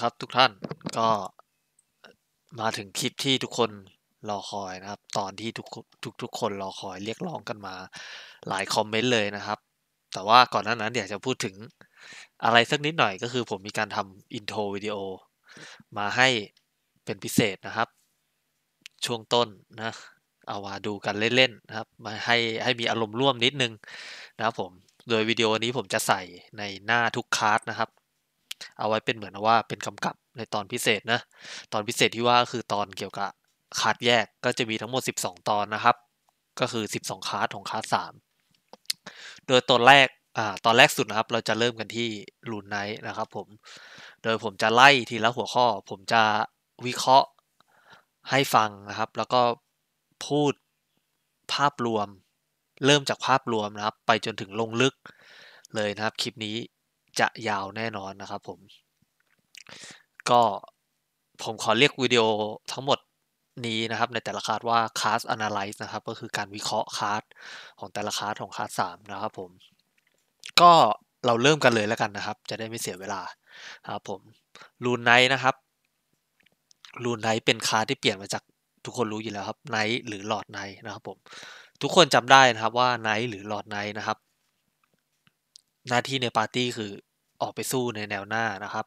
ครับทุกท่านก็มาถึงคลิปที่ทุกคนรอคอยนะครับ ตอนที่ทุกทุกทุกคนรอคอยเรียกร้องกันมาหลายคอมเมนต์เลยนะครับ แต่ว่าก่อนหน้านั้นอยากจะพูดถึงอะไรสักนิดหน่อยก็คือผมมีการทำอินโทรวิดีโอมาให้เป็นพิเศษนะครับ ช่วงต้นนะเอามาดูกันเล่นๆนะครับ มาให้ให้มีอารมณ์ร่วมนิดนึงนะครับผมโดยวิดีโอนี้ผมจะใส่ในหน้าทุกคาร์ดนะครับเอาไว้เป็นเหมือนว่าเป็นกำกับในตอนพิเศษนะตอนพิเศษที่ว่าคือตอนเกี่ยวกับคาดแยกก็จะมีทั้งหมด 12 ตอนนะครับ ก็คือ 12 คาดของคาดสามโดยตอนแรกอ่าตอนแรกสุดนะครับเราจะเริ่มกันที่ลูนไนท์นะครับผมโดยผมจะไล่ทีละหัวข้อ ผมจะวิเคราะห์ให้ฟังนะครับ แล้วก็พูดภาพรวม เริ่มจากภาพรวมนะครับ ไปจนถึงลงลึกเลยนะครับ คลิปนี้จะยาวแน่นอนนะครับผม ก็ผมขอเรียกวิดีโอทั้งหมดนี้นะครับ ในแต่ละคาร์ดว่า c a s ์ Analyze นะครับ ก็คือการวิเคราะห์คาร์ด ของแต่ละคาร์ดของคาร์ดสามนะครับ ผม ก็เราเริ่มกันเลยแล้วกันนะครับ จะได้ไม่เสียเวลาครับผมลูนไนท์นะครับลูนไนท์เป็นคาร์ดที่เปลี่ยนมาจากทุกคนรู้อยู่แล้วครับไนท์หรือหลอดไนท์นะครับ ผมทุกคนจำได้นะครับว่าไนท์หรือหลอดไนท์นะครับหน้าที่ในปาร์ตี้คือออกไปสู้ในแนวหน้านะครับ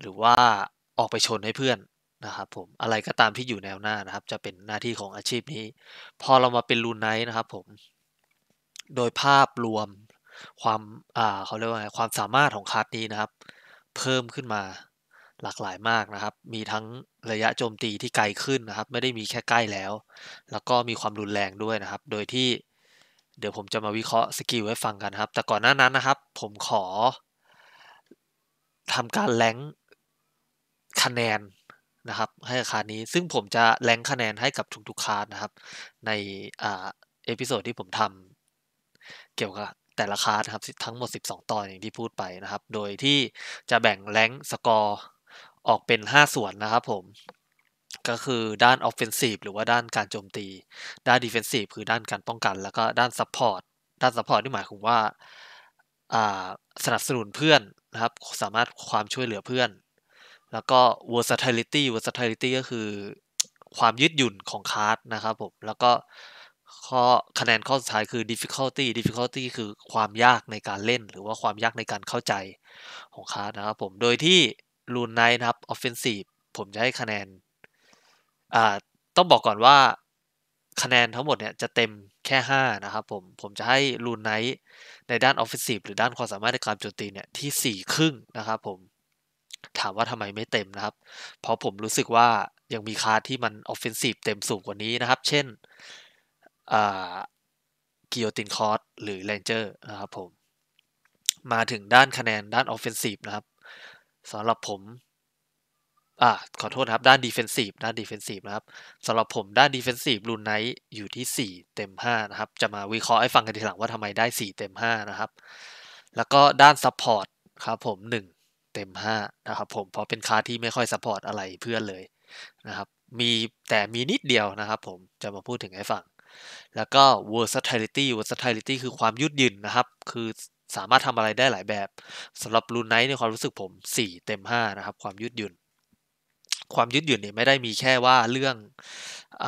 หรือว่าออกไปชนให้เพื่อนนะครับ ผมอะไรก็ตามที่อยู่แนวหน้านะครับ จะเป็นหน้าที่ของอาชีพนี้พอเรามาเป็นลูนไนท์นะครับผมโดยภาพรวมความอ่าเขาเรียกว่าไความสามารถของคาร์ดนี้นะครับเพิ่มขึ้นมาหลากหลายมากนะครับ มีทั้งระยะโจมตีที่ไกลขึ้นนะครับ ไม่ได้มีแค่ใกล้แล้ว แล้วก็มีความรุนแรงด้วยนะครับ โดยที่เดี๋ยวผมจะมาวิเคราะห์สกิลให้ฟังกันครับ แต่ก่อนหน้านั้นนะครับ ผมขอทำการแลงคะแนนนะครับ ให้คาร์ดนี้ ซึ่งผมจะแลงคะแนนให้กับทุกๆคาร์ดนะครับ ในเอพิโซดที่ผมทำเกี่ยวกับแต่ละคาร์ดครับทั้งหมด12ตอนอย่างที่พูดไปนะครับ โดยที่จะแบ่งแลงสกอร์ออกเป็น 5 ส่วนนะครับ ผมก็คือด้านออฟเฟนซีฟหรือว่าด้านการโจมตี ด้านดิเฟนซีฟคือด้านการป้องกัน แล้วก็ด้านซัพพอร์ตด้านซัพพอร์ตนี่หมายถึงว่าสนับสนุนเพื่อน นะครับ สามารถความช่วยเหลือเพื่อน แล้วก็ versatility versatility ก็คือความยืดหยุ่นของคาร์ดนะครับผม แล้วก็ ข้อคะแนนข้อสุดท้ายคือ difficulty difficulty คือความยากในการเล่น หรือว่าความยากในการเข้าใจของคาร์ดนะครับผม โดยที่รูนไนท์นะครับ offensive ผมจะให้คะแนนต้องบอกก่อนว่าคะแนนทั้งหมดเนี่ยจะเต็มแค่ 5 นะครับผม ผมจะให้ลูนไนท์ในด้านออฟฟิศซีฟหรือด้านความสามารถในการโจมตีเนี่ยที่4ครึ่งนะครับผม ถามว่าทำไมไม่เต็มนะครับ เพราะผมรู้สึกว่ายังมีคาร์ที่มันออฟฟฟศซีฟเต็มสูงกว่านี้นะครับ เช่นกิโยตินคอร์สหรือแรนเจอร์นะครับผม มาถึงด้านคะแนนด้านออฟฟฟศซีฟนะครับสำหรับผมอ่าขอโทษครับ ด้านดีเฟนซีฟด้านดีเฟนซีฟนะครับ สำหรับผมด้านดีเฟนซีฟรุนไนท์อยู่ที่ 4เต็ม5นะครับ จะมาวิเคราะห์ให้ฟังกันทีหลังว่าทำไมได้ 4เต็ม5นะครับ แล้วก็ด้านซัพพอร์ตครับผม 1เต็ม5นะครับผมเพราะเป็นคาที่ไม่ค่อยซัพพอร์ตอะไรเพื่อนเลยนะครับ มีแต่มีนิดเดียวนะครับผม จะมาพูดถึงให้ฟัง แล้วก็ versatility versatility คือความยืดหยุ่นนะครับ คือสามารถทำอะไรได้หลายแบบ สำหรับรุนไนท์ในความรู้สึกผม 4เต็ม5นะครับ ความยืดหยุ่นความยืดหยุ่นเนี่ยไม่ได้มีแค่ว่าเรื่องอ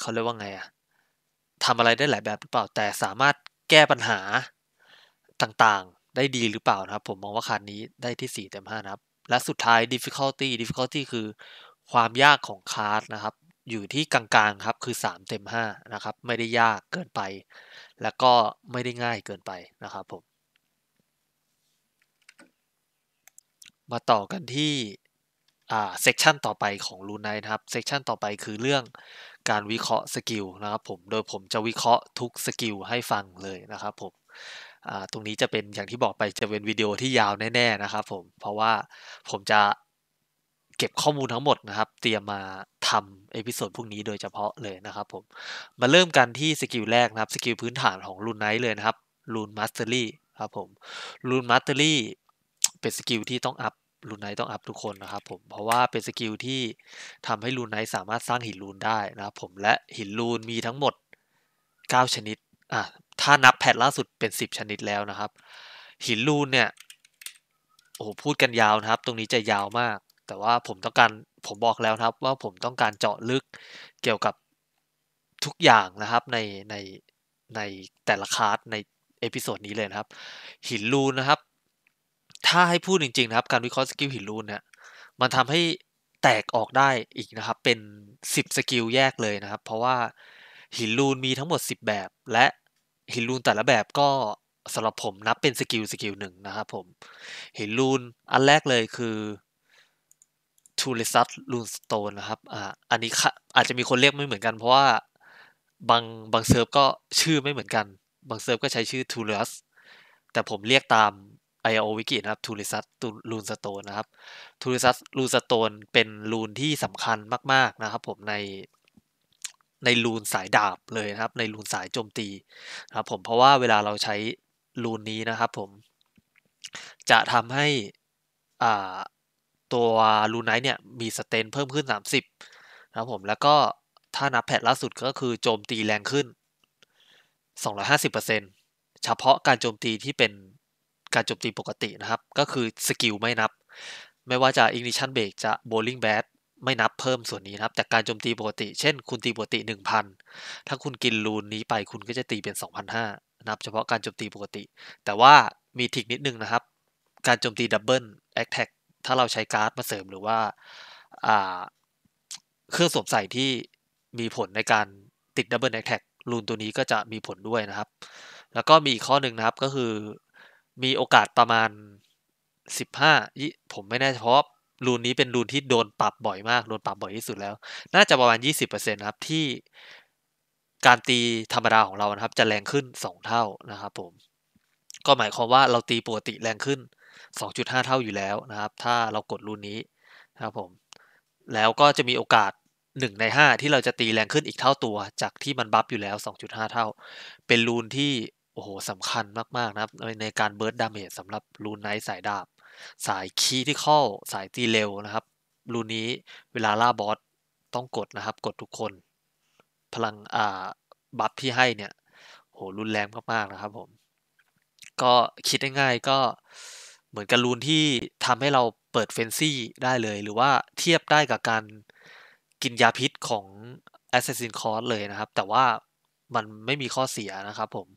เขาเรียกว่าไงอะทำอะไรได้หลายแบบหรือเปล่า แต่สามารถแก้ปัญหาต่างๆ ได้ดีหรือเปล่า นะครับ ผม มองว่าคันนี้ได้ที่4เต็ม5นะครับ และสุดท้าย difficulty difficulty คือ ความยากของคาร์ดนะครับ อยู่ที่กลางๆ ครับ คือ3เต็ม5นะครับ ไม่ได้ยากเกินไป แล้วก็ไม่ได้ง่ายเกินไปนะครับผม มาต่อกันที่เซกชันต่อไปของลูนไนนะครับ เซกชันต่อไปคือเรื่องการวิเคราะห์สกิลนะครับผม โดยผมจะวิเคราะห์ทุกสกิลให้ฟังเลยนะครับผมตรงนี้จะเป็นอย่างที่บอกไปจะเป็นวิดีโอที่ยาวแน่ ๆนะครับผม เพราะว่าผมจะเก็บข้อมูลทั้งหมดนะครับ เตรียมมาทำเอพิโซดพวกนี้โดยเฉพาะเลยนะครับผม มาเริ่มกันที่สกิลแรกนะครับ สกิลพื้นฐานของรูนไนท์เลยนะครับรูนมาสเตอรี่ครับผมรูนมาสเตอรี่เป็นสกิลที่ต้องอัพลูนไนต้องอัพทุกคนนะครับ ผมเพราะว่าเป็นสกิลที่ทำให้ลูนไนสามารถสร้างหินลูนได้นะครับ ผมและหินลูนมีทั้งหมด 9 ชนิดอ่ะถ้านับแพทล่าสุดเป็น 10 ชนิดแล้วนะครับ หินลูนเนี่ย โอ้โหพูดกันยาวนะครับ ตรงนี้จะยาวมาก แต่ว่าผมต้องการผมบอกแล้วครับ ว่าผมต้องการเจาะลึกเกี่ยวกับทุกอย่างนะครับในในในแต่ละคาร์ดในเอพิโซดนี้เลยนะครับ หินลูนนะครับถ้าให้พูดจริง ๆนะครับ การวิเคราะห์สกิลหินรูนเนี่ยมันทำให้แตกออกได้อีกนะครับ เป็น 10สกิลแยกเลยนะครับ เพราะว่าหินรูนมีทั้งหมด 10 แบบ และหินรูนแต่ละแบบก็สำหรับผมนับเป็นสกิลสกิลหนึ่งนะครับผมหินรูนอันแรกเลยคือทูเลซัสลูนสโตนนะครับอ่าอันนี้อาจจะมีคนเรียกไม่เหมือนกันเพราะว่าบางบางเซิร์ฟก็ชื่อไม่เหมือนกัน บางเซิร์ฟก็ใช้ชื่อทูเลสแต่ผมเรียกตามไอโอวิกินะ ครับ ทูริซัสลูนสโตนนะครับทูริซัสลูนสโตนเป็นลูนที่สำคัญมาก ๆนะครับผมใน ในลูนสายดาบเลยนะครับ ในลูนสายโจมตีนะครับผมเพราะว่าเวลาเราใช้ลูนนี้นะครับผมจะทำให้อ่าตัวลูนไนท์เนี่ย มีสเตน เพิ่มขึ้น 30 นะครับผมแล้วก็ถ้านับแพทล่าสุดก็คือโจมตีแรงขึ้น 250%เฉพาะการโจมตีที่เป็นการโจมตีปกตินะครับก็คือสกิลไม่นับ ไม่ว่าจะ ignition break จะ bowling bat ไม่นับเพิ่มส่วนนี้นะครับจากการโจมตีปกติ เช่นคุณตีปกติ 1,000 ถ้าคุณกินรูนนี้ไปคุณก็จะตีเป็น2 0 0 5นับ เฉพาะการโจมตีปกติ แต่ว่ามีทิกนิดนึงนะครับ การโจมตีดับเบิลแอคแท็กถ้าเราใช้การ์ดมาเสริมหรือว่า เครื่องสวมใส่ที่มีผลในการติดดับเบิลแอคแท็กรูนตัวนี้ก็จะมีผลด้วยนะครับ แล้วก็มีอีกข้อหนึ่งนะครับก็คือมีโอกาสประมาณสิบห้าผมไม่แน่เพราะรูนนี้เป็นรูนที่โดนปรับบ่อยมากโดนปรับบ่อยที่สุดแล้ว น่าจะประมาณ20%นะครับที่การตีธรรมดาของเรานะครับ จะแรงขึ้น2เท่านะครับ ผม ก็หมายความว่า เราตีปกติแรงขึ้น2.5เท่าอยู่แล้วนะครับ ถ้าเรากดรูนนี้นะครับผมแล้วก็จะมีโอกาส1ใน 5 ที่เราจะตีแรงขึ้นอีกเท่าตัว จากที่มันบัฟอยู่แล้ว2.5เท่า เป็นรูนที่โอ้โหสำคัญมาก ๆ นะครับ ในการเบิร์ดดาเมจสำหรับรูนไนท์สายดาบสายคีที่เข้าสายตีเร็วนะครับรูนี้เวลาล่าบอสต้องกดนะครับ กดทุกคน พลัง อ่า บัฟที่ให้เนี่ยโหรุนแรงมาก ๆ นะครับผม ก็คิดง่าย ๆ ก็เหมือนกับรูนที่ทำให้เราเปิดเฟนซี่ได้เลย หรือว่าเทียบได้กับการกินยาพิษของ Assassin Cross เลยนะครับ แต่ว่ามันไม่มีข้อเสียนะครับ ผม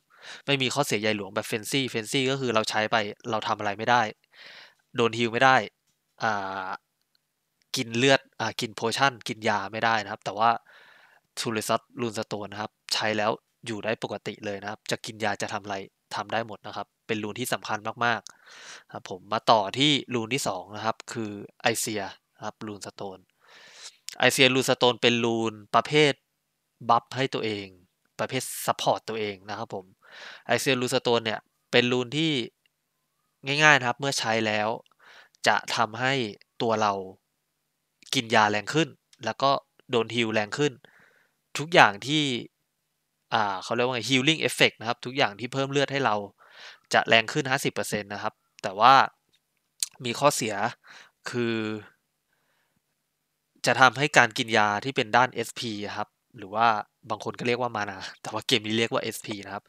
ไม่มีข้อเสียใหญ่หลวงแบบเฟนซี่เฟนซี่ก็คือเราใช้ไปเราทำอะไรไม่ได้ โดนฮิวไม่ได้อ่ากินเลือดอ่ากินโพชั่นกินยาไม่ได้นะครับ แต่ว่าทูเิซัตลูนสโตนนะครับ ใช้แล้วอยู่ได้ปกติเลยนะครับ จะกินยาจะทำอะไรทำได้หมดนะครับ เป็นลูนที่สำคัญมากๆครับผม มาต่อที่ลูนที่ 2 นะครับ คือไอเซียครับ ลูนสโตน ไอเซียลูนสโตนเป็นลูนประเภทบัฟให้ตัวเอง ประเภทซัพพอร์ตตัวเองนะครับผมไอเซียนลูสโตนเนี่ย เป็นรูนที่ง่ายๆนะครับ เมื่อใช้แล้ว จะทำให้ตัวเรา กินยาแรงขึ้น แล้วก็โดนฮิลแรงขึ้น ทุกอย่างที่อ่าเขาเรียกว่าไงฮิลลิ่งเอฟเฟกนะครับ ทุกอย่างที่เพิ่มเลือดให้เราจะแรงขึ้น 50%นะครับ แต่ว่ามีข้อเสียคือ จะทำให้การกินยาที่เป็นด้าน SP ครับหรือว่าบางคนก็เรียกว่ามานาแต่ว่าเกมนี้เรียกว่า SP นะครับ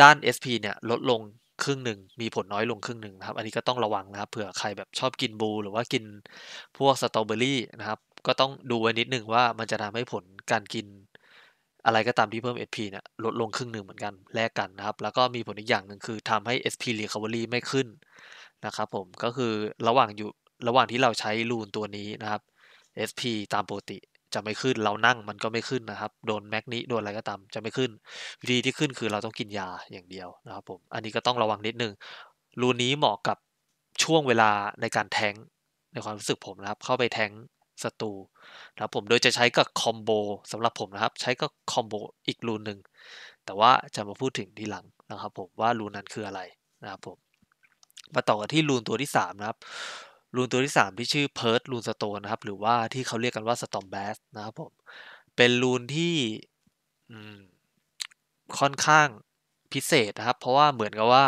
ด้าน SP เนี่ยลดลงครึ่งหนึ่งมีผลน้อยลงครึ่งหนึ่งนะครับ อันนี้ก็ต้องระวังนะครับเผื่อใครแบบชอบกินบูหรือว่ากินพวกสตรอเบอรี่นะครับ ก็ต้องดูไว้นิดนึงว่ามันจะทำให้ผลการกิน อะไรก็ตามที่เพิ่ม SP เนี่ยลดลงครึ่งหนึ่งเหมือนกัน แลกกันนะครับ แล้วก็มีผลอีกอย่างหนึ่งคือทำให้ SP recovery ไม่ขึ้นนะครับผมก็คือระหว่างอยู่ระหว่างที่เราใช้ลูนตัวนี้นะครับ SP ตามปกติจะไม่ขึ้นเรานั่งมันก็ไม่ขึ้นนะครับโดนแมกนิโดนอะไรก็ตาม จะไม่ขึ้น วิธีที่ขึ้นคือเราต้องกินยาอย่างเดียวนะครับผมอันนี้ก็ต้องระวังนิดนึงรูนี้เหมาะกับช่วงเวลาในการแทงในความรู้สึกผมนะครับ เข้าไปแทงศัตรูนะครับผมโดยจะใช้กับคอมโบสำหรับผมนะครับใช้กับคอมโบอีกรูนหนึ่งแต่ว่าจะมาพูดถึงทีหลังนะครับ ผมว่ารูนั้นคืออะไรนะครับผมมาต่อกันที่รูนตัวที่ 3 นะครับรูนตัวที่3ที่ชื่อเพิร์ดรูนสโตนนะครับหรือว่าที่เขาเรียกกันว่าสตอมแบสนะครับผมเป็นรูนที่ค่อนข้างพิเศษนะครับ เพราะว่าเหมือนกับว่า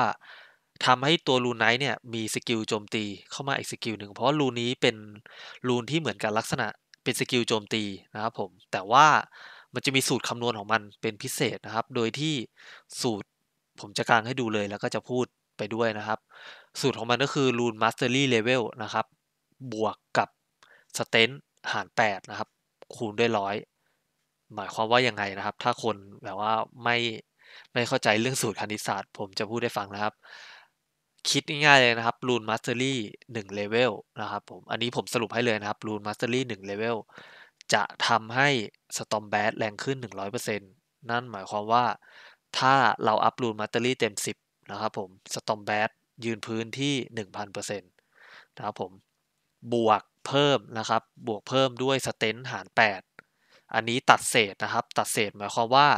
ทำให้ตัวรูนไนท์เนี่ยมีสกิลโจมตีเข้ามาอีกสกิลหนึ่งเพราะรูนนี้เป็นรูนที่เหมือนกับลักษณะเป็นสกิลโจมตีนะครับผมแต่ว่ามันจะมีสูตรคำนวณของมันเป็นพิเศษนะครับ โดยที่สูตรผมจะกางให้ดูเลยแล้วก็จะพูดไปด้วยนะครับสูตรของมันก็คือ Rune Mastery Level นะครับ บวกกับ s t e n t หาร8นะครับคูณด้วยร้อยหมายความว่ายังไงนะครับ ถ้าคนแบบว่าไม่ไม่เข้าใจเรื่องสูตรคณิตศาสตร์ ผมจะพูดให้ฟังนะครับ คิดง่ายๆเลยนะครับรูนมาสเตอรี่หนึ่งเลเวลนะครับผมอันนี้ผมสรุปให้เลยนะครับรูนมาสเตอรี่หนึ่งเลเวลจะทำให้สตอมแบดแรงขึ้น 100%นั่นหมายความว่าถ้าเราอัพรูนมาสเตอรี่เต็ม 10 นะครับผมสตอมแบดยืนพื้นที่ 1,000%นะครับผม บวกเพิ่มนะครับ บวกเพิ่มด้วยสเตนหาร 8 อันนี้ตัดเศษนะครับ ตัดเศษหมายความว่า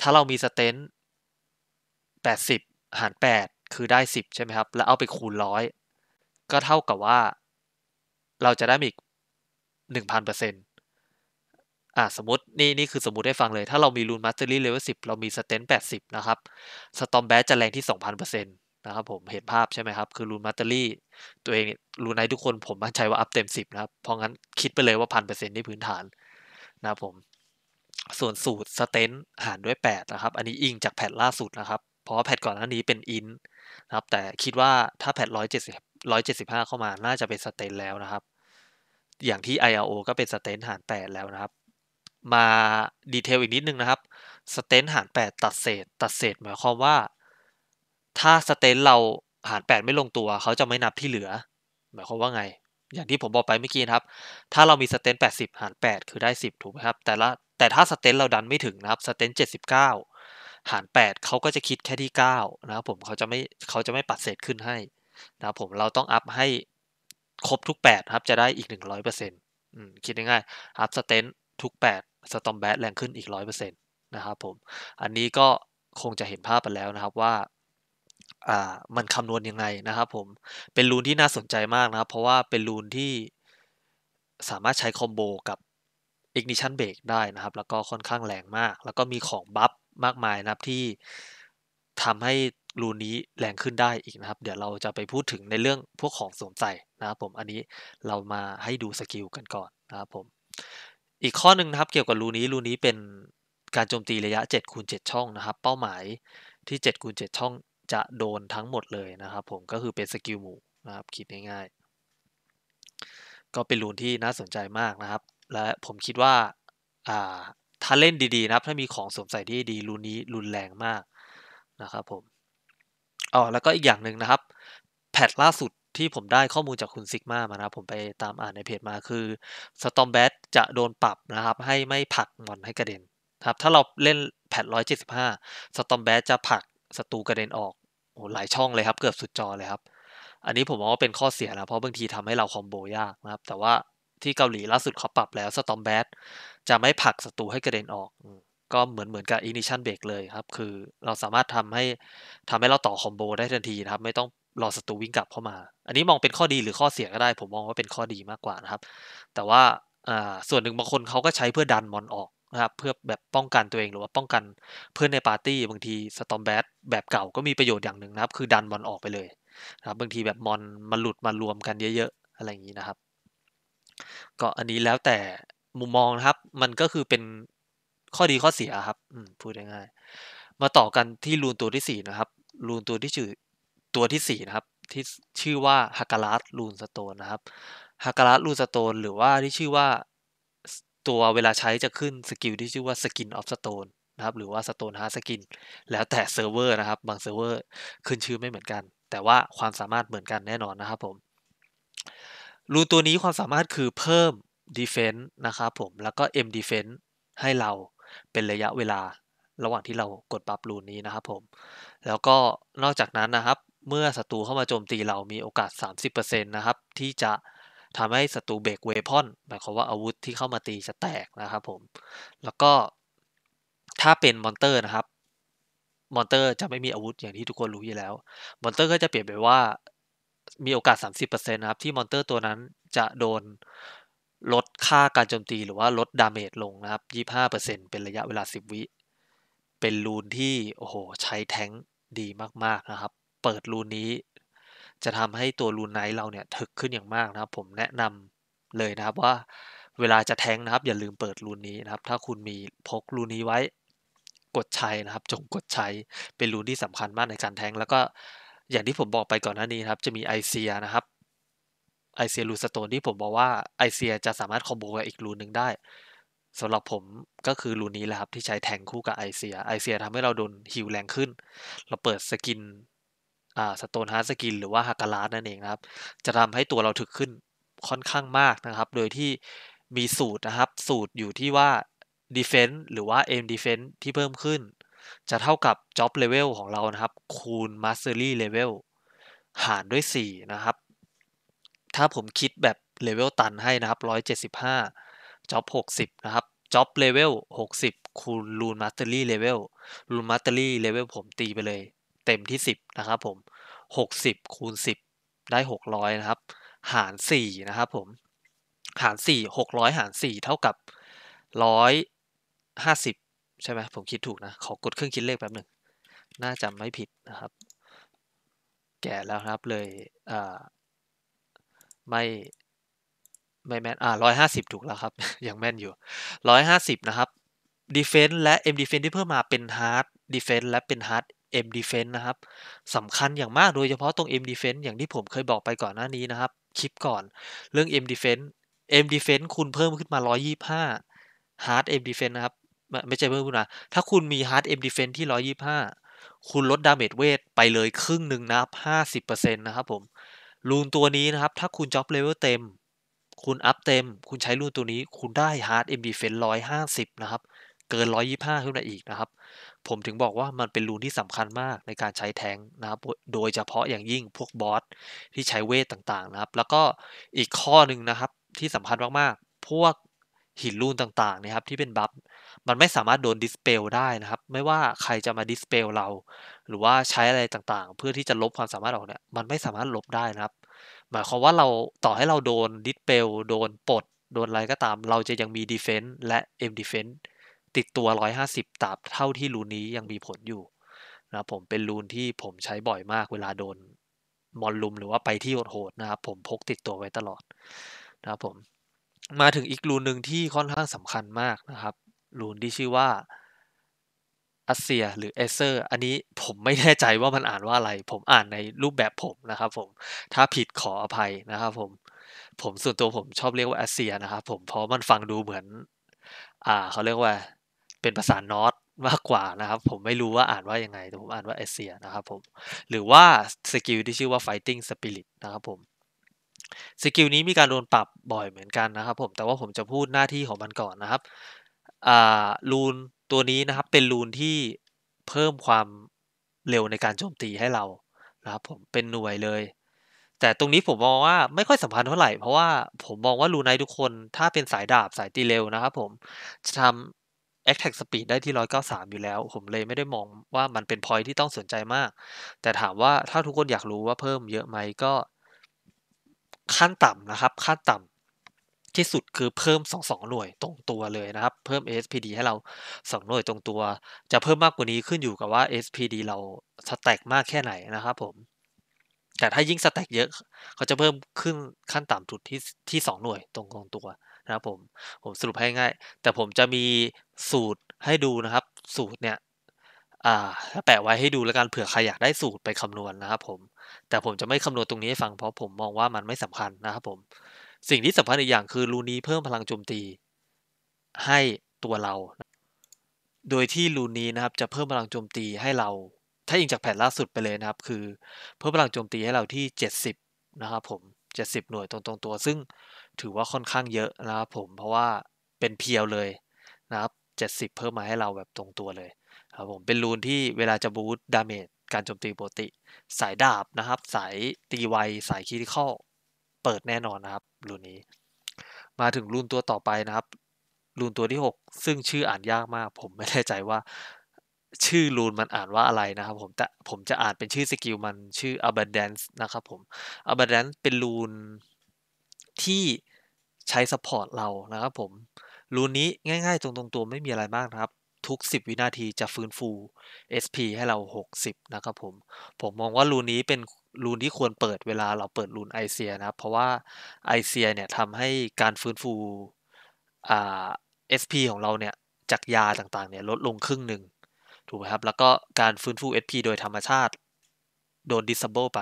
ถ้าเรามีสเตน 80 หาร 8 คือได้ 10 ใช่ไหมครับ แล้วเอาไปคูณร้อยก็เท่ากับว่าเราจะได้อีก1,000%อะสมมตินี่ นี่คือสมมติได้ฟังเลย ถ้าเรามีรูนมาสเตอรี่เลเวลสิบเรามีสเตนแปดสิบนะครับ สตอมแบสจะแรงที่สองพันเปอร์เซ็นต์นะครับผมเห็นภาพใช่ไหมครับ คือรูนมาตเตอรี่ ตัวเองเนี่ยรูนไนทุกคนผมมั่นใจว่าอัพเต็ม10นะครับเพราะงั้นคิดไปเลยว่าพันเปอร์เซ็นต์นี่พื้นฐานนะครับผม ส่วนสูตรสเตนหารด้วย8นะครับอันนี้อิงจากแพทล่าสุดนะครับ เพราะว่าแพทก่อนหน้านี้เป็นอินนะครับ แต่คิดว่าถ้าแพทร้อยเจ็ดสิบร้อยเจ็ดสิบห้าเข้ามาน่าจะเป็นสเตนแล้วนะครับ อย่างที่ IRO ก็เป็นสเตนหาร8แล้วนะครับมาดีเทลอีกนิดนึงนะครับสเตนหาร8ตัดเศษตัดเศษหมายความว่าถ้าสเตนเราหาร8ไม่ลงตัว เขาจะไม่นับที่เหลือ หมายความว่าไง อย่างที่ผมบอกไปเมื่อกี้ครับ ถ้าเรามีสเตนแปดสิบหาร8คือได้ 10 ถูกไหมครับ แต่ละแต่ถ้าสเตนเราดันไม่ถึงนะครับสเตนเเจ็ดสิบก้าหาร8เขาก็จะคิดแค่ที่ 9 นะครับ ผมเขาจะไม่เขาจะไม่ปัดเศษขึ้นให้นะครับผมเราต้องอัพให้ครบทุก8ครับจะได้อีก 100%คิดง่ายๆอัพสเตนทุก8 สตอมแบทแรงขึ้นอีก100%นะครับ ผม อันนี้ก็คงจะเห็นภาพไปแล้วนะครับว่าอ่ามันคำนวณยังไงนะครับผมเป็นรูนที่น่าสนใจมากนะครับเพราะว่าเป็นรูนที่สามารถใช้คอมโบกับ ignition b r a k ได้นะครับ แล้วก็ค่อนข้างแรงมาก แล้วก็มีของบัฟมากมายนะครับที่ทำให้รูนนี้แรงขึ้นได้อีกนะครับ เดี๋ยวเราจะไปพูดถึงในเรื่องพวกของสวมใส่นะครับผมอันนี้เรามาให้ดูสกิลกันก่อนนะครับผมอีกข้อหนึ่งนะครับเกี่ยวกับรูนี้รูนี้เป็นการโจมตีระยะ7คูณ7ช่องนะครับเป้าหมายที่7คูณ7ช่องจะโดนทั้งหมดเลยนะครับ ผมก็คือเป็นสกิลหมู่นะครับคิดง่าย ๆ ก็เป็นรูนที่น่าสนใจมากนะครับ และผมคิดว่าถ้าเล่นดีๆ นะครับ ถ้ามีของสวมใส่ที่ดีรูนนี้รุนแรงมากนะครับผมอ๋อแล้วก็อีกอย่างหนึ่งนะครับแพทล่าสุดที่ผมได้ข้อมูลจากคุณซิกมามานะผมไปตามอ่านในเพจมาคือสตอมแบทจะโดนปรับนะครับให้ไม่ผักมอนให้กระเด็นครับถ้าเราเล่นแพท175สตอมแบทจะผักศัตรูกระเด็นออกโอ้หลายช่องเลยครับเกือบสุดจอเลยครับ อันนี้ผมมองว่าเป็นข้อเสียนะเพราะบางทีทำให้เราคอมโบยากนะครับแต่ว่าที่เกาหลีล่าสุดเขาปรับแล้วสตอมแบทจะไม่ผลักศัตรูให้กระเด็นออก ก็เหมือนเหมือนกับอินิชันเบรกเลยครับ คือเราสามารถทำให้ ทำให้เราต่อคอมโบได้ทันทีนะครับไม่ต้องรอศัตรูวิ่งกลับเข้ามา อันนี้มองเป็นข้อดีหรือข้อเสียก็ได้ ผมมองว่าเป็นข้อดีมากกว่านะครับแต่ว่าส่วนหนึ่งบางคนเขาก็ใช้เพื่อดันมอนออกนะครับเพื่อแบบป้องกันตัวเองหรือว่าป้องกันเพื่อนในปาร์ตี้บางทีสตอมแบทแบบเก่าก็มีประโยชน์อย่างหนึ่งนะครับคือดันบอลออกไปเลย นะครับบางทีแบบมอนมาหลุดมารวมกันเยอะๆอะไรอย่างนี้นะครับ ก็อันนี้แล้วแต่มุมมองนะครับ มันก็คือเป็นข้อดีข้อเสียครับพูดง่ายๆมาต่อกันที่รูนตัวที่4นะครับ รูนตัวที่ชื่อตัวที่ 4 นะครับ ที่ชื่อว่าฮักการัสรูนสโตนนะครับฮักการัสรูนสโตน หรือว่าที่ชื่อว่าตัวเวลาใช้จะขึ้นสกิลที่ชื่อว่า Skin of Stone นะครับหรือว่า Stone Hard Skin แล้วแต่เซิร์ฟเวอร์นะครับบางเซิร์ฟเวอร์ ขึ้นชื่อไม่เหมือนกัน แต่ว่าความสามารถเหมือนกันแน่นอนนะครับผมรูนตัวนี้ความสามารถคือเพิ่ม Defense นะครับผมแล้วก็ M Defense ให้เราเป็นระยะเวลาระหว่างที่เรากดปรับรูนนี้นะครับผมแล้วก็นอกจากนั้นนะครับ เมื่อศัตรูเข้ามาโจมตีเรามีโอกาส 30%นะครับที่จะทำให้ศัตรูเบรกเวพอนหมายความว่าอาวุธที่เข้ามาตีจะแตกนะครับ ผมแล้วก็ถ้าเป็นมอนเตอร์นะครับ มอนเตอร์จะไม่มีอาวุธอย่างที่ทุกคนรู้อยู่แล้ว มอนเตอร์ก็จะเปลี่ยนไปว่ามีโอกาส30%นะครับที่มอนเตอร์ตัวนั้นจะโดนลดค่าการโจมตีหรือว่าลดดาเมจลงนะครับ25%เป็นระยะเวลา10วิเป็นรูนที่โอ้โหใช้แท้งดีมากๆนะครับ เปิดรูนนี้จะทำให้ตัวรูนไนท์เราเนี่ยถึกขึ้นอย่างมากนะครับผมแนะนำเลยนะครับว่าเวลาจะแทงนะครับ อย่าลืมเปิดรูนนี้นะครับ ถ้าคุณมีพกรูนนี้ไว้กดใช้นะครับ จงกดใช้เป็นรูนที่สำคัญมากในการแทง แล้วก็อย่างที่ผมบอกไปก่อนหน้านี้ครับจะมีไอเซียนะครับไอเซียรูสโตนที่ผมบอกว่าไอเซียจะสามารถคอมโบกับอีกรูนหนึ่งได้สำหรับผมก็คือรูนี้แหละครับที่ใช้แทงคู่กับไอเซียไอเซียทำให้เราโดนฮิวแรงขึ้นเราเปิดสกินอ่าสโตนฮาร์ดสกินหรือว่าฮากาลาสนั่นเองนะครับ จะทำให้ตัวเราถึกขึ้นค่อนข้างมากนะครับ โดยที่มีสูตรนะครับ สูตรอยู่ที่ว่า Defense หรือว่าอ็ m Defense ที่เพิ่มขึ้น จะเท่ากับ Job Level ของเรานะครับคูณ Mastery Level หารด้วย 4 นะครับ ถ้าผมคิดแบบเลเวลตันให้นะครับ 175 Job 60 นะครับ Job Level 60 คูณ Rune Mastery Level Rune Mastery Level ผมตีไปเลยเต็มที่ 10 นะครับผม 60 คูณ 10 ได้ 600 นะครับ หาร4นะครับผม หาร4 600หาร4เท่ากับ150 ใช่ไหมผมคิดถูกนะขอกดเครื่องคิดเลขแป๊บหนึ่งน่าจะไม่ผิดนะครับ แก่แล้วครับเลยไม่ไม่แม่นอ่าร้อยห้าสิบถูกแล้วครับ ยังแม่นอยู่ร้อยห้าสิบนะครับ defense และ m defense ที่เพิ่มมาเป็น hard defense และเป็น hard M Defense นะครับสำคัญอย่างมากโดยเฉพาะตรง M Defense อย่างที่ผมเคยบอกไปก่อนหน้านี้นะครับคลิปก่อนเรื่อง M Defense M Defense คุณเพิ่มขึ้นมา 125 Hard M Defense นะครับ ไม่ใช่เพิ่มขึ้นนะ ถ้าคุณมี Hard M Defense ที่ 125 คุณลดดาเมจเวท ไปเลยครึ่งหนึ่งนะครับ 50%นะครับผมลูนตัวนี้นะครับ ถ้าคุณจ็อบเลเวลเต็ม คุณอัพเต็ม คุณใช้ลูนตัวนี้ คุณได้ Hard M Defense 150 นะครับเกิน 125ขึ้นมาอีกนะครับ ผมถึงบอกว่ามันเป็นรูนที่สำคัญมากในการใช้แทงนะครับ โดยเฉพาะอย่างยิ่งพวกบอสที่ใช้เวทต่างๆนะครับ แล้วก็อีกข้อหนึ่งนะครับที่สำคัญมากๆ พวกหินรูนต่างๆนะครับ ที่เป็นบัฟ มันไม่สามารถโดนดิสเปลได้นะครับ ไม่ว่าใครจะมาดิสเปลเราหรือว่าใช้อะไรต่างๆ เพื่อที่จะลบความสามารถออกเนี่ย มันไม่สามารถลบได้นะครับ หมายความว่าเราต่อให้เราโดนดิสเปลโดนปลด โดนอะไรก็ตาม เราจะยังมีดีเฟนต์และเอ็มดีเฟนต์ติดตัว 150ต้าบเท่าที่รูนนี้ยังมีผลอยู่นะครับผมเป็นรูนที่ผมใช้บ่อยมากเวลาโดน มอลลุมหรือว่าไปที่โหดๆนะครับผมพกติดตัวไว้ตลอดนะครับผมมาถึงอีกรูนหนึ่งที่ค่อนข้างสำคัญมากนะครับรูนที่ชื่อว่าอาเซีย หรือเอเซอร์ อันนี้ผมไม่แน่ใจว่ามันอ่านว่าอะไร ผมอ่านในรูปแบบผมนะครับ ผมถ้าผิดขออภัยนะครับ ผมผมส่วนตัวผมชอบเรียกว่าอาเซียนะครับผมเพราะมันฟังดูเหมือน อ่า เขาเรียกว่าเป็นภาษานอตมากกว่านะครับ ผมไม่รู้ว่าอ่านว่ายังไงแต่ผมอ่านว่าเอเชียนะครับผมหรือว่าสกิลที่ชื่อว่า fighting spirit นะครับผมสกิลนี้มีการโดนปรับบ่อยเหมือนกันนะครับ ผมแต่ว่าผมจะพูดหน้าที่ของมันก่อนนะครับลูนตัวนี้นะครับ เป็นลูนที่เพิ่มความเร็วในการโจมตีให้เรานะครับ ผมเป็นหน่วยเลย แต่ตรงนี้ผมมองว่าไม่ค่อยสำคัญเท่าไหร่เพราะว่าผมมองว่าลูนไนทุกคนถ้าเป็นสายดาบสายตีเร็วนะครับ ผมจะท Attack Speed ได้ที่ 193 อยู่แล้ว ผมเลยไม่ได้มองว่ามันเป็น พอยที่ต้องสนใจมาก แต่ถามว่าถ้าทุกคนอยากรู้ว่าเพิ่มเยอะไหมก็ ขั้นต่ำนะครับขั้นต่ำที่สุดคือเพิ่ม22หน่วยตรงตัวเลยนะครับ เพิ่ม SPD ให้เรา 2 หน่วยตรงตัว จะเพิ่มมากกว่านี้ขึ้นอยู่กับว่า SPD เราสแต็กมากแค่ไหนนะครับ ผม แต่ถ้ายิ่งสแต็กเยอะเขาจะเพิ่มขึ้นขั้นต่ำสุดที่ที่ 2 หน่วยตรงตรงตัวนะครับผมผมสรุปให้ง่ายแต่ผมจะมีสูตรให้ดูนะครับ สูตรเนี่ยแปะไว้ให้ดูแล้วกันเผื่อใครอยากได้สูตรไปคำนวณนนะครับผม แต่ผมจะไม่คำนวณตรงนี้ให้ฟังเพราะผมมองว่ามันไม่สำคัญนะครับผม สิ่งที่สำคัญอีกอย่างคือรูนี้เพิ่มพลังโจมตีให้ตัวเรา โดยที่รูนี้นะครับ จะเพิ่มพลังโจมตีให้เรา ถ้าอิงจากแผนล่าสุดไปเลยนะครับ คือเพิ่มพลังโจมตีให้เราที่70นะครับผม70หน่วยตรงตรงตัวซึ่งถือว่าค่อนข้างเยอะนะครับ ผมเพราะว่าเป็นเพียวเลยนะครับ70 เพิ่มมาให้เราแบบตรงตัวเลยครับผมเป็นรูนที่เวลาจะบูตดาเมจการโจมตีปกติ สายดาบนะครับสายตีไวสายคีริคอลเปิดแน่นอนนะครับ รูนนี้ มาถึงรูนตัวต่อไปนะครับ รูนตัวที่ 6 ซึ่งชื่ออ่านยากมาก ผมไม่แน่ใจว่าชื่อรูนมันอ่านว่าอะไรนะครับ ผมแต่ผมจะอ่านเป็นชื่อสกิลมันชื่อ abundance นะครับผม abundance เป็นรูนที่ใช้สปอร์ตเรานะครับผม รูนี้ง่ายๆ ตรงๆ ตัวไม่มีอะไรมากนะครับ ทุก 10 วินาที จะฟื้นฟู SP ให้เรา 60 นะครับผม ผมมองว่ารูนนี้เป็นรูนที่ควรเปิดเวลาเราเปิดรูนไอเซียนะครับ เพราะว่าไอเซียเนี่ยทำให้การฟื้นฟู อ่า SP ของเราเนี่ย จากยาต่างๆ เนี่ย ลดลงครึ่งหนึ่งถูกไหมครับ แล้วก็การฟื้นฟู SP โดยธรรมชาติโดน disable ไป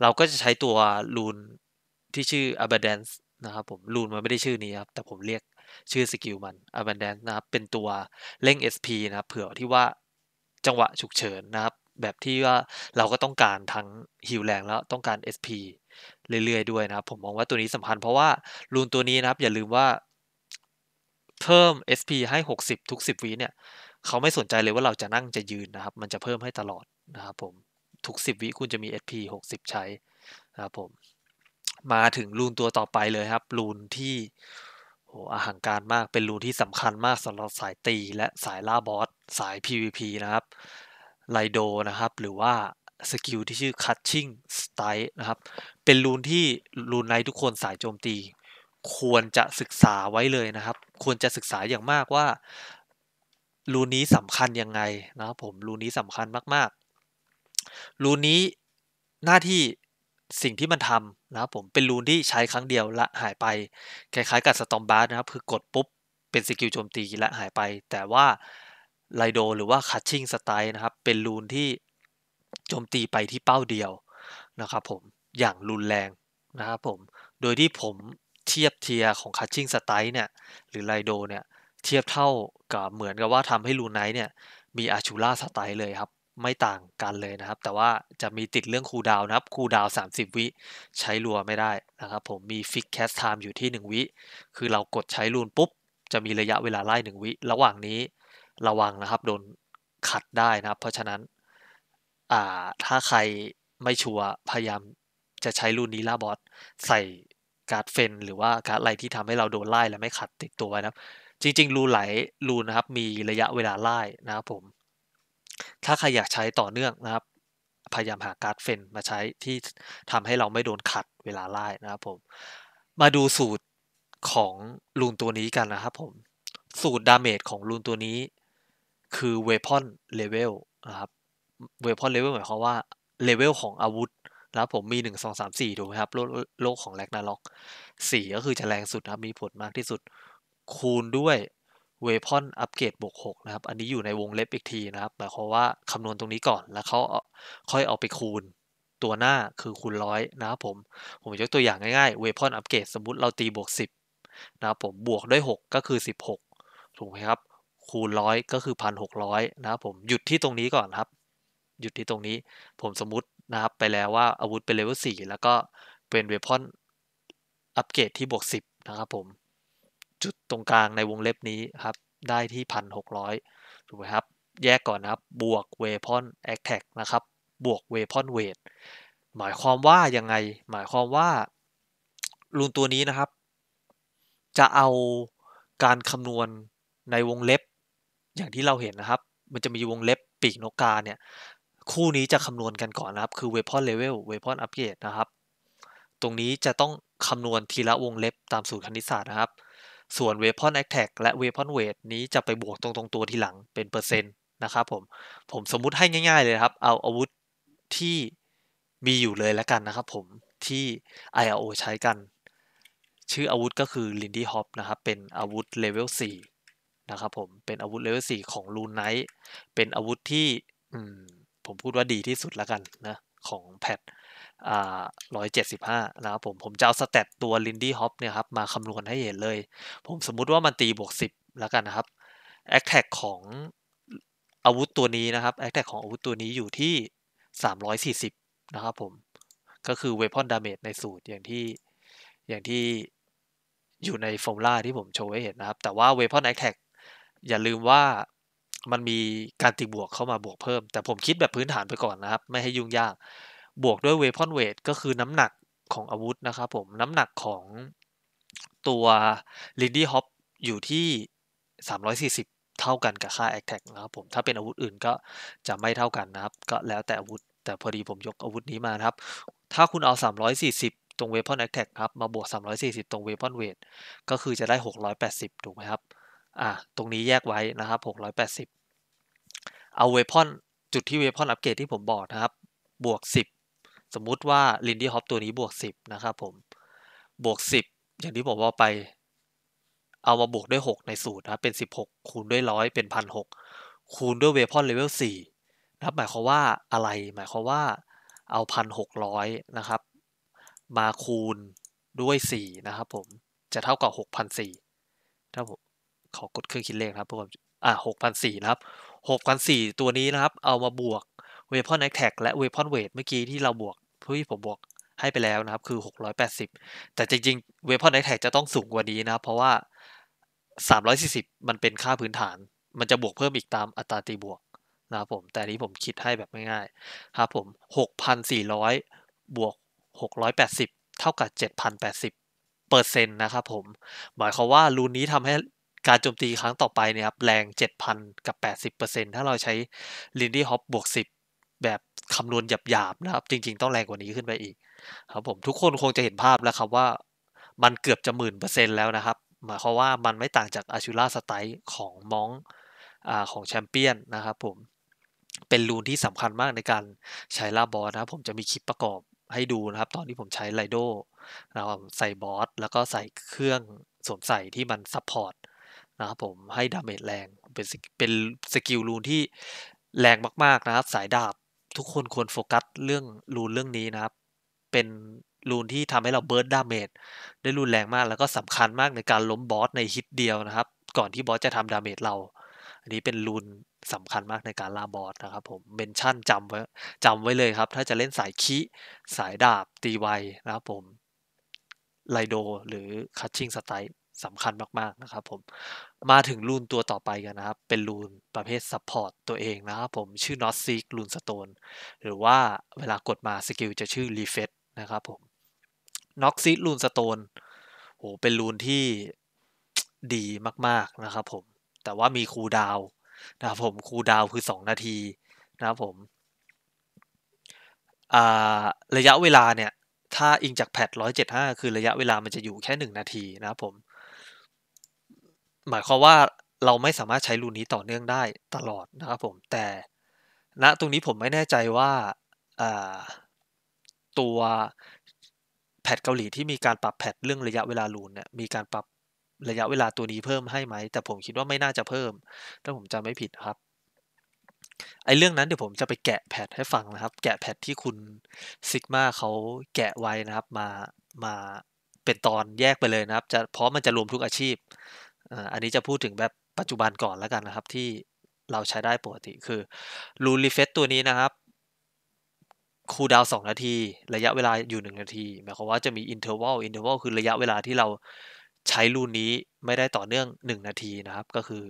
เราก็จะใช้ตัวรูนที่ชื่อ abundance นะครับผมรูนมันไม่ได้ชื่อนี้ครับ แต่ผมเรียกชื่อสกิลมัน abundance นะครับ เป็นตัวเร่ง SP นะครับ เผื่อที่ว่าจังหวะฉุกเฉินนะครับ แบบที่ว่าเราก็ต้องการทั้งฮิวแรงแล้วต้องการ SP เรื่อยๆด้วยนะครับ ผมมองว่าตัวนี้สำคัญ เพราะว่ารูนตัวนี้นะครับ อย่าลืมว่า เพิ่ม SP ให้ 60 ทุก 10วิเนี่ย เขาไม่สนใจเลยว่าเราจะนั่งจะยืนนะครับมันจะเพิ่มให้ตลอดนะครับผมทุก 10วิคุณจะมี SP 60ใช้นะครับผมมาถึงรูนตัวต่อไปเลยครับรูนที่โหอาหังการมาก เป็นรูนที่สำคัญมากสำหรับสายตี และสายล่าบอสสาย PVP นะครับไลโดนะครับหรือว่าสกิลที่ชื่อ c ั t c h i n g Strike นะครับเป็นรูนที่รูนไนทุกคนสายโจมตี ควรจะศึกษาไว้ เลยนะครับ ควรจะศึกษาอย่างมากว่ารูนนี้สำคัญ ยังไงนะครับผมรูนนี้สำคัญมากๆ รูนนี้หน้าที่สิ่งที่มันทำนะครับผมเป็นรูนที่ใช้ครั้งเดียวและหายไปคล้ายๆ กับสตอมบาร์นะครับ คือกดปุ๊บเป็นสกิลโจมตีและหายไป แต่ว่าไลโดหรือว่าคัตชิ่งสไตล์นะครับ เป็นรูนที่โจมตีไปที่เป้าเดียวนะครับผมอย่างรุนแรงนะครับผม โดยที่ผมเทียบเทียของคัตชิ่งสไตล์เนี่ยหรือไลโดเนี่ยเทียบเท่ากับเหมือนกับว่าทำให้ลูนไนท์เนี่ยมีอาชูล่าสไตล์เลยครับไม่ต่างกันเลยนะครับ แต่ว่าจะมีติดเรื่องคูดาวนะครับ คูดาว30 วิ ใช้รัวไม่ได้นะครับผมมีฟิกแคสไทม์อยู่ที่ 1 วิคือเรากดใช้รูนปุ๊บ จะมีระยะเวลาไล่1วิ ระหว่างนี้ระวังนะครับ โดนขัดได้นะครับ เพราะฉะนั้นถ้าใครไม่ชัวร์พยายามจะใช้รูนนี้ล่าบอสใส่การ์ดเฟน หรือว่าการ์ดอะไรที่ทำให้เราโดนไล่และไม่ขัดติดตัวไว้นะครับ จริงๆรูไหลรูนะครับ มีระยะเวลาไล่นะครับผมถ้าใครอยากใช้ต่อเนื่องนะครับ พยายามหาการ์ดเฟน มาใช้ที่ทำให้เราไม่โดนขัดเวลาไล่นะครับ ผม มาดูสูตรของลูนตัวนี้กันนะครับ ผม สูตรดาเมจของลูนตัวนี้คือเวพอนเลเวลนะครับ เวพอนเลเวล หมายความว่า เลเวลของอาวุธนะครับผมมี 1 2 3 4ถูกไหมครับโลโลกของแลกนาล็อก4ก็คือจะแรงสุดครับ มีผลมากที่สุดคูณด้วยเวพอนอัปเกรดบวก6นะครับ อันนี้อยู่ในวงเล็บอีกทีนะครับหมายความว่าคำนวณตรงนี้ก่อน แล้วเขาค่อยเอาไปคูณตัวหน้าคือคูณร้อยนะครับ ผม ผมยกตัวอย่างง่ายๆเวพอนอัปเกรดสมมติเราตีบวก 10นะครับผมบวกด้วย 6 ก็คือ 16ถูกไหมครับคูณร้อยก็คือ 1,600นะครับผมหยุดที่ตรงนี้ก่อนครับ หยุดที่ตรงนี้ ผมสมมตินะครับไปแล้วว่าอาวุธเป็นเลเวล4แล้วก็เป็นเวพอนอัปเกรดที่บวก10นะครับผมจุดตรงกลางในวงเล็บนี้ครับได้ที่ 1,600ถูกไหมครับแยกก่อนนะครับบวกเวพอนแอคแท็กนะครับ บวกเวพอนเวทหมายความว่ายังไง หมายความว่า ลูนตัวนี้นะครับ จะเอาการคำนวณในวงเล็บ อย่างที่เราเห็นนะครับ มันจะมีวงเล็บปีกนกกาเนี่ยคู่นี้จะคำนวณกันก่อนนะครับคือเวพอนเลเวลเวพอนอัปเกรดนะครับตรงนี้จะต้องคำนวณทีละวงเล็บตามสูตรคณิตศาสตร์นะครับส่วน weapon attack และ weapon weight นี้จะไปบวกตรงตรงตัวทีหลังเป็นเปอร์เซ็นต์นะครับผม ผมสมมุติให้ง่ายๆเลยครับ เอาอาวุธที่มีอยู่เลยแล้วกันนะครับผมที่ IRO ใช้กัน ชื่ออาวุธก็คือลินดี้ฮอปนะครับ เป็นอาวุธเลเวล4นะครับผมเป็นอาวุธเลเวล4ของลูนไนท์เป็นอาวุธที่ผมพูดว่าดีที่สุดแล้วกันนะ ของแพทร้อยเจ็ดสิบห้านะครับผม ผมจะเอาสเตตตัวลินดี้ฮอปเนี่ยครับ มาคำนวณให้เห็นเลย ผมสมมุติว่ามันตีบวกสิบแล้วกันนะครับแอคแท็กของอาวุธตัวนี้นะครับแอคแท็กของอาวุธตัวนี้อยู่ที่สามร้อยสี่สิบนะครับผม ก็คือเวพอนดาเมจในสูตรอย่างที่ อย่างที่อยู่ในฟอร์มูล่าที่ผมโชว์ให้เห็นนะครับ แต่ว่าเวพอนแอคแท็กอย่าลืมว่ามันมีการตีบวกเข้ามาบวกเพิ่ม แต่ผมคิดแบบพื้นฐานไปก่อนนะครับ ไม่ให้ยุ่งยากบวกด้วยเวพอนเวทก็คือน้ำหนักของอาวุธนะครับผมน้ำหนักของตัวลินดี้ฮอปอยู่ที่ 340 เท่ากันกับค่าแอคแท็กนะครับผมถ้าเป็นอาวุธอื่นก็จะไม่เท่ากันนะครับก็แล้วแต่อาวุธแต่พอดีผมยกอาวุธนี้มานะครับถ้าคุณเอา 340ตรงเวพอนแอคแท็กครับมาบวก 340 ตรงเวพอนเวทก็คือจะได้ 680ถูกไหมครับอ่ะตรงนี้แยกไว้นะครับ680 เอาเวพอนจุดที่เวพอนอัปเกรดที่ผมบอกนะครับบวก10สมมุติว่าลินดี้ฮอปตัวนี้บวก 10นะครับผมบวก 10 อย่างที่ผมว่าไปเอามาบวกด้วย 6 ในสูตรนะเป็น 16คูณด้วย 100เป็น1น0กคูณด้วยเวพอนเลเวล4นะครับหมายความว่าอะไรหมายความว่า เอา1,600 นะครับ มาคูณด้วย4นะครับ ผมจะเท่ากับ6ส0่ถ้าผมขอกดเครื่องคิดเลขครับเพื่ออ่ะ6ก0ันะครับ6ส0่ตัวนี้นะครับ เอามาบวกเวพอนแอแท็กและเวพอนเวทเมื่อกี้ที่เราบวกที่ผมบวกให้ไปแล้วนะครับ คือ 680 แต่จริงๆเวพอนแอแท็กจะต้องสูงกว่านี้นะเพราะว่า 340 มันเป็นค่าพื้นฐาน มันจะบวกเพิ่มอีกตามอัตราตีบวกนะครับผม แต่นี้ผมคิดให้แบบง่ายๆครับผม 6,400บวก680 เท่ากับ7,080เปอร์เซ็นต์นะครับผม หมายความว่ารูนนี้ทำให้การโจมตีครั้งต่อไปเนี่ยครับแรง7,000กับ80%ถ้าเราใช้ลินดี้ฮอปบวก10แบบคำนวณหยาบๆนะครับจริงๆต้องแรงกว่านี้ขึ้นไปอีกครับผม ทุกคนคงจะเห็นภาพแล้วครับว่ามันเกือบจะหมื่นเปอร์เซ็นต์แล้วนะครับ หมายความว่ามันไม่ต่างจากอาชูล่าสไตล์ของมองอของแชมเปี้ยนนะครับผม เป็นรูนที่สำคัญมากในการใช้ลาบอสนะครับผมจะมีคลิปประกอบให้ดูนะครับ ตอนที่ผมใช้ไลโดนะครับใส่บอสแล้วก็ใส่เครื่องสวมใส่ที่มันซัพพอร์ตนะครับผมให้ดาเมจแรงเป็นเป็นสกิลรูนที่แรงมากๆนะครับ สายดาบทุกคนควรโฟกัสเรื่องรูนเรื่องนี้นะครับ เป็นรูนที่ทำให้เราเบิร์ดดาเมจได้รุนแรงมากแล้วก็สำคัญมากในการล้มบอสในฮิตเดียวนะครับ ก่อนที่บอสจะทำดาเมจเรา อันนี้เป็นรูนสำคัญมากในการล่าบอสนะครับผม เมนชั่นจำไว้จำไว้เลยครับ ถ้าจะเล่นสายคิ สายดาบ ตีไวนะครับผม ไลโดหรือคัตชิ่งสไตล์สำคัญมากๆนะครับ ผม มาถึงรูนตัวต่อไปกันนะครับ เป็นรูนประเภทซัพพอร์ตตัวเองนะครับผม ชื่อ Not Seek รูนสโตนหรือว่าเวลากดมาสกิลจะชื่อ r e f e t นะครับผม n o c k Seek รูนสโตนโหเป็นรูนที่ดีมากๆ นะครับผม แต่ว่ามีครูดาวนะครับผมครูดาวคือ 2 นาทีนะครับผม ระยะเวลาเนี่ย ถ้าอิงจากแพด175 คือระยะเวลา มันจะอยู่แค่ 1 นาทีนะครับผมหมายความว่าเราไม่สามารถใช้รูนี้ต่อเนื่องได้ตลอดนะครับ ผมแต่ณนะตรงนี้ผมไม่แน่ใจว่าตัวแพทเกาหลีที่มีการปรับแพทเรื่องระยะเวลารูนเนี่ยมีการปรับระยะเวลาตัวนี้เพิ่มให้ไหม แต่ผมคิดว่าไม่น่าจะเพิ่มถ้าผมจำไม่ผิดครับ ไอ้เรื่องนั้นเดี๋ยวผมจะไปแกะแพทให้ฟังนะครับแกะแพทที่คุณซิกมาเขาแกะไว้นะครับมามาเป็นตอนแยกไปเลยนะครับ จะเพราะมันจะรวมทุกอาชีพอันนี้จะพูดถึงแบบปัจจุบันก่อนแล้วกันนะครับ ที่เราใช้ได้ปกติ คือรูรีเฟซตัวนี้นะครับคูลดาวสองนาที ระยะเวลาอยู่หนึ่งนาที หมายความว่าจะมีอินเร์วัลอินเทอร์วัลคือระยะเวลาที่เราใช้รูนี้ไม่ได้ต่อเนื่อง 1 นาทีนะครับ ก็คือ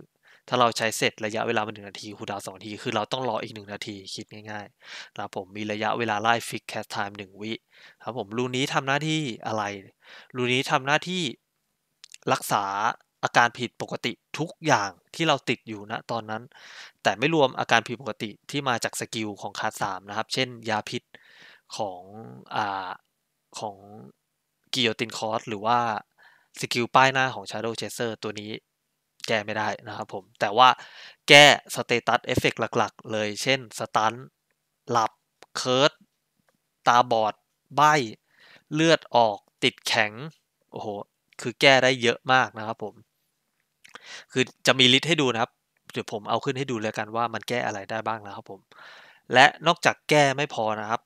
ถ้าเราใช้เสร็จระยะเวลามันหนึ่งนาทีคูลดาวสองนาทีคือเราต้องรออีกหนึ่งนาที คิดง่ายๆนะผมมีระยะเวลาไล่ฟิกแคสไทม์หนึ่งวิครับผมรูนี้ทำหน้าที่อะไรรูนี้ทำหน้าที่รักษาอาการผิดปกติทุกอย่างที่เราติดอยู่ณนะตอนนั้นแต่ไม่รวมอาการผิดปกติที่มาจากสกิลของคาสามนะครับ เช่นยาพิษของอ่าของกิโยตินคอร์สหรือว่าสกิลป้ายหน้าของ Shadow Chaser ตัวนี้แก้ไม่ได้นะครับผม แต่ว่าแก้สเตตัสเอฟเฟกหลักๆ เลยเช่นสตันหลับเคิร์ดตาบอดใบเลือดออกติดแข็ง โอ้โห คือแก้ได้เยอะมากนะครับผมคือจะมีลิสต์ให้ดูนะครับ เดี๋ยวผมเอาขึ้นให้ดูเลยกันว่ามันแก้อะไรได้บ้างนะครับผม และนอกจากแก้ไม่พอนะครับ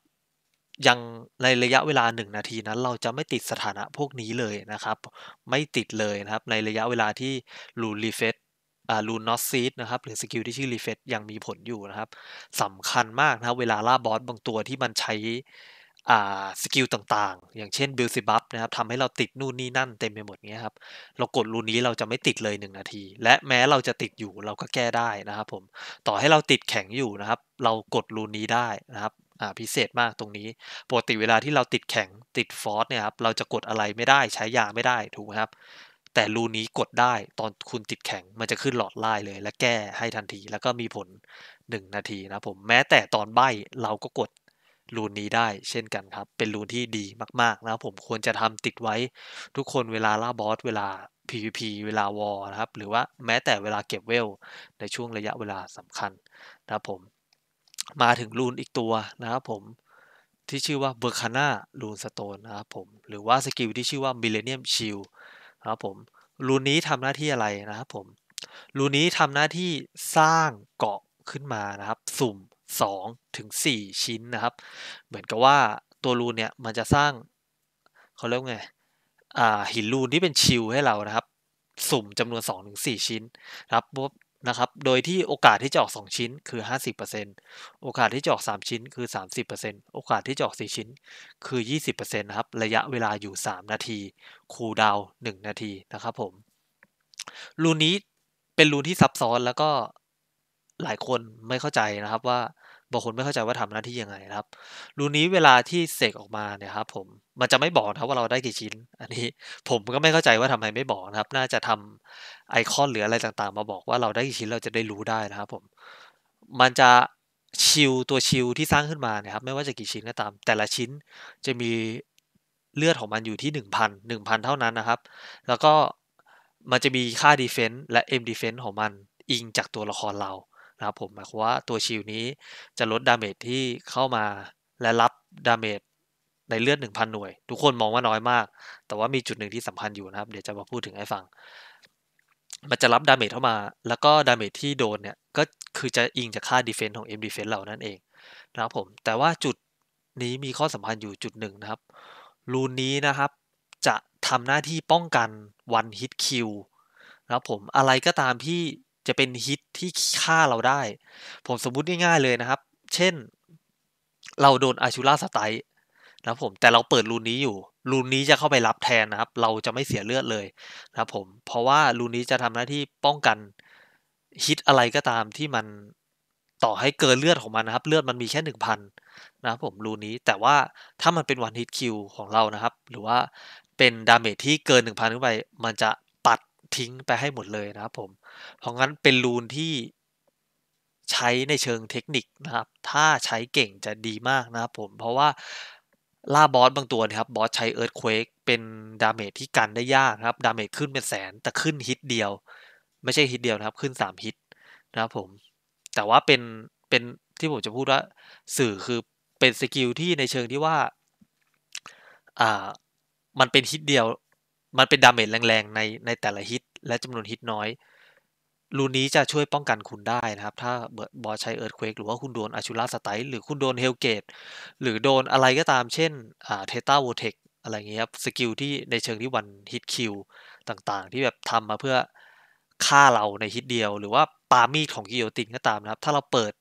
ยังในระยะเวลา 1 นาทีนั้นเราจะไม่ติดสถานะพวกนี้เลยนะครับ ไม่ติดเลยนะครับในระยะเวลาที่รูรีเฟซอรูนอสซีดนะครับหรือสกิลที่ชื่อรีเฟซยังมีผลอยู่นะครับสำคัญมากนะครับ เวลาล่าบอสบางตัวที่มันใช้สกิลต่างๆ อย่างเช่นบิลซิบับนะครับทำให้เราติดนู่นนี่นั่นเต็มไปหมดเงี้ยครับ เรากดรูนี้เราจะไม่ติดเลย 1 นาที และแม้เราจะติดอยู่เราก็แก้ได้นะครับผม ต่อให้เราติดแข็งอยู่นะครับ เรากดรูนี้ได้นะครับพิเศษมากตรงนี้ ปกติเวลาที่เราติดแข็งติดฟอสเนี่ยครับเราจะกดอะไรไม่ได้ใช้ยาไม่ได้ถูกไหมครับ แต่รูนี้กดได้ตอนคุณติดแข็งมันจะขึ้นหลอดไล่เลย และแก้ให้ทันที แล้วก็มีผล 1 นาทีนะผมแม้แต่ตอนใบเราก็กดรูน นี้ได้เช่นกัน ครับ เป็นรูน ที่ดีมาก ๆ นะครับผมควรจะทำติดไว้ทุกคนเวลาล่าบอส เวลา PVP เวลา วอลนะ ครับ หรือว่าแม้แต่เวลาเก็บเวล ในช่วงระยะเวลาสำคัญ นะครับผม มาถึงรูนอีกตัว นะครับผม ที่ชื่อว่า เบอร์คาน่ารูน สโตน นะครับผม หรือว่าสกิลที่ชื่อว่ามิเลเนียมชิลนะครับผมรูนนี้ทำหน้าที่อะไรนะครับผมรูนนี้ทำหน้าที่สร้างเกาะขึ้นมานะครับ สุ่ม2ถึง4ชิ้นนะครับ เหมือนกับว่าตัวรูนเนี่ยมันจะสร้างเขาเรียกไงหินรูนที่เป็นชิลให้เรานะครับ สุ่มจำนวน2ถึง4ชิ้นครับนะครับ โดยที่โอกาสที่จะออก 2 ชิ้นคือ 50%โอกาสที่จะออก 3 ชิ้นคือ 30%โอกาสที่จะออก 4 ชิ้นคือ 20%นะครับ ระยะเวลาอยู่ 3 นาที คูดาว1นาทีนะครับ ผม รูนนี้เป็นรูนที่ซับซ้อนแล้วก็หลายคนไม่เข้าใจนะครับว่าบางคนไม่เข้าใจว่าทำหน้าที่ยังไงครับ รูนี้เวลาที่เสกออกมาเนี่ยครับผมมันจะไม่บอกนะว่าเราได้กี่ชิ้น อันนี้ ผมก็ไม่เข้าใจว่าทำไมไม่บอกนะครับ น่าจะทำไอคอนหรืออะไรต่างๆ มาบอกว่าเราได้กี่ชิ้นเราจะได้รู้ได้นะครับผม มันจะชิลตัวชิลที่สร้างขึ้นมานะครับไม่ว่าจะกี่ชิ้นก็ตามแต่ละชิ้นจะมีเลือดของมันอยู่ที่ 1,000 1,000 เท่านั้นนะครับ แล้วก็มันจะมีค่า Defense และ M Defense ของมันอิงจากตัวละครเรานะครับผมหมายความว่าตัวชิลนี้จะลดดาเมจที่เข้ามาและรับดาเมจในเลือด1,000หน่วยทุกคนมองว่าน้อยมาก แต่ว่ามีจุดหนึ่งที่สำคัญอยู่นะครับ เดี๋ยวจะมาพูดถึงให้ฟัง มันจะรับดาเมจเข้ามา แล้วก็ดาเมจที่โดนเนี่ยก็คือจะอิงจากค่าดีเฟนต์ของ M Defense เหล่านั้นเองนะครับผมแต่ว่าจุดนี้มีข้อสำคัญอยู่จุดหนึ่งนะครับรูนนี้นะครับจะทำหน้าที่ป้องกันวันฮิตคิวนะครับผมอะไรก็ตามที่จะเป็นฮิตที่ฆ่าเราได้ ผมสมมุติง่ายๆเลยนะครับ เช่น เราโดนอาชูล่าสไตล์นะผม แต่เราเปิดรูนนี้อยู่ รูนนี้จะเข้าไปรับแทนนะครับ เราจะไม่เสียเลือดเลยนะครับ ผม เพราะว่ารูนนี้จะทำหน้าที่ป้องกันฮิตอะไรก็ตามที่มันต่อให้เกินเลือดของมันนะครับ เลือดมันมีแค่หนึ่งพันนะครับ ผม รูนี้ แต่ว่าถ้ามันเป็นวันฮิตคิวของเรานะครับ หรือว่าเป็นดาเมจที่เกินหนึ่งพันขึ้นไป มันจะทิ้งไปให้หมดเลยนะครับผม เพราะงั้นเป็นรูนที่ใช้ในเชิงเทคนิคนะครับ ถ้าใช้เก่งจะดีมากนะครับผม เพราะว่าล่าบอสบางตัวนะครับบอสใช้เอิร์ธเควกเป็นดาเมจที่กันได้ยากครับดาเมจขึ้นเป็นแสน แต่ขึ้นฮิตเดียวไม่ใช่ฮิตเดียวนะครับขึ้น3ฮิตนะครับผมแต่ว่าเป็นเป็นที่ผมจะพูดว่าสื่อคือเป็นสกิลที่ในเชิงที่ว่าอ่ามันเป็นฮิตเดียวมันเป็นดาเมจแรงๆในในแต่ละฮิต และจำนวนฮิตน้อย รูนี้จะช่วยป้องกันคุณได้นะครับ ถ้าบอใช้เอิร์ธเควกหรือว่าคุณโดนอาชูราสไตล์หรือคุณโดนเฮลเกตหรือโดนอะไรก็ตาม เช่นอ่าเทต้าโวเทคอะไรเงี้ยครับสกิลที่ในเชิงที่วันฮิตคิวต่างๆ ที่แบบทำมาเพื่อฆ่าเราในฮิตเดียว หรือว่าปามีดของกิโยตินก็ตามนะครับ ถ้าเราเปิด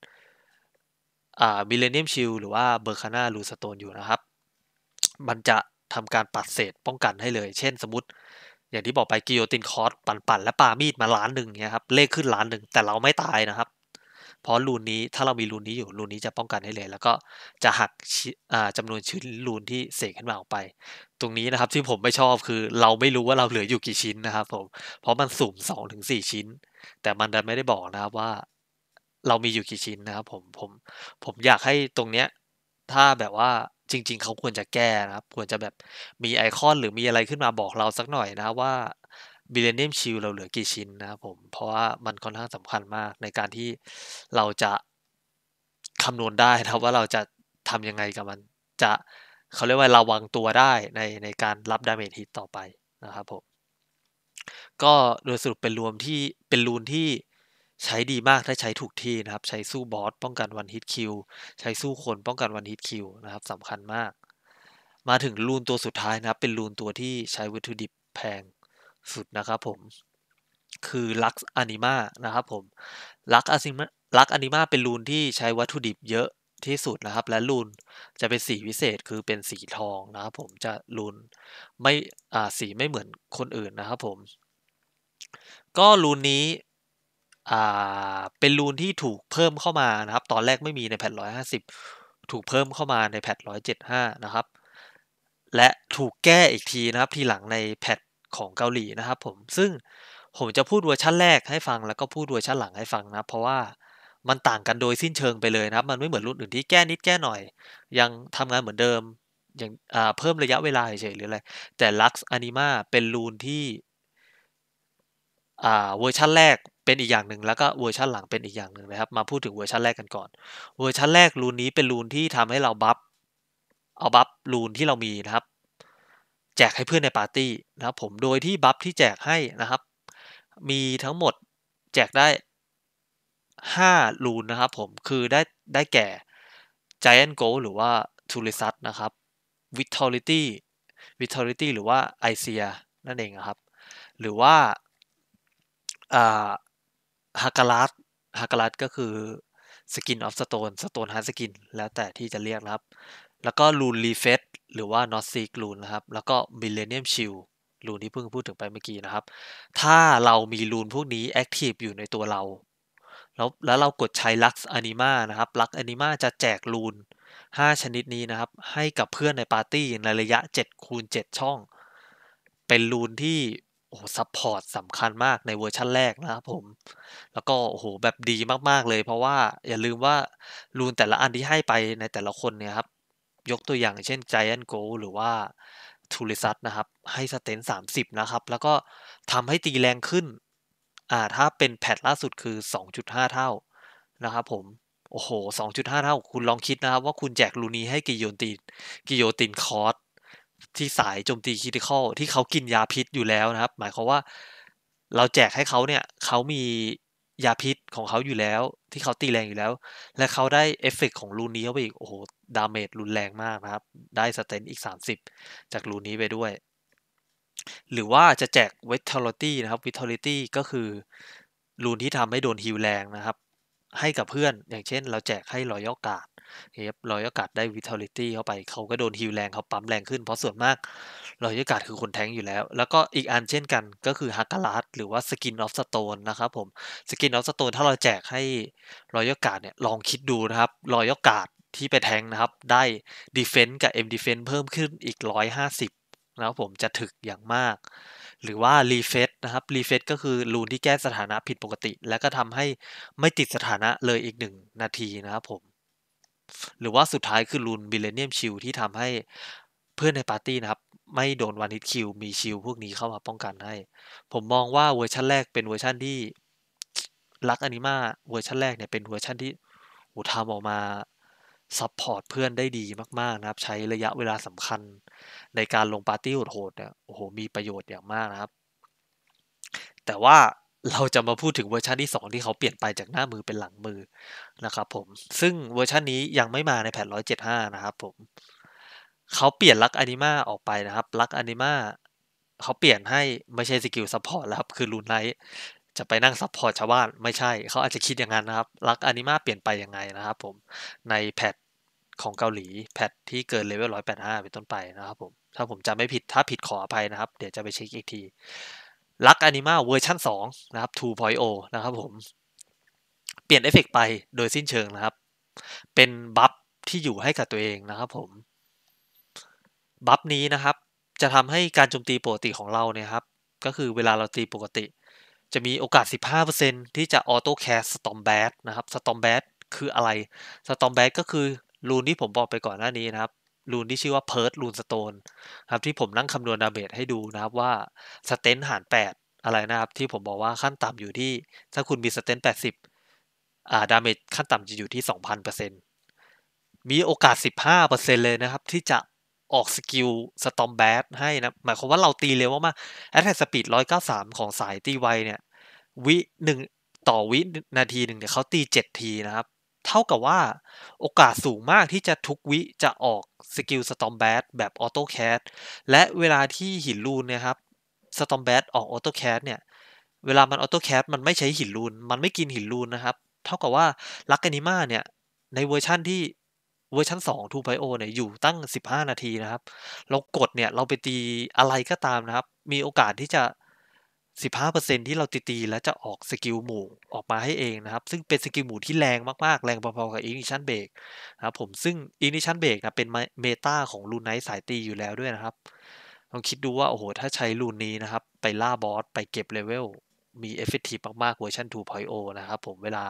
อ่ามิเลเนียมชิลหรือว่าเบอร์คาน่าลูสโตนอยู่นะครับมันจะทำการปัดเศษป้องกันให้เลย เช่นสมมติ อย่างที่บอกไปกิโยตินคอร์สปั่นๆและปามีดมาล้านหนึ่งเนี่ยครับเลขขึ้นล้านหนึ่งแต่เราไม่ตายนะครับเพราะรูนนี้ถ้าเรามีรูนนี้อยู่รูนนี้จะป้องกันให้เลย แล้วก็จะหักจำนวนชิ้นรูนที่เสกขึ้นมาออกไป ตรงนี้นะครับที่ผมไม่ชอบคือ เราไม่รู้ว่าเราเหลืออยู่กี่ชิ้นนะครับผมเพราะมันสุ่ม2อถึงสชิ้น แต่มันไม่ได้บอกนะครับ ว่า เรามีอยู่กี่ชิ้นนะครับผมผมผมอยากให้ตรงเนี้ย ถ้าแบบว่าจริง ๆ เขาควรจะแก้นะครับ ควรจะแบบมีไอคอน หรือมีอะไรขึ้นมาบอกเราสักหน่อยนะว่าบิลเลนเนียมชิลเราเหลือกี่ชิ้นนะครับผม เพราะว่า มันค่อนข้างสำคัญมากในการที่เราจะคำนวณได้นะว่าเราจะทำยังไงกับมันจะเขาเรียกว่าระวังตัวได้ในในการรับดาเมจฮิตต่อไปนะครับผม ก็โดยสรุปเป็นรวมที่เป็นรูนที่ใช้ดีมากถ้าใช้ถูกที่นะครับ ใช้สู้บอสป้องกันวันฮิตคิวใช้สู้คน ป้องกันวันฮิตคิวนะครับสำคัญมาก มาถึงลูนตัวสุดท้ายนะครับ เป็นลูนตัวที่ใช้วัตถุดิบแพงสุดนะครับผมคือลักอนิมานะครับผมลักอนิมาลักอนิมา เป็นลูนที่ใช้วัตถุดิบเยอะที่สุดนะครับ และลูนจะเป็นสีวิเศษคือเป็นสีทองนะครับ ผมจะลูนไม่อ่าสีไม่เหมือนคนอื่นนะครับผมก็ลูนนี้เป็นรูนที่ถูกเพิ่มเข้ามานะครับตอนแรกไม่มีในแพท 150 ถูกเพิ่มเข้ามาในแพท175 นะครับและถูกแก้อีกทีนะครับทีหลังในแพทของเกาหลีนะครับผมซึ่งผมจะพูดเวอร์ชันแรกให้ฟังแล้วก็พูดเวอร์ชันหลังให้ฟังนะเพราะว่ามันต่างกันโดยสิ้นเชิงไปเลยนะครับมันไม่เหมือนรุ่นอื่นที่แก้นิดแก้หน่อย ยังทำงานเหมือนเดิมอย่างเพิ่มระยะเวลาเฉยๆหรืออะไรแต่ลักซ์อนิมาเป็นรูนที่เวอร์ชันแรกเป็นอีกอย่างหนึ่งแล้วก็เวอร์ชันหลังเป็นอีกอย่างหนึ่งนะครับ มาพูดถึงเวอร์ชันแรกกันก่อน เวอร์ชันแรกรูนนี้เป็นรูนที่ทำให้เราบัฟเอาบัฟรูนที่เรามีนะครับ แจกให้เพื่อนในปาร์ตี้นะครับ ผมโดยที่บัฟที่แจกให้นะครับ มีทั้งหมดแจกได้ 5 รูนนะครับผมคือได้ได้แก่ Giant Go หรือว่า t u r i s u ตนะครับ Vitality Vitality หรือว่า i อเซียนั่นเองครับ หรือว่าฮากาลัสฮากาลัสก็คือสกินออฟสโตน สโตนฮาร์ดสกิน แล้วแต่ที่จะเรียกนะครับ แล้วก็ลูนรีเฟสหรือว่านอตซีกลูนนะครับ แล้วก็มิเลเนียมชิลลูนที่เพิ่งพูดถึงไปเมื่อกี้นะครับ ถ้าเรามีลูนพวกนี้แอคทีฟอยู่ในตัวเรา แล้วแล้วเรากดใช้ลักซ์อนิมานะครับ ลักซ์อนิมาจะแจกลูน 5 ชนิดนี้นะครับ ให้กับเพื่อนในปาร์ตี้ในระยะ 7 คูณ 7 ช่อง เป็นลูนที่โอ้โหซัพพอร์ตสำคัญมากในเวอร์ชันแรกนะครับผม แล้วก็โอ้โห แบบดีมากๆเลย เพราะว่าอย่าลืมว่า รูนแต่ละอันที่ให้ไปในแต่ละคนเนี่ยครับ ยกตัวอย่างเช่น Giant g o หรือว่า ทูริซัตนะครับ ให้สเตน30 นะครับ แล้วก็ทำให้ตีแรงขึ้น อ่า ถ้าเป็นแพทล่าสุดคือ 2.5 เท่านะครับผม โอ้โห2.5 เท่า คุณลองคิดนะครับว่าคุณแจกลูนีให้กิโยตินกิโยตินคอร์สที่สายโจมตีคริติคอล ที่เขากินยาพิษอยู่แล้วนะครับ หมายความว่า เราแจกให้เขาเนี่ยเขามียาพิษของเขาอยู่แล้ว ที่เขาตีแรงอยู่แล้ว และเขาได้เอฟเฟกของรูนี้เข้าไปอีกโอ้โหดาเมจรุนแรงมากนะครับ ได้สเตนอีก30จากรูนี้ไปด้วย หรือว่าจะแจกเวทเทอร์ตี้นะครับเวทเทอร์ตี้ก็คือรูนที่ทำให้โดนฮิวแรงนะครับให้กับเพื่อนอย่างเช่น เราแจกให้รอยอกาดเอฟรอยอากาศได้วิทาลิตี้เข้าไป เขาก็โดนฮิวแรงเขาปั๊มแรงขึ้นเพราะส่วนมากรอยอากาศคือคนแทงอยู่แล้ว แล้วก็อีกอันเช่นกันก็คือฮักลาสหรือว่าสกินออฟสโตนนะครับผมสกินออฟสโตนถ้าเราแจกให้รอยอากาศเนี่ยลองคิดดูนะครับรอยอากาศที่ไปแทงนะครับได้ดีเฟนต์กับเอ็มดีเฟนต์เพิ่มขึ้นอีก 150 นะครับผมจะถึกอย่างมาก หรือว่ารีเฟสนะครับรีเฟสก็คือลูนที่แก้สถานะผิดปกติ แล้วก็ทำให้ไม่ติดสถานะเลยอีก1นาทีนะครับผมหรือว่าสุดท้ายคือรูนบิเลเนียมชิลที่ทำให้เพื่อนในปาร์ตี้นะครับ ไม่โดนวันฮิตคิวมีชิลพวกนี้เข้ามาป้องกันให้ ผมมองว่าเวอร์ชันแรกเป็นเวอร์ชันที่ลักอนิมาเวอร์ชันแรกเนี่ยเป็นเวอร์ชันที่โอ้ทาออกมาซัพพอร์ตเพื่อนได้ดีมากๆนะครับ ใช้ระยะเวลาสำคัญ ในการลงปาร์ตี้โหดๆเนี่ยโอ้โหมีประโยชน์อย่างมากนะครับ แต่ว่าเราจะมาพูดถึงเวอร์ชันที่ 2 ที่เขาเปลี่ยนไปจากหน้ามือเป็นหลังมือนะครับ ผมซึ่งเวอร์ชันนี้ยังไม่มาในแผ่น175 นะครับ ผมเขาเปลี่ยนลักอนิมาออกไปนะครับลักอนิมาเขาเปลี่ยนให้ไม่ใช่สกิลซัพพอร์ตแล้วครับคือลูนไนท์จะไปนั่งซัพพอร์ตชาวบ้านไม่ใช่เขาอาจจะคิดอย่างนั้นนะครับลักอนิมาเปลี่ยนไปยังไงนะครับ ผมในแพทของเกาหลีแพทที่เกินเลเวล185เป็นต้นไปนะครับ ผม ถ้าผมจำไม่ผิดถ้าผิดขออภัยนะครับ เดี๋ยวจะไปเช็คอีกทีลักแอนิมาเวอร์ชัน2นะครับ 2.0 นะครับผม เปลี่ยนเอฟเฟกไปโดยสิ้นเชิงนะครับ เป็นบัฟที่อยู่ให้กับตัวเองนะครับผม บัฟนี้นะครับ จะทำให้การโจมตีปกติของเราเนี่ยครับ ก็คือเวลาเราตีปกติ จะมีโอกาส 15%ที่จะออโต้แคสสตอมแบดนะครับ สตอมแบดคืออะไร สตอมแบดก็คือรูนที่ผมบอกไปก่อนหน้านี้นะครับรูนที่ชื่อว่าเพิร์ดรูนสโตนครับที่ผมนั่งคำนวณดาเมจให้ดูนะครับว่าสเตนหาร 8 อะไรนะครับที่ผมบอกว่าขั้นต่ำอยู่ที่ถ้าคุณมีสเตน80 อ่า ดาเมจขั้นต่ำจะอยู่ที่ 2,000%มีโอกาส 15%เลยนะครับที่จะออกสกิลสตอมแบทให้นะ หมายความว่าเราตีเร็วมากๆแอตแทสปีด193 ของสายตีไวเนี่ย วิหนึ่งต่อวินาทีหนึ่งเนี่ยเขาตี7ทีนะครับเท่ากับว่าโอกาสสูงมากที่จะทุกวิจะออกสกิลสตอมแบทแบบออโต้แคสและเวลาที่หินรูนนะครับสตอมแบทออกออโต้แคสเนี่ย เวลามันออโต้แคสมันไม่ใช้หินรูน มันไม่กินหินรูนนะครับ เท่ากับว่าลักแอนิมาเนี่ยในเวอร์ชั่นที่เวอร์ชัน2 2 o เนี่ยอยู่ตั้ง 15 นาทีนะครับเรากดเนี่ย เราไปตีอะไรก็ตามนะครับ มีโอกาสที่จะ15%ที่เราตีีแล้วจะออกสกิลหมู่ออกมาให้เองนะครับ ซึ่งเป็นสกิลหมู่ที่แรงมาก ๆ แรงพอๆกับอินิชันเบรกนะครับผมซึ่งอินิชันเบรกนะเป็นเมตาของลูนไนท์สายตีอยู่แล้วด้วยนะครับลองคิดดูว่าโอ้โหถ้าใช้ลูนนี้นะครับ ไปล่าบอส ไปเก็บเลเวลมีเอฟเฟกตี e มากๆเวอร์ชัน2.0 นะครับผมเวลา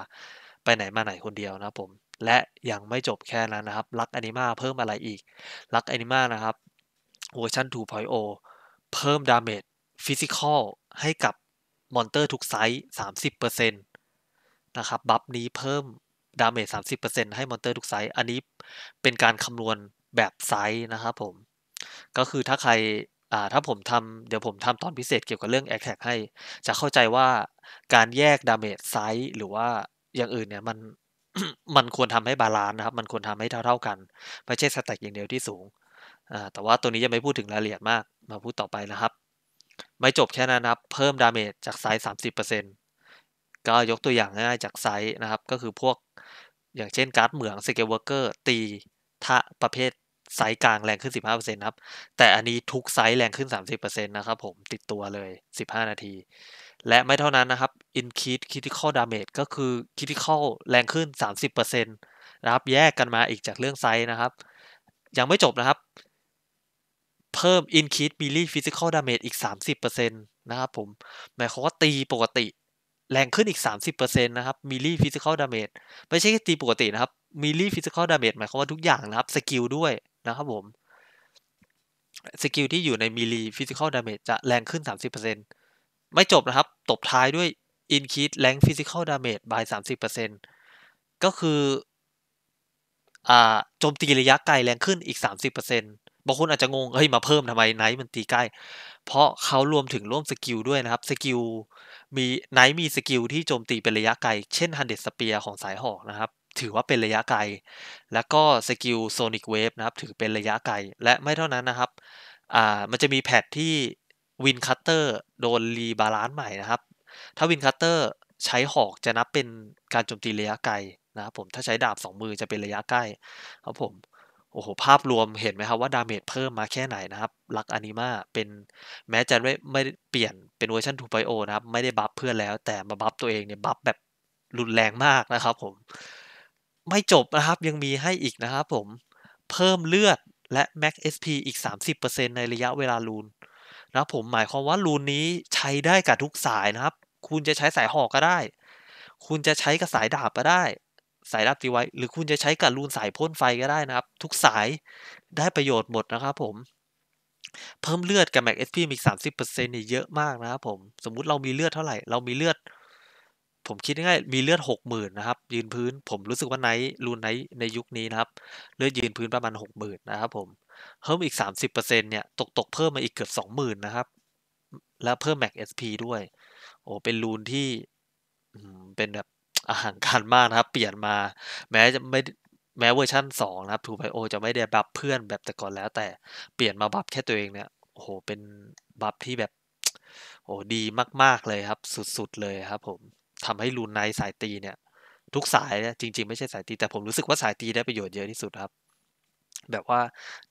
ไปไหนมาไหนคนเดียวนะครับผมและยังไม่จบแค่นั้นนะครับลักแอนิมาเพิ่มอะไรอีกลักแอนิมานะครับเวอร์ชัน2.0 เพิ่มดาเมจฟิสิกอลให้กับมอนเตอร์ทุกไซส์ 30%นะครับ บัฟนี้เพิ่ม ดาเมจ 30%ให้มอนเตอร์ทุกไซส์ อันนี้เป็นการคำนวณแบบไซส์นะครับผม ก็คือถ้าใครอ่าถ้าผมทำเดี๋ยวผมทำตอนพิเศษเกี่ยวกับเรื่องแอคแท็ให้ จะเข้าใจว่าการแยก ดาเมจไซส์ หรือว่าอย่างอื่นเนี่ยมันมันควรทำให้บาลานซ์นะครับ มันควรทำให้เท่าๆกัน ไม่ใช่สแต็กอย่างเดียวที่สูง แต่ว่าตัวนี้ยังไม่พูดถึงรายละเอียดมาก มาพูดต่อไปนะครับไม่จบแค่นั้นครับ เพิ่มดาเมจจากไซส์30%ก็ยกตัวอย่างง่ายจากไซส์นะครับ ก็คือพวกอย่างเช่นการ์ดเหมืองสเกลเวอร์เกอร์ตีท่าประเภทไซส์กลางแรงขึ้น 15%นครับ แต่อันนี้ทุกไซส์แรงขึ้น 30%นะครับ ผมติดตัวเลย 15 นาที และไม่เท่านั้นนะครับ increase critical damage ก็คือ critical แรงขึ้น 30%นะครับแยกกันมาอีกจากเรื่องไซส์นะครับ ยังไม่จบนะครับเพิ่ม increase melee physical damage อีก30%นะครับผม หมายความว่าตีปกติแรงขึ้นอีก 30%นะครับ melee physical damage ไม่ใช่แค่ตีปกตินะครับ melee physical damage หมายความว่าทุกอย่างนะครับ สกิลด้วยนะครับผม สกิลที่อยู่ใน melee physical damage จะแรงขึ้น30%ไม่จบนะครับ ตบท้ายด้วย increase rank physical damage by 30%ก็คืออโจมตีระยะไกลแรงขึ้นอีก 30%บางคนอาจจะงง เฮ้ย มาเพิ่มทำไมไนท์มันตีใกล้ เพราะเขารวมถึงร่วมสกิลด้วยนะครับ สกิลมีไนท์มีสกิลที่โจมตีเป็นระยะไกล เช่นฮันเดสเปียของสายหอกนะครับ ถือว่าเป็นระยะไกล แล้วก็สกิลโซนิกเวฟนะครับ ถือเป็นระยะไกล และไม่เท่านั้นนะครับ อ่า มันจะมีแพทที่วินคัตเตอร์โดนรีบาลานซ์ใหม่นะครับ ถ้าวินคัตเตอร์ใช้หอกจะนับเป็นการโจมตีระยะไกลนะครับผม ถ้าใช้ดาบ 2 มือจะเป็นระยะใกล้ครับผมโอ้โหภาพรวมเห็นไหมครับว่าดาเมจเพิ่มมาแค่ไหนนะครับ ลักอนิมาเป็นแม้จะไม่ไม่เปลี่ยนเป็นเวอร์ชัน2.0 นะครับ ไม่ได้บัฟเพื่อนแล้วแต่มาบัฟตัวเองเนี่ยบัฟแบบรุนแรงมากนะครับผมไม่จบนะครับยังมีให้อีกนะครับผมเพิ่มเลือดและ Max SP อีก 30%ในระยะเวลาลูน นะผมหมายความว่าลูนนี้ใช้ได้กับทุกสายนะครับ คุณจะใช้สายหอกก็ได้ คุณจะใช้กับสายดาบก็ได้สายรับตีไว้ หรือคุณจะใช้ กับรูนสายพ่นไฟก็ได้นะครับ ทุกสายได้ประโยชน์หมดนะครับผม เพิ่มเลือดกับแม็กเอสพีอีกสามสิบเปอร์เซ็นต์นี่เยอะมากนะครับผม สมมุติเรามีเลือดเท่าไหร่เรามีเลือด ผมคิดง่ายมีเลือดหกหมื่นนะครับ ยืนพื้น ผมรู้สึกว่าไนท์รูนไนท์ในยุคนี้นะครับ เลือดยืนพื้นประมาณหกหมื่นนะครับ ผมเพิ่มอีกสามสิบเปอร์เซ็นต์เนี่ยตกตกเพิ่มมาอีกเกือบสองหมื่นนะครับ แล้วเพิ่มแม็กเอสพีด้วย โอ้เป็นรูนที่เป็นแบบอหังการมากนะครับ เปลี่ยนมา แม้จะไม่แม้เวอร์ชั่น 2 นะครับทูไบโอจะไม่ได้บัฟเพื่อนแบบแต่ก่อนแล้ว แต่ เปลี่ยนมาบัฟแค่ตัวเองเนี่ยโอ้โห เป็นบัฟที่แบบโอ้ดีมากๆเลยครับ สุดๆเลยครับ ผมทำให้ลูนไนสายตีเนี่ย ทุกสายเนี่ยจริงๆ ไม่ใช่สายตี แต่ผมรู้สึกว่าสายตีได้ประโยชน์เยอะที่สุดครับ แบบว่า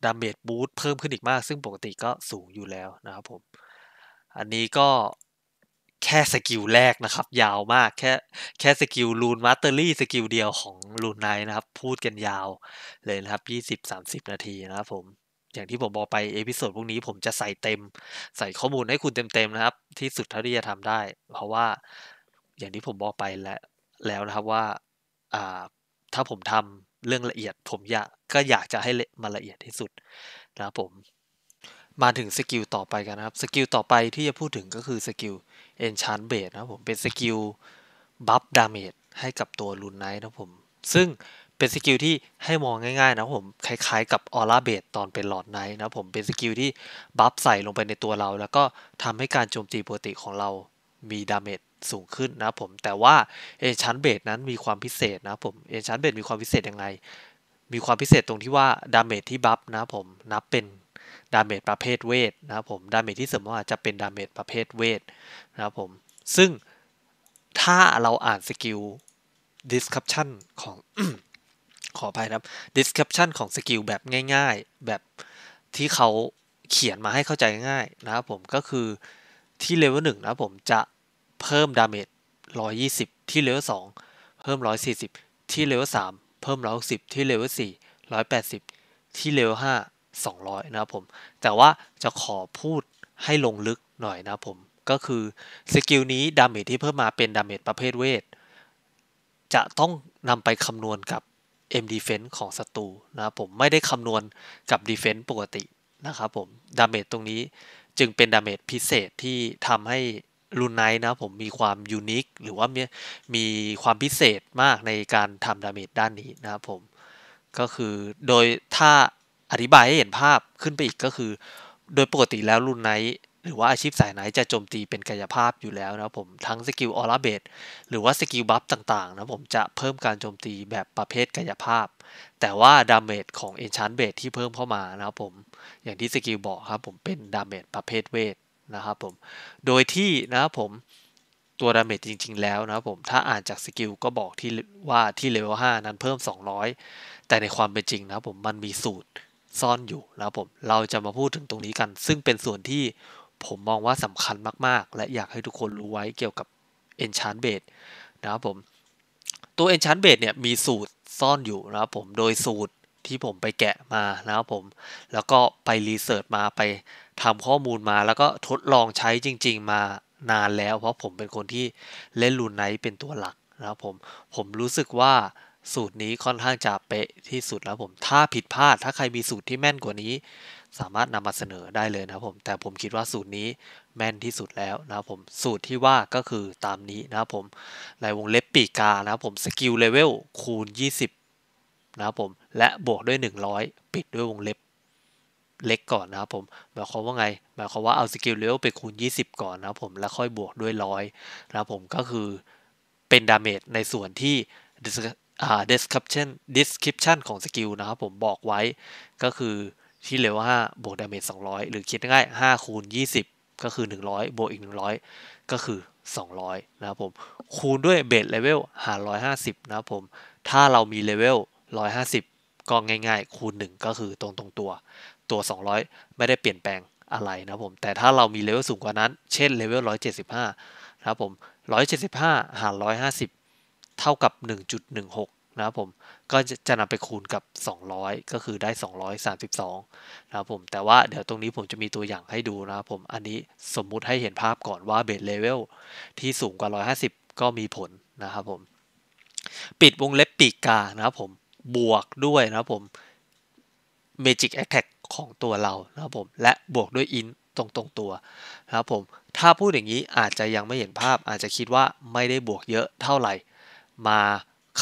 ดาเมจบูทเพิ่มขึ้นอีกมากซึ่งปกติก็สูงอยู่แล้วนะครับผม อันนี้ก็แค่สกิลแรกนะครับ ยาวมากแค่ แค่สกิลลูนมาสเตอรี่สกิลเดียวของลูนไนนะครับพูดกันยาวเลยนะครับ20-30นาทีนะครับผมอย่างที่ผมบอกไปเอพิโซดพวกนี้ผมจะใส่เต็มใส่ข้อมูลให้คุณเต็มๆนะครับที่สุดเท่าที่จะทำได้ เพราะว่าอย่างที่ผมบอกไปแล้วแล้วนะครับว่าถ้าผมทำเรื่องละเอียด ผมอยากก็อยากจะให้มันละเอียดที่สุดนะครับ ผมมาถึงสกิลต่อไปกันนะครับ สกิลต่อไปที่จะพูดถึงก็คือสกิล Enchant b a s e นะครับผมเป็นสกิลบัฟดาเมจให้กับตัวลุนไนท์นะผม ซึ่งเป็นสกิลที่ให้มองง่ายๆนะผมคล้ายๆกับออร่าเบดตอนเป็นหลอดไนท์นะผมเป็นสกิลที่บัฟใส่ลงไปในตัวเราแล้วก็ทำให้การโจมตีปกติของเรามีดาเมจสูงขึ้นนะผม แต่ว่าเอชันเบดนั้นมีความพิเศษนะผมเอชันเบดมีความพิเศษยังไงมีความพิเศษตรงที่ว่าดาเมจที่บัฟนะผมนับเป็นดาเมจประเภทเวทนะครับผม ดาเมจที่เสริมว่าาจะเป็นดาเมจประเภทเวทนะครับผม ซึ่งถ้าเราอ่านสกิล description ของ ขออภัยครับ description ของสกิลแบบง่าย ๆ แบบที่เขาเขียนมาให้เข้าใจง่ายนะครับผมก็คือที่เลเวลหนึ่งนะครับผมจะเพิ่มดาเมจ120ที่เลเวลสองเพิ่ม140ที่เลเวลสามเพิ่ม160ที่เลเวลสี่180ที่เลเวลห้า200นะครับผม แต่ว่าจะขอพูดให้ลงลึกหน่อยนะครับผม ก็คือสกิลนี้ดาเมจที่เพิ่มมาเป็นดาเมจประเภทเวท จะต้องนำไปคำนวณกับ M defense ของศัตรูนะครับผมไม่ได้คำนวณกับ defense ปกตินะครับผมดาเมจตรงนี้จึงเป็นดาเมจพิเศษที่ทำให้รุนไนนะผมมีความยูนิคหรือว่ามีมีความพิเศษมากในการทำดาเมจด้านนี้นะครับผมก็คือโดยถ้าอธิบายให้เห็นภาพขึ้นไปอีกก็คือ โดยปกติแล้วรุ่นไนหรือว่าอาชีพสายไหนจะโจมตีเป็นกายภาพอยู่แล้วนะผมทั้งสกิลออร่าเบดหรือว่าสกิลบัฟต่างๆนะผมจะเพิ่มการโจมตีแบบประเภทกายภาพ แต่ว่าดาเมจของเอนชานเบดที่เพิ่มเข้ามานะครับผมอย่างที่สกิลบอกครับผมเป็นดาเมจประเภทเวทนะครับผมโดยที่นะครับผมตัวดาเมจจริง ๆแล้วนะครับผมถ้าอ่านจากสกิลก็บอกที่ว่าที่เลเวล5นั้นเพิ่ม 200 แต่ในความเป็นจริงนะครับผมมันมีสูตรซ่อนอยู่นะครับผม เราจะมาพูดถึงตรงนี้กัน ซึ่งเป็นส่วนที่ผมมองว่าสำคัญมาก ๆ และอยากให้ทุกคนรู้ไว้เกี่ยวกับ enchant b a t นะครับผม ตัว enchant b a t เนี่ยมีสูตรซ่อนอยู่นะครับผม โดยสูตรที่ผมไปแกะมานะครับผม แล้วก็ไปรีเสิร์ชมา ไปทำข้อมูลมา แล้วก็ทดลองใช้จริง ๆ มานานแล้ว เพราะผมเป็นคนที่เล่นลูนไนท์เป็นตัวหลักนะครับผม ผมรู้สึกว่าสูตรนี้ค่อนข้างจะเป๊ะที่สุดแล้วผม ถ้าผิดพลาด ถ้าใครมีสูตรที่แม่นกว่านี้ สามารถนำมาเสนอได้เลยนะครับผม แต่ผมคิดว่าสูตรนี้แม่นที่สุดแล้วนะครับผม สูตรที่ว่าก็คือตามนี้นะครับผมลายวงเล็บปีกา นะครับผม สกิลเลเวลคูณ20นะครับผม และบวกด้วย 100 ปิดด้วยวงเล็บเล็กก่อนนะครับผม หมายความว่าไง หมายความว่าเอาสกิลเลเวลไปคูณ20 ก่อนนะครับผม แล้วค่อยบวกด้วยร้อยนะครับผม ก็คือเป็นดาเมจในส่วนที่ description description ของสกิลนะครับ ผมบอกไว้ก็คือที่เลเวล5บวกดาเมจ200 หรือคิดง่าย5คูณ 20 ก็คือ 100บวกอีก 100 ก็คือ 200 นะครับผม คูณด้วยเบสเลเวลหาร150 นะครับผม ถ้าเรามีเลเวล150 ก็ง่ายๆ คูณ 1 ก็คือตรงตรงตัว ตัว 200 ไม่ได้เปลี่ยนแปลงอะไรนะผมแต่ถ้าเรามีเลเวลสูงกว่านั้นเช่นเลเวล175นะครับผม175หาร150เท่ากับ 1.16 นะครับผมก็จะนำไปคูณกับ 200 ก็คือได้ 232 นะครับผม แต่ว่าเดี๋ยวตรงนี้ผมจะมีตัวอย่างให้ดูนะครับผม อันนี้สมมุติให้เห็นภาพก่อนว่าเบสเลเวลที่สูงกว่า 150 ก็มีผลนะครับผม ปิดวงเล็บปีกกานะครับผมบวกด้วยนะครับผม Magic Attack ของตัวเรานะครับผมและบวกด้วยอินตรงตรงตัวนะครับผม ถ้าพูดอย่างนี้อาจจะยังไม่เห็นภาพ อาจจะคิดว่าไม่ได้บวกเยอะเท่าไหร่มา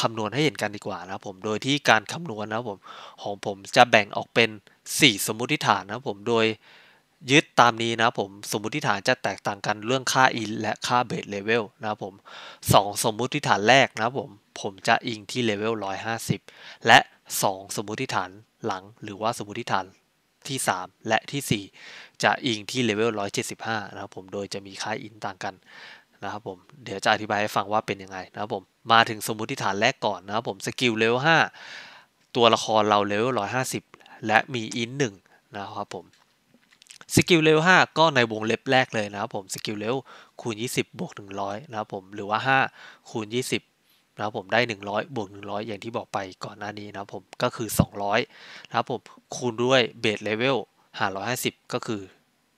คำนวณให้เห็นกันดีกว่านะผม โดยที่การคำนวณนะผม ของผมจะแบ่งออกเป็น 4 สมมุติฐานนะผม โดยยึดตามนี้นะผม สมมุติฐานจะแตกต่างกันเรื่องค่าอินและค่าเบสเลเวลนะผม2สสมมุติฐานแรกนะผม ผมจะอิงที่เลเวล 150 และ 2 สมมุติฐานหลังหรือว่าสมมุติฐานที่ 3 และที่ 4 จะอิงที่เลเวล 175 นะครับผม โดยจะมีค่าอินต่างกันนะครับผมเดี๋ยวจะอธิบายให้ฟังว่าเป็นยังไงนะครับผมมาถึงสมมติฐานแรกก่อนนะครับผมสกิลเลเวล5ตัวละครเราเลเวล150 และมีอินหนึ่งนะครับผมสกิลเลเวล5ก็ในวงเล็บแรกเลยนะครับผมสกิลเลเวลคูณ 20บวก100นะครับผมหรือว่า 5 คูณ 20นะครับผมได้ 100บวก100 อย่างที่บอกไปก่อนหน้านี้นะครับผมก็คือ 200นะครับผมคูณด้วยเบสเลเวลหาส5 0 ก็คือ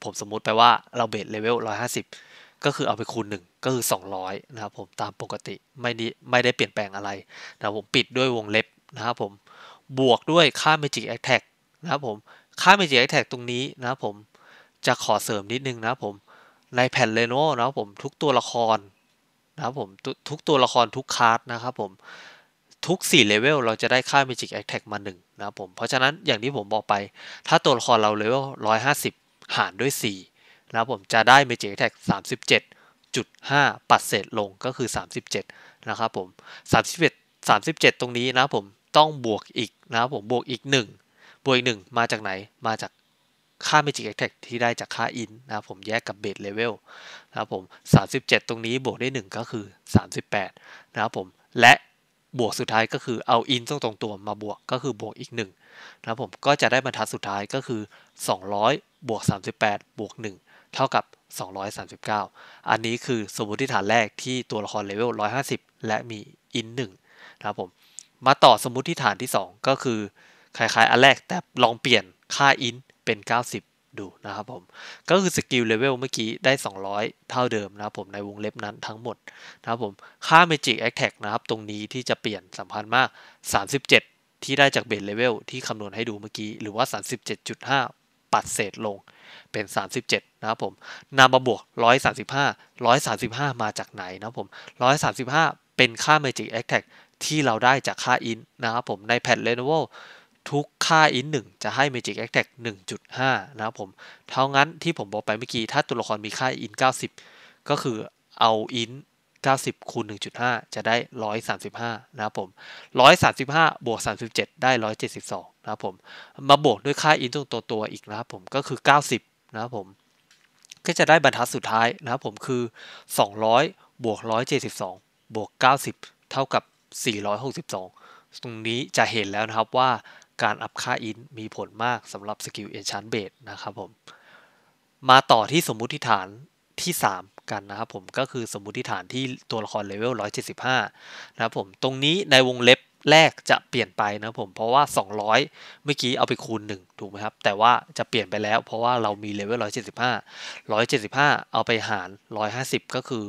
ผมสมมุติไปว่าเราเบสเลเวล150ก็คือเอาไปคูณ 1 ก็คือ 200นะครับผมตามปกติไม่ได้ไม่ได้เปลี่ยนแปลงอะไรนะครับผมปิดด้วยวงเล็บนะครับผมบวกด้วยค่า Magic Attack นะครับผมค่า Magic Attack ตรงนี้นะครับผมจะขอเสริมนิดนึงนะครับผมในแผ่นเลโน่นะครับผมทุกตัวละครนะครับผมทุกตัวละครทุกคาร์ดนะครับผมทุก4เลเวลเราจะได้ค่า Magic Attack มา1นะครับผมเพราะฉะนั้นอย่างที่ผมบอกไป ถ้าตัวละครเราเลเวล150 หารด้วย 4นะผมจะได้ Magic Attack 37.5%ลงก็คือ 37นะครับผม31 37ตรงนี้นะผมต้องบวกอีกนะผมบวกอีก 1 บวกอีก 1 มาจากไหนมาจากค่า Magic Attack ที่ได้จากค่า In นะผมแยกกับ Base Level นะครับผม37 ตรงนี้บวกได้1ก็คือ38นะครับผมและบวกสุดท้ายก็คือเอา In ตรงตรงตัวมาบวกก็คือบวกอีก1นะครับผมก็จะได้บรรทัดสุดท้ายก็คือ 200บวก38บวก1เท่ากับ 239 อันนี้คือสมมติฐานแรกที่ตัวละครเลเวล 150 และมีอินหนึ่งนะครับผม มาต่อสมมติฐานที่ 2 ก็คือคล้ายๆอันแรกแต่ลองเปลี่ยนค่าอินเป็น 90 ดูนะครับผม ก็คือสกิลเลเวลเมื่อกี้ได้ 200 เท่าเดิมนะครับผมในวงเล็บนั้นทั้งหมดนะครับผม ค่า Magic Attack นะครับตรงนี้ที่จะเปลี่ยนสำคัญมาก 37 ที่ได้จากเบสเลเวลที่คำนวณให้ดูเมื่อกี้หรือว่า37.5 ปัดเศษลงป็น 37 นะครับผมนำมาบวก 135 135 มาจากไหนนะครับผม 135 เป็นค่า Magic Attack ที่เราได้จากค่า IN นะครับผมในแพท Lenovo ทุกค่าอิน1จะให้ Magic Attack 1.5 นะครับผม เท่านั้นที่ผมบอกไปเมื่อกี้ ถ้าตัวละครมีค่าอิน90 ก็คือเอาอิน90คูณ1.5 จะได้ 135 นะครับผม 135 บวก 37 ได้ 172ครับผมมาบวกด้วยค่าอินตรงตัวตัวอีกนะครับผมก็คือ 90 นะครับผมก็จะได้บรรทัดสุดท้ายนะครับผมคือ 200 บวก 172 บวก 90 เท่ากับ 462 ตรงนี้จะเห็นแล้วนะครับว่าการอัพค่าอินมีผลมากสำหรับสกิลเอนชันเบดนะครับผมมาต่อที่สมมุติฐานที่ 3 กันนะครับผมก็คือสมมุติฐานที่ตัวละครเลเวล 175 นะครับผมตรงนี้ในวงเล็บแรกจะเปลี่ยนไปนะผม เพราะว่า 200 เมื่อกี้เอาไปคูณ 1 ถูกไหมครับ แต่ว่าจะเปลี่ยนไปแล้วเพราะว่าเรามีเลเวล175 175 เอาไปหาร 150 ก็คือ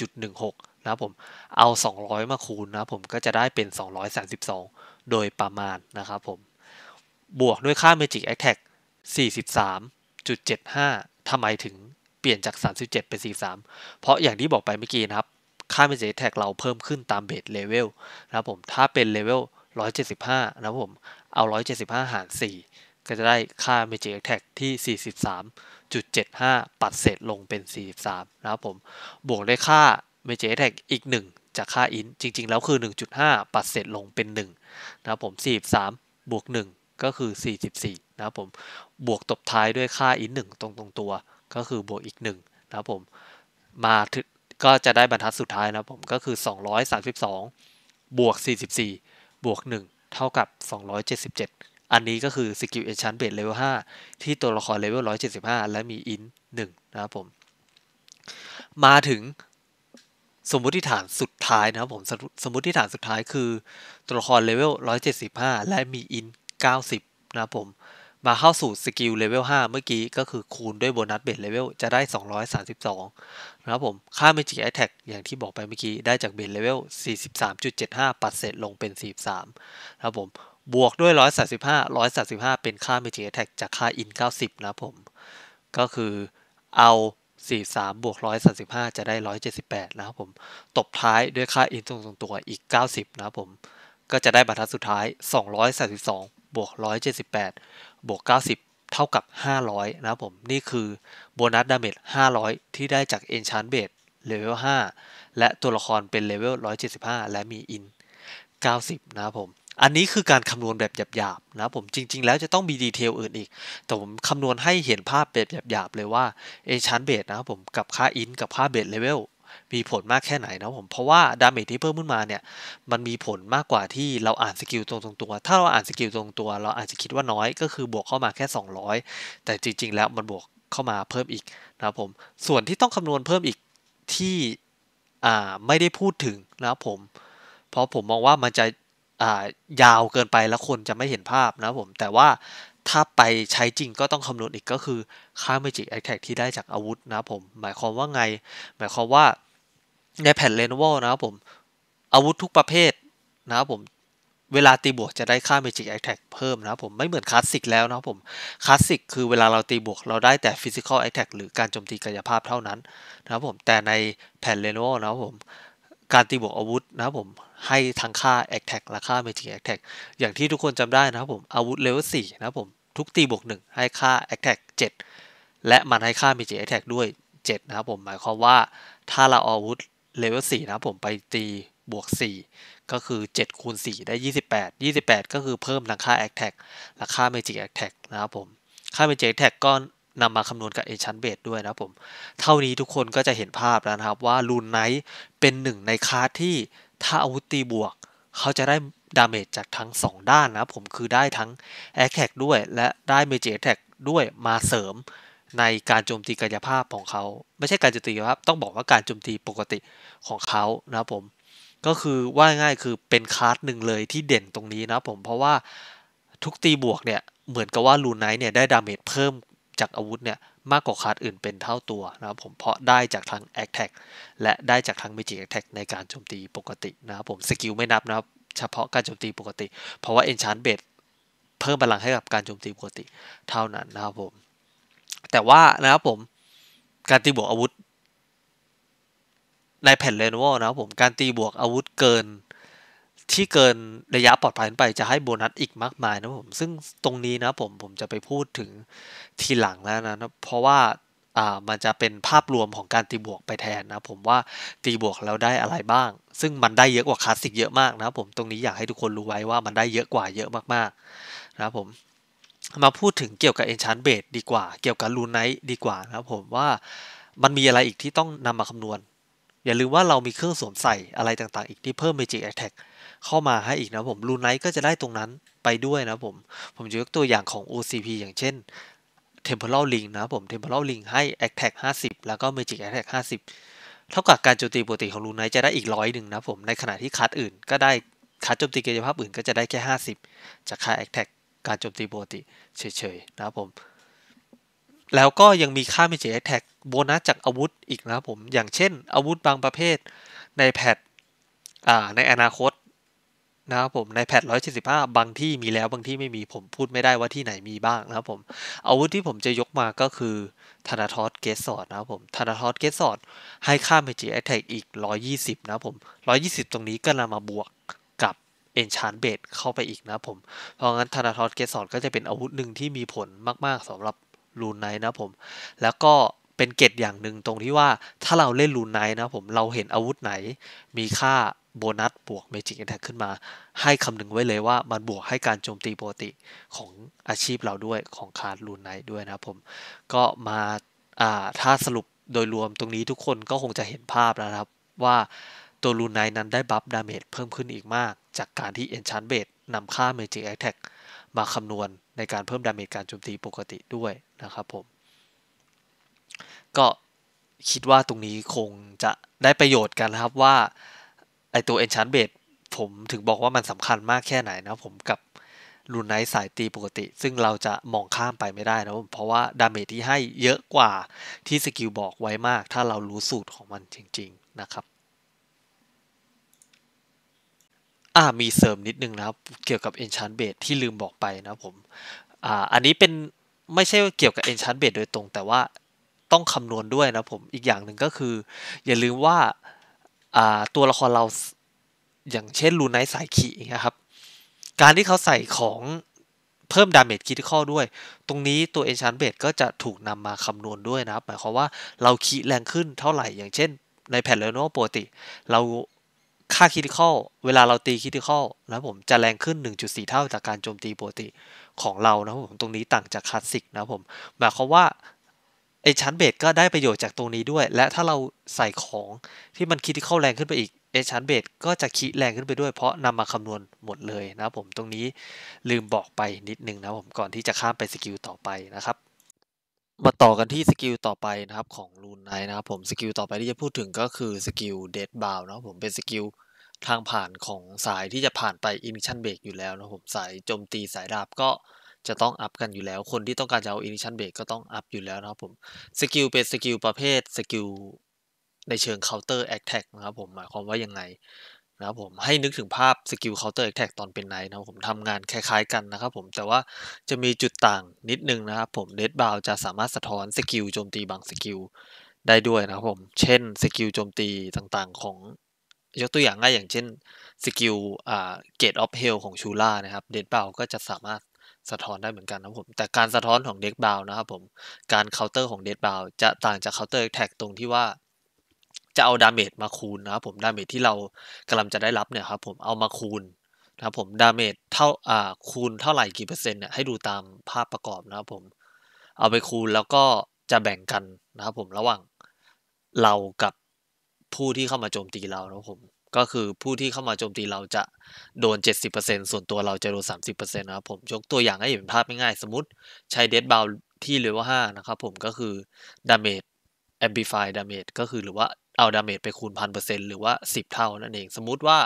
1.16 นะผม เอา 200 มาคูณนะผมก็จะได้เป็น 232 โดยประมาณนะครับผม บวกด้วยค่า Magic Attack 43.75ทำไมถึงเปลี่ยนจาก 37 เป็น 43 เพราะอย่างที่บอกไปเมื่อกี้นะครับค่า message tag เราเพิ่มขึ้นตามเบสเลเวลนะครับผมถ้าเป็นเลเวล 175 นะครับผมเอา 175 หาร 4 ก็จะได้ค่า message tag ที่ 43.75 ปัดเศษลงเป็น 43 นะครับผมบวกได้ค่า message tag อีก 1 จากค่า int จริง ๆ แล้วคือ 1.5 ปัดเศษลงเป็น 1 นะครับผม 43 บวก 1 ก็คือ 44 นะครับผมบวกตบท้ายด้วยค่า int 1ตรงตรงตัวก็คือบวกอีก1นะครับผมมาก็จะได้บรรทัดสุดท้ายนะผมก็คือ 232 บวก 44 บวก 1 เท่ากับ 277 อันนี้ก็คือสกิลเอชันเบดเลเวล5ที่ตัวละครเลเวล175 และมีอิน1นะครับผม มาถึงสมมุติฐานสุดท้ายนะครับผม สมมุติฐานสุดท้ายคือตัวละครเลเวล175 และมีอิน90นะครับผมมาเข้าสู่สกิลเลเวล5เมื่อกี้ก็คือคูณด้วยโบนัสเบสเลเวลจะได้ 232นะครับผมค่าเมจิกแอตแทกอย่างที่บอกไปเมื่อกี้ได้จากเบสเลเวล43.75 ปัดเศษลงเป็น 43นะครับผมบวกด้วย 135 135 เป็นค่าเมจิกแอตแทกจากค่าอิน90นะครับผมก็คือเอา 43บวก 135 จะได้ 178นะครับผมตบท้ายด้วยค่าอินตรงตัวอีก 90นะครับผมก็จะได้บรรทัดสุดท้าย 232บวก 178บวก 90 เท่ากับ 500 นะครับผม นี่คือโบนัสดาเมจ 500 ที่ได้จาก Enchant บดเลเวล5และตัวละครเป็นเลเวล175 และมีอิน 90 นะครับผม อันนี้คือการคำนวณแบบหยาบๆนะผม จริงๆ แล้วจะต้องมีดีเทลอื่นอีก แต่ผมคำนวณให้เห็นภาพแบบหยาบๆ เลยว่า Enchant b a นะครับผม กับค่าอิน กับค่าเบสเลเวลมีผลมากแค่ไหนนะผมเพราะว่าดาเมจที่เพิ่มขึ้นมาเนี่ยมันมีผลมากกว่าที่เราอ่านสกิลตรงตัวถ้าเราอ่านสกิลตรงตัว เราอาจจะคิดว่าน้อย ก็คือบวกเข้ามาแค่200แต่จริง ๆ แล้วมันบวกเข้ามาเพิ่มอีกนะครับผม ส่วนที่ต้องคำนวณเพิ่มอีกที่ไม่ได้พูดถึงนะครับผม เพราะผมมองว่ามันจะยาวเกินไปแล้วคนจะไม่เห็นภาพนะครับผม แต่ว่าถ้าไปใช้จริงก็ต้องคำนวณอีกก็คือค่า Magic Attack ที่ได้จากอาวุธนะผม หมายความว่าไง หมายความว่า ในแผ่นเลนว v ลนะผมอาวุธทุกประเภท นะผมเวลาตีบวกจะได้ค่า Magic Attack เพิ่มนะผมไม่เหมือนคลาสสิกแล้วนะผมคลาสสิกคือเวลาเราตีบวกเราได้แต่ Physical Attack หรือการโจมตีกายภาพเท่านั้น นะผม แต่ในแผ่นเลนว v ลนะผมการตีบวกอาวุธนะครับผมให้ทั้งค่า Attack และค่า Magic Attack อย่างที่ทุกคนจำได้นะครับผมอาวุธเลเวล4นะครับผมทุกตีบวก1ให้ค่า attack 7 และมันให้ค่ามี g i แ attack ด้วย 7 นะครับผม หมายความว่าถ้าเราเอาอาวุธเลเวล4นะครับผมไปตีบวก 4 ก็คือ 7 คูณ 4 ได้ 28 28 ก็คือเพิ่มรัค่า attack และค่า magic attack นะครับผม ค่า magic attack ก็นำมาคำนวณกับอชั้นเบสด้วยนะผม เท่านี้ทุกคนก็จะเห็นภาพแล้วนะครับว่าลูนไนท์เป็นหนึ่งในคาสที่ถ้าอาวุธตีบวก เขาจะได้ดาเมจจากทั้ง 2 ด้านนะผมคือได้ทั้งแอคแท็กด้วย และได้เมจแท็กด้วยมาเสริมในการโจมตีกายภาพของเขา ไม่ใช่การโจมตีครับต้องบอกว่าการโจมตีปกติของเขานะผม ก็คือว่าง่ายคือเป็นคาร์ดหนึ่งเลยที่เด่นตรงนี้นะผมเพราะว่าทุกตีบวกเนี่ย เหมือนกับว่าลูนไนท์เนี่ย ได้ดาเมจเพิ่มจากอาวุธเนี่ยมากกว่าคาร์ดอื่นเป็นเท่าตัวนะครับผมเพราะได้จากทั้งแอคแท็กและได้จากทั้งเมจิแอคแท็กในการโจมตีปกตินะครับผมสกิลไม่นับนะครับเฉพาะการโจมตีปกติ เพราะว่า enchant b e s e เพิ่มพลังให้กับการโจมตีปกติเท่านั้นนะครับผม แต่ว่านะครับผมการตีบวกอาวุธในแผ่นเรนวลนะครับผมการตีบวกอาวุธเกินที่เกินระยะปลอดภัยไปจะให้โบนัสอีกมากมายนะผมซึ่งตรงนี้นะผมผมจะไปพูดถึงทีหลังแล้วนะ เพราะว่าอ่ามันจะเป็นภาพรวมของการตีบวกไปแทนนะผมว่าตีบวกแล้วได้อะไรบ้าง ซึ่งมันได้เยอะกว่าคลาสสิกเยอะมากนะผมตรงนี้อยากให้ทุกคนรู้ไว้ว่ามันได้เยอะกว่าเยอะมากๆนะผมมาพูดถึงเกี่ยวกับเอนชานเบดดีกว่า เกี่ยวกับลูนไนท์ดีกว่านะผมว่ามันมีอะไรอีกที่ต้องนำมาคำนวณอย่าลืมว่าเรามีเครื่องสวมใส่อะไรต่างๆอีกที่เพิ่มเมจิกแอทแทกเข้ามาให้อีกนะผมลูนไนท์ก็จะได้ตรงนั้นไปด้วยนะผมผมยกตัวอย่างของ OCP อย่างเช่น Temporal Link นะผม Temporal Link ให้ Attack 50 แล้วก็ Magic Attack 50 เท่ากับการโจมตีปกติของลูไนจะได้อีกร้อยหนึ่งนะผมในขณะที่คัดอื่นก็ได้คัดโจมตีกายภาพอื่นก็จะได้แค่ 50 จากค่า Attack การโจมตีปกติเฉยๆนะผมแล้วก็ยังมีค่า Magic Attack โบนัสจากอาวุธอีกนะผมอย่างเช่นอาวุธบางประเภทในแพทในอนาคตนะครับผมในแพท175 บางที่มีแล้วบางที่ไม่มีผมพูดไม่ได้ว่าที่ไหนมีบ้างนะครับผมอาวุธที่ผมจะยกมาก็คือธนทอสเกสซอดนะครับผมธนทอสเกสซอดให้ค่าเมจิแอทแทกอีก 120 นะครับผม 120 ตรงนี้ก็นำมาบวกกับเอนชานเบดเข้าไปอีกนะครับผมเพราะงั้นธนทอสเกสซอดก็จะเป็นอาวุธหนึ่งที่มีผลมาก ๆสำหรับลูนไนนะครับผมแล้วก็เป็นเกตอย่างหนึ่งตรงที่ว่าถ้าเราเล่นลูนไนนะผมเราเห็นอาวุธไหนมีค่าโบนัส บวกเมจิกแอนแทกขึ้นมา ให้คำนึงไว้เลยว่ามันบวกให้การโจมตีปกติของอาชีพเราด้วยของคาร์ดลูนไนด้วยนะครับผม ก็มาถ้าสรุปโดยรวมตรงนี้ทุกคนก็คงจะเห็นภาพแล้วครับว่าตัวลูนไนนั้นได้บัฟดาเมจเพิ่มขึ้นอีกมากจากการที่เอนชานเบดนำค่าเมจิกแอคแท็กมาคำนวณในการเพิ่มดาเมจการโจมตีปกติด้วยนะครับผมก็คิดว่าตรงนี้คงจะได้ประโยชน์กันนะครับว่าไอตัวเอนชานเบดผมถึงบอกว่ามันสำคัญมากแค่ไหนนะผมกับลูนไนสายตีปกติ ซึ่งเราจะมองข้ามไปไม่ได้นะผมเพราะว่าดาเมจที่ให้เยอะกว่าที่สกิลบอกไว้มากถ้าเรารู้สูตรของมันจริงๆนะครับอ่ามีเสริมนิดนึงนะครับเกี่ยวกับ enchant b a s ที่ลืมบอกไปนะผมอ่าอันนี้เป็นไม่ใช่เกี่ยวกับ enchant b a s โดยตรงแต่ว่าต้องคำนวณด้วยนะผมอีกอย่างหนึ่งก็คืออย่าลืมว่าตัวละครเราอย่างเช่นลูนไนส์สายขี่นะครับ การที่เขาใส่ของเพิ่มดาเมจคิทิคอลด้วยตรงนี้ตัวเอนชานเบดก็จะถูกนำมาคำนวณด้วยนะครับหมายความว่าเราขีแรงขึ้นเท่าไหร่อย่างเช่น ในแผ่นเรโนปกติเราค่าคิทิคอลเวลาเราตีคิทิคอลนะผมจะแรงขึ้น1.4เท่าจากการโจมตีปกติของเรานะผมตรงนี้ต่างจากคลาสสิกนะผมหมายความว่าไอชั้นเบสก็ได้ประโยชน์จากตรงนี้ด้วยและถ้าเราใส่ของที่มันคิดที่เข้าแรงขึ้นไปอีกไอชั้นเบสก็จะคิดแรงขึ้นไปด้วย เพราะนำมาคำนวณหมดเลยนะผมตรงนี้ลืมบอกไปนิดนึงนะผมก่อนที่จะข้ามไปสกิลต่อไปนะครับมาต่อกันที่สกิลต่อไปนะครับของลูนไนนะครับผมสกิลต่อไปที่จะพูดถึงก็คือสกิลเดดบาวนะครับผมเป็นสกิลทางผ่านของสายที่จะผ่านไปอินิชันเบรกอยู่แล้วนะผมสายโจมตีสายดาบก็จะต้องอัพกันอยู่แล้ว คนที่ต้องการจะเอาอินิชันเบรกก็ต้องอัพอยู่แล้วนะครับผม สกิลเป็นสกิลประเภทสกิลในเชิงคา c เตอร์แอคแท็กนะครับผมหมายความว่ายังไงนะครับผม ให้นึกถึงภาพสกิลคา c เตอร์แอคแท็กตอนเป็นไนท์นะครับผม ทำงานคล้ายๆ กันนะครับผม แต่ว่าจะมีจุดต่างนิดนึงนะครับผม เดดบาวจะสามารถสะท้อนสกิลโจมตีบางสกิลได้ด้วยนะครับผม เช่นสกิลโจมตีต่างๆของ ยกตัวอย่างง่ายอย่างเช่นสกิลเกตออฟเฮลของชูล่านะครับ เดดบาวก็จะสามารถสะท้อนได้เหมือนกันนะผมแต่การสะท้อนของเด็กบาวนะครับผมการเคาน์เตอร์ของเด็กบาวจะต่างจากเคาน์เตอร์แท็กตรงที่ว่า จะเอาดาเมจมาคูณนะครับผมดาเมจที่เรากำลังจะได้รับเนี่ยครับผมเอามาคูณนะครับผมดาเมจเท่าอ่าคูณเท่าไหร่กี่เปอร์เซ็นต์เนี่ยให้ดูตามภาพประกอบนะครับผมเอาไปคูณแล้วก็จะแบ่งกันนะครับผมระหว่างเรากับผู้ที่เข้ามาโจมตีเรานะครับผมก็คือผู้ที่เข้ามาโจมตีเราจะโดน 70%ส่วนตัวเราจะโดน 30%นะครับผม ยกตัวอย่างให้เห็นภาพง่ายๆ สมมติใช้เดดบาวที่เลเวล5นะครับ ผมก็คือดาเมจแอมพลิฟายดาเมจก็คือหรือว่าเอาดาเมจไปคูณพันเเปอร์ซ็นต์หรือว่า 10 เท่า นั่นเอง สมมุติว่า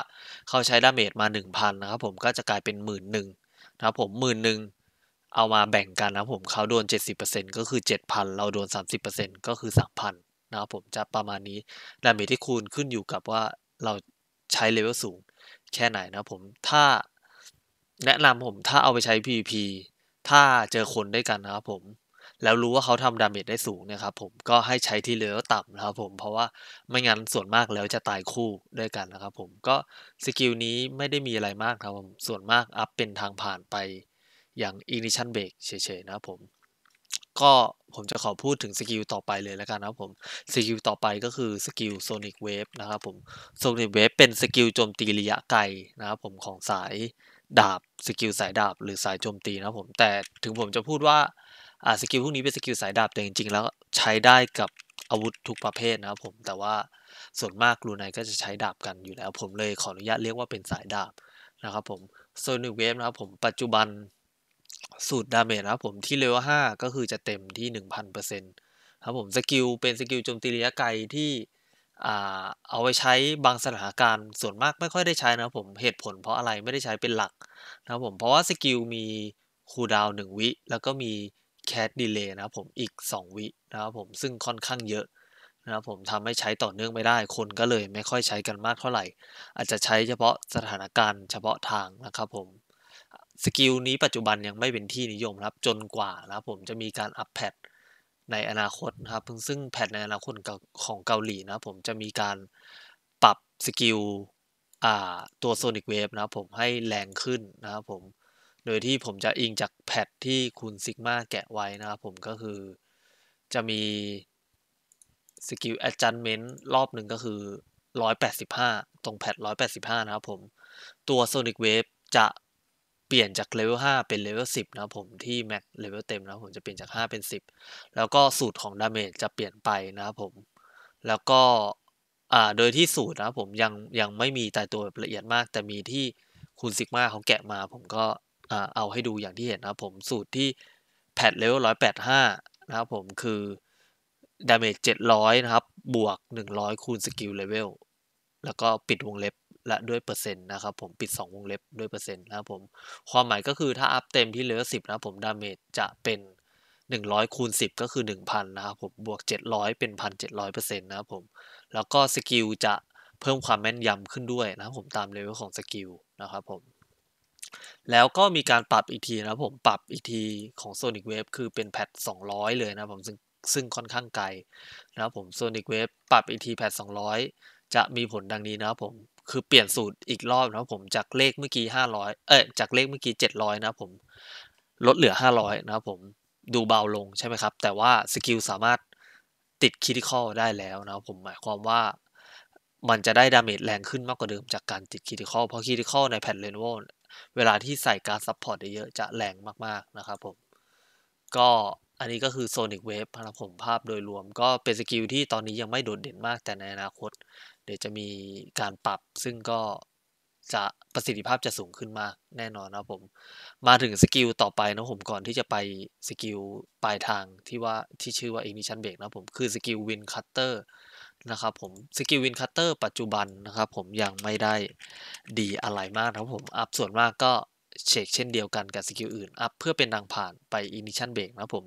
เขาใช้ดาเมจมา 1000 นะครับผมก็จะกลายเป็น1 1ื่นนะครับผม1 1ื่นเอามาแบ่งกันนะผมเขาโดน 70%ก็คือ7,000 เราโดน 30%ก็คือ3,000นะครับผมจะประมาณนี้ดาเมจที่คูณขึ้นอยู่กับว่าเราใช้เลเวลสูงแค่ไหนนะผม ถ้าแนะนำผมถ้าเอาไปใช้ PVP ถ้าเจอคนด้วยกันนะครับผม แล้วรู้ว่าเขาทำดาเมจได้สูงเนี่ยครับผม ก็ให้ใช้ที่เลเวลต่ำนะครับผมเพราะว่าไม่งั้นส่วนมากแล้วจะตายคู่ด้วยกันนะครับผมก็สกิลนี้ไม่ได้มีอะไรมากครับผมส่วนมากอัพเป็นทางผ่านไปอย่างอินิชันเบรกเฉยๆนะครับผมก็ผมจะขอพูดถึงสกิลต่อไปเลยแล้วกันนะครับผมสกิลต่อไปก็คือสกิลโซนิกเวฟนะครับผมโซนิกเวฟเป็นสกิลโจมตีระยะไกลนะครับผมของสายดาบสกิลสายดาบหรือสายโจมตีนะครับผมแต่ถึงผมจะพูดว่า อ่าสกิลพวกนี้เป็นสกิลสายดาบแต่จริงๆ แล้วใช้ได้กับอาวุธทุกประเภทนะครับผมแต่ว่าส่วนมากรูไนก็จะใช้ดาบกันอยู่แล้วผมเลยขออนุญาตเรียกว่าเป็นสายดาบนะครับผมโซนิกเวฟนะครับผมปัจจุบันสูตรดาเมจนะครับผมที่เลเวลห้าก็คือจะเต็มที่หนึ่งพันเปอร์เซ็นต์ครับผม สกิลเป็นสกิลโจมตีระยะไกลที่เอาไว้ใช้บางสถานการณ์ส่วนมากไม่ค่อยได้ใช้นะครับผมเหตุผลเพราะอะไรไม่ได้ใช้เป็นหลักนะครับผมเพราะว่าสกิลมีคูลดาวน์หนึ่งวิแล้วก็มีแคดดีเลย์นะครับผมอีก 2 วินะครับผมซึ่งค่อนข้างเยอะนะครับผมทำให้ใช้ต่อเนื่องไม่ได้คนก็เลยไม่ค่อยใช้กันมากเท่าไหร่ อาจจะใช้เฉพาะสถานการณ์เฉพาะทางนะครับผมสกิลนี้ปัจจุบันยังไม่เป็นที่นิยมครับจนกว่านะครับผมจะมีการอัปแพทในอนาคตนะครับ ซึ่งแพทในอนาคตของเกาหลีนะครับผมจะมีการปรับสกิลตัวโซนิกเวฟนะครับผมให้แรงขึ้นนะครับผม โดยที่ผมจะอิงจากแพทที่คุณซิกมาแกะไว้นะครับผมก็คือจะมีสกิลอดจั s เมนต์รอบหนึ่งก็คือ 185 ตรงแพท 185 นะครับผมตัวโซนิกเวฟจะเปลี่ยนจากเลเวล5เป็นเลเวล10 นะผม ที่แม็กเลเวลเต็มนะผมจะเปลี่ยนจาก5เป็น 10 แล้วก็สูตรของดาเมจจะเปลี่ยนไปนะครับผม แล้วก็อ่าโดยที่สูตรนะผม ยัง ยังไม่มีตายตัวแบบละเอียดมาก แต่มีที่คุณซิกมาเขาแกะมา ผมก็อ่าเอาให้ดูอย่างที่เห็นนะผม สูตรที่แพดเลเวล185 นะครับผม คือดาเมจ700 นะครับบวก100คูณสกิลเลเวลแล้วก็ปิดวงเล็บและด้วยเปอร์เซ็นต์นะครับผมปิด2วงเล็บด้วยเปอร์เซ็นต์นะครับผมความหมายก็คือถ้าอัพเต็มที่เหลือ10นะผมดาเมจจะเป็น 100คูณ10 ก็คือ 1,000นะครับผมบวก700เป็น1,700%นต์นะครับผมแล้วก็สกิลจะเพิ่มความแม่นยำขึ้นด้วยนะครับผมตามเลเวลของสกิลนะครับผมแล้วก็มีการปรับอีกทีนะครับผมปรับอีกที ของ Sonic Wave คือเป็นแพท200 เลยนะผมซึ่งซึ่งค่อนข้างไกลนะครับผม Sonic Wave ปรับอีกทีแพท200 จะมีผลดังนี้นะครับผมคือเปลี่ยนสูตรอีกรอบนะผมจากเลขเมื่อกี้ห้าร้อยเอ้จากเลขเมื่อกี้เจ็ดร้อยนะผมลดเหลือห้าร้อยนะผมดูเบาลงใช่ไหมครับแต่ว่าสกิลสามารถติดคิติคอลได้แล้วนะผมหมายความว่ามันจะได้ดาเมจแรงขึ้นมากกว่าเดิมจากการติดคิติคอลเพราะคิติคอลในแผ่นเลนโวเวลาที่ใส่การซัพพอร์ตเยอะ จะแรงมากๆนะครับผมก็อันนี้ก็คือโซนิกเวฟนะครับผมภาพโดยรวมก็เป็นสกิลที่ตอนนี้ยังไม่โดดเด่นมาก แต่ในอนาคตเดี๋ยวจะมีการปรับซึ่งก็จะประสิทธิภาพจะสูงขึ้นมากแน่นอนนะผม มาถึงสกิลต่อไปนะผมก่อนที่จะไปสกิลปลายทางที่ว่าที่ชื่อว่า ignition b r a k นะผมคือ สกิล w i n ั cutter นะครับผม สกิลวินคัตเตอร์ปัจจุบันนะครับผมยังไม่ได้ดีอะไรมากนะครับผมอัพส่วนมากก็เช็คเช่นเดียวกันกับสกิลอื่นอัพเพื่อเป็นทางผ่านไปอินิชันเบรกนะครับผม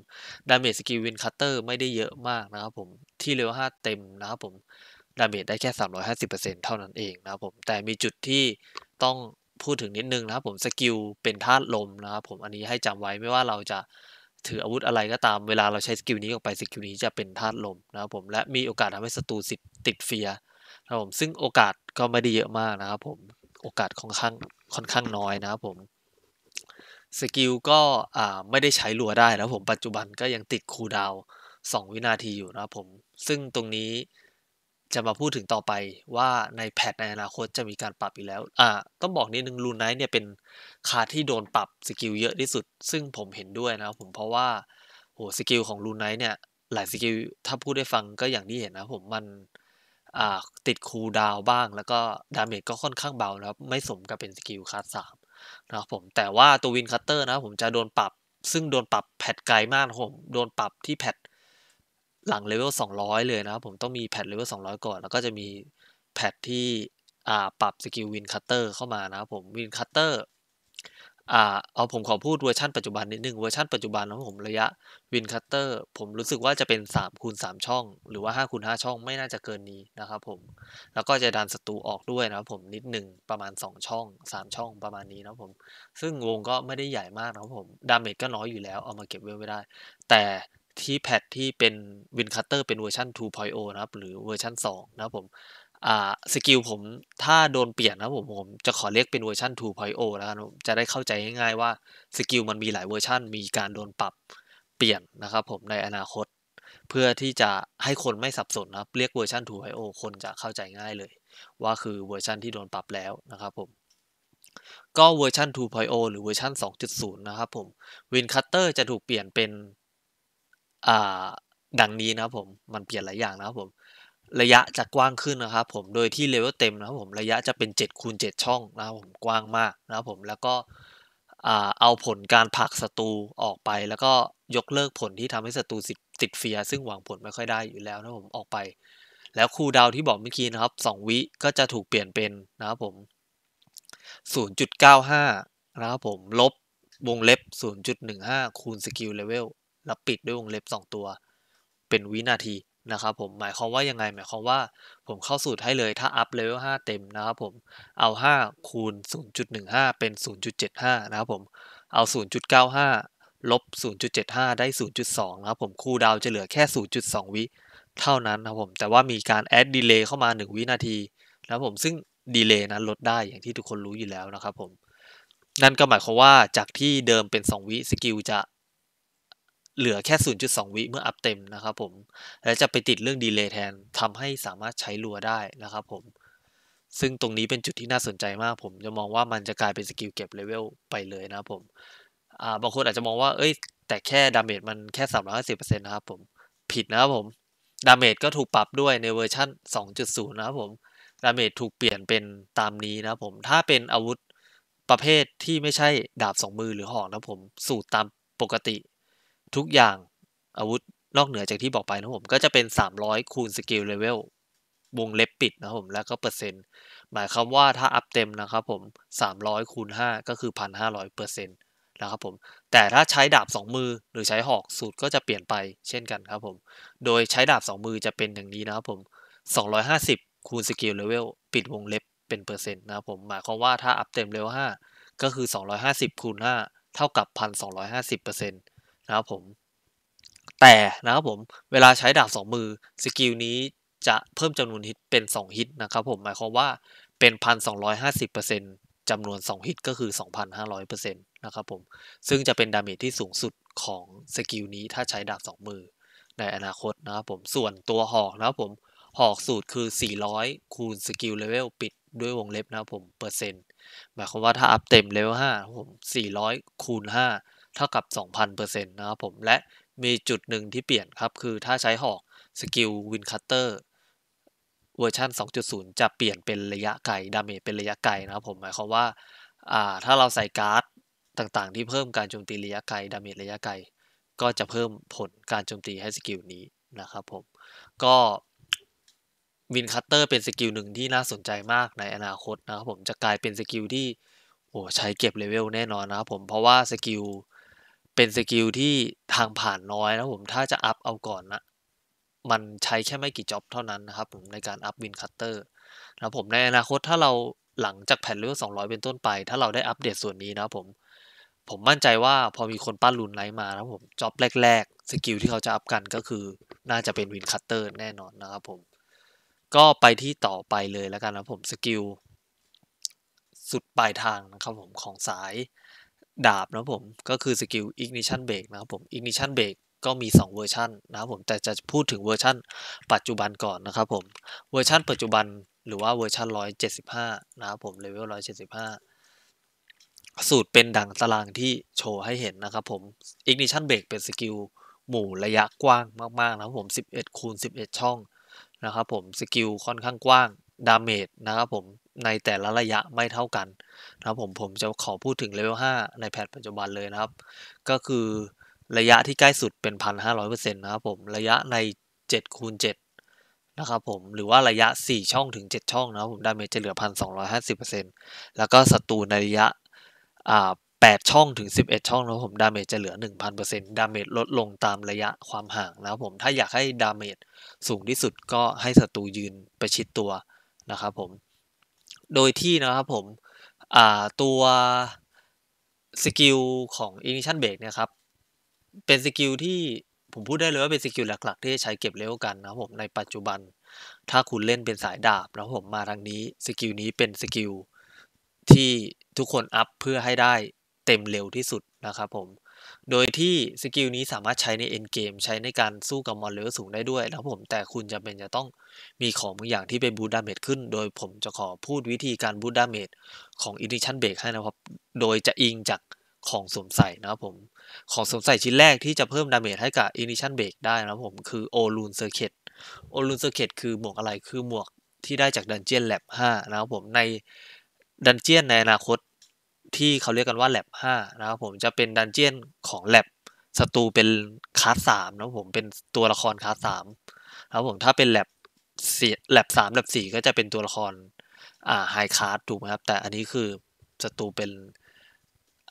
ดาเมจสกิลวินคัตเตอร์ไม่ได้เยอะมากนะครับผมที่เลเวล5เต็มนะครับผมดาเมจได้แค่ 350%เท่านั้นเองนะครับผม แต่มีจุดที่ต้องพูดถึงนิดนึงนะครับผม สกิลเป็นธาตุลมนะครับผม อันนี้ให้จำไว้ไม่ว่าเราจะถืออาวุธอะไรก็ตามเวลาเราใช้สกิลนี้ออกไป สกิลนี้จะเป็นธาตุลมนะครับผม และมีโอกาสทำให้ศัตรูสิบติดเฟียนะครับผม ซึ่งโอกาสก็ไม่ได้เยอะมากนะครับ ผม โอกาสค่อนข้างค่อนข้างน้อยนะครับผม สกิลก็อ่าไม่ได้ใช้ลัวได้นะผม ปัจจุบันก็ยังติดคูดาวสอ2วินาทีอยู่นะครับ ผม ซึ่งตรงนี้จะมาพูดถึงต่อไปว่าในแพทในอนาคตจะมีการปรับอีกแล้ว อ่า ต้องบอกนิดนึงลูนไนท์เนี่ยเป็นคาที่โดนปรับสกิลเยอะที่สุด ซึ่งผมเห็นด้วยนะครับผมเพราะว่า โหสกิลของลูนไนท์เนี่ย หลายสกิลถ้าพูดได้ฟังก็อย่างที่เห็นนะผมมัน อ่าติดคูลดาวบ้างแล้วก็ดาเมจก็ค่อนข้างเบานะครับ ไม่สมกับเป็นสกิลคาสามนะครับผมแต่ว่าตัววินคัตเตอร์นะผมจะโดนปรับ ซึ่งโดนปรับแพทไกลมากผมโดนปรับที่แพทหลังเลเวล200 เลยนะครับผมต้องมีแพทเลเวล200 ก่อน แล้วก็จะมีแพทที่ปรับสกิลวินคัตเตอร์เข้ามานะครับผมวินคัตเตอร์เอาผมขอพูดเวอร์ชันปัจจุบันนิดนึง เวอร์ชันปัจจุบันของผมระยะวินคัตเตอร์ผมรู้สึกว่าจะเป็น3คูณ3ช่อง หรือว่า5คูณ5ช่อง ไม่น่าจะเกินนี้นะครับผม แล้วก็จะดันศัตรูออกด้วยนะครับผมนิดหนึ่งประมาณ 2 ช่อง 3 ช่องประมาณนี้นะครับผม ซึ่งวงก็ไม่ได้ใหญ่มากนะครับผมดาเมจก็น้อยอยู่แล้วเอามาเก็บไว้ไม่ได้ แต่ที่แพดที่เป็น WinCutter เป็นเวอร์ชัน2.0 นะครับ หรือเวอร์ชัน2นะครับผมสกิลผมถ้าโดนเปลี่ยนนะผมผมจะขอเรียกเป็นเวอร์ชัน2.0แล้วกันจะได้เข้าใจง่ายๆว่าสกิลมันมีหลายเวอร์ชันมีการโดนปรับเปลี่ยนนะครับผมในอนาคต เพื่อที่จะให้คนไม่สับสนนะเรียกเวอร์ชัน2.0 คนจะเข้าใจง่ายเลยว่าคือเวอร์ชันที่โดนปรับแล้วนะครับผมก็เวอร์ชัน 2.0 หรือเวอร์ชัน2.0 นะครับผม WinCutter จะถูกเปลี่ยนเป็นดังนี้นะครับผม มันเปลี่ยนหลายอย่างนะครับผม ระยะจะกว้างขึ้นนะครับผม โดยที่เลเวลเต็มนะครับผม ระยะจะเป็น 7 คูณ 7 ช่องนะครับผม กว้างมากนะครับผม แล้วก็เอาผลการผักศัตรูออกไป แล้วก็ยกเลิกผลที่ทำให้ศัตรูติดเฟีย ซึ่งหวังผลไม่ค่อยได้อยู่แล้วนะครับผม ออกไป แล้วคูดาวที่บอกเมื่อกี้นะครับ 2 วิ ก็จะถูกเปลี่ยนเป็นนะครับผม0.95นะครับผม ลบวงเล็บ 0.15 คูณสกิลเลเวลแล้วปิดด้วยวงเล็บ 2 ตัว เป็นวินาทีนะครับผมหมายความว่ายังไง หมายความว่า ผมเข้าสูตรให้เลยถ้าอัพเลเวล5เต็มนะครับผมเอา 5 คูณ0.15 เป็น 0.75 นะครับผมเอา 0.95ลบ 0.75 ได้ 0.2 นะครับผมคูดาวจะเหลือแค่ 0.2 วิ เท่านั้นนะครับผม แต่ว่ามีการแอดดีเลย์เข้ามา 1 วินาทีนะครับผมซึ่งดีเลย์นั้นลดได้อย่างที่ทุกคนรู้อยู่แล้วนะครับผมนั่นก็หมายความว่าจากที่เดิมเป็น2วิสกิลจะเหลือแค่ 0.2 วิเมื่ออัพเต็มนะครับผม และจะไปติดเรื่องดีเลย์แทนทำให้สามารถใช้รัวได้นะครับผม ซึ่งตรงนี้เป็นจุดที่น่าสนใจมาก ผมจะมองว่ามันจะกลายเป็นสกิลเก็บเลเวลไปเลยนะผมบางคนอาจจะมองว่าเอ้ยแต่แค่ดาเมจมันแค่350%นะครับผม ผิดนะครับผมดาเมจก็ถูกปรับด้วยในเวอร์ชั่น2.0 นะครับผมดาเมจถูกเปลี่ยนเป็นตามนี้นะผมถ้าเป็นอาวุธประเภทที่ไม่ใช่ดาบสองมือหรือหอกนะผมสูตรตามปกติทุกอย่างอาวุธนอกเหนือจากที่บอกไปนะผมก็จะเป็น 300คูณสกิลเลเวลวงเล็บปิดนะผมแล้วก็เปอร์เซ็นต์หมายความว่าถ้าอัพเต็มนะครับผม300คูณ5ก็คือ 1,500เปอร์เซ็นต์นะครับผมแต่ถ้าใช้ดาบ 2 มือหรือใช้หอกสูตรก็จะเปลี่ยนไปเช่นกันครับผมโดยใช้ดาบ 2 มือจะเป็นอย่างนี้นะครับผม250คูณสกิลเลเวลปิดวงเล็บเป็นเปอร์เซ็นต์นะครับผมหมายความว่าถ้าอัพเต็มเลเวล5ก็คือ 250คูณ5เท่ากับ 1,250เปอร์เซ็นต์นะครับผมแต่นะครับผม เวลาใช้ดาบสองมือ สกิลนี้จะเพิ่มจำนวนฮิตเป็น2ฮิตนะครับผมหมายความว่าเป็น 1,250%จำนวน2ฮิตก็คือ 2,500%นะครับผมซึ่งจะเป็นดาเมจที่สูงสุดของสกิลนี้ถ้าใช้ดาบ2มือในอนาคตนะครับผมส่วนตัวหอกนะครับผมหอกสูตรคือ 400คูณสกิลเลเวลปิดด้วยวงเล็บนะครับผมเปอร์เซ็นต์หมายความว่าถ้าอัพเต็มเลเวล5ผม400คูณ5เท่ากับ2,000%นะครับผมและมีจุดหนึ่งที่เปลี่ยน ครับ คือถ้าใช้หอกสกิลวินคัตเตอร์เวอร์ชัน2.0 จะเปลี่ยนเป็นระยะไกลดาเมจเป็นระยะไกลนะครับผมหมายความว่าถ้าเราใส่การ์ดต่างๆ ที่เพิ่มการโจมตี ระยะไกลดาเมจระยะไกล ก็จะเพิ่มผลการโจมตี ให้ สกิลนี้ นะ ครับ ผม ก็วินคัตเตอร์เป็นสกิลหนึ่งที่น่าสนใจมากในอนาคตนะครับผมจะกลายเป็นสกิลที่โอ้ใช้เก็บเลเวลแน่นอนนะครับผมเพราะว่าสกิลเป็นสกิลที่ทางผ่านน้อยนะผม ถ้าจะอัพเอาก่อนนะมันใช้แค่ไม่กี่จ็อบเท่านั้นนะครับ ผมในการอัพวินคัตเตอร์นะผมในอนาคตถ้าเราหลังจากแผ่นเรื่อง200 เป็นต้นไป ถ้าเราได้อัปเดตส่วนนี้นะผม ผมมั่นใจว่าพอมีคนปั้นรุนไลท์มานะผมจ็อบแรกๆสกิลที่เขาจะอัพกันก็คือน่าจะเป็นวินคัตเตอร์แน่นอนนะครับผม ก็ไปที่ต่อไปเลยแล้วกันนะผมสกิลสุดปลายทางนะครับผมของสายดาบนะผมก็คือสกิล ignition b r a k นะครับผม ignition b r a k ก็มี2เวอร์ชันนะครับผมแต่จะพูดถึงเวอร์ชันปัจจุบันก่อนนะครับผมเวอร์ชันปัจจุบันหรือว่าเวอร์ชัน175นะครับผมเลเวล175 สูตรเป็นดังตารางที่โชว์ให้เห็นนะครับผม ignition b r a k เป็นสกิล หมู่ระยะกว้างมาก ๆ นะครับผม 11 คูณ 11 ช่อง นะครับผมสกิลค่อนข้างกว้างดาเมจนะครับผมในแต่ละระยะไม่เท่ากันนะครับผม ผมจะขอพูดถึงเลเวล5ในแพทปัจจุบันเลยนะครับ ก็คือระยะที่ใกล้สุดเป็น1,500%นะครับผม ระยะใน7คูณ7นะครับผม หรือว่าระยะ 4 ช่องถึง 7 ช่องนะครับผมดาเมจจะเหลือ1,250%แล้วก็ศัตรูในระยะอ่า8ช่องถึง 11 ช่องนะครับผม ดาเมจจะเหลือ1,000%ดาเมจลดลงตามระยะความห่างนะครับผม ถ้าอยากให้ดาเมจสูงที่สุดก็ให้ศัตรูยืนประชิดตัวนะครับผมโดยที่นะครับผมตัวสกิลของ ignition brake นะครับเป็นสกิลที่ผมพูดได้เลยว่าเป็นสกิลหลักๆ ที่ใช้เก็บเลเวลกันนะครับผมในปัจจุบันถ้าคุณเล่นเป็นสายดาบนะครับผมมาทางนี้ สกิลนี้เป็นสกิลที่ทุกคนอัพเพื่อให้ได้เต็มเร็วที่สุดนะครับผมโดยที่สกิลนี้สามารถใช้ในเอ็นเกมใช้ในการสู้กับมอนเลเวลสูงได้ด้วยแล้วผมแต่คุณจำเป็นจะต้องมีของบางอย่างที่เป็นบูดาเมจขึ้น โดยผมจะขอพูดวิธีการบูดาเมจของอินิชันเบรกให้นะครับ โดยจะอิงจากของสวมใส่นะครับผม ของสวมใส่ชิ้นแรกที่จะเพิ่มดาเมจให้กับอินิชันเบรกได้นะครับผม คือโอลูนเซอร์เคตโอลูนเซอร์เคตคือหมวกอะไรคือหมวกที่ได้จากดันเจียนแล็บ5นะครับผมในดันเจียนในอนาคตที่เขาเรียกกันว่าแลบห้านะครับผมจะเป็นดันเจียนของแลบศัตรูเป็นคาสสามนะผมเป็นตัวละครคาสสามนะครับผมถ้าเป็นแลบสี่แลบสามแลบสี่ก็จะเป็นตัวละครอ่าไฮคาสถูกไหมครับแต่อันนี้คือศัตรูเป็น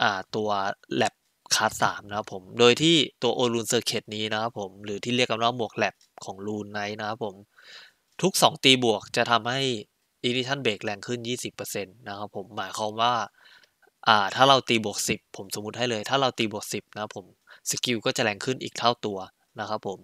อ่าตัวแลบคาสสามนะครับผม โดยที่ตัวโอรูนเซอร์เคตนี้นะครับผมหรือที่เรียกกันว่าหมวกแลบของรูนไนท์นะครับผมทุก 2 ตีบวกจะทำให้อินิชันเบรกแรงขึ้น 20%นะครับผม หมายความว่าอ่า ถ้าเราตีบวก 10 ผมสมมติให้เลย ถ้าเราตีบวก10 นะผม สกิลก็จะแรงขึ้นอีกเท่าตัวนะครับผม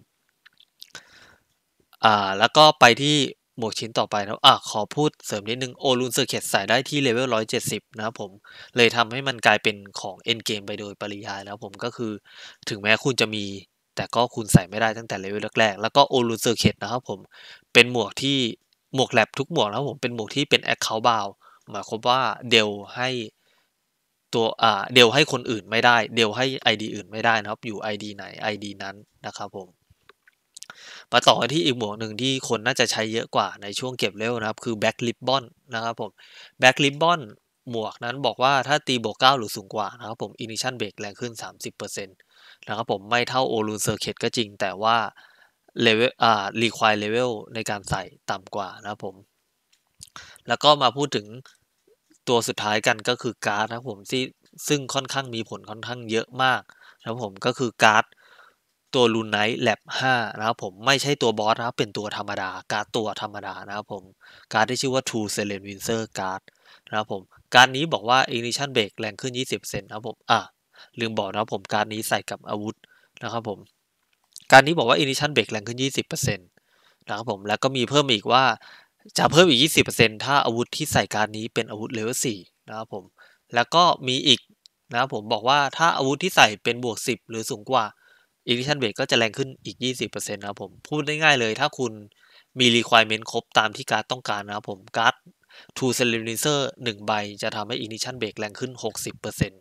อ่า แล้วก็ไปที่หมวกชิ้นต่อไปนะอ่า ขอพูดเสริมนิดนึง โอลูนเซอร์เคตใส่ได้ที่เลเวล170 นะครับผม เลยทำให้มันกลายเป็นของเอ็นเกมไปโดยปริยายนะครับผมก็คือถึงแม้คุณจะมี แต่ก็คุณใส่ไม่ได้ตั้งแต่เลเวลแรกๆแล้วก็โอลูนเซอร์เคตนะครับผม เป็นหมวกที่หมวกแลบทุกหมวกนะครับผม เป็นหมวกที่เป็นแอคเคาท์บาว หมายความว่าเดลให้ตัวอ่าเดวให้คนอื่นไม่ได้ เดียวให้ ID อื่นไม่ได้นะครับอยู่ ID ไหน ID นั้นนะครับผม มาต่อที่อีกหมวกหนึ่งที่คนน่าจะใช้เยอะกว่าในช่วงเก็บเล็วนะครับ คือ back ribbon นะครับผม back ribbon หมวกนั้นบอกว่าถ้าตีบวก9 หรือสูงกว่านะครับผม i ิ n i t i o n break แรงขึ้น 30%นะครับผม ไม่เท่า o อ u n circuit ก็จริง แต่ว่าเลเวลอ่า require level ในการใส่ต่ำกว่านะครับผม แล้วก็มาพูดถึงตัวสุดท้ายกันก็คือการ์ดนะผมที่ซึ่งค่อนข้างมีผลค่อนข้างเยอะมากนะผมก็คือการ์ด ตัวลูนไนท์แลบห้านะครับผมไม่ใช่ตัวบอสนะครับเป็นตัวธรรมดา การ์ดตัวธรรมดานะครับผมการ์ดที่ชื่อว่า True s e l e n w i n อ e r การ์ดนะครับผมการ์ดนี้บอกว่า Ignition Break แรงขึ้น 20เซนนะครับผมอ่ะลืมบอกนะครับผมการ์ดนี้ใส่กับอาวุธนะครับผมการ์ดนี้บอกว่า Ignition Break แรงขึ้น 20%นะครับผมแล้วก็มีเพิ่มอีกว่าจะเพิ่มอีก 20%ถ้าอาวุธที่ใส่การนี้เป็นอาวุธเลเวล4นะครับผม แล้วก็มีอีกนะครับผมบอกว่าถ้าอาวุธที่ใส่เป็นบวก 10 หรือสูงกว่าอิลิชันเบรกก็จะแรงขึ้นอีก 20%นะครับผมพูดได้ง่ายเลย ถ้าคุณมี requirement ครบตามที่การ์ดต้องการนะครับผม การ์ด two เ e l ร n หน e r 1 ใบ จะทำให้อิ n ิชชั n b r a แรงขึ้น 60%น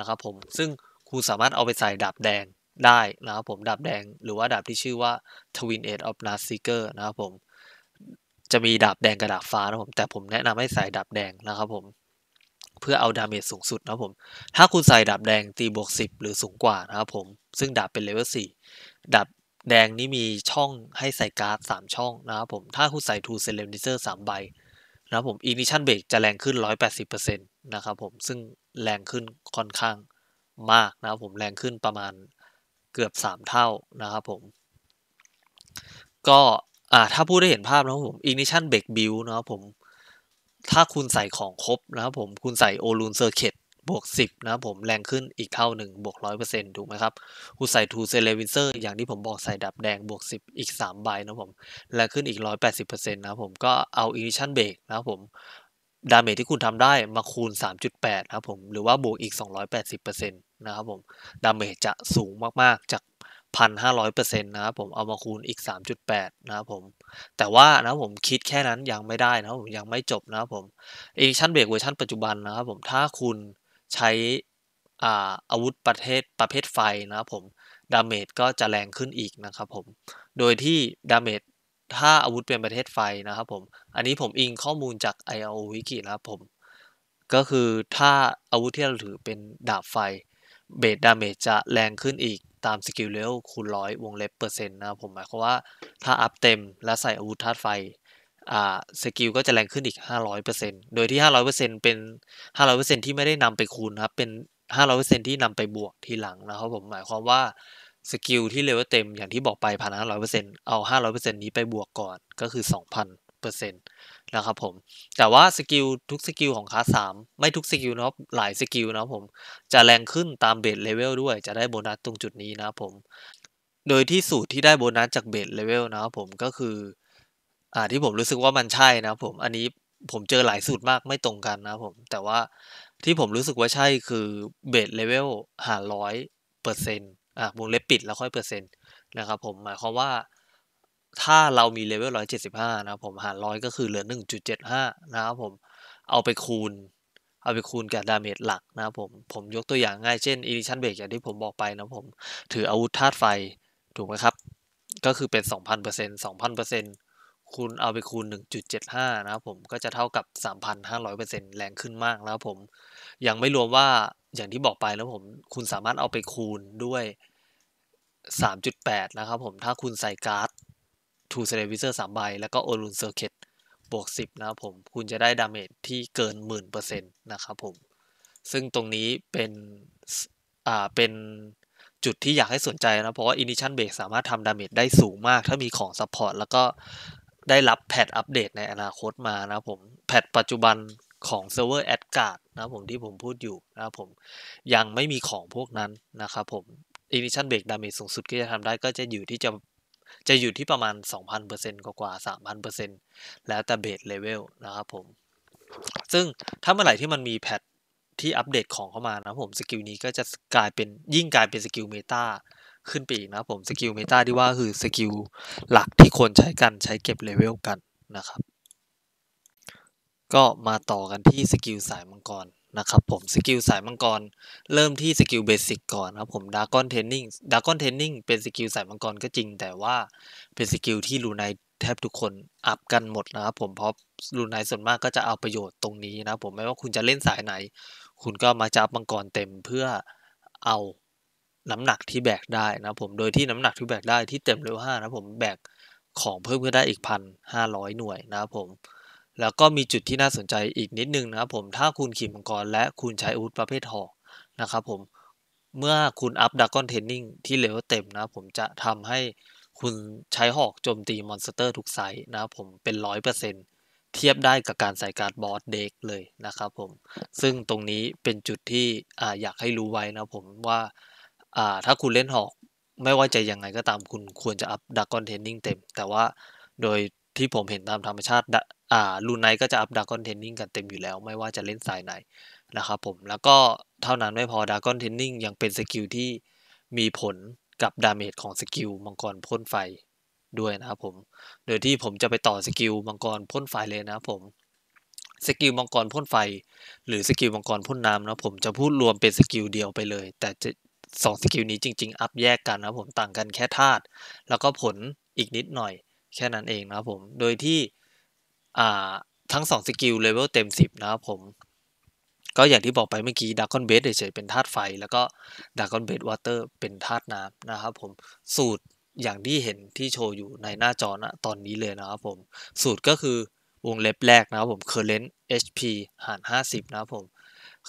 ะครับผม ซึ่งคุณสามารถเอาไปใส่ดาบแดงได้นะครับผมดาบแดงหรือว่าดาบที่ชื่อว่า twin edge of n a s เ i อ e r นะครับผมจะมีดาบแดงกับดาบฟ้านะผมแต่ผมแนะนำให้ใส่ดาบแดงนะครับผมเพื่อเอาดาเมจสูงสุดนะผมถ้าคุณใส่ดาบแดงตีบวกสิหรือสูงกว่านะครับผมซึ่งดาบเป็นเลเวล่ดาบแดงนี้มีช่องให้ใส่การ์ดมช่องนะครับผมถ้าคุณใส่ทูเซเลนิเซอร์สามใบนะครับผมอินิชันเบรกจะแรงขึ้น 180%นะครับผมซึ่งแรงขึ้นค่อนข้างมากนะครับผมแรงขึ้นประมาณเกือบ 3 เท่านะครับผมก็อ่า ถ้าพูดได้เห็นภาพนะผม ignition b r a k build นะครับผม ถ้าคุณใส่ของครบนะครับผม คุณใส่โอลูนเซอร์เคบวก10 นะครับผมแรงขึ้นอีกเท่าหนึ่งบวก100%ถูกไหมครับ คุณใส่ทูเซเลวินเซอร์อย่างที่ผมบอกใส่ดับแดงบวก10 อีก3ใบนะผม แรงขึ้นอีก 180%นะครับผมก็เอา ignition b r a k นะครับผมดาเมจที่คุณทำได้มาคูณ 3.8นะครับผมหรือว่าบวกอีก280%นะครับผมดาเมจจะสูงมากๆจาก1,500%นต์นะครับผม เอามาคูณอีก 3.8 นะครับผม แต่ว่านะผมคิดแค่นั้นยังไม่ได้นะผมยังไม่จบนะครับผมอีกชั้นเบรกเวอร์ชันปัจจุบันนะครับผม ถ้าคุณใช้อาอาวุธประเภทประเภทไฟนะครับผมดาเมจก็จะแรงขึ้นอีกนะครับผม โดยที่ดาเมจถ้าอาวุธเป็นประเภทไฟนะครับผม อันนี้ผมอิงข้อมูลจาก IO Wiki นะครับผม ก็คือถ้าอาวุธที่เราถือเป็นดาบไฟเบสดาเมจจะแรงขึ้นอีกตามสกิลเลเวลคูณร้อยวงเล็บเปอร์เซ็นต์นะครับผมหมายความว่าถ้าอัพเต็มและใส่อาวุธธาตุไฟอ่าสกิลก็จะแรงขึ้นอีก 500%โดยที่ 500%เป็น 500%ที่ไม่ได้นำไปคูณครับเป็น 500%ที่นำไปบวกทีหลังนะครับผมหมายความว่าสกิลที่เลเวลเต็มอย่างที่บอกไปพันห้าร้อยเปอร์เซ็นต์เอาห้าร้อยเปอร์เซ็นต์นี้ไปบวกก่อนก็คือสองพันเปอร์เซ็นต์นะครับผมแต่ว่าสกิลทุกสกิลของคลาสสามไม่ทุกสกิลนะครับหลายสกิลนะครับผมจะแรงขึ้นตามเบสเลเวลด้วยจะได้โบนัสตรงจุดนี้นะครับผม โดยที่สูตรที่ได้โบนัสจากเบสเลเวลนะครับผมก็คืออ่าที่ผมรู้สึกว่ามันใช่นะผมอันนี้ผมเจอหลายสูตรมากไม่ตรงกันนะผมแต่ว่าที่ผมรู้สึกว่าใช่คือเบสเลเวลหาร้อยเปอร์เซ็นต์อ่ะวงเล็บปิดแล้วค่อยเปอร์เซ็นต์นะครับผมหมายความว่าถ้าเรามีเลเวล 175 นะครับผม หารร้อยก็คือเหลือ 1.75 นะครับผม เอาไปคูณ เอาไปคูณกับดาเมจหลักนะครับผม ผมยกตัวอย่างง่าย เช่น อีดิชันเบรกอย่างที่ผมบอกไปนะผม ถืออาวุธธาตุไฟ ถูกไหมครับ ก็คือเป็น 2,000% 2,000%คูณเอาไปคูณ 1.75 นะครับผม ก็จะเท่ากับ 3,500%แรงขึ้นมากนะครับผม ยังไม่รวมว่า อย่างที่บอกไปแล้วผม คุณสามารถเอาไปคูณด้วย 3.8 นะครับผม ถ้าคุณใส่การ์ดทูเซเลวิเซอร์สามใบแล้วก็โอรุนเซอร์เคตบวก 10นะครับผม คุณจะได้ ดาเมจ ที่เกิน10,000%นะ ครับ ผม ซึ่งตรงนี้ เป็น อ่า เป็นจุดที่อยากให้สนใจ นะเพราะว่าอินิชันเบรกสามารถทำดาเมจ ได้สูงมาก ถ้ามีของซัพพอร์ต แล้วก็ ได้รับ แพท อัปเดตในอนาคตมานะผมแพทปัจจุบันของเซิร์ฟเวอร์แอดการ์ดนะผมที่ผมพูดอยู่นะผมยังไม่มีของพวกนั้นนะครับผมอินิชันเบรกดาเมจสูงสุดที่จะทำได้ก็จะอยู่ที่จะจะอยู่ที่ประมาณ 2,000%กว่ากว่า3,000%แล้วแต่เบสเลเวลนะครับผม ซึ่งถ้าเมื่อไหร่ที่มันมีแพทที่อัปเดตของเข้ามานะผมสกิลนี้ก็จะกลายเป็นยิ่งกลายเป็นสกิลเมตาขึ้นไปอีกนะผมสกิลเมตาที่ว่าคือสกิลหลักที่คนใช้กันใช้เก็บเลเวลกันนะครับ ก็มาต่อกันที่สกิลสายมังกรนะครับผม สกิลสายมังกร เริ่มที่สกิลเบสิกก่อนครับผมดากอนเทนนิ่งดากอนเทนนิ่งเป็นสกิลสายมังกรก็จริงแต่ว่าเป็นสกิลที่ลูไนแทบทุกคนอัพกันหมดนะครับผมเพราะลูไนส่วนมากก็จะเอาประโยชน์ตรงนี้นะผมไม่ว่าคุณจะเล่นสายไหน คุณก็มาจับมังกรเต็มเพื่อเอาน้ำหนักที่แบกได้นะผมโดยที่น้ำหนักที่แบกได้ที่เต็มเลเวลานะผมแบกของเพิ่มขึ้นได้อีกพันห้าร้อยหน่วยนะครับผมแล้วก็มีจุดที่น่าสนใจอีกนิดนึงนะครับผม ถ้าคุณขี่มังกรและคุณใช้อาวุธประเภทหอกนะครับผมเมื่อคุณอัพดักกอนเทนนิ่งที่เลเวลเต็มนะผมจะทำให้คุณใช้หอกโจมตีมอนสเตอร์ทุกไซส์นะผมเป็นร้อยเปอร์เซ็นต์เทียบได้กับการใส่การ์ดบอสเด็กเลยนะครับผม ซึ่งตรงนี้เป็นจุดที่ออยากให้รู้ไว้นะผมว่าถ้าคุณเล่นหอกไม่ว่าจะยังไงก็ตามคุณควรจะอัพดักกอนเทนนิ่งเต็ม แต่ว่าโดยที่ผมเห็นตามธรรมชาติอ่าลูนไนก็จะอัปดากอนเทนนิ่งกันเต็มอยู่แล้วไม่ว่าจะเล่นสายไหนนะครับผมแล้วก็เท่านั้นไม่พอดากอนเทนนิ่งยังเป็นสกิลที่มีผลกับดาเมจของสกิลมังกรพ่นไฟด้วยนะครับผมโดยที่ผมจะไปต่อสกิลมังกรพ่นไฟเลยนะผมสกิลมังกรพ่นไฟหรือสกิลมังกรพ่นน้ำนะผมจะพูดรวมเป็นสกิลเดียวไปเลย แต่จะสองสกิลนี้จริง ๆอัพแยกกันนะผมต่างกันแค่ธาตุแล้วก็ผลอีกนิดหน่อยแค่นั้นเองนะครับผมโดยที่ทั้งสองสกิลเลเวลเต็ม10นะครับผม ก็อย่างที่บอกไปเมื่อกี้ดักคอนเบสเฉยเป็นธาตุไฟ แล้วก็ดักคอนเบสวอเตอร์เป็นธาตุน้ำนะ ครับ ผม สูตรอย่างที่เห็นที่โชว์อยู่ในหน้าจอนะตอนนี้เลยนะครับผมสูตรก็คือวง เล็บแรก นะครับผม current hp หาร50นะครับผม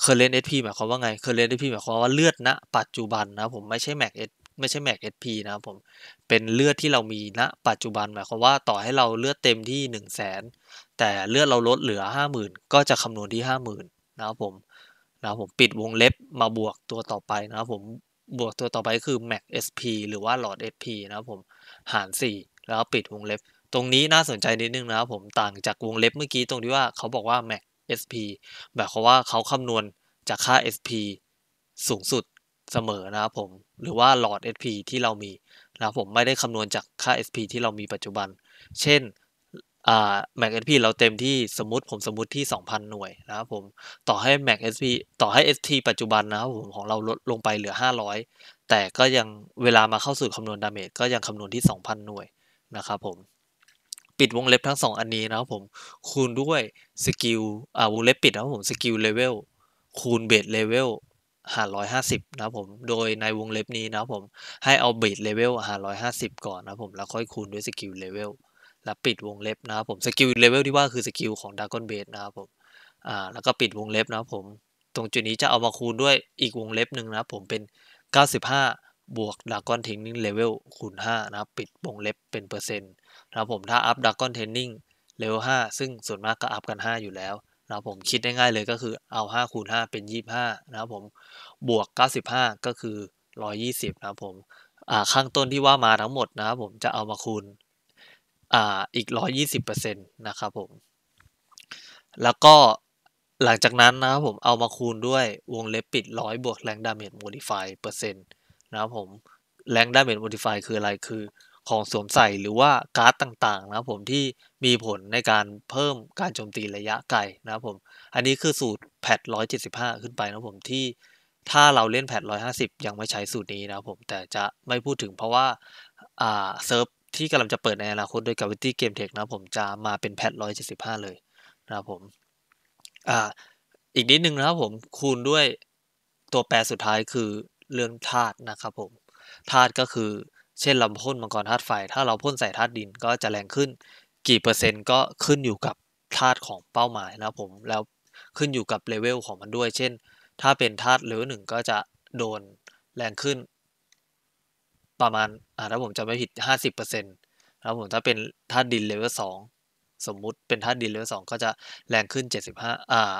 current hp หมายความว่าไง current hp หมายความว่าเลือดณนะปัจจุบันนะผมไม่ใช่ max ไม่ใช่แม็กเอสพีนะครับผม เป็นเลือด ที่เรามีณนะปัจจุบันหมายความว่าต่อให้เราเลือดเต็มที่1น0 0 0แสนแต่เลือดเราลดเหลือ 50,000ก็จะคำนวณที่ 50,000นะครับผมนะครับผมปิดวงเล็บมาบวกตัวต่อไป นะครับผมบวกตัวต่อไปคือ m a c sp หรือว่าหลอด sp นะครับผมหาร 4 แล้วปิดวงเล็บ ตรงนี้น่าสนใจ นิดนึงนะครับผมต่างจากวงเล็บเมื่อกี้ตรงที่ว่าเขาบอกว่า m a c sp แบบเขาว่าเขาคำนวณจากค่า sp สูงสุดเสมอนะครับผมหรือว่าหลอด SP ที่เรามีนะครับผมไม่ได้คำนวณจากค่า SP ที่เรามีปัจจุบัน เช่นแม็กเอสพีเราเต็มที่สมมติผมสมมติที่ 2,000 หน่วยนะครับผมต่อให้ Mac SP ต่อให้ ST ปัจจุบันนะครับผมของเราลดลงไปเหลือ 500 แต่ก็ยังเวลามาเข้าสู่คำนวณดาเมจก็ยังคำนวณที่ 2,000 หน่วยนะครับผมปิดวงเล็บทั้ง 2 อันนี้นะครับผมคูณด้วยสกิลอ่าวงเล็บปิดนะครับผมสกิลเลเวลคูณเบสเลเวลหารร้อยห้าสิบนะผม โดยในวงเล็บนี้นะผมให้เอาบิดเลเวลหารร้อยห้าสิบก่อนนะผมแล้วค่อยคูณด้วยสกิลเลเวลแล้วปิดวงเล็บนะผมสกิลเลเวลที่ว่าคือสกิลของดากอนเบสนะผมอ่าแล้วก็ปิดวงเล็บนะผมตรงจุดนี้จะเอามาคูณด้วยอีกวงเล็บหนึ่งนะผมเป็น 95 บวกดากอนเทนนิ่งเลเวลคูณ5นะปิดวงเล็บเป็นเปอร์เซ็นต์นะผมถ้าอัพดากอนเทนนิ่งเลเวล 5 ซึ่งส่วนมากก็อัพกัน 5 อยู่แล้วนะครับผมคิดง่ายๆเลยก็คือเอา5คูณ5เป็น 25 นะครับผมบวก 95 ก็คือ 120 นะครับผมข้างต้นที่ว่ามาทั้งหมดนะครับผมจะเอามาคูณอ่าอีก 120%นะครับผม แล้วก็หลังจากนั้นนะครับผมเอามาคูณด้วยวงเล็บปิด100บวกแรงดาเมจโมดิฟายเปอร์เซ็นต์นะครับผมแรงดาเมจโมดิฟายคืออะไรคือของสวมใส่หรือว่าการ์ดต่างๆนะผมที่มีผลในการเพิ่มการโจมตีระยะไกลนะผม อันนี้คือสูตรแพท 175 ขึ้นไปนะผมที่ถ้าเราเล่นแพท 150 ยังไม่ใช้สูตรนี้นะผมแต่จะไม่พูดถึงเพราะว่า อ่าเซิร์ฟที่กำลังจะเปิดในอนาคตโดยกาวิตี้เกมเทคนะผมจะมาเป็นแพท 175 เลยนะผมอ่าอีกนิดนึงนะครับ ผมคูณด้วยตัวแปรสุดท้ายคือเรื่องธาตุนะครับ ผมธาตุก็คือเช่นเราพ่นมังกรธาตุไฟถ้าเราพ่นใส่ธาตุดินก็จะแรงขึ้นกี่เปอร์เซ็นต์ก็ขึ้นอยู่กับธาตุของเป้าหมายนะครับผมแล้วขึ้นอยู่กับเลเวลของมันด้วย เช่น ถ้าเป็นธาตุเลเวลหนึ่งก็จะโดนแรงขึ้น ประมาณอ่าถ้าผมจะไม่ผิด 50%นล้วผมถ้าเป็นธาตุดินเลเวลสองสมมุติเป็นธาตุดินเลเวลสองก็จะแรงขึ้น75อ่า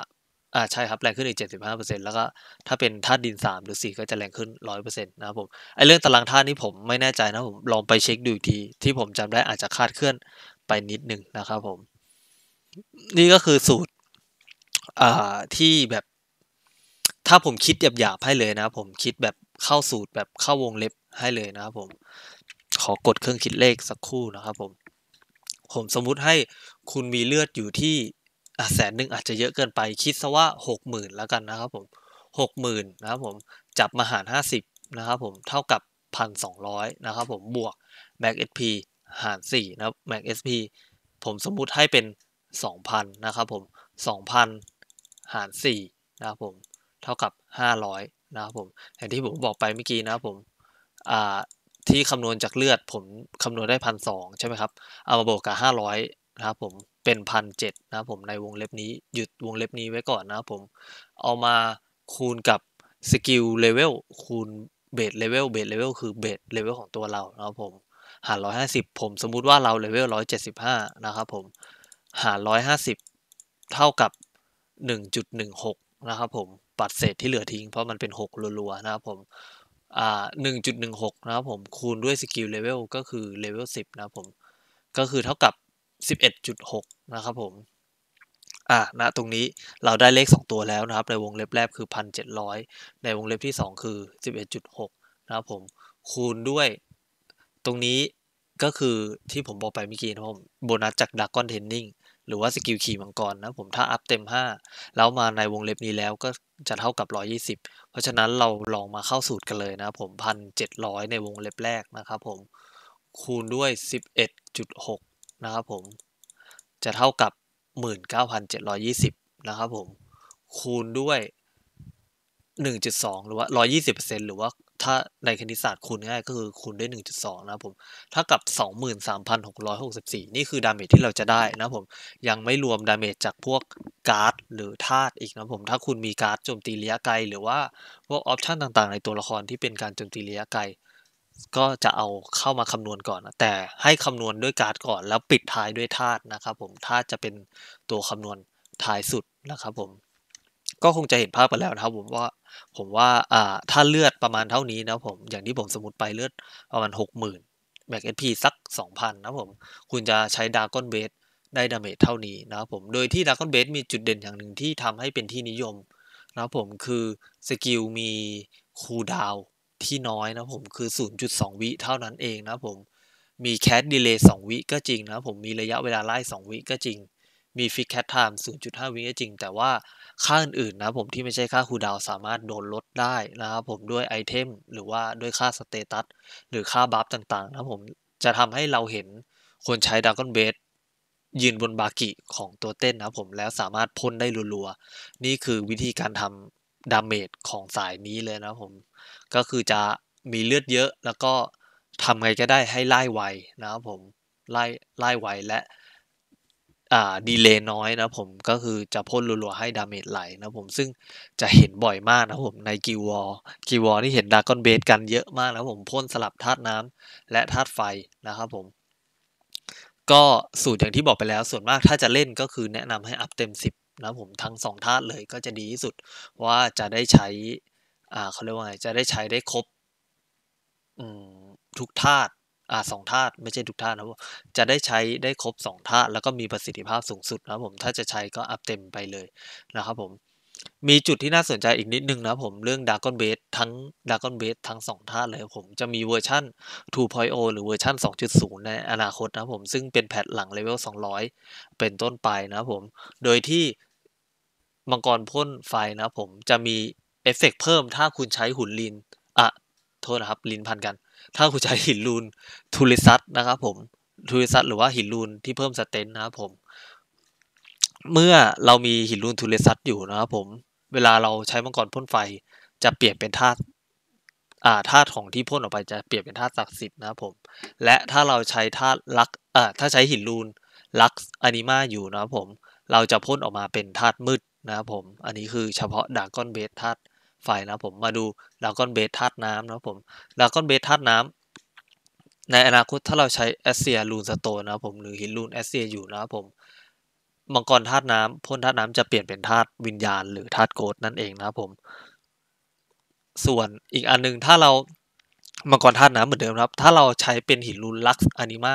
อ่าใช่ครับแรงขึ้นอีกเต์แล้วก็ถ้าเป็นธาตุดิน3หรือ4ก็จะแรงขึ้น100%นะครับผมไอเรื่องตารางธาตุนี่ผมไม่แน่ใจนะผมลองไปเช็คดูอีกทีที่ผมจำได้อาจจะคาดเคลื่อนไปนิดนึงนะครับผม นี่ก็คือสูตรอ่าที่แบบ ถ้าผมคิดหยาบๆให้เลยนะผมคิดแบบเข้าสูตรแบบเข้าวงเล็บให้เลยนะครับผมขอกดเครื่องคิดเลขสักครู่นะครับ ผมผมสมมุติให้คุณมีเลือดอยู่ที่อ่ะแสนหนึ่งอาจจะเยอะเกินไปคิดซะว่า 60,000แล้วกันนะครับผม 60,000นะครับผมจับมาหาร 50นะครับผม เท่ากับ 1,200 นะครับผมบวก max sp หาร4นะ max sp ผมสมมุติให้เป็น 2,000 นะครับผม2,000 หาร4นะครับผมเท่ากับ 500นะครับผมอย่างที่ผมบอกไปเมื่อกี้นะครับผมอ่าที่คำนวณจากเลือดผมคำนวณได้พันสองใช่ไหมครับเอามาบวกกับห้าร้อยนะครับผมเป็นพันเจ็ดนะผมในวงเล็บนี้หยุดวงเล็บนี้ไว้ก่อนนะผมเอามาคูณกับสกิลเลเวลคูณเบสเลเวลเบสเลเวลคือเบสเลเวลของตัวเรานะครับผมหารร้อยห้าสิบผมสมมุติว่าเราเลเวลร้อยเจ็ดสิบห้านะครับผมหารร้อยห้าสิบเท่ากับหนึ่งจุดหนึ่งหกนะครับผมปัดเศษที่เหลือทิ้งเพราะมันเป็นหกรัวๆนะครับผม อ่าหนึ่งจุดหนึ่งหกนะครับผมคูณด้วยสกิลเลเวลก็คือเลเวลสิบนะครับผมก็คือเท่ากับ11.6 นะครับผม อ่าณตรงนี้เราได้เลข 2 ตัวแล้วนะครับในวงเล็บแรกคือ 1,700 ในวงเล็บที่ 2 คือ 11.6 นะครับผมคูณด้วย ตรงนี้ก็คือที่ผมบอกไปเมื่อกี้นะผมโบนัสจากดักก้อนเทนนิ่งหรือว่าสกิลขี่มังกรนะผมถ้าอัพเต็ม 5 แล้วมาในวงเล็บนี้แล้วก็จะเท่ากับ 120 เพราะฉะนั้นเราลองมาเข้าสูตรกันเลยนะผม1,700ในวงเล็บแรกนะครับผมคูณด้วย11.6นะครับผมจะเท่ากับ 19,720นะครับผมคูณด้วย 1.2 หรือว่า120%หรือว่าถ้าในคณิตศาสตร์คูณง่ายก็คือคูณด้วย 1.2นะครับผมถ้ากับ 23,664 นี่คือดาเมจที่เราจะได้นะผมยังไม่รวมดาเมจจากพวกการ์ดหรือธาตุอีกนะผมถ้าคุณมีการ์ดโจมตีระยะไกล หรือว่าพวกออปชันต่างๆในตัวละครที่เป็นการโจมตีระยะไกลก็จะเอาเข้ามาคำนวณก่อนแต่ให้คำนวณด้วยการ์ดก่อนแล้วปิดท้ายด้วยธาตุนะครับผมธาตุจะเป็นตัวคำนวณท้ายสุดนะครับผมก็คงจะเห็นภาพไปแล้วนะครับผมว่าผมว่าอ่าถ้าเลือดประมาณเท่านี้นะผมอย่างที่ผมสมมติไปเลือดประมาณ60,000แม็กเอพีสัก 2,000นะผมคุณจะใช้ดาร์กอนเบสได้ดาเมจเท่านี้นะครับผมโดยที่ดาร์กอนเบสมีจุดเด่นอย่างหนึ่งที่ทำให้เป็นที่นิยมนะครับผมคือสกิลมีคูลดาวที่น้อยนะผมคือ 0.2 วิ เท่านั้นเองนะผมมีแคสดีเลย์2วิ ก็จริงนะผมมีระยะเวลาไล่ 2 วิ ก็จริง มีฟิกแคสไทม์ 0.5 วิ ก็จริงแต่ว่าค่าอื่นๆนะผมที่ไม่ใช่ค่าคูดาวสามารถโดนลดได้นะครับผมด้วยไอเทมหรือว่าด้วยค่าสเตตัสหรือค่าบัฟต่างๆนะผมจะทำให้เราเห็นคนใช้ดากอนเบสยืนบนบากิของตัวเต้นนะผมแล้วสามารถพ่นได้รัวๆนี่คือวิธีการทำดาเมจของสายนี้เลยนะผมก็คือจะมีเลือดเยอะแล้วก็ทำไงก็ได้ให้ไล่ไวนะครับผมไล่ไล่ไวและอ่าดีเลย์น้อยนะผมก็คือจะพ่นรัวๆ ให้ดาเมจไหลนะผมซึ่งจะเห็นบ่อยมากนะผมในกิวอลกิวอลนี่เห็นดากอนเบสกันเยอะมากนะผมพ่นสลับธาตุน้ำและธาตุไฟนะครับผมก็สูตรอย่างที่บอกไปแล้วส่วนมากถ้าจะเล่นก็คือแนะนำให้อัพเต็ม10นะผมทั้ง2ธาตุเลยก็จะดีที่สุดว่าจะได้ใช้อ่าเขาเรียกว่าไงจะได้ใช้ได้ครบ อืม ทุกธาตุอ่าสองธาตุไม่ใช่ทุกธาตุนะจะได้ใช้ได้ครบสองธาตุแล้วก็มีประสิทธิภาพสูงสุดนะผมถ้าจะใช้ก็อัพเต็มไปเลยนะครับผม มีจุดที่น่าสนใจอีกนิดนึงนะผมเรื่อง d r a อนเบสทั้ง d r a อนเบสทั้ง2ท่าเลยผมจะมีเวอร์ชั่น2.0 หรือเวอร์ชั่น2.0 ในอนาคตนะผมซึ่งเป็นแพทหลังเลเวล 200 เป็นต้นไปนะผม โดยที่มังกรพ่นไฟนะผมจะมีเอฟเฟกเพิ่มถ้าคุณใช้หุ่นลินอ่ะโทษนะครับลินพันกัน ถ้าคุณใช้หินลูนทูริซัตนะครับผมทูริซัต หรือว่าหินลูนที่เพิ่มสเตนนะครับผม เมื่อเรามีหินลูนทูริซัตอยู่นะครับผมเวลาเราใช้มังกรพ่นไฟ จะเปลี่ยนเป็นธาตุอ่าธาตุของที่พ่นออกไปจะเปลี่ยนเป็นธาตุศักดิ์สิทธิ์นะครับผมและถ้าเราใช้ธาตุลักอ่าถ้าใช้หินลูนลักอานิมาอยู่นะครับผม เราจะพ่นออกมาเป็นธาตุมืดนะครับผม อันนี้คือเฉพาะดากอนเบสธาตุไฟนะผมมาดูดากอนเบสธาตุน้ำนะผมดากอนเบสธาตุน้ำในอนาคตถ้าเราใช้แอสเซียลูนสโตนนะผมหรือหินลูนแอสเซียอยู่นะผมมังกรธาตุน้ำพ่นธาตุน้ำจะเปลี่ยนเป็นธาตุวิญญาณหรือธาตุโกดนั่นเองนะผมส่วนอีกอันนึงถ้าเรามังกรธาตุน้ำเหมือนเดิมครับถ้าเราใช้เป็นหินลูนลักซ์อนิมา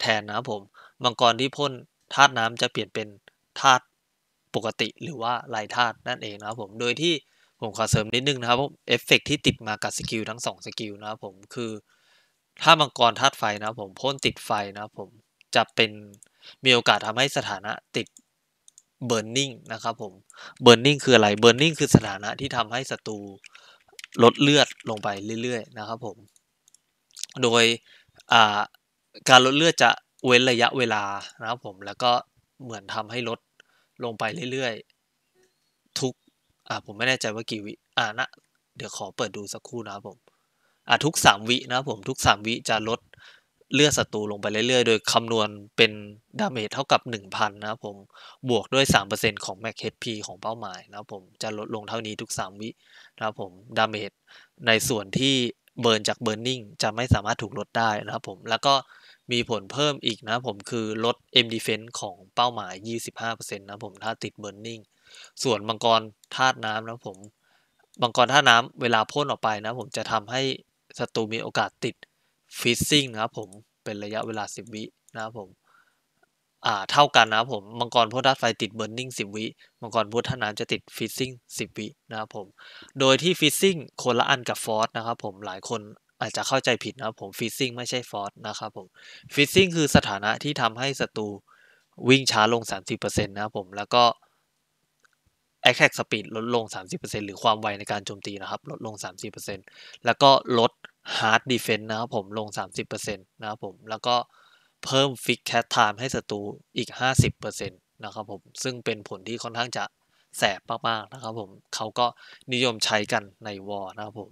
แทนนะผมมังกรที่พ่นธาตุน้ำจะเปลี่ยนเป็นธาตุปกติหรือว่าลายธาตุนั่นเองนะครับผมโดยที่ผมขอเสริม นิด นึงนะครับผมเอฟเฟกที่ติดมากับสกิลทั้งสองสกิลนะครับ ผมคือถ้ามังกรธาตุไฟนะครับผมพ่นติดไฟนะครับผมจะเป็นมีโอกาสทำให้สถานะติดเบิร์นนิ่งนะครับผมเบิร์นนิ่งคืออะไรเบิร์นนิ่งคือสถานะที่ทำให้ศัตรูลดเลือดลงไปเรื่อย ๆ นะครับผมโดยการลดเลือดจะเว้นระยะเวลานะครับผมแล้วก็เหมือนทำให้ลดลงไปเรื่อยๆทุกอ่าผมไม่แน่ใจว่ากี่วิ อ่านะ เดี๋ยวขอเปิดดูสักครู่นะครับผมอ่าทุกสามวินะครับผมทุกสามวิจะลดเลือดศัตรูลงไปเรื่อยๆ โดยคำนวณเป็นดาเมจเท่ากับ 1,000 นะครับผมบวกด้วย 3%ของแม็กเ h พของเป้าหมายนะครับผมจะลดลงเท่านี้ทุก 3 วินะครับผมดาเมจในส่วนที่เบิร์นจากเบิร์นนิ่งจะไม่สามารถถูกลดได้นะครับผม แล้วก็มีผลเพิ่มอีกนะผม คือลด M defense ของเป้าหมาย 25%นะผมถ้าติดเบิร์นนิ่งส่วนมังกรธาตุน้ำนะผม มังกรธาตุน้ำเวลาพ่นออกไปนะผมจะทำให้ศัตรูมีโอกาสติดฟิซซิ่งนะครับผมเป็นระยะเวลา 10วินะครับผม อ่าเท่ากันนะผม มังกรพ่นธาตุไฟติดเบิร์นนิ่งสิบวิมังกรพ่นธาตุน้ำจะติดฟิซซิ่งสิบวินะครับผมโดยที่ฟิซซิ่งคนละอันกับฟอสนะครับผมหลายคนอาจจะเข้าใจผิดนะครับผมฟิซซิ่งไม่ใช่ฟอสนะครับผมฟิซซิ่งคือสถานะที่ทำให้ศัตรูวิ่งช้าลง30%นะครับผมแล้วก็ attack speed ลดลง 30%หรือความไวในการโจมตีนะครับ ลดลง 30%แล้วก็ลด hard defense นะครับผม ลง 30%นะครับผม แล้วก็เพิ่ม fix cat time ให้ศัตรูอีก 50%นะครับผม ซึ่งเป็นผลที่ค่อนข้างจะแสบมากๆนะครับผม เขาก็นิยมใช้กันในวอร์นะครับผม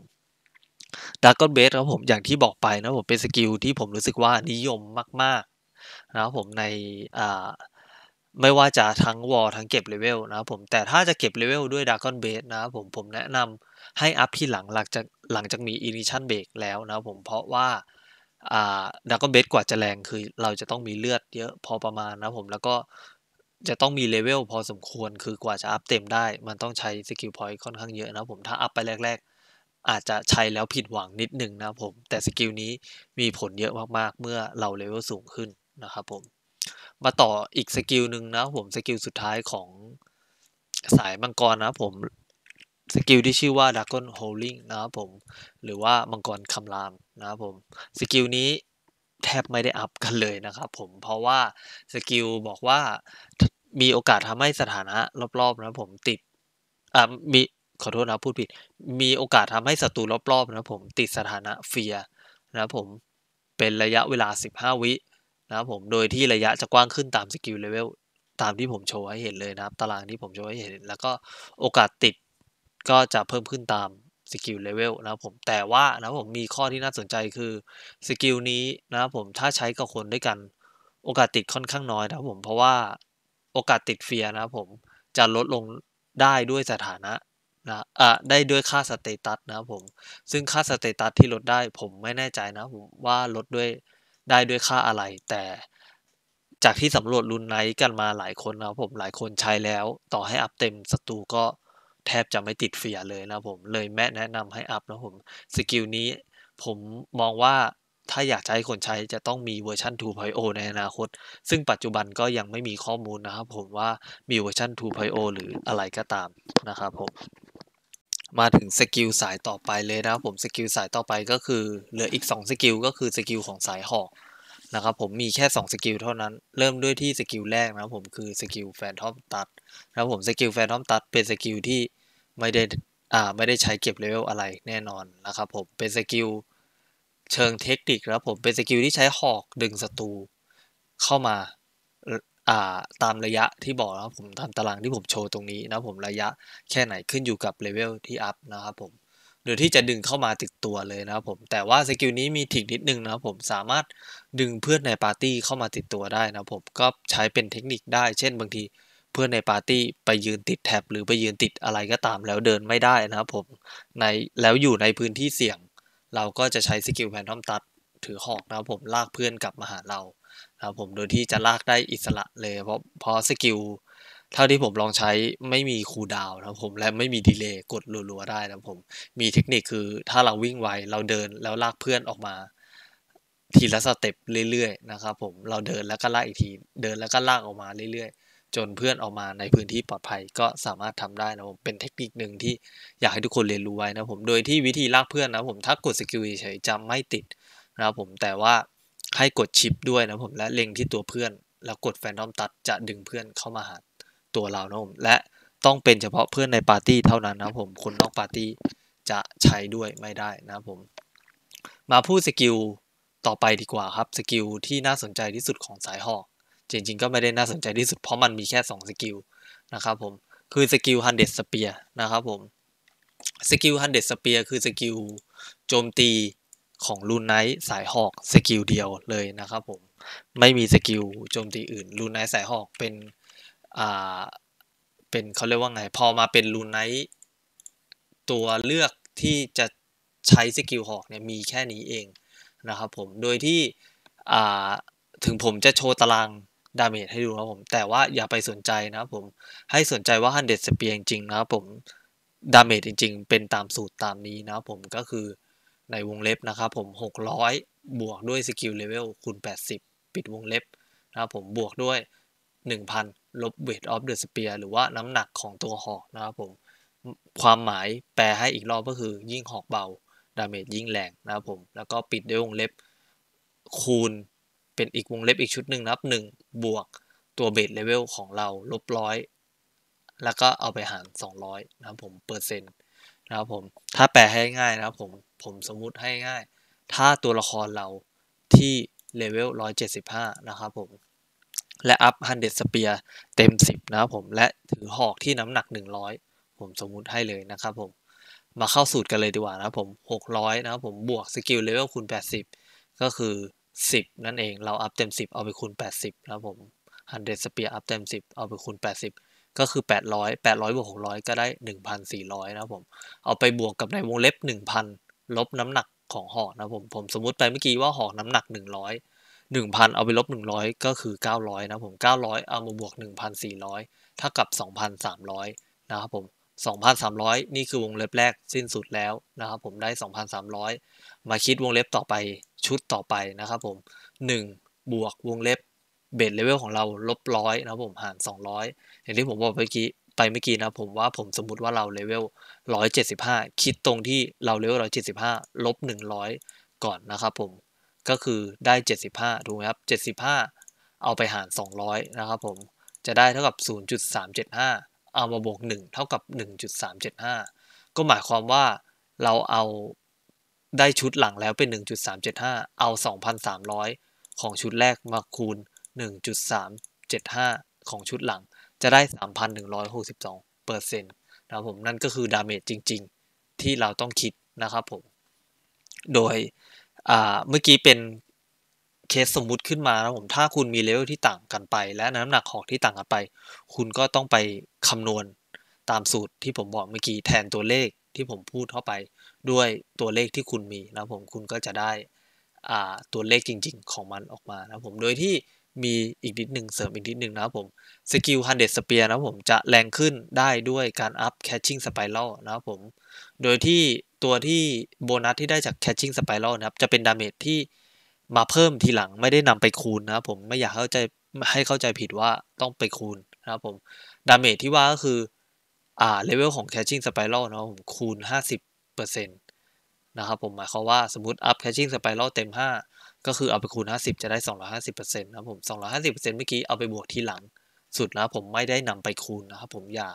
ดาร์กอนเบสครับผม อย่างที่บอกไปนะผม เป็นสกิลที่ผมรู้สึกว่านิยมมากๆนะครับผม ในอ่าไม่ว่าจะทั้งวอลทั้งเก็บเลเวลนะครับผมแต่ถ้าจะเก็บเลเวลด้วยดากอนเบสนะครับผมผมแนะนำให้อัพที่หลังหลังจากหลังจากมีอินิชันเบรกแล้วนะครับผมเพราะว่าดากอนเบสกว่าจะแรงคือ เราจะต้องมีเลือดเยอะพอประมาณนะผมแล้วก็จะต้องมีเลเวลพอสมควรคือกว่าจะอัพเต็มได้ มันต้องใช้สกิลพอยต์ค่อนข้างเยอะนะผมถ้าอัพไปแรกๆ อาจจะใช้แล้วผิดหวังนิดนึงนะผมแต่สกิลนี้มีผลเยอะมากๆเมื่อเราเลเวลสูงขึ้นนะครับผมมาต่ออีกสกิลหนึ่งนะผมสกิลสุดท้ายของสายมังกรนะผมสกิลที่ชื่อว่าดักก้นโฮลลิงนะครับผมหรือว่ามังกรคำรามนะครับผมสกิลนี้แทบไม่ได้อัพกันเลยนะครับผมเพราะว่าสกิลบอกว่ามีโอกาสทำให้สถานะรอบๆนะผมติดอ่ามีขอโทษนะพูดผิด มีโอกาสทำให้ศัตรูรอบๆนะผมติดสถานะเฟียนะผมเป็นระยะเวลา 15 วินะครับผมโดยที่ระยะจะกว้างขึ้นตามสกิลเลเวลตามที่ผมโชว์ให้เห็นเลยนะครับ ตารางที่ผมโชว์ให้เห็น แล้วก็โอกาสติดก็จะเพิ่มขึ้นตามสกิลเลเวลนะครับผม แต่ว่านะครับผมมีข้อที่น่าสนใจคือสกิลนี้นะครับผม ถ้าใช้กับคนด้วยกันโอกาสติดค่อนข้างน้อยนะครับ ผม เพราะว่าโอกาสติดเฟียนะครับผมจะลดลงได้ด้วยสถานะนะอ่ะได้ด้วยค่าสเตตัสนะครับผม ซึ่งค่าสเตตัสที่ลดได้ ผมไม่แน่ใจนะผมว่าลดด้วยได้ด้วยค่าอะไรแต่จากที่สำรวจรุนไนกันมาหลายคนนะผมหลายคนใช้แล้ว ต่อให้อัพเต็มศัตรูก็แทบจะไม่ติดเฟียเลยนะผมเลยแม่แนะนำให้อัพนะผม สกิลนี้ผมมองว่าถ้าอยากใช้คนใช้จะต้องมีเวอร์ชัน2.0 ในอนาคต ซึ่งปัจจุบันก็ยังไม่มีข้อมูลนะครับผมว่ามีเวอร์ชัน2.0 หรืออะไรก็ตามนะครับผมมาถึงสกิลสายต่อไปเลยนะครับผมสกิลสายต่อไปก็คือเหลืออีก2สกิลก็คือสกิลของสายหอกนะครับผมมีแค่2สกิลเท่านั้นเริ่มด้วยที่สกิลแรกนะครับผมคือสกิลแฟนทอมตัดนะครับผมสกิลแฟนทอมตัดเป็นสกิลที่ไม่ได้อ่าไม่ได้ใช้เก็บเลเวลอะไรแน่นอนนะครับผมเป็นสกิลเชิงเทคนิคครับผมเป็นสกิลที่ใช้หอกดึงศัตรูเข้ามาตามระยะที่บอกนะครับผมตามตารางที่ผมโชว์ตรงนี้นะผมระยะแค่ไหนขึ้นอยู่กับ เลเวลที่อัพนะครับผมหรือที่จะดึงเข้ามาติดตัวเลยนะครับผมแต่ว่าสกิลนี้มีถิกนิดนึงนะครับผมสามารถดึงเพื่อนในปาร์ตี้เข้ามาติดตัวได้นะผมก็ใช้เป็นเทคนิคได้เช่น บางทีเพื่อนในปาร์ตี้ไปยืนติดแท็บหรือไปยืนติดอะไรก็ตามแล้วเดินไม่ได้นะครับผมในแล้วอยู่ในพื้นที่เสี่ยง เราก็จะใช้สกิลแพนทอมตัดถือหอกนะครับผมลากเพื่อนกลับมาหาเราครับผมโดยที่จะลากได้อิสระเลยเพราะเพราะสกิลเท่าที่ผมลองใช้ไม่มีคูดาวนะผมและไม่มีดีเลย์กดรัวๆได้นะผมมีเทคนิคคือถ้าเราวิ่งไวเราเดินแล้วลากเพื่อนออกมาทีละสเต็ปเรื่อย ๆ นะครับผมเราเดินแล้วก็ลากอีกทีเดินแล้วก็ลากออกมาเรื่อยๆ จนเพื่อนออกมาในพื้นที่ปลอดภัยก็สามารถทำได้นะผมเป็นเทคนิคหนึ่งที่อยากให้ทุกคนเรียนรู้ไว้นะผมโดยที่วิธีลากเพื่อนนะผมถ้ากดสกิลเฉยจะไม่ติดนะครับผมแต่ว่าไพ่กดชิปด้วยนะผม และเล็งที่ตัวเพื่อน แล้วกดแฟนดอมตัดจะดึงเพื่อนเข้ามาหาตัวเรานะผมและต้องเป็นเฉพาะเพื่อนในปาร์ตี้เท่านั้นนะผมคนนอกปาร์ตี้จะใช้ด้วยไม่ได้นะผม มาพูดสกิลต่อไปดีกว่าครับ สกิล ที่น่าสนใจที่สุดของสายหอก จริงๆก็ไม่ได้น่าสนใจที่สุดเพราะมันมีแค่2สกิลนะครับผม คือสกิลฮันเดสเปียนะครับผมสกิลฮันเดสเปียคือสกิลโจมตีของลูนไนท์สายหอกสกิลเดียวเลยนะครับผมไม่มีสกิลโจมตีอื่นลูนไนท์สายหอกเป็นอ่าเป็นเขาเรียกว่าไง พอมาเป็นลูนไนท์ตัวเลือกที่จะใช้สกิลหอกเนี่ย มีแค่นี้เอง นะครับผม โดยที่ อ่า ถึงผมจะโชว์ตารางดาเมจให้ดูครับผม แต่ว่าอย่าไปสนใจนะครับผม ให้สนใจว่าฮันเดสเปียจริงนะครับผมดาเมจจริง ๆ เป็นตามสูตรตามนี้นะครับผมก็คือในวงเล็บนะครับผม 600 บวกด้วยสกิลเลเวลคูณ80 ปิดวงเล็บนะครับผมบวกด้วย 1,000 ลบเวทออฟเดอะสเปียร์หรือว่าน้ำหนักของตัวหอกนะครับผมความหมายแปลให้อีกรอบก็คือยิ่งหอกเบาดาเมจยิ่งแรงนะครับผม แล้วก็ปิดด้วยวงเล็บ คูณเป็นอีกวงเล็บอีกชุดหนึ่งนะครับ 1 บวกตัวเบสเลเวลของเราลบร้อยแล้วก็เอาไปหาร200 นะครับผมเปอร์เซ็นต์ นะครับผมถ้าแปลให้ง่ายนะครับผมผมสมมุติให้ง่าย ถ้าตัวละครเราที่เลเวล 175 นะครับผมและอัพฮันเดสเปียเต็ม10นะครับผมและถือหอกที่น้ำหนัก 100 ผมสมมุติให้เลยนะครับผม มาเข้าสูตรกันเลยดีกว่านะครับผม 600 นะครับผมบวกสกิลเลเวลคูณ 80 ก็คือ 10 นั่นเองเราอัพเต็ม 10 เอาไปคูณ 80 นะครับผมฮันเดสเปียอัพเต็ม 10 เอาไปคูณ 80 ก็คือ 800 800 บวก 600 ก็ได้ 1,400 นะครับผมเอาไปบวกกับในวงเล็บ 1,000ลบน้ำหนักของห่อนะผมผมสมมติไปเมื่อกี้ว่าห่อน้ำหนัก 100 1,000 เอาไปลบ 100 ก็คือ 900นะผม900 เอามาบวก 1,400เท่ากับ 2,300นะครับผม2,300 นี่คือวงเล็บแรกสิ้นสุดแล้วนะครับผมได้ 2,300 มาคิดวงเล็บต่อไปชุดต่อไปนะครับผม1บวกวงเล็บเบสเลเวลของเราลบร้อยนะครับผมหาร200อย่างที่ผมบอกเมื่อกี้ไปเมื่อกี้นะผมว่าผมสมมุติว่าเราเลเวล 175 คิดตรงที่เราเลเวล 175 ลบ 100 ก่อนนะครับผม ก็คือได้ 75ถูกไหมครับ 75 เอาไปหาร 200 นะครับผม จะได้เท่ากับ 0.375 เอามาบวก1 เท่ากับ 1.375 ก็หมายความว่าเราเอาได้ชุดหลังแล้วเป็น 1.375 เอา 2,300 ของชุดแรกมาคูณ 1.375 ของชุดหลังจะได้ 3,162เปอร์เซ็นต์นะครับผม นั่นก็คือ ดาเมจจริงๆ ที่เราต้องคิดนะครับผม โดยเมื่อกี้เป็นเคสสมมุติขึ้นมานะผม ถ้าคุณมีเลเวลที่ต่างกันไป และน้ำหนักของที่ต่างกันไป คุณก็ต้องไปคำนวณตามสูตรที่ผมบอกเมื่อกี้แทนตัวเลขที่ผมพูดเข้าไปด้วยตัวเลขที่คุณมีนะผม คุณก็จะได้ตัวเลขจริงๆ ของมันออกมานะผม โดยที่มีอีกนิดหนึ่งเสริมอีกนิดหนึ่งนะครับผมสกิลฮันเดดสเปียร์นะครับผมจะแรงขึ้นได้ด้วยการอัพแคชชิ่งสไปรัลนะครับผม โดยที่ตัวที่โบนัสที่ได้จากแคชชิ่งสไปรัลนะครับ จะเป็นดาเมจที่มาเพิ่มทีหลังไม่ได้นำไปคูณนะครับผมไม่อยากเข้าใจให้เข้าใจผิดว่าต้องไปคูณนะครับผมดาเมจที่ว่าก็คืออ่าเลเวลของแคชชิ่งสไปรัลนะครับผมคูณ50%นนะครับผมหมายความว่าสมมติ up caching spiral เต็ม 5 ก็คือเอาไปคูณ50จะได้ 250%นะครับผม250%เมื่อกี้เอาไปบวกทีหลังสุดนะผมไม่ได้นำไปคูณนะครับผมอย่า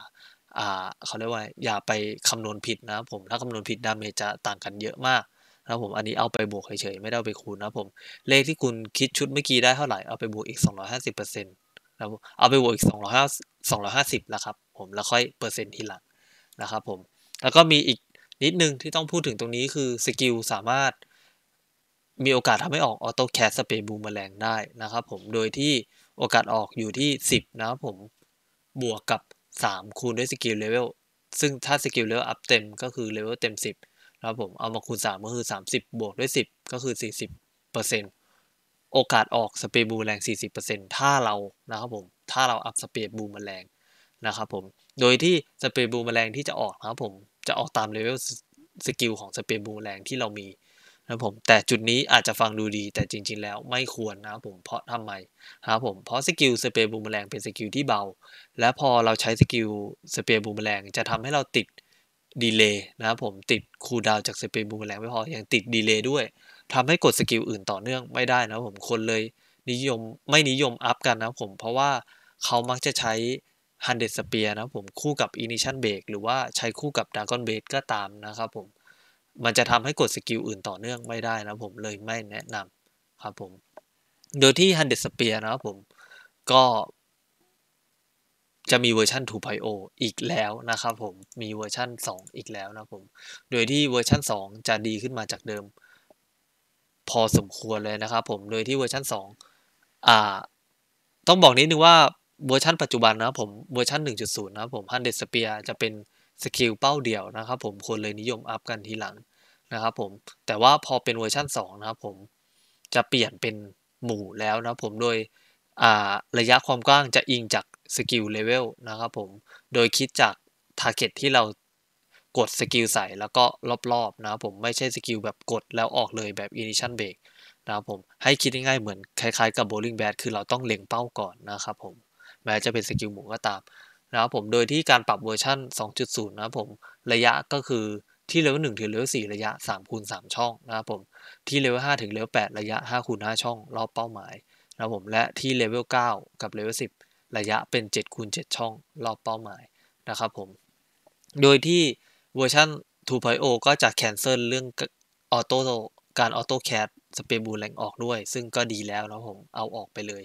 อ่าเขาเรียกว่าอย่าไปคำนวณผิดนะครับผมถ้าคำนวณผิดดาเมจจะต่างกันเยอะมากนะครับผมอันนี้เอาไปบวกเฉยๆไม่ได้ไปคูณนะครับผมเลขที่คุณคิดชุดเมื่อกี้ได้เท่าไหร่เอาไปบวกอีก250%ยห้วเอาไปบวกอีก250 250แล้วครับผมแล้วค่อยเปอร์เซ็นต์ทีหลังนะครับผมแล้วก็มีอีกนิดนึงที่ต้องพูดถึงตรงนี้คือสกิลสามารถมีโอกาสทำให้ออกออโต้แคสสเปรย์บูมแมลงได้นะครับผม โดยที่โอกาสออกอยู่ที่ 10 นะครับผมบวกกับ 3 คูณด้วยสกิลเลเวลซึ่งถ้าสกิลเลเวลอัพเต็มก็คือเลเวลเต็ม10นะครับผมเอามาคูณ3ก็คือ 30 บวกด้วย 10 ก็คือ 40%โอกาสออกสเปรย์บูมแรง40%ถ้าเรานะครับผม ถ้าเราอัพสเปรย์บูมแมลงนะครับผม โดยที่สเปรย์บูมแมลงที่จะออกนะครับผมจะออกตามเลเวลสกิลของสเปรย์บูแรงที่เรามีนะผมแต่จุดนี้อาจจะฟังดูดี แต่จริงๆแล้วไม่ควรนะผมเพราะทำไมครับผมเพราะสกิลสเปรย์บูมแรงเป็นสกิลที่เบา และพอเราใช้สกิลสเปรย์บูมแรงจะทำให้เราติดดีเลย์นะครับผมติดคูลดาวจากสเปรย์บูมแรงไม่พอ ยังติดดีเลย์ด้วย ทำให้กดสกิลอื่นต่อเนื่องไม่ได้นะผมคนเลยนิยมไม่นิยม อัพกันนะผม เพราะว่าเขามักจะใช้ฮันเดสเปียนะผมคู่กับอินิชันเบรกหรือว่าใช้คู่กับดากอนเบรกก็ตามนะครับผมมันจะทำให้กดสกิลอื่นต่อเนื่องไม่ได้นะผมเลยไม่แนะนำครับผมโดยที่ฮันเดสเปียนะครับผมก็ จะมีเวอร์ชัน2.0อีกแล้วนะครับผมมีเวอร์ชัน2 อีกแล้วนะผม โดยที่เวอร์ชัน2 จะดีขึ้นมาจากเดิม พอสมควรเลยนะครับผมโดยที่เวอร์ชัน2อ่า ต้องบอกนิดนึงว่าเวอร์ชันปัจจุบันนะผมเวอร์ชัน 1.0 นะครับผมฮันเดสเปียจะเป็นสกิลเป้าเดี่ยวนะครับผมคนเลยนิยมอัพกันทีหลังนะครับผมแต่ว่าพอเป็นเวอร์ชัน2 นะครับผมจะเปลี่ยนเป็นหมู่แล้วนะผมโดยระยะความกว้างจะอิงจากสกิลเลเวลนะครับผมโดยคิดจากทาร์เก็ตที่เรากดสกิลใส่แล้วก็รอบๆนะครับผมไม่ใช่สกิลแบบกดแล้วออกเลยแบบอินิชันเบรกนะครับผมให้คิดง่ายๆเหมือนคล้ายๆกับโบลิ่งแบดคือเราต้องเล็งเป้าก่อนนะครับผมแม้จะเป็นสกิลหมูก็ตามนะครับผมโดยที่การปรับเวอร์ชัน2.0 นะครับผมระยะก็คือที่เลเวล1ถึงเลเวล4ระยะ3คูณ3 ช่องนะครับผม ที่เลเวล5ถึงเลเวล8ระยะ5คูณ5ช่อง รอบเป้าหมายนะครับผมและที่เลเวล9กับเลเวล10 ระยะเป็น7คูณ7 ช่อง รอบเป้าหมายนะครับผม โดยที่เวอร์ชัน2.0 ก็จะแคนเซิลเรื่องออโต้การออโต้แคสสเปรบูลแหล่งออกด้วย ซึ่งก็ดีแล้วนะผมเอาออกไปเลย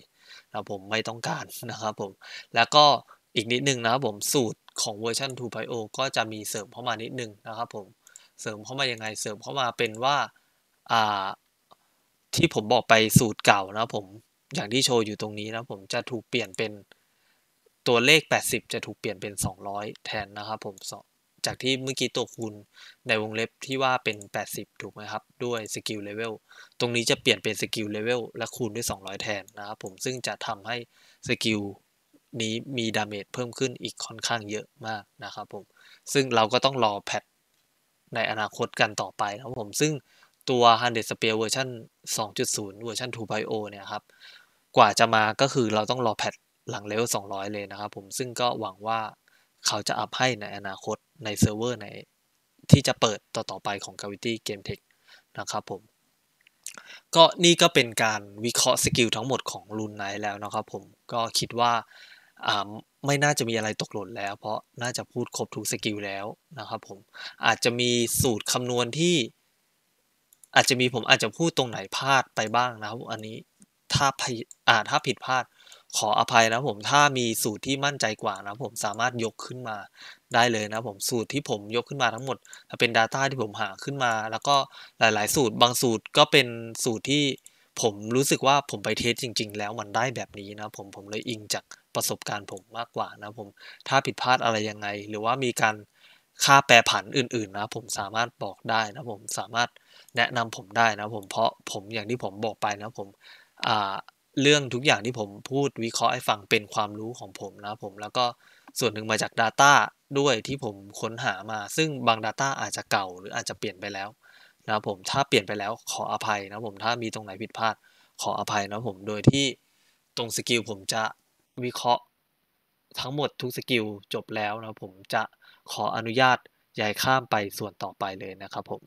นะผมไม่ต้องการนะครับผม แล้วก็อีกนิดนึงนะครับผมสูตรของเวอร์ชัน2.0 ก็จะมีเสริมเข้ามานิดนึงนะครับผมเสริมเข้ามายังไง เสริมเข้ามาเป็นว่าอ่าที่ผมบอกไปสูตรเก่านะผมอย่างที่โชว์อยู่ตรงนี้นะผมจะถูกเปลี่ยนเป็นตัวเลข 80 จะถูกเปลี่ยนเป็น 200 แทนนะครับผมจากที่เมื่อกี้ตัวคูณในวงเล็บที่ว่าเป็น 80 ถูกไหมครับ ด้วยสกิลเลเวล ตรงนี้จะเปลี่ยนเป็นสกิลเลเวลและคูณด้วย 200 แทนนะครับผม ซึ่งจะทำให้สกิลนี้มีดาเมจเพิ่มขึ้นอีกค่อนข้างเยอะมากนะครับผม ซึ่งเราก็ต้องรอแพทในอนาคตกันต่อไปนะครับผม ซึ่งตัว 1 0 d Spear เวอร์ชัน2.0เวอร์ชัน2.0 เนี่ยครับ กว่าจะมาก็คือเราต้องรอแพทหลังเลเวล200 เลยนะครับ ผม ซึ่งก็หวังว่าเขาจะอัพให้ในอนาคตในเซิร์ฟเวอร์ในที่จะเปิดต่อต่อไปของ Gravity Game Tech นะครับผมก็นี่ก็เป็นการวิเคราะห์สกิลทั้งหมดของรุ่นไนแล้วนะครับผม ก็คิดว่าไม่น่าจะมีอะไรตกหล่นแล้ว เพราะน่าจะพูดครบทุกสกิลแล้วนะครับผม อาจจะมีสูตรคำนวณที่ อาจจะมีผมอาจจะพูดตรงไหนพลาดไปบ้างนะครับ อันนี้ถ้าผิดพลาดขออภัยนะผมถ้ามีสูตรที่มั่นใจกว่านะผมสามารถยกขึ้นมาได้เลยนะผมสูตรที่ผมยกขึ้นมาทั้งหมดเป็น Data ที่ผมหาขึ้นมาแล้วก็หลาย ๆ สูตรบางสูตรก็เป็นสูตรที่ผมรู้สึกว่าผมไปเทสจริงๆแล้วมันได้แบบนี้นะผมผมเลยอิงจากประสบการณ์ผมมากกว่านะผมถ้าผิดพลาดอะไรยังไงหรือว่ามีการค่าแปรผันอื่นๆนะผมสามารถบอกได้นะผมสามารถแนะนำผมได้นะผมเพราะผมอย่างที่ผมบอกไปนะผมอ่าเรื่องทุกอย่างที่ผมพูดวิเคราะห์ให้ฟังเป็นความรู้ของผมนะผม แล้วก็ส่วนหนึ่งมาจาก Data ด้วยที่ผมค้นหามาซึ่งบาง Data อาจจะเก่าหรืออาจจะเปลี่ยนไปแล้วนะผมถ้าเปลี่ยนไปแล้วขออภัยนะผมถ้ามีตรงไหนผิดพลาดขออภัยนะผมโดยที่ตรงสกิลผมจะวิเคราะห์ทั้งหมดทุกสกิลจบแล้วนะผมจะขออนุญาตย้ายข้ามไปส่วนต่อไปเลยนะครับผม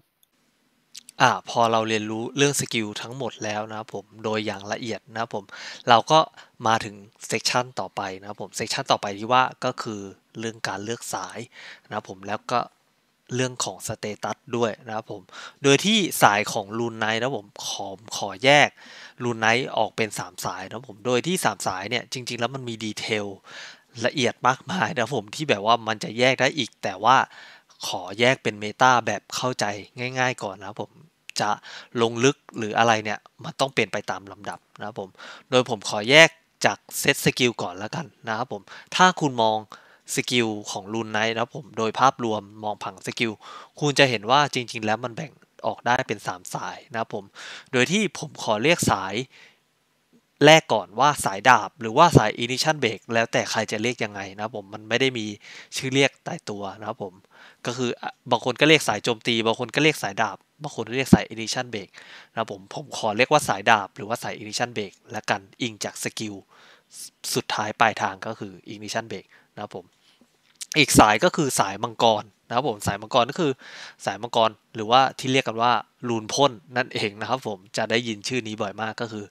อ่าพอเราเรียนรู้เรื่องสกิลทั้งหมดแล้วนะผมโดยอย่างละเอียดนะผมเราก็มาถึงเซกชันต่อไปนะผมเซกชันต่อไปที่ว่าก็คือเรื่องการเลือกสายนะผมแล้วก็เรื่องของสเตตัสด้วยนะผมโดยที่สายของลูนไนนะผมขอขอแยกลูนไนออกเป็น 3 สายนะผมโดยที่3สายเนี่ยจริง ๆแล้วมันมีดีเทลละเอียดมากมายนะผมที่แบบว่ามันจะแยกได้อีก แต่ว่าขอแยกเป็นเมตาแบบเข้าใจง่าย ๆ ก่อนนะผมจะลงลึกหรืออะไรเนี่ย มันต้องเปลี่ยนไปตามลำดับนะครับผม โดยผมขอแยกจากเซตสกิลก่อนแล้วกันนะครับผม ถ้าคุณมองสกิลของลูนไนท์นะครับผม โดยภาพรวมมองผังสกิลคุณจะเห็นว่าจริง ๆแล้วมันแบ่งออกได้เป็น 3 สายนะครับผม โดยที่ผมขอเรียกสายแรกก่อนว่าสายดาบหรือว่าสาย ignition brake แล้วแต่ใครจะเรียกยังไงนะผมมันไม่ได้มีชื่อเรียกตายตัวนะครับผมก็คือบางคนก็เรียกสายโจมตีบางคนก็เรียกสายดาบบางคนเรียกสาย ignition brake นะผมผมขอเรียกว่าสายดาบหรือว่าสาย ignition brake และกันอิงจากสกิลสุดท้ายปลายทางก็คือ ignition brake นะครับผมอีกสายก็คือสายมังกรนะครับผมสายมังกรก็คือสายมังกรหรือว่าที่เรียกกันว่าลูนพ่นนั่นเองนะครับ ผมจะได้ยินชื่อนี้บ่อยมากก็คือ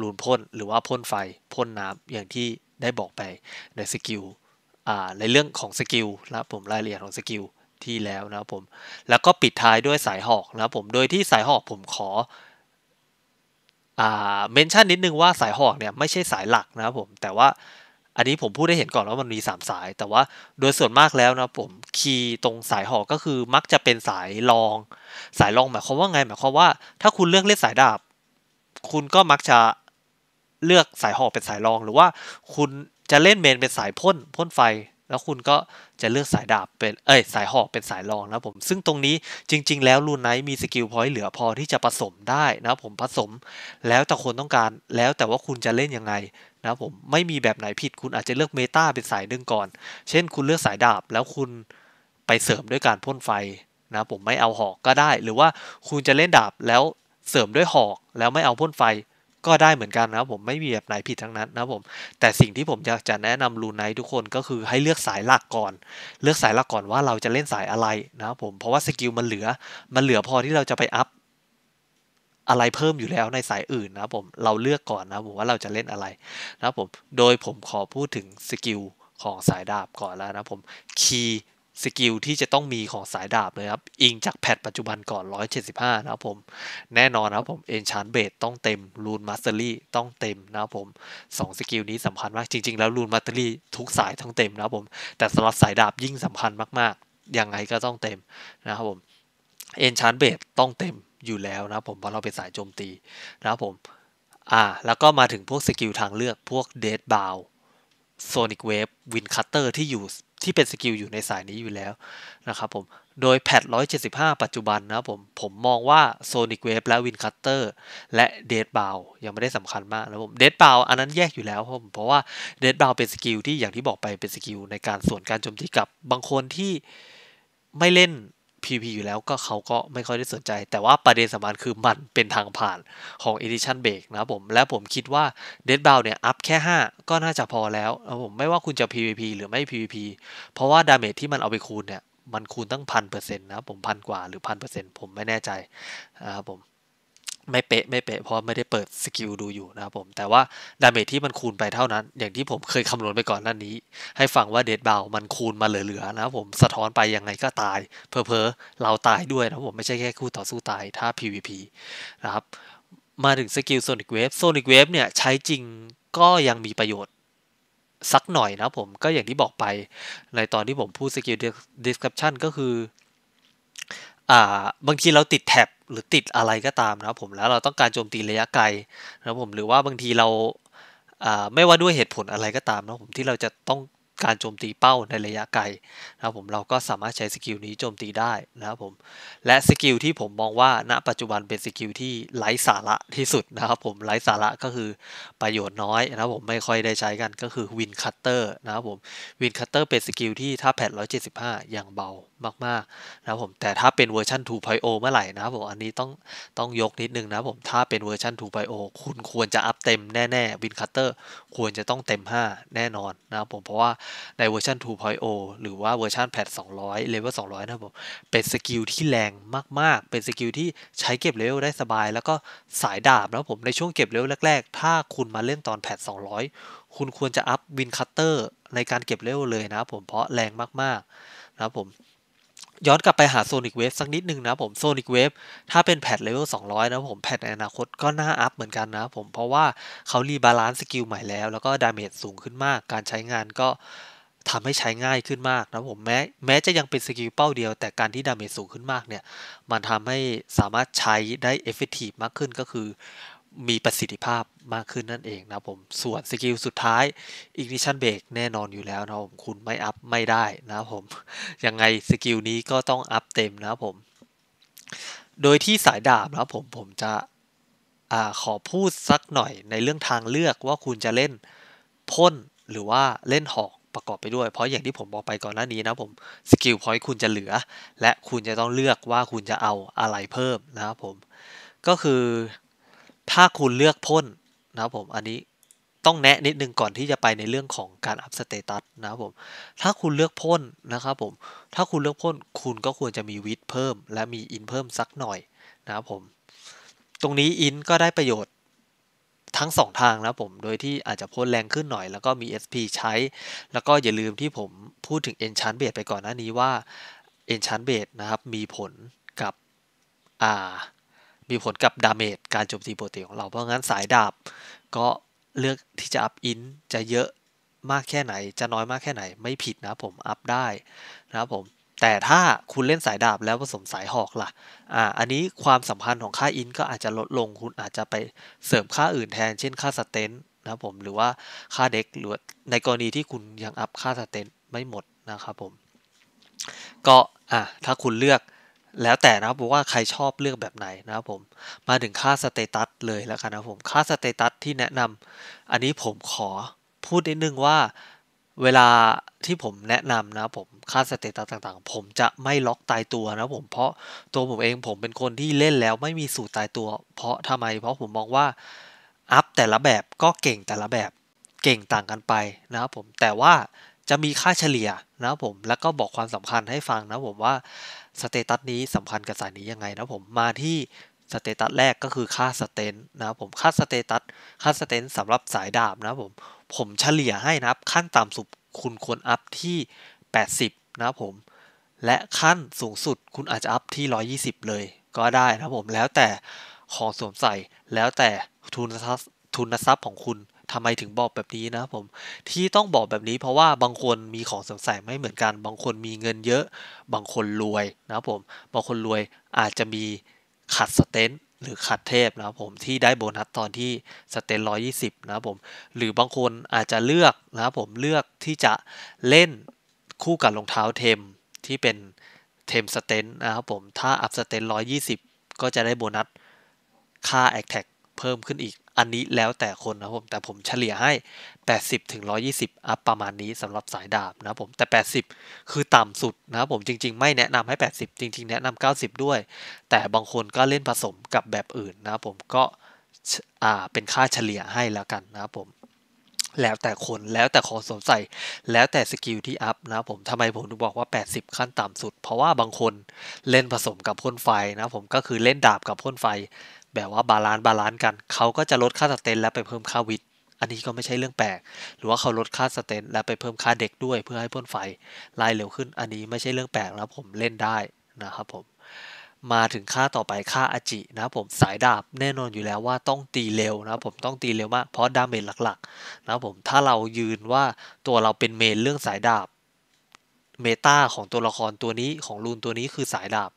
ลูนพ่นหรือว่าพ่นไฟพ่นน้ำอย่างที่ได้บอกไปในสกิลในเรื่องของสกิลนะครับผมรายละเอียดของสกิลที่แล้วนะครับผม แล้วก็ปิดท้ายด้วยสายหอกนะครับผมโดยที่สายหอกผมขอเมนชั่นนิดนึงว่าสายหอกเนี่ยไม่ใช่สายหลักนะครับผมแต่ว่าอันนี้ผมพูดได้เห็นก่อนว่ามันมี3 สาย แต่ว่าโดยส่วนมากแล้วนะผมคีย์ตรงสายหอกก็คือมักจะเป็นสายรอง สายรองหมายความว่าไง หมายความว่าถ้าคุณเลือกเล่นสายดาบคุณก็มักจะเลือกสายหอกเป็นสายรองหรือว่าคุณจะเล่นเมนเป็นสายพ่นพ่นไฟ แล้วคุณก็จะเลือกสายดาบเป็นเอ้ยสายหอกเป็นสายรองนะผม ซึ่งตรงนี้จริง ๆแล้วลูนไนท์มีสกิลพอยต์เหลือพอที่จะผสมได้นะผมผสมแล้วแต่คนต้องการแล้วแต่ว่าคุณจะเล่นยังไงนะครับผมไม่มีแบบไหนผิดคุณอาจจะเลือกเมตาเป็นสายดนึงก่อน เช่นคุณเลือกสายดาบแล้วคุณไปเสริมด้วยการพ่นไฟนะผมไม่เอาหอกก็ได้ หรือว่าคุณจะเล่นดาบแล้วเสริมด้วยหอก แล้วไม่เอาพ่นไฟก็ได้เหมือนกันนะครับผมไม่มีแบบไหนผิดทั้งนั้นนะผมแต่สิ่งที่ผมอยากจะแนะนำรูไนทุกคนก็คือให้เลือกสายหลักก่อน เลือกสายหลักก่อนว่าเราจะเล่นสายอะไรนะครับผมเพราะว่าสกิลมันเหลือ มันเหลือพอที่เราจะไปอัพอะไรเพิ่มอยู่แล้วในสายอื่นนะผมเราเลือกก่อนนะผมว่าเราจะเล่นอะไรนะผมโดยผมขอพูดถึงสกิลของสายดาบก่อนแล้วนะผมคีย์สกิลที่จะต้องมีของสายดาบเลยครับอิงจากแพทปัจจุบันก่อน 175นะบผมแน่นอนนะผมเอนชานเบดต้องเต็มรูนมาสเตอรี่ต้องเต็มนะผมสอผม2สกิลนี้สำคัญมากจริงๆแล้วรูนมาสเตอรี่ทุกสายต้องเต็มนะผมแต่สำหรับสายดาบยิ่งสำคัญมากๆ ยังไงก็ต้องเต็มนะครับผมเอนชานเบดต้องเต็มอยู่แล้วนะผมเพราะเราเป็นสายโจมตีนะครับผมอ่าแล้วก็มาถึงพวกสกิลทางเลือกพวกเดดบาวโซนิกเวฟวินคัตเตอร์ที่อยู่ที่เป็นสกิลอยู่ในสายนี้อยู่แล้วนะครับผมโดยแพท175 ปัจจุบันนะผมผมมองว่า Sonic Wave และ Win Cutter และ d e a d b o u ยังไม่ได้สำคัญมากนะผม d e a d b o u อันนั้นแยกอยู่แล้วผมเพราะว่า d e a d b o u เป็นสกิลที่อย่างที่บอกไปเป็นสกิลในการส่วนการโจมตีกับบางคนที่ไม่เล่นพีพีอยู่แล้วก็เขาก็ไม่ค่อยได้สนใจ แต่ว่าประเด็นสำคัญคือมันเป็นทางผ่านของ Edition b r รกนะผมและผมคิดว่า Dead b o u เนี่ยอัพแค่ 5 ก็น่าจะพอแล้วนะผมไม่ว่าคุณจะ PVP หรือไม่ PVP เพราะว่าดาเมจที่มันเอาไปคูณเนี่ยมันคูณตั้งพันเปอร์เซ็นต์นะผมพันกว่าหรือพันเปอร์เซ็นต์ผมไม่แน่ใจนะครับผมไม่เป๊ะไม่เป๊ะเพราะไม่ได้เปิดสกิลดูอยู่นะครับผม แต่ว่า ดาเมจที่มันคูณไปเท่านั้น อย่างที่ผมเคยคำนวณไปก่อนหน้านี้ ให้ฟังว่าเดดเบวมันคูณมาเหลือๆนะครับผมสะท้อนไปยังไงก็ตาย เพอเพอเราตายด้วยนะผมไม่ใช่แค่คู่ต่อสู้ตายถ้า PVP นะครับ มาถึงสกิลโซนิกเวฟโซนิกเวฟเนี่ย ใช้จริงก็ยังมีประโยชน์ สักหน่อยนะผมก็อย่างที่บอกไป ในตอนที่ผมพูดสกิลเดสคริปชันก็คือ่าบางทีเราติดแท็บหรือติดอะไรก็ตามนะครับผมแล้วเราต้องการโจมตีระยะไกลนะครับผมหรือว่าบางทีเราอ่าไม่ว่าด้วยเหตุผลอะไรก็ตามนะครับผมที่เราจะต้องการโจมตีเป้าในระยะไกลนะครับผมเราก็สามารถใช้สกิลนี้โจมตีได้นะครับผมและสกิลที่ผมมองว่าณปัจจุบันเป็นสกิลที่ไร้สาระที่สุดนะครับผมไร้สาระก็คือประโยชน์น้อยนะครับผมไม่ค่อยได้ใช้กันก็คือวินคัตเตอร์นะครับผมวินคัตเตอร์เป็นสกิลที่ถ้าแพด175 อย่างเบามากๆนะผมแต่ถ้าเป็นเวอร์ชัน2.0 เมื่อไหร่นะผมอันนี้ต้องต้องยกนิดนึงนะผมถ้าเป็นเวอร์ชัน2.0 คุณควรจะอัพเต็มแน่ ๆ วินคัตเตอร์ ควรจะต้องเต็ม 5 แน่นอนนะครับผมเพราะว่าในเวอร์ชัน 2.0 หรือว่าเวอร์ชันแพท200เลเวล200นะผมเป็นสกิลที่แรงมากๆ เป็นสกิลที่ใช้เก็บเลเวลได้สบาย แล้วก็สายดาบนะครับผมในช่วงเก็บเลเวลแรก ๆ ถ้าคุณมาเล่นตอนแพท200 คุณควรจะอัพวินคัตเตอร์ในการเก็บเลเวลเลยนะครับผมเพราะแรงมากๆนะครับผมย้อนกลับไปหา Sonic Wave สักนิดนึงนะผม Sonic Wave ถ้าเป็นแพทเลเวล 200 นะผมแพทในอนาคตก็น่าอัพเหมือนกันนะผม เพราะว่าเขารีบาลานซ์สกิลใหม่แล้ว แล้วก็ดาเมจสูงขึ้นมาก การใช้งานก็ทำให้ใช้ง่ายขึ้นมากนะผม แม้แม้จะยังเป็นสกิลเป้าเดียวแต่การที่ดาเมจสูงขึ้นมากเนี่ย มันทำให้สามารถใช้ได้เอฟเฟกตีฟมากขึ้นก็คือมีประสิทธิภาพมากขึ้นนั่นเองนะผมส่วนสกิลสุดท้าย ignition brake แน่นอนอยู่แล้วนะผม คุณไม่อัพไม่ได้นะผม ยังไงสกิลนี้ก็ต้องอัพเต็มนะผม โดยที่สายดาบนะผม ผมจะอขอพูดสักหน่อยในเรื่องทางเลือกว่าคุณจะเล่นพ่นหรือว่าเล่นหอกประกอบไปด้วยเพราะอย่างที่ผมบอกไปก่อนหน้านี้นะผม สกิลพอยต์คุณจะเหลือ และคุณจะต้องเลือกว่าคุณจะเอาอะไรเพิ่มนะครับผมก็คือถ้าคุณเลือกพ่นนะครับผม อันนี้ต้องแนะนิดนึงก่อนที่จะไปในเรื่องของการอัพสเตตัสนะครับผม ถ้าคุณเลือกพ่นนะครับผม ถ้าคุณเลือกพ่นคุณก็ควรจะมีวิดเพิ่มและมีอินเพิ่มสักหน่อยนะครับผม ตรงนี้อินก็ได้ประโยชน์ทั้ง2ทางนะผม โดยที่อาจจะพ่นแรงขึ้นหน่อยแล้วก็มี SP ใช้ แล้วก็อย่าลืมที่ผมพูดถึง Enchant Base ไปก่อนหน้านี้ว่า Enchant Base นะครับมีผลกับอามีผลกับดาเมจการโจมตีปกติของเรา เพราะงั้นสายดาบก็เลือกที่จะอัพอินจะเยอะมากแค่ไหน จะน้อยมากแค่ไหนไม่ผิดนะผมอัพได้นะครับผม แต่ถ้าคุณเล่นสายดาบแล้วผสมสายหอกล่ะอ่าอันนี้ความสัมพันธ์ของค่าอินก็อาจจะลดลง คุณอาจจะไปเสริมค่าอื่นแทน เช่นค่าสเตนนะผม หรือว่าค่าเด็กหรือในกรณีที่คุณยังอัพค่าสเตนไม่หมดนะครับผมก็อ่าถ้าคุณเลือกแล้วแต่นะครับผมว่าใครชอบเลือกแบบไหนนะครับผมมาถึงค่าสเตตัสเลยแล้วกันนะผมค่าสเตตัสที่แนะนำอันนี้ผมขอพูดนิดนึงว่าเวลาที่ผมแนะนำนะผมค่าสเตตัสต่างๆ ผมจะไม่ล็อกตายตัวนะผมเพราะ ตัวผมเองผมเป็นคนที่เล่นแล้วไม่มีสูตรตายตัว เพราะทำไมเพราะผมมองว่าอัพแต่ละแบบก็เก่งแต่ละแบบเก่งต่างกันไปนะครับผมแต่ว่าจะมีค่าเฉลี่ยนะครับผมแล้วก็บอกความสำคัญให้ฟังนะผมว่าสเตตัสนี้สัมพันธ์กับสายนี้ยังไงนะผมมาที่สเตตัสแรกก็คือค่าสเตนนะครับผมค่าสเตตัสค่าสเตนสำหรับสายดาบนะผมผมเฉลี่ยให้นะครับขั้นต่ำสุดคุณควรอัพที่ 80นะครับผมและขั้นสูงสุดคุณอาจจะอัพที่ 120 เลยก็ได้นะครับผมแล้วแต่ของสวมใส่แล้วแต่ทุนทรัพย์ทุนทรัพย์ของคุณทำไมถึงบอกแบบนี้นะผม ที่ต้องบอกแบบนี้ เพราะว่าบางคนมีของสงแสยไม่เหมือนกันบางคนมีเงินเยอะบางคนรวยนะผม บางคนรวยอาจจะมีขัดสเตนหรือขัดเทพนะครับผมที่ได้โบนัสตอนที่สเตนร้อยยี่สิบนะครับผมหรือบางคนอาจจะเลือกนะครับผมเลือกที่จะเล่นคู่กับรองเท้าเทมที่เป็นเทมสเตนนะครับผมถ้าอัพสเตนร้อยยี่สิบก็จะได้โบนัสค่าแอคแท็กเพิ่มขึ้นอีก อันนี้แล้วแต่คนนะผม แต่ผมเฉลี่ยให้ 80ถึง120 อัพประมาณนี้สำหรับสายดาบนะผม แต่ 80 คือต่ำสุดนะผม จริง ๆไม่แนะนำให้ 80 จริงๆ แนะนำ90 ด้วย แต่บางคนก็เล่นผสมกับแบบอื่นนะผมก็อ่าเป็นค่าเฉลี่ยให้แล้วกันนะผม แล้วแต่คน แล้วแต่ของสวมใส่แล้วแต่สกิลที่อัพนะผมทำไมผมถึงบอกว่า 80 ขั้นต่ำสุด เพราะว่าบางคนเล่นผสมกับพ่นไฟนะผม ก็คือเล่นดาบกับพ่นไฟแบบว่าบาลานซ์บาลานซ์กัน เขาก็จะลดค่าสเตนแล้วไปเพิ่มค่าวิทอันนี้ก็ไม่ใช่เรื่องแปลก หรือว่าเขาลดค่าสเตนแล้วไปเพิ่มค่าเด็กด้วยเพื่อให้พ่นไฟ ลายเร็วขึ้น อันนี้ไม่ใช่เรื่องแปลกนะผมเล่นได้นะครับผม มาถึงค่าต่อไปค่าอาจินะผมสายดาบ แน่นอนอยู่แล้วว่าต้องตีเร็วนะผมต้องตีเร็วมาก เพราะดาเมจหลักๆนะผมถ้าเรายืนว่าตัวเราเป็นเมนเรื่องสายดาบเมตาของตัวละครตัวนี้ของรูนตัวนี้คือสายดาบ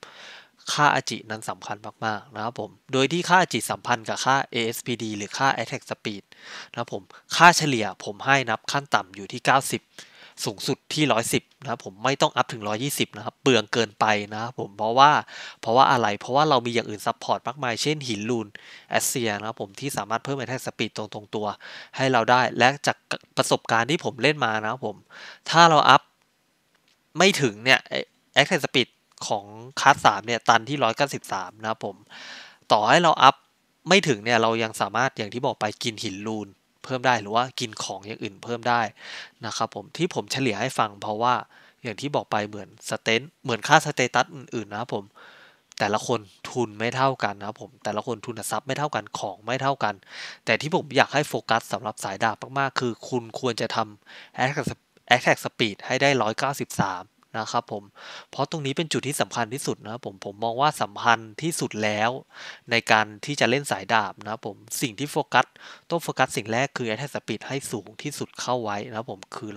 ค่าอาจินั้นสำคัญมากๆนะครับผม โดยที่ค่าอาจิสัมพันธ์กับค่า ASPD หรือค่า Attack Speed นะครับผมค่าเฉลี่ยผมให้นับขั้นต่ำอยู่ที่ 90 สูงสุดที่ 110นะครับผมไม่ต้องอัพถึง 120 นะครับ เปลืองเกินไปนะครับผมเพราะว่าเพราะว่าอะไร เพราะว่าเรามีอย่างอื่นซัพพอร์ตมากมายเช่นหินลูนแอสเซียนะครับผมที่สามารถเพิ่ม a อ t แท k s p e e ตรงตรงตัวให้เราได้และจากประสบการณ์ที่ผมเล่นมานะครับผมถ้าเราอัพไม่ถึงเนี่ย a อ t แท k s p e e ของคัสสามเนี่ยตันที่ร้อยเก้าสิบสามนะครับผมต่อให้เรา อัพ ไม่ถึงเนี่ยเรายังสามารถอย่างที่บอกไปกินหินลูน เพิ่มได้หรือว่ากินของอย่างอื่น เพิ่มได้นะครับผมที่ผมเฉลี่ยให้ฟัง เพราะว่าอย่างที่บอกไปเหมือนสเตนเหมือนค่าสเตตัสอื่นๆนะครับผม แต่ละคนทุนไม่เท่ากันนะครับผมแต่ละคนทุนทรัพย์ไม่เท่ากันของไม่เท่ากันแต่ที่ผมอยากให้โฟกัสสำหรับสายดาบมากๆคือคุณควรจะทำแอคแท็กสปีดให้ได้ 193นะครับผม เพราะตรงนี้เป็นจุดที่สำคัญที่สุดนะครับผม ผมมองว่าสัมพันธ์ที่สุดแล้วในการที่จะเล่นสายดาบนะครับผม สิ่งที่โฟกัสต้องโฟกัสสิ่งแรกคือแอทแทสปิดให้สูงที่สุดเข้าไว้นะครับผมคือ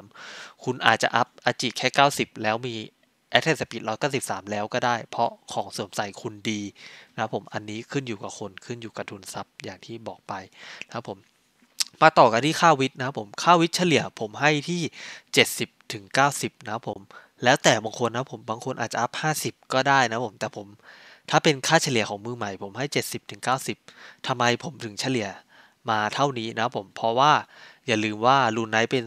193 คุณอาจจะอัพอจิแค่ 90 แล้วมีแอทแทสปิด193 แล้วก็ได้เพราะของเสริมใส่คุณดีนะครับผมอันนี้ขึ้นอยู่กับคนขึ้นอยู่กับทุนทรัพย์อย่างที่บอกไปนะครับผมมาต่อกันที่ค่าวิทย์นะผมค่าวิทย์เฉลี่ยผมให้ที่ 70ถึง90นะผมแล้วแต่บางคนนะผมบางคนอาจจะอัพ50 ก็ได้นะผมแต่ผมถ้าเป็นค่าเฉลี่ยของมือใหม่ผมให้ 70ถึงทำไมผมถึงเฉลี่ยมาเท่านี้นะผมเพราะว่าอย่าลืมว่าลูนไนเป็น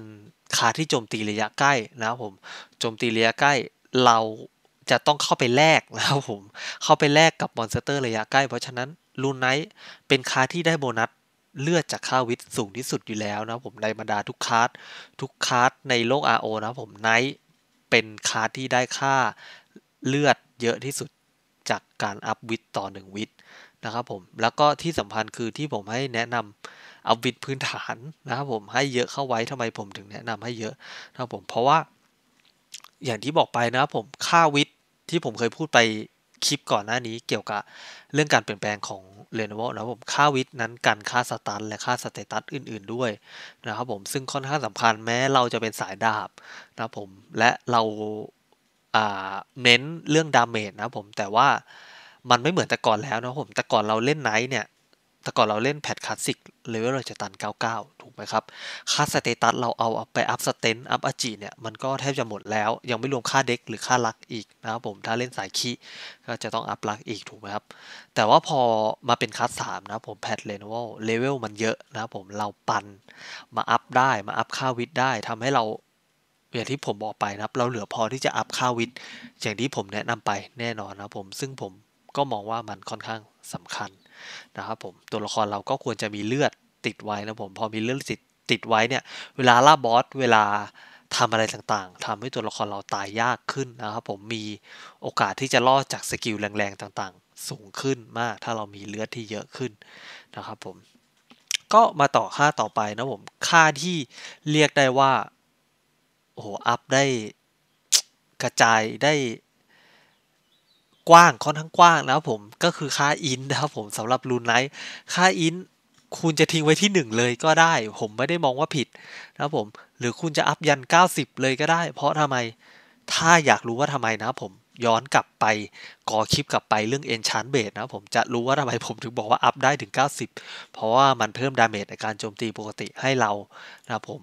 คาที่โจมตีระยะใกล้นะผมโจมตีระยะใกล้เราจะต้องเข้าไปแลกนะครับผมเข้าไปแลกกับมอนสเตอร์ระยะใกล้ เพราะฉะนั้นลูนไนเป็นคาที่ได้โบนัสเลือดจากค่าวิทสูงที่สุดอยู่แล้วนะผมในบรรดาทุกคาร์ดทุกคาร์ดในโลก RO นะผมไนท์เป็นคาร์ดที่ได้ค่าเลือดเยอะที่สุดจากการอัพวิทต่อ 1 วิทนะครับผมแล้วก็ที่สำคัญคือที่ผมให้แนะนำอัพวิทพื้นฐานนะครับผมให้เยอะเข้าไว้ทำไมผมถึงแนะนำให้เยอะนะครับผมเพราะว่าอย่างที่บอกไปนะครับผมค่าวิทที่ผมเคยพูดไปคลิปก่อนหน้านี้เกี่ยวกับเรื่องการเปลี่ยนแปลงของเรโนเวลนะครับผมค่าวิทนั้นกันค่าสตันและค่าสเตตัสอื่นๆด้วยนะครับผมซึ่งค่อนข้างสำคัญแม้เราจะเป็นสายดาบนะครับผมและเราเน้นเรื่องดาเมจนะครับผม แต่ว่ามันไม่เหมือนแต่ก่อนแล้วนะครับผมแต่ก่อนเราเล่นไนท์เนี่ยต่ก่อนเราเล่นแพทคลาสสิกเลเวลเราจะตัน 99 ถูกไหมครับ ค่าสเตตัสเราเอาไปอัพสเตน อัพอาจีเนี่ยมันก็แทบจะหมดแล้ว ยังไม่รวมค่าเด็กหรือค่าลักอีกนะครับผมถ้าเล่นสายคีก็จะต้องอัพลักอีกถูกไหมครับ แต่ว่าพอมาเป็นคลาสสามนะผมแพทเลนวลเลเวลมันเยอะนะผมเราปันมาอัพได้มาอัพค่าวิทได้ ทำให้เราอย่างที่ผมบอกไปนะครับเราเหลือพอที่จะอัพค่าวิทอย่างที่ผมแนะนำไปแน่นอนนะผมซึ่งผมก็มองว่ามันค่อนข้างสำคัญนะครับผมตัวละครเราก็ควรจะมีเลือดติดไว้นะผมพอมีเลือดติดติดไว้เนี่ย เวลาล่าบอสเวลาทำอะไรต่างๆทำให้ตัวละครเราตายยากขึ้นนะครับผมมีโอกาสที่จะรอดจากสกิลแรงๆต่างๆ สูงขึ้นมาก ถ้าเรามีเลือดที่เยอะขึ้นนะครับผม ก็มาต่อค่าต่อไปนะผม ค่าที่เรียกได้ว่าโอ้โหอัพได้กระจายได้กว้างค่อนข้างกว้างนะครับผมก็คือค่าอินนะครับผมสำหรับรูนไนท์ค่าอิน คุณจะทิ้งไว้ที่ 1 เลยก็ได้ ผมไม่ได้มองว่าผิดนะครับผม หรือคุณจะอัพยัน 90 เลยก็ได้ เพราะทำไมถ้าอยากรู้ว่าทำไมนะครับผมย้อนกลับไปก่อคลิปกลับไปเรื่องเอนชานเบดนะผมจะรู้ว่าทำไมผมถึงบอกว่าอัพได้ถึง 90 เพราะว่ามันเพิ่มดาเมจในการโจมตีปกติให้เรานะผม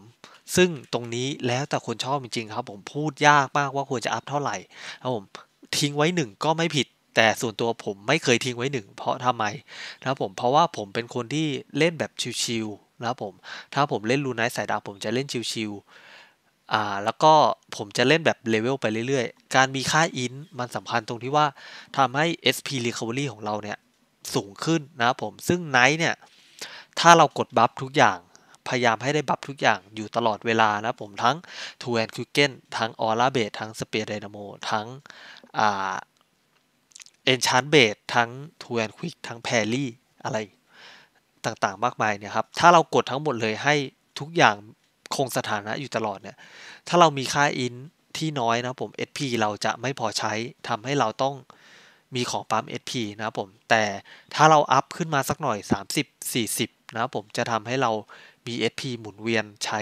ซึ่งตรงนี้แล้วแต่คนชอบจริงๆครับผมพูดยากมากว่าควรจะอัพเท่าไหร่นะผมทิ้งไว้หนึ่งก็ไม่ผิด แต่ส่วนตัวผมไม่เคยทิ้งไว้หนึ่งเพราะทำไมนะครับผมเพราะว่าผมเป็นคนที่เล่นแบบชิวๆนะครับผมถ้าผมเล่นลูนไนสายดาวผมจะเล่นชิวๆอ่าแล้วก็ผมจะเล่นแบบเลเวลไปเรื่อยๆ การมีค่าอินมันสำคัญตรงที่ว่าทำให้ SP Recovery ของเราเนี่ยสูงขึ้นนะครับผมซึ่งไนท์เนี่ย ถ้าเรากดบัฟทุกอย่างพยายามให้ได้บัฟทุกอย่างอยู่ตลอดเวลานะผมทั้งทูแอนคิวเกนทั้งออร่าเบททั้งสเปียร์ไดนาโมทั้งอ่าเอนชานเบททั้งทูแอนควิกทั้งแพรลี่อะไร ต่างๆมากมายเนี่ยครับ ถ้าเรากดทั้งหมดเลยให้ทุกอย่างคงสถานะอยู่ตลอดเนี่ยถ้าเรามีค่าอินที่น้อยนะผม SP เราจะไม่พอใช้ทำให้เราต้องมีของปั๊ม SP นะผมแต่ถ้าเราอัพขึ้นมาสักหน่อย 30-40 นะผมจะทำให้เรา BSP หมุนเวียนใช้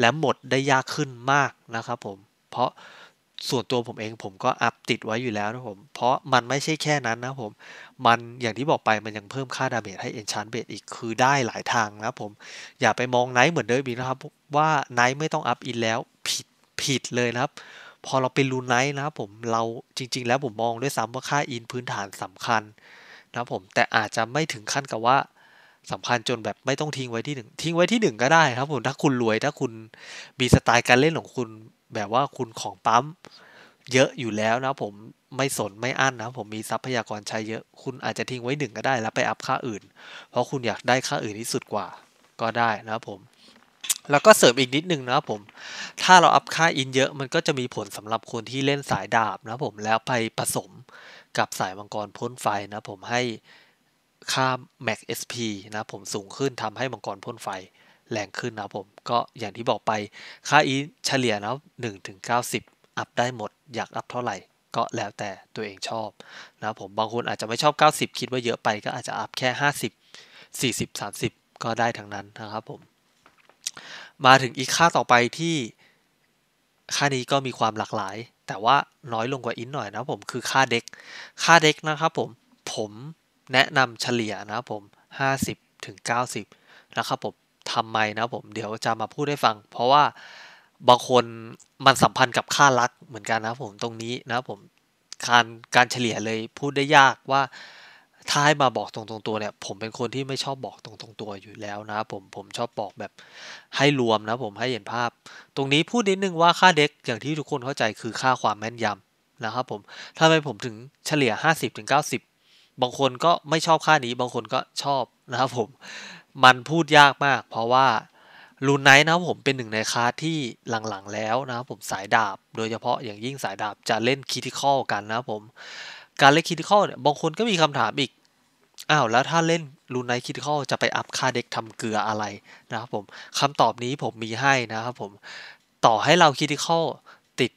และหมดได้ยากขึ้นมากนะครับผม เพราะส่วนตัวผมเองผมก็อัพติดไว้อยู่แล้วนะผม เพราะมันไม่ใช่แค่นั้นนะผม มันอย่างที่บอกไปมันยังเพิ่มค่าดาเมจให้ Enchant b a อีกคือได้หลายทางนะผม อย่าไปมองไนท์เหมือนเดิมนะครับ ว่าไนท์ไม่ต้องอัพอินแล้วผิดผิดเลยนะครับ พอเราเป็นรูไนท์นะครับผมเราจริงๆ แล้วผมมองด้วยซ้ำว่าค่าอินพื้นฐานสำคัญนะผมแต่อาจจะไม่ถึงขั้นกับว่าสำคัญจนแบบไม่ต้องทิ้งไว้ที่หนึ่งทิ้งไว้ที่หนึ่งก็ได้ครับผม ถ้าคุณรวยถ้าคุณมีสไตล์การเล่นของคุณแบบว่าคุณของปั๊มเยอะอยู่แล้วนะผมไม่สนไม่อั้นนะผมมีทรัพยากรใช้เยอะคุณอาจจะทิ้งไว้หนึ่งก็ได้ แล้วไปอัพค่าอื่น เพราะคุณอยากได้ค่าอื่นที่สุดกว่าก็ได้นะผม แล้วก็เสริมอีกนิดนึงนะผม ถ้าเราอัพค่าอิน เยอะมันก็จะมีผลสำหรับคนที่เล่นสายดาบนะผมแล้วไปผสมกับสายมังกรพ่นไฟนะ ผมให้ค่า Max SP นะผมสูงขึ้นทำให้มังกรพ่นไฟแรงขึ้นนะผม ก็อย่างที่บอกไปค่าอีเฉลี่ยนะหนึ่งถึงเก้าสิบอัพได้หมด อยากอัพเท่าไหร่ ก็แล้วแต่ตัวเองชอบนะผมบางคนอาจจะไม่ชอบ 90 คิดว่าเยอะไปก็อาจจะอัพแค่ 50 40 30 ก็ได้ทั้งนั้นนะครับผม มาถึงอีกค่าต่อไปที่ค่านี้ก็มีความหลากหลาย แต่ว่าน้อยลงกว่าอินหน่อยนะผมคือค่าเด็กค่าเด็กนะครับผมผมแนะนำเฉลี่ยนะครับผม 50 ถึง 90นะครับผมทำไมนะผมเดี๋ยวจะมาพูดให้ฟัง เพราะว่าบางคนมันสัมพันธ์กับค่ารักเหมือนกันนะผมตรงนี้นะผมการการเฉลี่ยเลยพูดได้ยากว่าถ้าให้มาบอกตรงๆตัวเนี่ยผมเป็นคนที่ไม่ชอบบอกตรง ๆ ตัวอยู่แล้วนะผมผมชอบบอกแบบให้รวมนะผมให้เห็นภาพ ตรงนี้พูดนิดนึงว่าค่าเด็กอย่างที่ทุกคนเข้าใจคือค่าความแม่นยำนะครับผมถ้าไมผมถึงเฉลี่ย 50-90บางคนก็ไม่ชอบค่านี้ บางคนก็ชอบนะครับผมมันพูดยากมาก เพราะว่าลูนไนท์นะครับผมเป็นหนึ่งในคาสที่หลังๆแล้วนะครับผมสายดาบ โดยเฉพาะอย่างยิ่งสายดาบ จะเล่นคิติคอลกันนะครับผมการเล่นคิติคอลเนี่ยบางคนก็มีคำถามอีกอ้าวแล้วถ้าเล่นลูนไนท์คิติคอลจะไปอัพค่าเด็กทำเกลืออะไรนะครับผมคำตอบนี้ผมมีให้นะครับผมต่อให้เราคิติคอลติด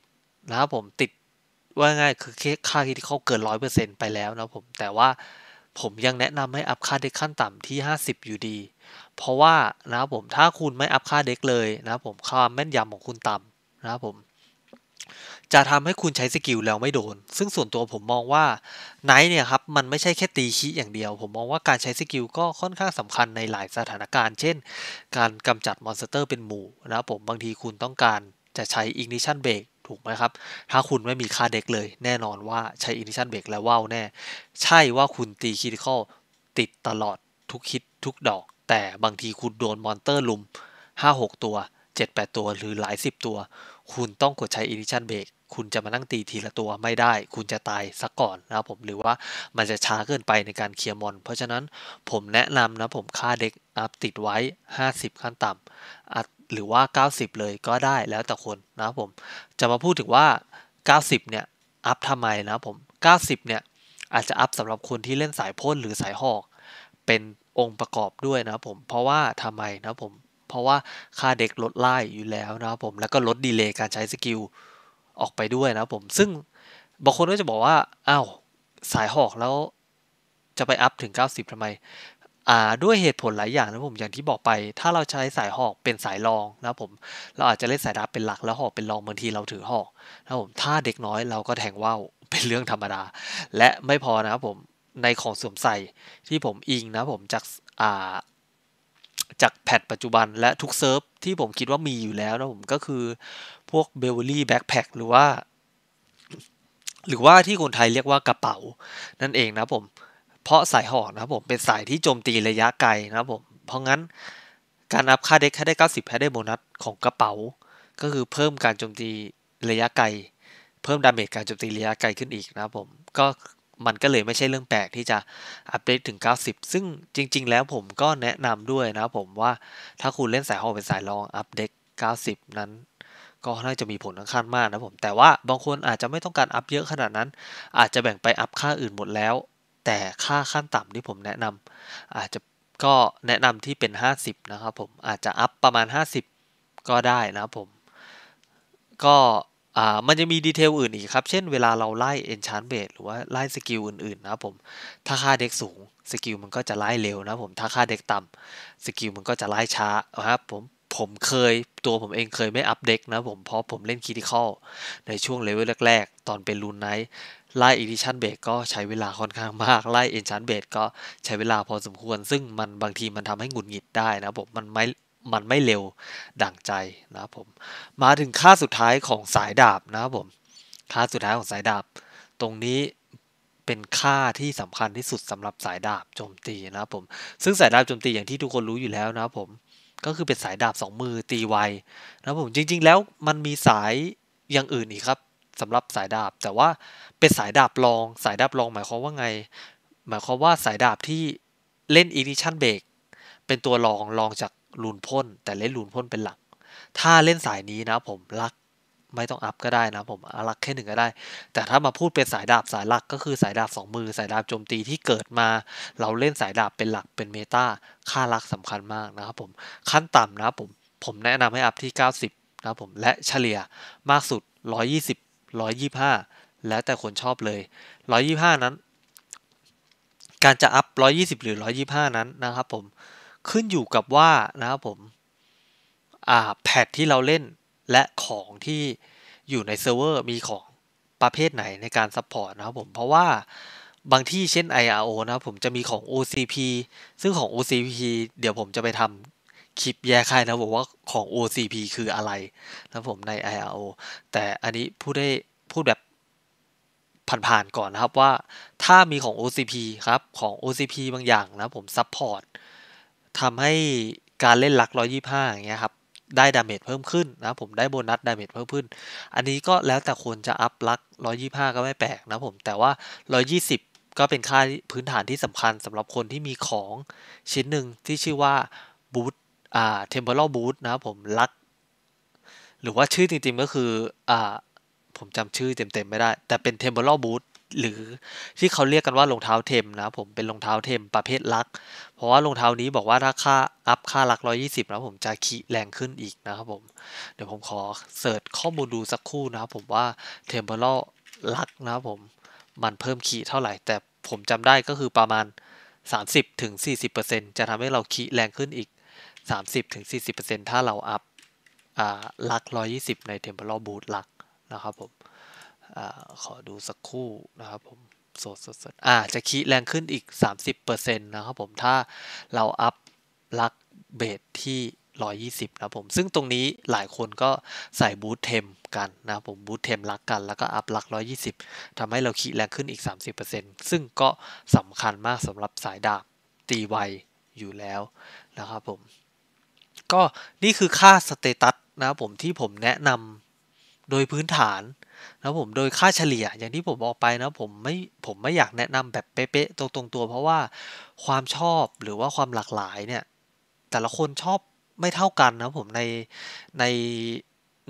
นะครับผมติดว่าง่ายคือค่าที่เขาเกินร้อยเปอร์เซ็นต์ไปแล้วนะผม แต่ว่าผมยังแนะนำให้อัพค่าเด็กขั้นต่ำที่ 50 อยู่ดี เพราะว่านะครับผมถ้าคุณไม่อัพค่าเด็กเลยนะครับผมความแม่นยำของคุณต่ำนะครับผมจะทำให้คุณใช้สกิลแล้วไม่โดน ซึ่งส่วนตัวผมมองว่าไนท์เนี่ยครับมันไม่ใช่แค่ตีชี้อย่างเดียว ผมมองว่าการใช้สกิลก็ค่อนข้างสำคัญในหลายสถานการณ์เช่น การกำจัดมอนสเตอร์เป็นหมู่นะครับผมบางทีคุณต้องการจะใช้อิกนิชันเบรกถูกไหมครับ ถ้าคุณไม่มีค่าเด็กเลยแน่นอนว่าใช้อินิชันเบรกแล้วว่าวแน่ ใช่ว่าคุณตีคิติคอลติดตลอดทุกคิดทุกดอก แต่บางทีคุณโดนมอนเตอร์ลุม 5-6 ตัว 7-8 ตัวหรือหลาย 10 ตัว คุณต้องกดใช้อินิชันเบรก คุณจะมานั่งตีทีละตัวไม่ได้ คุณจะตายซะก่อนนะครับผม หรือว่ามันจะช้าเกินไปในการเคลียร์มอน เพราะฉะนั้นผมแนะนำนะผมค่าเด็กอัพติดไว้ 50 ขั้นต่ำหรือว่า 90 เลย ก็ได้แล้วแต่คนนะครับผม จะมาพูดถึงว่า 90 เนี่ย อัพทำไมนะผม 90 เนี่ย อาจจะอัพสำหรับคนที่เล่นสายพ่นหรือสายหอก เป็นองค์ประกอบด้วยนะผม เพราะว่าทำไมนะผม เพราะว่าค่าเด็กลดไล่อยู่แล้วนะครับผม แล้วก็ลดดีเลย์การใช้สกิล ออกไปด้วยนะผม ซึ่ง บางคนก็จะบอกว่า อ้าว สายหอกแล้ว จะไปอัพถึง 90 ทำไมด้วยเหตุผลหลายอย่างนะผมอย่างที่บอกไปถ้าเราใช้สายหอกเป็นสายรองนะผม เราอาจจะเล่นสายดาบเป็นหลัก แล้วหอกเป็นรองบางทีเราถือหอกนะผม ถ้าเด็กน้อยเราก็แทงว่าวเป็นเรื่องธรรมดา และไม่พอนะครับผมในของสวมใส่ที่ผมอิงนะผมจากอ่า จากแพทปัจจุบัน และทุกเซิร์ฟที่ผมคิดว่ามีอยู่แล้วนะผมก็คือพวกเบลลี่แบ็คแพคหรือว่า หรือว่าที่คนไทยเรียกว่ากระเป๋า นั่นเองนะผมเพราะสายหอกนะครับผมเป็นสายที่โจมตีระยะไกลนะครับผมเพราะงั้นการอัพค่าเด็กแค่ได้ 90แค่ได้โบนัสของกระเป๋า ก็คือเพิ่มการโจมตีระยะไกลเพิ่มดาเมจการโจมตีระยะไกลขึ้นอีกนะครับผมก็มันก็เลยไม่ใช่เรื่องแปลกที่จะอัปเดตถึง 90 ซึ่งจริง ๆ แล้วผมก็แนะนำด้วยนะครับผมว่าถ้าคุณเล่นสายหอกเป็นสายรองอัปเด็ก90 นั้น ก็น่าจะมีผลค่อนข้างมากนะผมแต่ว่าบางคนอาจจะไม่ต้องการอัพเยอะขนาดนั้น อาจจะแบ่งไปอัพค่าอื่นหมดแล้วแต่ค่าขั้นต่ำที่ผมแนะนำอาจจะก็แนะนำที่เป็น 50 นะครับผมอาจจะอัพประมาณ 50 ก็ได้นะครับผม ก็มันจะมีดีเทลอื่นอีกครับ เช่น เวลาเราไล่ enchant base หรือว่าไล่สกิลอื่นๆนะครับผมถ้าค่าเด็กสูงสกิลมันก็จะไล่เร็วนะครับผมถ้าค่าเด็กต่ำสกิลมันก็จะไล่ช้านะครับผมผมเคยตัวผมเองเคยไม่อัปเดตนะผมเพราะผมเล่นคริติคอลในช่วงเลเวลแรก ๆ ตอนเป็นลูนไนท์ไล่อีดิชันเบรกก็ใช้เวลาค่อนข้างมากไล่เอนชันเบรกก็ใช้เวลาพอสมควร ซึ่งมันบางทีมันทำให้หงุดหงิดได้นะผมมันไม่มันไม่เร็วดั่งใจนะผม มาถึงค่าสุดท้ายของสายดาบนะผม ค่าสุดท้ายของสายดาบ ตรงนี้เป็นค่าที่สำคัญที่สุดสำหรับสายดาบโจมตีนะผมซึ่งสายดาบโจมตีอย่างที่ทุกคนรู้อยู่แล้วนะผมก็คือเป็นสายดาบสองมือตีไวนะผมจริงๆ แล้วมันมีสายอย่างอื่นอีกครับสำหรับสายดาบแต่ว่าเป็นสายดาบรองสายดาบรอง หมายความว่าไง หมายความว่าสายดาบที่เล่นอีดิชั o นเบรกเป็นตัวรองรองจากลูนพ่นแต่เล่นลูนพ่นเป็นหลัก ถ้าเล่นสายนี้นะผมรักไม่ต้องอัพก็ได้นะผมอารักแค่หนึ่งก็ได้ แต่ถ้ามาพูดเป็นสายดาบสายหลักก็คือสายดาบ2มือ สายดาบโจมตีที่เกิดมา เราเล่นสายดาบเป็นหลักเป็นเมตาค่ารักสำคัญมากนะครับ ผมขั้นต่ำนะผม ผมแนะนำให้อัพที่ 90นะครับผมและเฉลี่ยมากสุด 120 125 แล้วแต่คนชอบเลย 125 นั้น การจะอัพ120หรือ125นั้นนะครับ ผมขึ้นอยู่กับว่านะครับผมแพทที่เราเล่นและของที่อยู่ในเซิร์ฟเวอร์มีของประเภทไหนในการซัพพอร์ตนะครับผมเพราะว่าบางที่เช่น IRO นะครับผมจะมีของ OCP ซึ่งของ OCP เดี๋ยวผมจะไปทำคลิปแยกให้นะบอกว่าของ OCP คืออะไรนะผมใน IRO แต่อันนี้พูดได้พูดแบบผ่านๆก่อนนะครับว่าถ้ามีของ OCP ครับของ OCP บางอย่างนะผมซัพพอร์ตทำให้การเล่นหลัก 125 อย่างเงี้ยครับได้ดาเมจเพิ่มขึ้นนะผมได้โบนัสดาเมจเพิ่มขึ้น อันนี้ก็แล้วแต่คนจะอัพลัก125 ก็ไม่แปลกนะผม แต่ว่า 120 ก็เป็นค่าพื้นฐานที่สำคัญสำหรับคนที่มีของ ชิ้นหนึ่งที่ชื่อว่าบูทอ่าเทมเพลบูทนะผมลักหรือว่าชื่อจริงๆก็คืออ่าผมจำชื่อเต็มๆไม่ได้ แต่เป็นเทมเพ r a รลบูทหรือที่เขาเรียกกันว่ารองเท้าเทมนะผมเป็นรองเท้าเทมประเภทลัก เพราะว่ารองเท้านี้บอกว่าถ้าค่าอัพค่าลัก 120แล้วผมจะขี่แรงขึ้นอีกนะครับผมเดี๋ยวผมขอเสิร์ชข้อมูลดูสักครู่นะครับผมว่าเทมเปอร์ลักนะครับผมมันเพิ่มขี่เท่าไหร่ แต่ผมจำได้ก็คือประมาณ 30-40%จะทำให้เราขี่แรงขึ้นอีก 30-40%ถ้าเราอัพลัก 120 ในเทมเปอร์บูทลักนะครับผมอขอดูสักคู่นะครับผมสดสดสดอ่าจะคีแรงขึ้นอีก 30%นะครับผมถ้าเราอัพลักเบสที่ 120 นะผมซึ่งตรงนี้หลายคนก็ใส่บูทเทมกันนะผมบูทเทมลักกันแล้วก็อัพลัก 120 ทำให้เราคีแรงขึ้นอีก 30%ซึ่งก็สำคัญมากสำหรับสายดาบตีไวอยู่แล้ว นะครับผมก็นี่คือค่าสเตตัสนะผมที่ผมแนะนำโดยพื้นฐานนะผมโดยค่าเฉลี่ยอย่างที่ผมบอกไปนะผมไม่ผมไม่อยากแนะนำแบบเป๊ะๆตรงๆตัวเพราะว่าความชอบหรือว่าความหลากหลายเนี่ย แต่ละคนชอบไม่เท่ากันนะผมในใน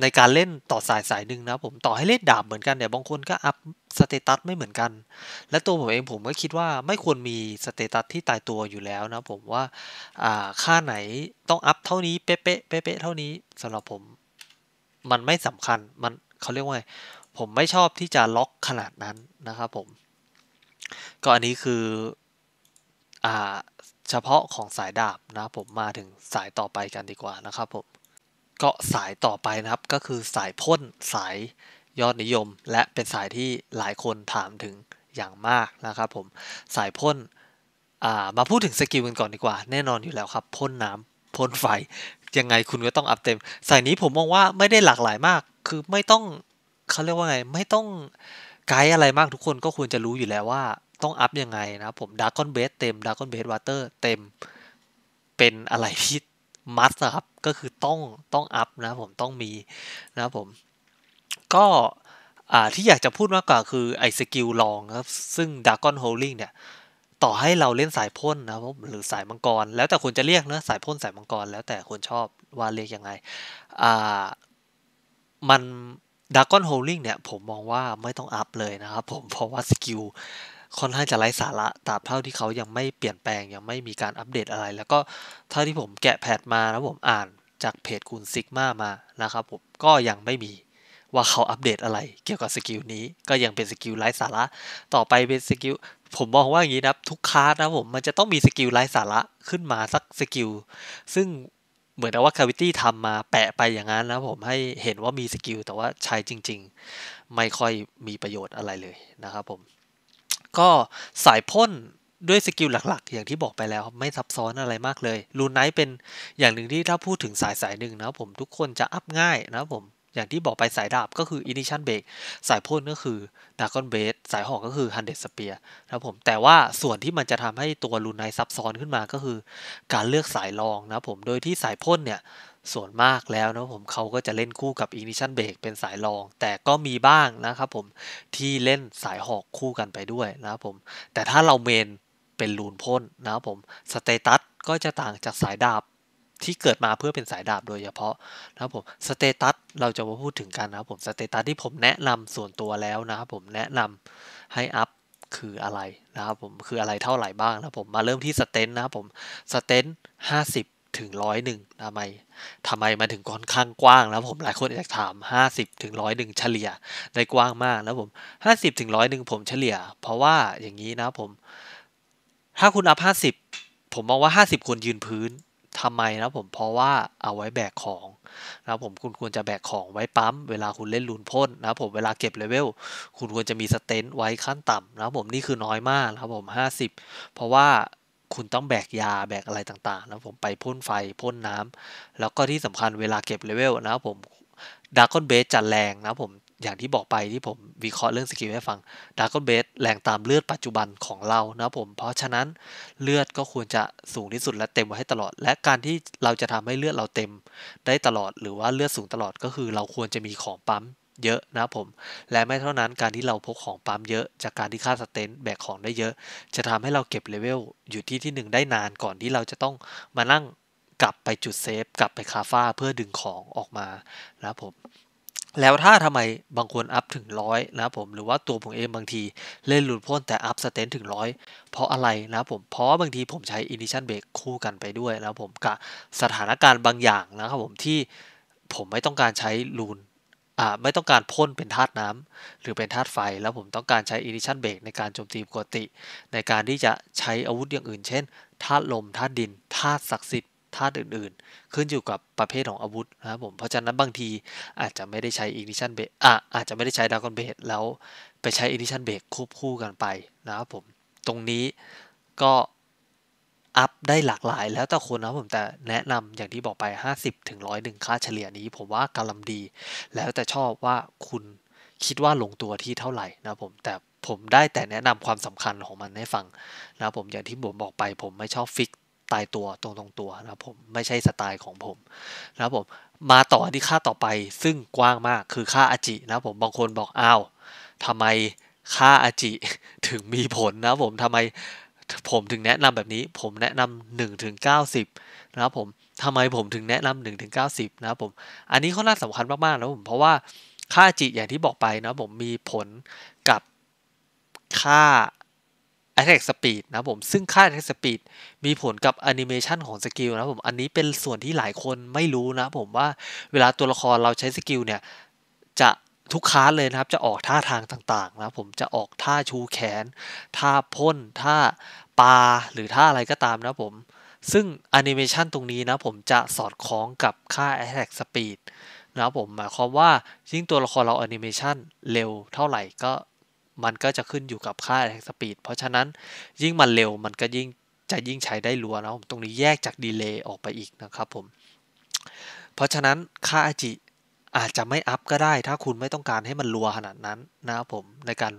ในการเล่นต่อสายสายหนึ่งนะผมต่อให้เล่นดาบเหมือนกันเนี่ยบางคนก็อัพสเตตัสไม่เหมือนกัน และตัวผมเองผมก็คิดว่าไม่ควรมีสเตตัสที่ตายตัวอยู่แล้วนะผมว่าอ่าค่าไหนต้องอัพเท่านี้เป๊ะเป๊ะเป๊ะเท่านี้ สำหรับผมมันไม่สำคัญมันเขาเรียกว่าผมไม่ชอบที่จะล็อกขนาดนั้นนะครับผมก็อันนี้คืออ่าเฉพาะของสายดาบนะผมมาถึงสายต่อไปกันดีกว่านะครับผมก็สายต่อไปนะครับก็คือสายพ่นสายยอดนิยม และเป็นสายที่หลายคนถามถึงอย่างมากนะครับ ผมสายพ่นมาพูดถึงสกิลกันก่อนดีกว่าแน่นอนอยู่แล้วครับพ่นน้ำพ่นไฟยังไงคุณก็ต้องอัพเต็ม สายนี้ผมมองว่าไม่ได้หลากหลายมากคือไม่ต้องเขาเรียกว่าไงไม่ต้องไกด์อะไรมากทุกคนก็ควรจะรู้อยู่แล้วว่าต้องอัพยังไงนะผมดาร์กอนเบสเต็มดาร์กอนเบสวอเตอร์เต็ม เป็นอะไรที่มัสครับก็คือต้องต้องอัพนะผมต้องมีนะผม ก็ที่อยากจะพูดมากกว่าคือไอ้สกิลลองครับ ซึ่งดาร์กอนโฮลลิงเนี่ย ต่อให้เราเล่นสายพ่นนะผมหรือสายมังกร แล้วแต่คนจะเรียกนะ สายพ่นสายมังกรแล้วแต่คนชอบว่าเรียกยังไงอ่ามันดากอนโฮลลิงเนี่ยผมมองว่าไม่ต้องอัพเลยนะครับผมเพราะว่าสกิลค่อนข้างจะไร้สาระตราบเท่าที่เขายังไม่เปลี่ยนแปลงยังไม่มีการอัปเดตอะไร แล้วก็เท่าที่ผมแกะแพทมาแล้วผมอ่านจากเพจคุณซิกมามานะครับผมก็ยังไม่มีว่าเขาอัปเดตอะไร เกี่ยวกับสกิลนี้ก็ยังเป็นสกิลไร้สาระ ต่อไปเป็นสกิลผมมองว่าอย่างนี้นะทุกคาร์ดนะผมมันจะต้องมีสกิลไร้สาระขึ้นมาสักสกิลซึ่งเหมือนกับว่าคาวิตี้ทำมาแปะไปอย่างนั้นนะผมให้เห็นว่ามีสกิล แต่ว่าใช้จริงๆไม่ค่อยมีประโยชน์อะไรเลยนะครับผมก็สายพ่นด้วยสกิลหลักๆ อย่างที่บอกไปแล้วไม่ซับซ้อนอะไรมากเลยลูนไนท์เป็นอย่างหนึ่งที่ถ้าพูดถึงสายสายหนึ่งนะผมทุกคนจะอัพง่ายนะผมอย่างที่บอกไปสายดาบก็คือ Ignition Break สายพ่นก็คือ Dragon b เ a d e สายหอกก็คือ Hundred Spear นะครับผมแต่ว่าส่วนที่มันจะทำให้ตัวรุนไนซับซ้อนขึ้นมาก็คือ การเลือกสายรองนะผมโดยที่สายพ่นเนี่ยส่วนมากแล้วนะผมเขาก็จะเล่นคู่กับ Ignition Break เป็นสายรองแต่ก็มีบ้างนะครับผมที่เล่นสายหอกคู่กันไปด้วยนะครับผมแต่ถ้าเราเมนเป็นรูนพ่นนะครับผมสเตตัสก็จะต่างจากสายดาบที่เกิดมาเพื่อเป็นสายดาบโดยเฉพาะนะครับผมสเตตัสเราจะมาพูดถึงกันนะครับ ผมสเตตัสที่ผมแนะนำส่วนตัวแล้วนะครับผมแนะนำให้อัพคืออะไรนะครับ ผมคืออะไรเท่าไหร่บ้างนะผมมาเริ่มที่สเตนนะครับผมสเตนห้าสิบถึงร้อยหนึ่งทำไมทำไมมาถึงค่อนข้างกว้างนะผมหลายคนอยากถาม50ถึงร้อยหนึ่งเฉลี่ยได้กว้างมากนะผม50ถึงร้อยหนึ่งผมเฉลี่ย เพราะว่าอย่างนี้นะผมถ้าคุณอัพ50 ผมมองว่า 50คนยืนพื้นทำไมนะผมเพราะว่าเอาไว้แบกของนะผมคุณควรจะแบกของไว้ปั๊มเวลาคุณเล่นลูนพ่นนะผมเวลาเก็บเลเวลคุณควรจะมีสเตนไว้ขั้นต่ำนะผมนี่คือน้อยมากนะผม 50 เพราะว่าคุณต้องแบกยาแบกอะไรต่างๆนะผมไปพ่นไฟพ่นน้ำ แล้วก็ที่สำคัญเวลาเก็บเลเวลนะผมดาร์กอนเบสจัดแรงนะผมอย่างที่บอกไปที่ผมวิเคราะห์เรื่องสกิลให้ฟังดาร์กเบสแรงตามเลือดปัจจุบันของเรานะผม เพราะฉะนั้น เลือดก็ควรจะสูงที่สุดและเต็มไว้ให้ตลอด และการที่เราจะทำให้เลือดเราเต็ม ได้ตลอดหรือว่าเลือดสูงตลอดก็คือ เราควรจะมีของปั๊มเยอะนะผม และไม่เท่านั้น การที่เราพกของปั๊มเยอะ จากการที่ค่าสเตนแบกของได้เยอะจะทำให้เราเก็บเลเวลอยู่ที่ที่ 1 ได้นานก่อนที่เราจะต้องมานั่งกลับไปจุดเซฟกลับไปคาฟ้าเพื่อดึงของออกมา นะผมแล้วถ้าทำไมบางคนอัพถึงร้อยนะผมหรือว่าตัวผมเองบางที เล่นหลุดพ้นแต่อัพสเตนถึงร้อยเพราะอะไรนะผมเพราะบางทีผมใช้อินดิชันเบรกคู่กันไปด้วยนะผมกับสถานการณ์บางอย่างนะครับผมที่ผมไม่ต้องการใช้ลูนอ่าไม่ต้องการพ่นเป็นธาตุน้ำ หรือเป็นธาตุไฟ แล้วผมต้องการใช้อินดิชันเบรกในการโจมตีปกติ ในการที่จะใช้อาวุธอย่างอื่นเช่นธาตุลมธาตุดินธาตุศักดิ์สิทธิธาตุอื่นๆ ขึ้นอยู่กับประเภทของอาวุธนะครับผม เพราะฉะนั้นบางทีอาจจะไม่ได้ใช้อินิชันเบรกอ่ะอาจจะไม่ได้ใช้ดากอนเบรกแล้วไปใช้อินิชันเบรกควบคู่กันไปนะครับผม ตรงนี้ก็อัพได้หลากหลายแล้วแต่คนนะผมแต่แนะนำอย่างที่บอกไป 50ถึงร้อยหนึ่งค่าเฉลี่ยนี้ ผมว่ากำลังดี แล้วแต่ชอบว่าคุณคิดว่าลงตัวที่เท่าไหร่นะผม แต่ผมได้แต่แนะนำความสำคัญของมันให้ฟังนะผมอย่างที่ผมบอกไปผมไม่ชอบฟิกตล์ตัวตรงตรงตัวนะผม ไม่ใช่สไตล์ของผมนะผมมาต่อที่ค่าต่อไปซึ่งกว้างมากคือค่าอาจินะผมบางคนบอกอ้าวทำไมค่าอาจิ ถึงมีผลนะผมทำไมผมถึงแนะนำแบบนี้ผมแนะนำหนึ่งถึงเก้าสิบนะครับผมทำไมผมถึงแนะนำหนึ่งถึงเก้าสิบนะครับผมอันนี้ข้อน่าสสำคัญมากๆนะผมเพราะว่าค่าาจิอย่างที่บอกไปนะผมมีผลกับค่า Attack Speed นะผมซึ่งค่า Attack Speed มีผลกับแอนิเมชันของสกิลนะผมอันนี้เป็นส่วนที่หลายคนไม่รู้นะผมว่าเวลาตัวละครเราใช้สกิลเนี่ย จะทุกคาสเลยนะครับ จะออกท่าทางต่างๆนะผมจะออกท่าชูแขนท่าพ่นท่าปาหรือท่าอะไรก็ตามนะผมซึ่งแอนิเมชันตรงนี้นะผมจะสอดคล้องกับค่า Attack Speed นะผมหมายความว่ายิ่งตัวละครเราแอนิเมชันเร็วเท่าไหร่ก็มันก็จะขึ้นอยู่กับค่าแอทสปีดเพราะฉะนั้นยิ่งมันเร็วมันก็ยิ่งจะยิ่งใช้ได้รัวนะผมตรงนี้แยกจากดีเลย์ออกไปอีกนะครับผม เพราะฉะนั้นค่าอจิอาจจะไม่อัพก็ได้ ถ้าคุณไม่ต้องการให้มันรัวขนาดนั้นนะครับผม ในการ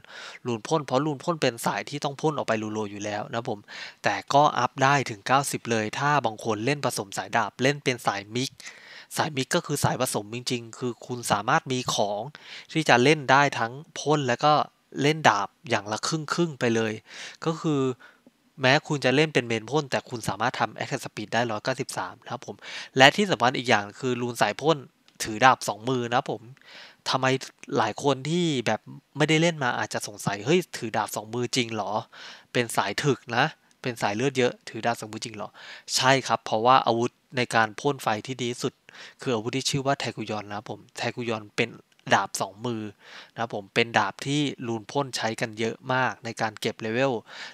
ลูนพ่น เพราะลูนพ่นเป็นสายที่ต้องพ่นออกไปรัวๆอยู่แล้วนะผม แต่ก็อัพได้ถึง 90 เลย ถ้าบางคนเล่นผสมสายดาบเล่นเป็นสายมิก สายมิกก็คือสายผสมจริงๆ คือคุณสามารถมีของ ที่จะเล่นได้ทั้งพ่นแล้วก็เล่นดาบอย่างละครึ่งครึ่งไปเลย ก็คือ แม้คุณจะเล่นเป็นเมนพ่นแต่คุณสามารถทำแอคเสปีดได้193นะครับผมและที่สำคัญอีกอย่างคือรูนสายพ่นถือดาบ2มือนะผมทำไมหลายคนที่แบบไม่ได้เล่นมาอาจจะสงสัยเฮ้ยถือดาบ 2 มือจริงหรอ เป็นสายถึกนะ เป็นสายเลือดเยอะ ถือดาบสองมือจริงหรอใช่ครับเพราะว่าอาวุธในการพ่นไฟที่ดีสุด คืออาวุธที่ชื่อว่าไทกุยอนนะผมไทกุยอนเป็นดาบ2มือนะครับผมเป็นดาบที่ลูนพ่นใช้กันเยอะมากในการเก็บเลเวล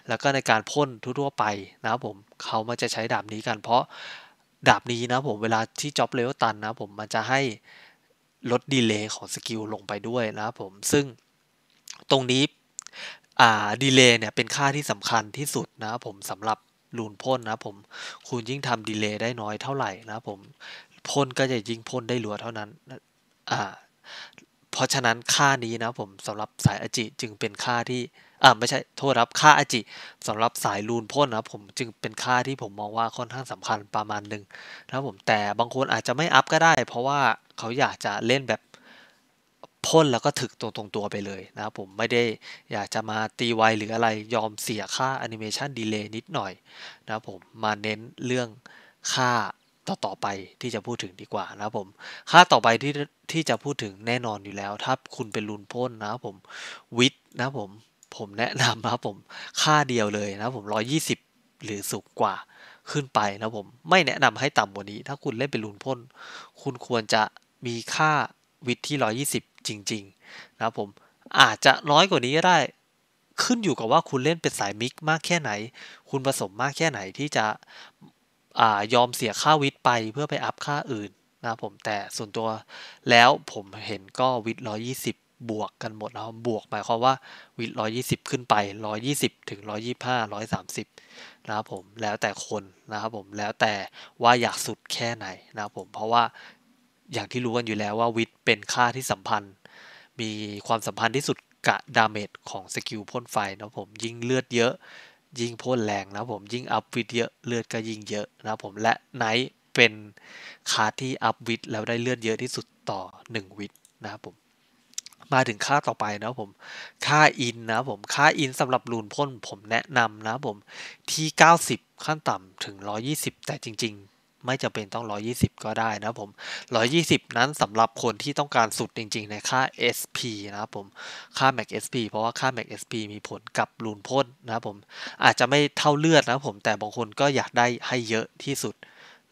แล้วก็ในการพ่นทั่วๆไปนะครับผมเขามาจะใช้ดาบนี้กัน เพราะดาบนี้นะผมเวลาที่จ็อบเลเวลตัน นะผมมันจะให้ลดดีเลย์ของสกิลลงไปด้วยนะครับผมซึ่งตรงนี้ดีเลย์เนี่ย เป็นค่าที่สำคัญที่สุดนะครับผมสำหรับลูนพ่นนะผม คุณยิ่งทำดีเลย์ได้น้อยเท่าไหร่นะผมพ่นก็จะยิ่งพ่นได้รัวเท่านั้นอ่าเพราะฉะนั้นค่านี้นะผมสำหรับสายอจิจึงเป็นค่าที่อ่าไม่ใช่โทษครับค่าอจิสำหรับสายลูนพ่นนะผมจึงเป็นค่าที่ผมมองว่าค่อนข้างสำคัญประมาณหนึ่งนะผมแต่บางคนอาจจะไม่อัพก็ได้ เพราะว่าเขาอยากจะเล่นแบบพ่นแล้วก็ถึกตรงตรงตัวไปเลยนะครับผมไม่ได้อยากจะมาตีไวหรืออะไรยอมเสียค่าแอนิเมชันดีเลย์นิดหน่อยนะครับผมมาเน้นเรื่องค่าต่อๆไปที่จะพูดถึงดีกว่านะผมค่าต่อไปที่ที่จะพูดถึงแน่นอนอยู่แล้วถ้า คุณเป็นลุนพ่นนะผมวิทนะผมผมแนะนำนะผมค่าเดียวเลยนะผมร้อยี่สิบหรือสูงกว่าขึ้นไปนะผม ไม่แนะนำให้ต่ำกว่านี้ถ้าคุณเล่นเป็นลุนพ่นคุณควรจะมีค่าวิทที่ร้อยี่สิบจริง ๆ นะผมอาจจะน้อยกว่านี้ก็ได้ขึ้นอยู่กับว่าคุณเล่นเป็นสายมิก มากแค่ไหน คุณผสมมากแค่ไหนที่จะอยอมเสียค่าวิทย์ไปเพื่อไปอัพค่าอื่นนะผมแต่ส่วนตัวแล้วผมเห็นก็วิทย์ร้อยี่สิบบวกกันหมดแล้วบวกหมายความว่าวิทย์ร้อยี่สิบขึ้นไปร้อยี่สิบถึงร้อยี่ห้าร้อยสามสิบนะครับผมแล้วแต่คนนะครับผมแล้วแต่ว่าอยากสุดแค่ไหนนะครับผมเพราะว่าอย่างที่รู้กันอยู่แล้วว่าวิทย์เป็นค่าที่สัมพันธ์มีความสัมพันธ์ที่สุดกับดาเมจของสกิลพ่นไฟนะครับผมยิ่งเลือดเยอะยิ่งพ่นแรงนะผมยิ่งอัพวิดเยอะ เลือดก็ยิ่งเยอะนะผมและไนท์เป็นคาที่อัพวิดแล้วได้เลือดเยอะที่สุดต่อ 1 วิดนะครับผมมาถึงค่าต่อไปนะผมค่าอินนะผมค่าอินสำหรับรูนพ่นผมแนะนำนะผมที่ 90 ขั้นต่ำถึง 120 แต่จริงไม่จำเป็นต้อง 120 ก็ได้นะผม 120 นั้นสำหรับคนที่ต้องการสุดจริงๆ ในค่า SP นะครับผม ค่า Mac SP เพราะว่าค่า Mac SP มีผลกับรูนพ่นนะครับผม อาจจะไม่เท่าเลือดนะผม แต่บางคนก็อยากได้ให้เยอะที่สุด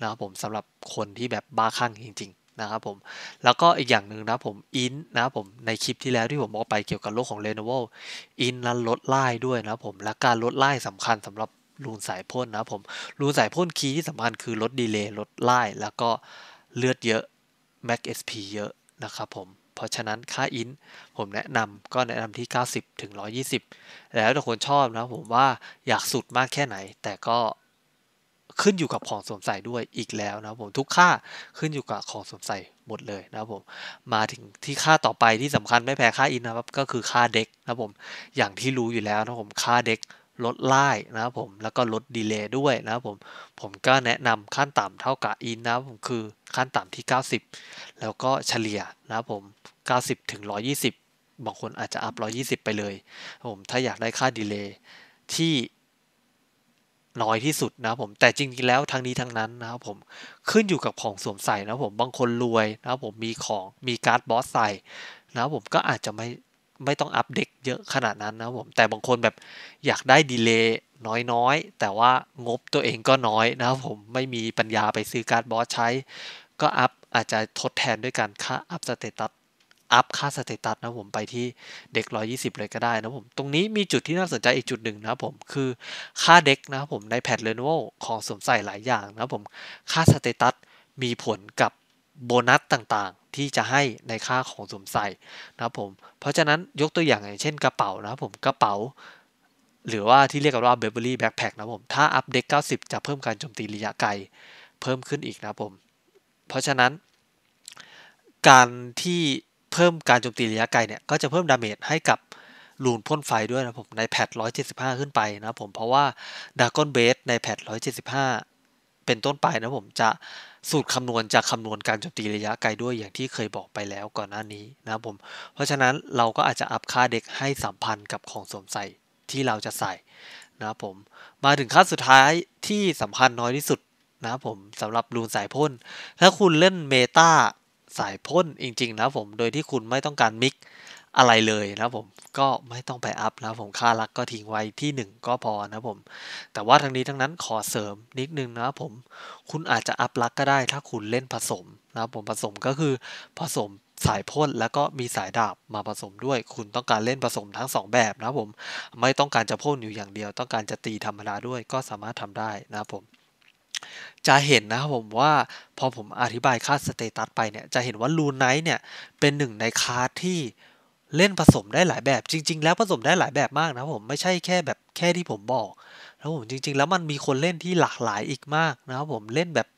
นะครับผมสำหรับคนที่แบบบ้าคลั่งจริงๆ นะครับผม แล้วก็อีกอย่างหนึ่งนะผมอินนะผมในคลิปที่แล้วที่ผมบอกไปเกี่ยวกับโลกของ Lenovo อินนั้นลดไล่ด้วยนะผมและการลดไล่สำคัญสำหรับรูนสายพ่นนะผมรูนสายพ่นคีย์ที่สำคัญคือลดดีเลย์ลดไล่แล้วก็เลือดเยอะ Mac SP เยอะนะครับผม เพราะฉะนั้นค่า อินผมแนะนำก็แนะนำที่ 90ถึง120 แล้วแต่คนชอบนะผมว่าอยากสุดมากแค่ไหน แต่ก็ขึ้นอยู่กับของสวมใส่ด้วยอีกแล้วนะผมทุกค่าขึ้นอยู่กับของสวมใส่หมดเลยนะผมมาถึงที่ค่าต่อไปที่สำคัญไม่แพ้ค่าอินนะครับก็คือค่าเด็กนะผมอย่างที่รู้อยู่แล้วนะผมค่าเด็กลดไล่นะครับผมแล้วก็ลดดีเลย์ด้วยนะครับผมผมก็แนะนำขั้นต่ำเท่ากับอินนะครับผมคือขั้นต่ำที่ 90 แล้วก็เฉลี่ยนะครับผม 90ถึง120 บางคนอาจจะอัพ120 ไปเลย ผมถ้าอยากได้ค่าดีเลย์ที่น้อยที่สุดนะครับผมแต่จริงๆแล้วทางนี้ทางนั้นนะครับผมขึ้นอยู่กับของสวมใส่นะครับ ผมบางคนรวยนะครับผมมีของมีการ์ดบอสใส่นะครับผมก็อาจจะไม่ไม่ต้องอัปเด็กเยอะขนาดนั้นนะผมแต่บางคนแบบอยากได้ดีเลย์น้อยๆแต่ว่างบตัวเองก็น้อยนะครับผมไม่มีปัญญาไปซื้อการ์ดบอสใช้ ก็อัพอาจจะทดแทนด้วยการค่าอัพสเตตัสอัพค่าสเตตัสนะผมไปที่เด็ก120 เลยก็ได้นะผมตรงนี้มีจุดที่น่าสนใจอีกจุดหนึ่งนะผมคือค่าเด็กนะผมในแพทเลนโวของสวมใส่หลายอย่างนะผมค่าสเตตัสมีผลกับโบนัสต่างที่จะให้ในค่าของสวมใส่นะครับผมเพราะฉะนั้นยกตัวอย่างอย่างเช่นกระเป๋านะครับผมกระเป๋า หรือว่าที่เรียกกันว่า Beverly Backpack นะผม ถ้าอัปเดต90 จะเพิ่มการโจมตีระยะไกล เพิ่มขึ้นอีกนะผม เพราะฉะนั้น การที่เพิ่มการโจมตีระยะไกลเนี่ยก็จะเพิ่มดาเมจให้กับลูนพ่นไฟด้วยนะผม ในแพท175 ขึ้นไปนะผมเพราะว่าดากอนเบสในแพท175เป็นต้นไปนะผมจะสูตรคำนวณจะคำนวณการโจมตีระยะไกลด้วยอย่างที่เคยบอกไปแล้วก่อนหน้านี้นะผมเพราะฉะนั้นเราก็อาจจะอัพค่าเด็กให้สัมพันธ์กับของสวมใส่ที่เราจะใส่นะผมมาถึงค่าสุดท้ายที่สัมพันธ์น้อยที่สุดนะผมสำหรับรูนสายพ่นถ้าคุณเล่นเมตาสายพ่นจริงๆนะผมโดยที่คุณไม่ต้องการมิกอะไรเลยนะผมก็ไม่ต้องไปอัพนะผมค่ารักก็ทิ้งไว้ที่ 1 ก็พอนะผม แต่ว่าทั้งนี้ทั้งนั้นขอเสริมนิดนึงนะผม คุณอาจจะอัพรักก็ได้ ถ้าคุณเล่นผสมนะผมผสมก็คือ ผสมสายพ่นแล้วก็มีสายดาบมาผสมด้วย คุณต้องการเล่นผสมทั้ง 2 แบบนะผม ไม่ต้องการจะพ่นอยู่อย่างเดียว ต้องการจะตีธรรมดาด้วยก็สามารถทำได้นะผมจะเห็นนะครับผมว่า พอผมอธิบายค่าสเตตัสไปเนี่ยจะเห็นว่าลูนไนท์เนี่ยเป็นหนึ่งในคาร์ที่เล่นผสมได้หลายแบบจริงๆแล้วผสมได้หลายแบบมากนะผมไม่ใช่แค่แบบแค่ที่ผมบอกแล้วผมจริง ๆ แล้วมันมีคนเล่นที่หลากหลายอีกมากนะครับ ผมเล่นแบบ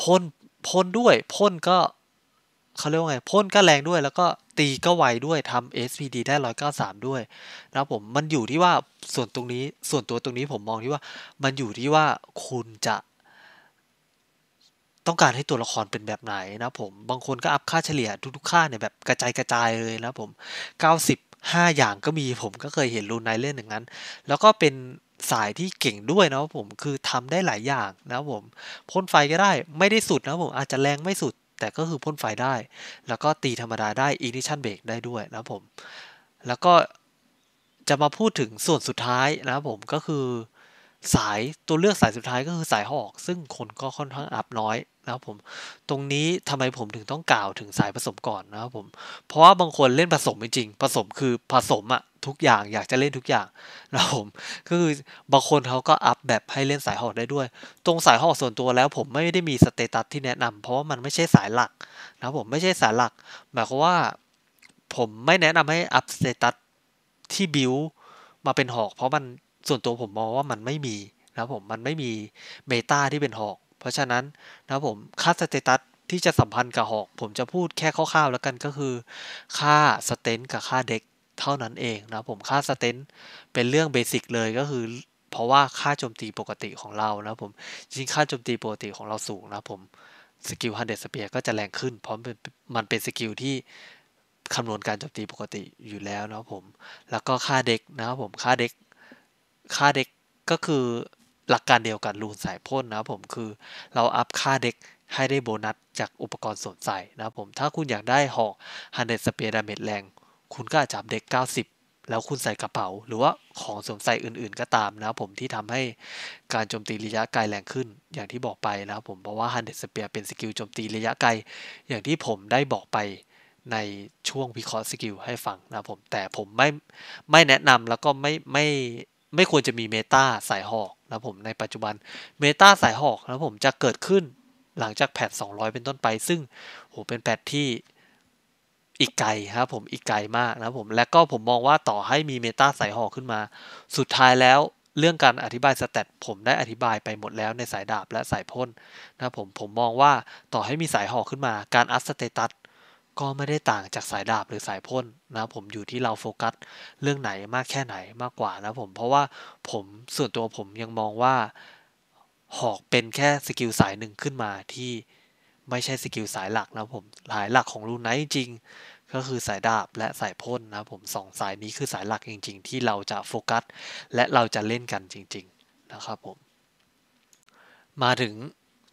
พ่นพ่นด้วยพ่นก็เขาเรียกว่าไงพ่นก็แรงด้วย แล้วก็ตีก็ไวด้วยทำ SPD ได้193ด้วยนะครับผมมันอยู่ที่ว่าส่วนตรงนี้ส่วนตัวตรงนี้ผมมองที่ว่ามันอยู่ที่ว่าคุณจะต้องการให้ตัวละครเป็นแบบไหนนะผมบางคนก็อัพค่าเฉลี่ยทุก ๆค่าเนี่ยแบบกระจายกระจายเลยนะผม90 5อย่างก็มีผมก็เคยเห็นรูนไนเล่นอย่างนั้น แล้วก็เป็นสายที่เก่งด้วยนะผมคือทำได้หลายอย่างนะผมพ่นไฟก็ได้ไม่ได้สุดนะผมอาจจะแรงไม่สุด แต่ก็คือพ่นไฟได้ แล้วก็ตีธรรมดาได้อินิชันเบรกได้ด้วยนะผมแล้วก็จะมาพูดถึงส่วนสุดท้ายนะผมก็คือสายตัวเลือกสายสุดท้ายก็คือสายหอก ซึ่งคนก็ค่อนข้างอับน้อยนะครับผมตรงนี้ทำไมผมถึงต้องกล่าวถึงสายผสมก่อนนะครับผมเพราะว่าบางคนเล่นผสมจริงผสมคือผสมอะทุกอย่างอยากจะเล่นทุกอย่างนะครับผมก็คือบางคนเขาก็อัพแบบให้เล่นสายหอกได้ด้วย ตรงสายหอกส่วนตัวแล้ว ผมไม่ได้มีสเตตัสที่แนะนำ เพราะว่ามันไม่ใช่สายหลักนะครับผมไม่ใช่สายหลักหมายความว่าผมไม่แนะนำให้อัพสเตตัสที่บิวมาเป็นหอก เพราะมันส่วนตัวผมมองว่ามันไม่มีนะครับผมมันไม่มีเมตาที่เป็นหอกราะฉะนั้นนะผมค่าสเตตัสที่จะสัมพันธ์กับหอกผมจะพูดแค่คร่าวๆแล้วกันก็คือ ค่าสเตนกับค่าเด็กเท่านั้นเองนะผมค่าสเตนเป็นเรื่องเบสิกเลยก็คือเพราะว่าค่าโจมตีปกติของเรานะผมจริงค่าโจมตีปกติของเราสูงนะผมสกิลฮันเดสเปียก็จะแรงขึ้น เพราะมันเป็นสกิลที่ คำนวณการโจมตีปกติอยู่แล้วนะผมแล้วก็ค่าเด็กนะครับผมค่าเด็กค่าเด็กก็คือหลักการเดียวกันรูนสายพ่นนะผมคือเราอัพค่าเด็กให้ได้โบนัสจากอุปกรณ์สวมใส่นะผมถ้าคุณอยากได้หอกฮันเดสเปียร์ดาเมจแรง คุณก็อาจจะเด็ก 90 แล้วคุณใส่กระเป๋า หรือว่าของสวมใส่อื่นๆก็ตามนะผมที่ทำให้การโจมตีระยะไกลแรงขึ้น อย่างที่บอกไปนะผม เพราะว่าฮันเดสเปียร์เป็นสกิลโจมตีระยะไกลอย่างที่ผมได้บอกไปในช่วงวิเคราะห์สกิลให้ฟังนะผมแต่ผมไม่ไม่แนะนำแล้วก็ไม่ไม่ไม่ควรจะมีเมตาสายหอกนะผม ในปัจจุบันเมตาสายหอกนะผมจะเกิดขึ้นหลังจากแพท200 เป็นต้นไป ซึ่งโหเป็นแพทที่อีกไกลครับผมอีกไกลมากนะผมและก็ผมมองว่าต่อให้มีเมตาสายหอกขึ้นมา สุดท้ายแล้วเรื่องการอธิบายสเตตผมได้อธิบายไปหมดแล้วในสายดาบและสายพ่นนะผมผมมองว่าต่อให้มีสายหอกขึ้นมา การอัพสเตตัสก็ไม่ได้ต่างจากสายดาบหรือสายพ่นนะผมอยู่ที่เราโฟกัสเรื่องไหนมากแค่ไหนมากกว่านะผมเพราะว่าผมส่วนตัวผมยังมองว่าหอกเป็นแค่สกิลสายหนึ่งขึ้นมาที่ไม่ใช่สกิลสายหลักนะผมสายหลักของรูไนจริง ก็คือสายดาบและสายพ่นนะผมสองสายนี้คือสายหลักจริงๆที่เราจะโฟกัสและเราจะเล่นกันจริง ๆนะครับผมมาถึง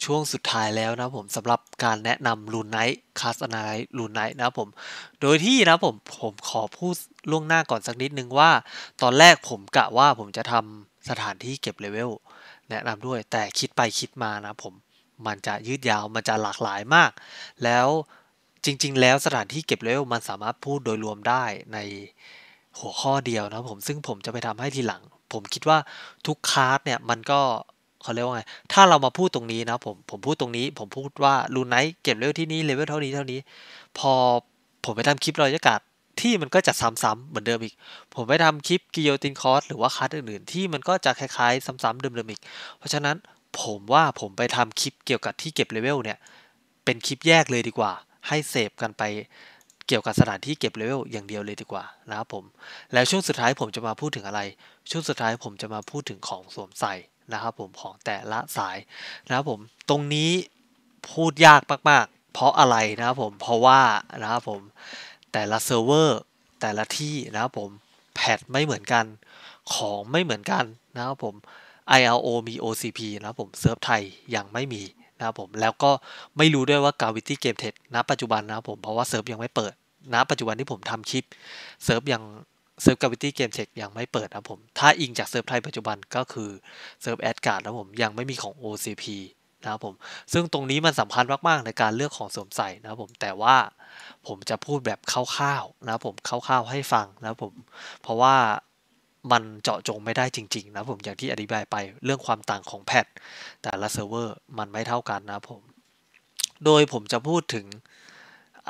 ช่วงสุดท้ายแล้วนะผมสำหรับการแนะนำลูนไนท์คาสนาไ์ลูนไนท์นะผม โดยที่นะผมผมขอพูดล่วงหน้าก่อนสักนิดนึงว่า ตอนแรกผมกะว่าผมจะทำสถานที่เก็บเลเวลแนะนำด้วยแต่คิดไปคิดมานะผมมันจะยืดยาวมันจะหลากหลายมาก แล้วจริงๆแล้วสถานที่เก็บเลเวลมันสามารถพูดโดยรวมได้ในหัวข้อเดียวนะผมซึ่งผมจะไปทำให้ทีหลัง ผมคิดว่าทุกคาร์ดเนี่ยมันก็เขาเรียกว่าไง ถ้าเรามาพูดตรงนี้นะผมผมพูดตรงนี้ ผมพูดว่าลูนไนท์เก็บเลเวลที่นี้เลเวลเท่านี้เท่านี้ พอผมไปทำคลิปรอยากาศที่มันก็จะซ้ำๆเหมือนเดิมอีก ผมไปทำคลิปกิโยตินคอร์สหรือว่าคัสอื่นๆ ที่มันก็จะคล้ายๆ ซ้ำๆเดิมๆอีก เพราะฉะนั้นผมว่าผมไปทำคลิปเกี่ยวกับที่เก็บเลเวลเนี่ยเป็นคลิปแยกเลยดีกว่า ให้เสพกันไปเกี่ยวกับสถานที่เก็บเลเวลอย่างเดียวเลยดีกว่านะครับผม แล้วช่วงสุดท้ายผมจะมาพูดถึงอะไร ช่วงสุดท้ายผมจะมาพูดถึงของสวมใส่นะครับผมของแต่ละสายนะครับผมตรงนี้พูดยากมาก ๆ เพราะอะไรนะครับผมเพราะว่านะครับผมแต่ละเซิร์ฟเวอร์แต่ละที่นะครับผมแพทไม่เหมือนกัน ของไม่เหมือนกันนะครับผม ILO มี OCP นะครับผมเซิร์ฟไทยยังไม่มีนะครับผมแล้วก็ไม่รู้ด้วยว่า Gravity Game Test ณปัจจุบันนะครับผมเพราะว่าเซิร์ฟยังไม่เปิด ณ ปัจจุบันที่ผมทำคลิปเซิร์ฟยังเซิร์ฟกาวิตี้เกมเช็คยังไม่เปิดนะผม ถ้าอิงจากเซิร์ฟไทยปัจจุบันก็คือเซิร์ฟแอดการ์ดนะผมยังไม่มีของ OCP นะครับผมซึ่งตรงนี้มันสำคัญมาก ๆ ในการเลือกของสวมใส่นะครับผมแต่ว่าผมจะพูดแบบคร่าวๆนะครับผมคร่าวๆให้ฟังนะครับผมเพราะว่ามันเจาะจงไม่ได้จริงๆนะผมอย่างที่อธิบายไปเรื่องความต่างของแพท แต่ละเซิร์ฟเวอร์มันไม่เท่ากันนะผมโดยผมจะพูดถึง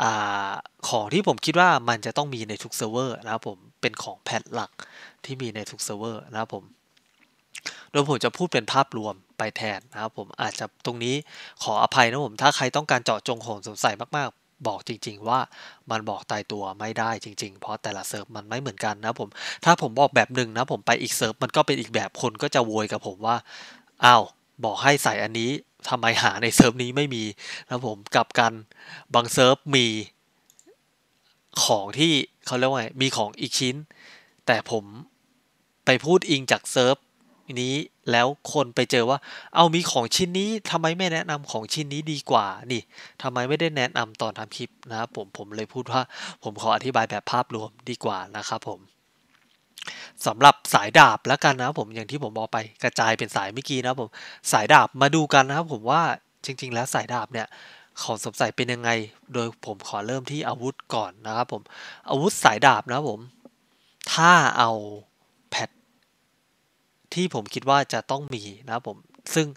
อของที่ผมคิดว่ามันจะต้องมีในทุกเซิร์ฟเวอร์นะครับผมเป็นของ แพทหลักที่มีใน ทุก เซิร์ฟเวอร์ นะครับผมโดยผม จะพูดเป็นภาพรวมไปแทน นะครับผมอาจจะตรงนี้ขออภัยนะผมถ้าใครต้องการเจาะจงโหงสงสัย มากๆ บอกจริง ๆ ว่ามันบอกตายตัวไม่ได้จริง ๆ เพราะแต่ละเซิร์ฟมันไม่เหมือนกันนะผมถ้าผมบอกแบบหนึ่งนะผมไปอีกเซิร์ฟมันก็เป็นอีกแบบคนก็จะโวยกับผมว่าอ้าวบอกให้ใส่อันนี้ทำไมหาในเซิร์ฟนี้ไม่มีนะผมกลับกันบางเซิร์ฟมีของที่เขาเรียกว่าไงมีของอีกชิ้น แต่ผมไปพูดอิงจากเซิร์ฟนี้แล้วคนไปเจอว่า เอามีของชิ้นนี้ทำไมไม่แนะนำของชิ้นนี้ดีกว่า นี่ทำไมไม่ได้แนะนำตอนทำคลิปนะครับผม ผมเลยพูดว่า ผมขออธิบายแบบภาพรวมดีกว่านะครับผมสำหรับสายดาบแล้วกันนะผม อย่างที่ผมบอกไปกระจายเป็นสายเมื่อกี้นะผม สายดาบมาดูกันนะครับ ผมว่า จริง ๆ แล้วสายดาบเนี่ยของสมใสเป็นยังไง โดยผมขอเริ่มที่อาวุธก่อนนะครับผม อาวุธสายดาบนะผม ถ้าเอาแพทที่ผมคิดว่าจะต้องมีนะผม ซึ่ง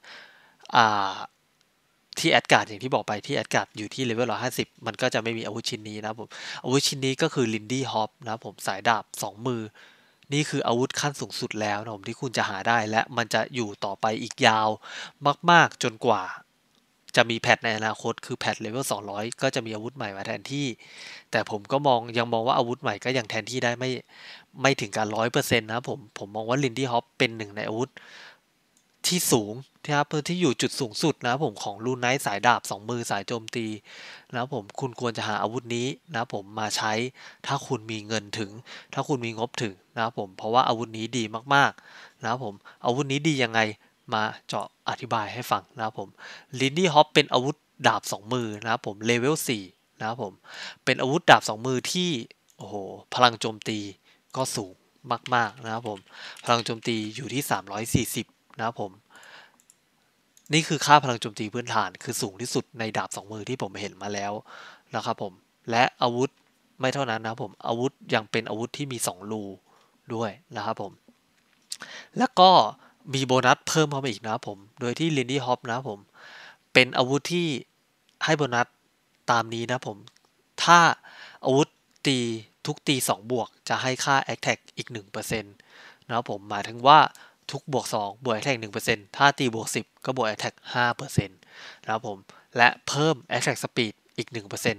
ที่แอดการ์ดอย่างที่บอกไปที่แอดการ์ดอยู่ที่เลเวลร้อยห้าสิบมันก็จะไม่มีอาวุธชิ้นนี้นะผม อาวุธชิ้นนี้ก็คือลินดี้ฮอปนะผมสายดาบสองมือ นี่คืออาวุธขั้นสูงสุดแล้วนะผม ที่คุณจะหาได้และมันจะอยู่ต่อไปอีกยาวมาก ๆจนกว่าจะมีแพทในอนาคตคือแพทเลเวล 200 ก็จะมีอาวุธใหม่มาแทนที่ แต่ผมก็มองยังมองว่าอาวุธใหม่ก็ยังแทนที่ได้ไม่ไม่ถึงการร้อยเปอร์เซ็นต์นะผม ผมมองว่าลินดี้ฮอปเป็นหนึ่งในอาวุธที่สูงนะครับที่อยู่จุดสูงสุดนะผมของลูนไนท์สายดาบสองมือสายโจมตีนะผมคุณควรจะหาอาวุธนี้นะผมมาใช้ถ้าคุณมีเงินถึง ถ้าคุณมีงบถึงนะผมเพราะว่าอาวุธนี้ดีมากๆนะผมอาวุธนี้ดียังไงมาเจาะอธิบายให้ ฟัง นะครับผมลินดี้ฮอปเป็นอาวุธดาบ 2 มือ นะครับผมเลเวล4นะครับผม เป็นอาวุธดาบ 2 มือที่โอ้โหพลังโจมตีก็สูงมาก ๆ นะครับผม พลังโจมตีอยู่ที่ 340 นะครับผม นี่คือค่าพลังโจมตีพื้นฐาน คือสูงที่สุดในดาบสองมือที่ผมเห็นมาแล้วนะครับผมและอาวุธไม่เท่านั้นนะผม อาวุธยังเป็นอาวุธที่มี2รูด้วยนะครับผมแล้วก็มีโบนัสเพิ่มเข้ามาอีกนะผม โดยที่ลินดี้ฮอปนะผม เป็นอาวุธที่ให้โบนัสตามนี้นะผม ถ้าอาวุธตีทุกตี 2 บวกจะให้ค่าแอคแท็กอีก1%นะครับผม หมายถึงว่าทุกบวก 2บวกแอคแท็ก1%ถ้าตีบวก 10 ก็บวกแอคแท็ก5%นะครับผม และเพิ่มแอคแท็กสปีดอีก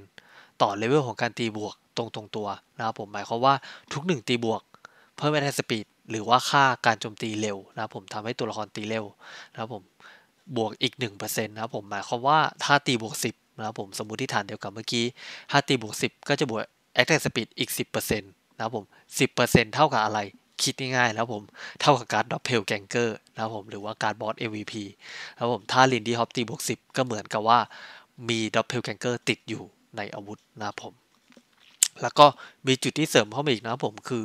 1%ต่อเลเวลของการตีบวกตรงตรงตัวนะครับผม หมายความว่าทุก 1 ตีบวกเพิ่มแอคแท็กสปีดหรือว่าค่าการโจมตีเร็วนะครับผมทำให้ตัวละครตีเร็วนะครับผมบวกอีก1%นะครับผมหมายความว่าถ้าตีบวก10นะครับผมสมมติฐานเดียวกับเมื่อกี้ ถ้าตีบวก10 ก็จะบวก attack speed อีก 10%นะครับผม 10%เท่ากับอะไรคิดง่ายๆแล้วผม เท่ากับการดรอปเพลแกงเกอร์นะครับผมหรือว่าการบอส MVP นะครับผมถ้าลินดี้ฮอปตีบวก10 ก็เหมือนกับว่ามีดรอปเพลแกงเกอร์ติดอยู่ในอาวุธนะครับผมแล้วก็มีจุดที่เสริมเข้ามาอีกนะครับผมคือ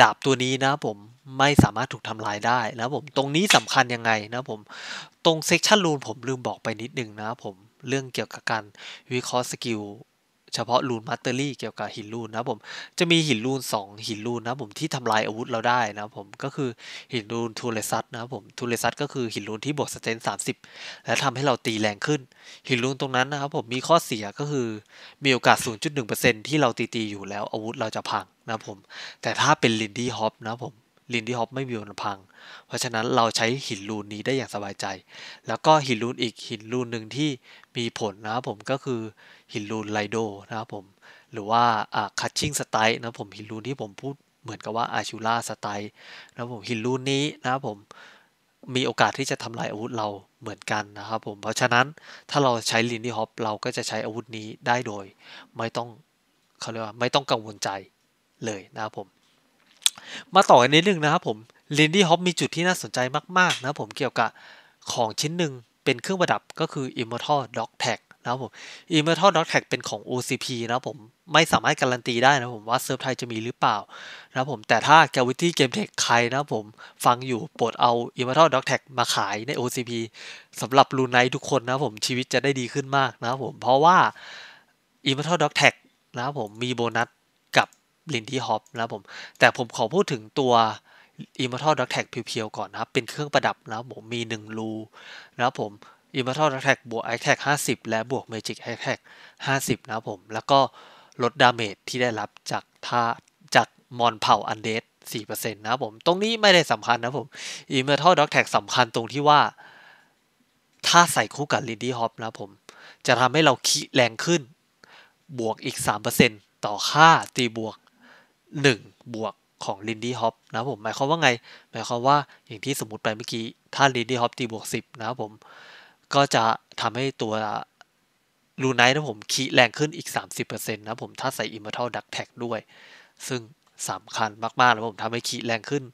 ดาบตัวนี้นะผมไม่สามารถถูกทำลายได้นะผม ตรงนี้สำคัญยังไงนะผม ตรงเซ็กชันรูนผมลืมบอกไปนิดนึงนะผมเรื่องเกี่ยวกับการวิเคราะห์สกิลเฉพาะรูนมาสเตอรี่เกี่ยวกับหินรูนนะผมจะมีหินรูน 2 หินรูนนะผมที่ทำลายอาวุธเราได้นะผมก็คือหินรูนทูเลซัตนะผมทูเลซัตก็คือหินรูนที่บวกสเตนิบและทำให้เราตีแรงขึ้น หินรูนตรงนั้นนะครับผมมีข้อเสียก็คือมีโอกาส 0.1%ที่เราตีตีอยู่แล้วอาวุธเราจะพังนะผม แต่ถ้าเป็นลินดี้ฮอปนะผมลินดี้ฮอปไม่มีวันพัง เพราะฉะนั้นเราใช้หินรูนนี้ได้อย่างสบายใจ แล้วก็หินรูนอีกหินรูนหนึ่งที่มีผลนะครับผมก็คือฮิลลูนไลโดนะครับผมหรือว่าคัตชิ่งสไตล์นะผมฮิลลูนที่ผมพูดเหมือนกับว่าอาชูล่าสไตล์นะผมฮิลลูนนี้นะครับผมมีโอกาสที่จะทำลายอาวุธเราเหมือนกันนะครับผมเพราะฉะนั้นถ้าเราใช้ลินดี้ฮอปเราก็จะใช้อาวุธนี้ได้โดย ไม่ต้องเขาเรียกว่าไม่ต้องกังวลใจเลยนะครับผมมาต่อกันนิดนึงนะครับผมลินดี้ฮอปมีจุดที่น่าสนใจมากๆนะผมเกี่ยวกับของชิ้นหนึ่งเป็นเครื่องประดับก็คือ Immortal Dog Tag นะครับผม Immortal d o t Tag เป็นของ OCP นะครับผมไม่สามารถการันตีได้นะผมว่าเซิร์ฟไทยจะมีหรือเปล่านะครับผมแต่ถ้า Gravity Game Tech ใครนะครับผมฟังอยู่โปรดเอา Immortal อ o t Tag มาขายใน OCP สำหรับลูไนทุกคนนะครับผมชีวิตจะได้ดีขึ้นมากนะครับผมเพราะว่า Immortal d o t Tag นะครับผมมีโบนัสกับลินที่ฮอปนะครับผมแต่ผมขอพูดถึงตัวอิมมอร์ทัลดอกแท็กเพียวๆก่อนนะครับเป็นเครื่องประดับนะครับผมมี1รูนะครับผม Immortal Attack บวก Attack 50 และบวก Magic Attack 50นะครัผมแล้วก็ลดดาเมจที่ได้รับจากท่าจากมอนเผ่าอันเดส4%นะรผม ตรงนี้ไม่ได้สำคัญนะผม Immortal Attack สำคัญตรงที่ว่า ถ้าใส่คู่กับลินดี้ฮอปนะผม จะทำให้เราคิแรงขึ้น บวกอีก 3%ต่อค่าตีบวก 1 บวกของลินดี้ฮอปนะผมหมายความว่าไงหมายความว่าอย่างที่สมมติไปเมื่อกี้ ถ้าลินดี้ฮอปตีบวก 10นะผมก็จะทำให้ตัว ลูไนท์นะผมคีแรงขึ้นอีก 30%นะผมถ้าใส่ Immortal d ัก k t a กด้วย ซึ่งสำคัญมากๆแล้วผมทำให้ขีแรงขึ้น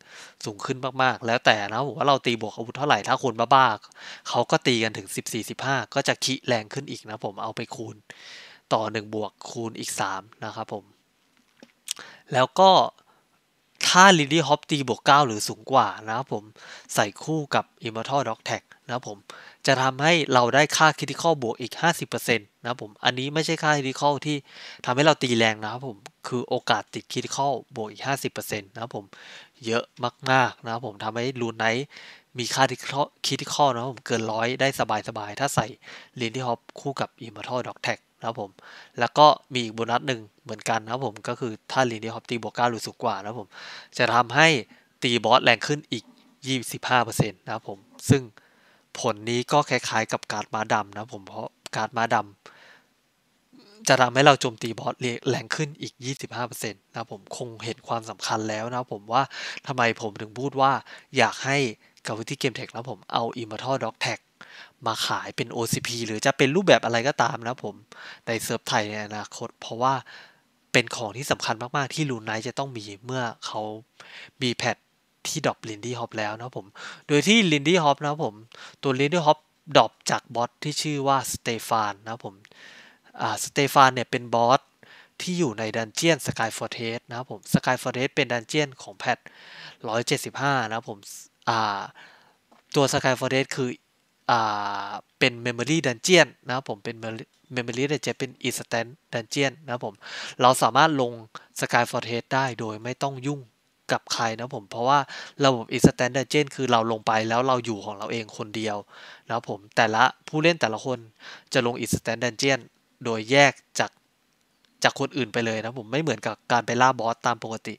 สูงขึ้นมากๆ แล้วแต่นะผมว่าเราตีบวกอาวุธเท่าไหร่ถ้าคนบ้าๆ เขาก็ตีกันถึง 14 15ก็จะขีแรงขึ้นอีกนะผมเอาไปคูณต่อ 1 บวกคูณอีก 3 นะครับผม แล้วก็ ถ้าลิลลี่ฮอปตีบวก 9 หรือสูงกว่านะครับผมใส่คู่กับ Immortal Dog Tag นะครับผมจะทำให้เราได้ค่าคริติคอลบวกอีก 50%นะครับผม อันนี้ไม่ใช่ค่าคริติคอลที่ ทำให้เราตีแรงนะครับผม คือโอกาสติดคริติคอลบวกอีก 50%นะครับผม เยอะมากๆนะครับผมทำให้ลูนไนท์มีค่าคิตข้อนะครับผมเกินร้อยได้สบายๆถ้าใส่ลินที่ฮอปคู่กับอิมมั์ทอลด็อกแท็กนะครับผม แล้วก็มีอีกโบนัสหนึ่งเหมือนกันนะครับผม ก็คือถ้าลินที่ฮอปตีบวกเก้าหรือสูงกว่านะครับผม จะทำให้ตีบอสแรงขึ้นอีก 25%นะครับผมซึ่งผลนี้ก็คล้าย ๆกับการ์ดมาดำนะผม เพราะการ์ดมาดำจะทำให้เราโจมตีบอสแรงขึ้นอีก 25%นะผมคงเห็นความสำคัญแล้วนะผมว่าทำไมผมถึงพูดว่าอยากให้กับวิธีเกมเทคแล้วผมเอา Immortal Dog Tag มาขายเป็น OCP หรือจะเป็นรูปแบบอะไรก็ตามนะผม ในเซิร์ฟไทยในอนาคต เพราะว่าเป็นของที่สำคัญมากๆที่ลูนไนจะต้องมีเมื่อเขามีแพทที่ดรอปลินดี้ฮอปแล้วนะผม โดยที่ลินดี้ฮอปนะผม ตัวลินดี้ฮอปดรอปจากบอสที่ชื่อว่าสเตฟานนะผมอ่าสเตฟานเนี่ยเป็นบอสที่อยู่ในดันเจียนสกายฟอร์เทสนะครับผมสกายฟอร์เทสเป็นดันเจียนของแพท 175 นะผมอ่าตัวสกายฟอร์เทสคืออ่าเป็นมมโมรีดันเจียนะครับผม เป็น m ม m o r y d น n g e จ n เป็นอีสแตนดันเจียนนะครับผม เราสามารถลงสกายฟอร์เทสได้โดยไม่ต้องยุ่งกับใครนะผมเพราะว่าระบบอีสแตนเดอร์เจนคือเราลงไปแล้วเราอยู่ของเราเองคนเดียวนะผมแต่ละผู้เล่นแต่ละคนจะลงอีสแตนเดอร์เจนโดยแยกจากจากคนอื่นไปเลยนะผมไม่เหมือนกับการไปล่าบอสตามปกติ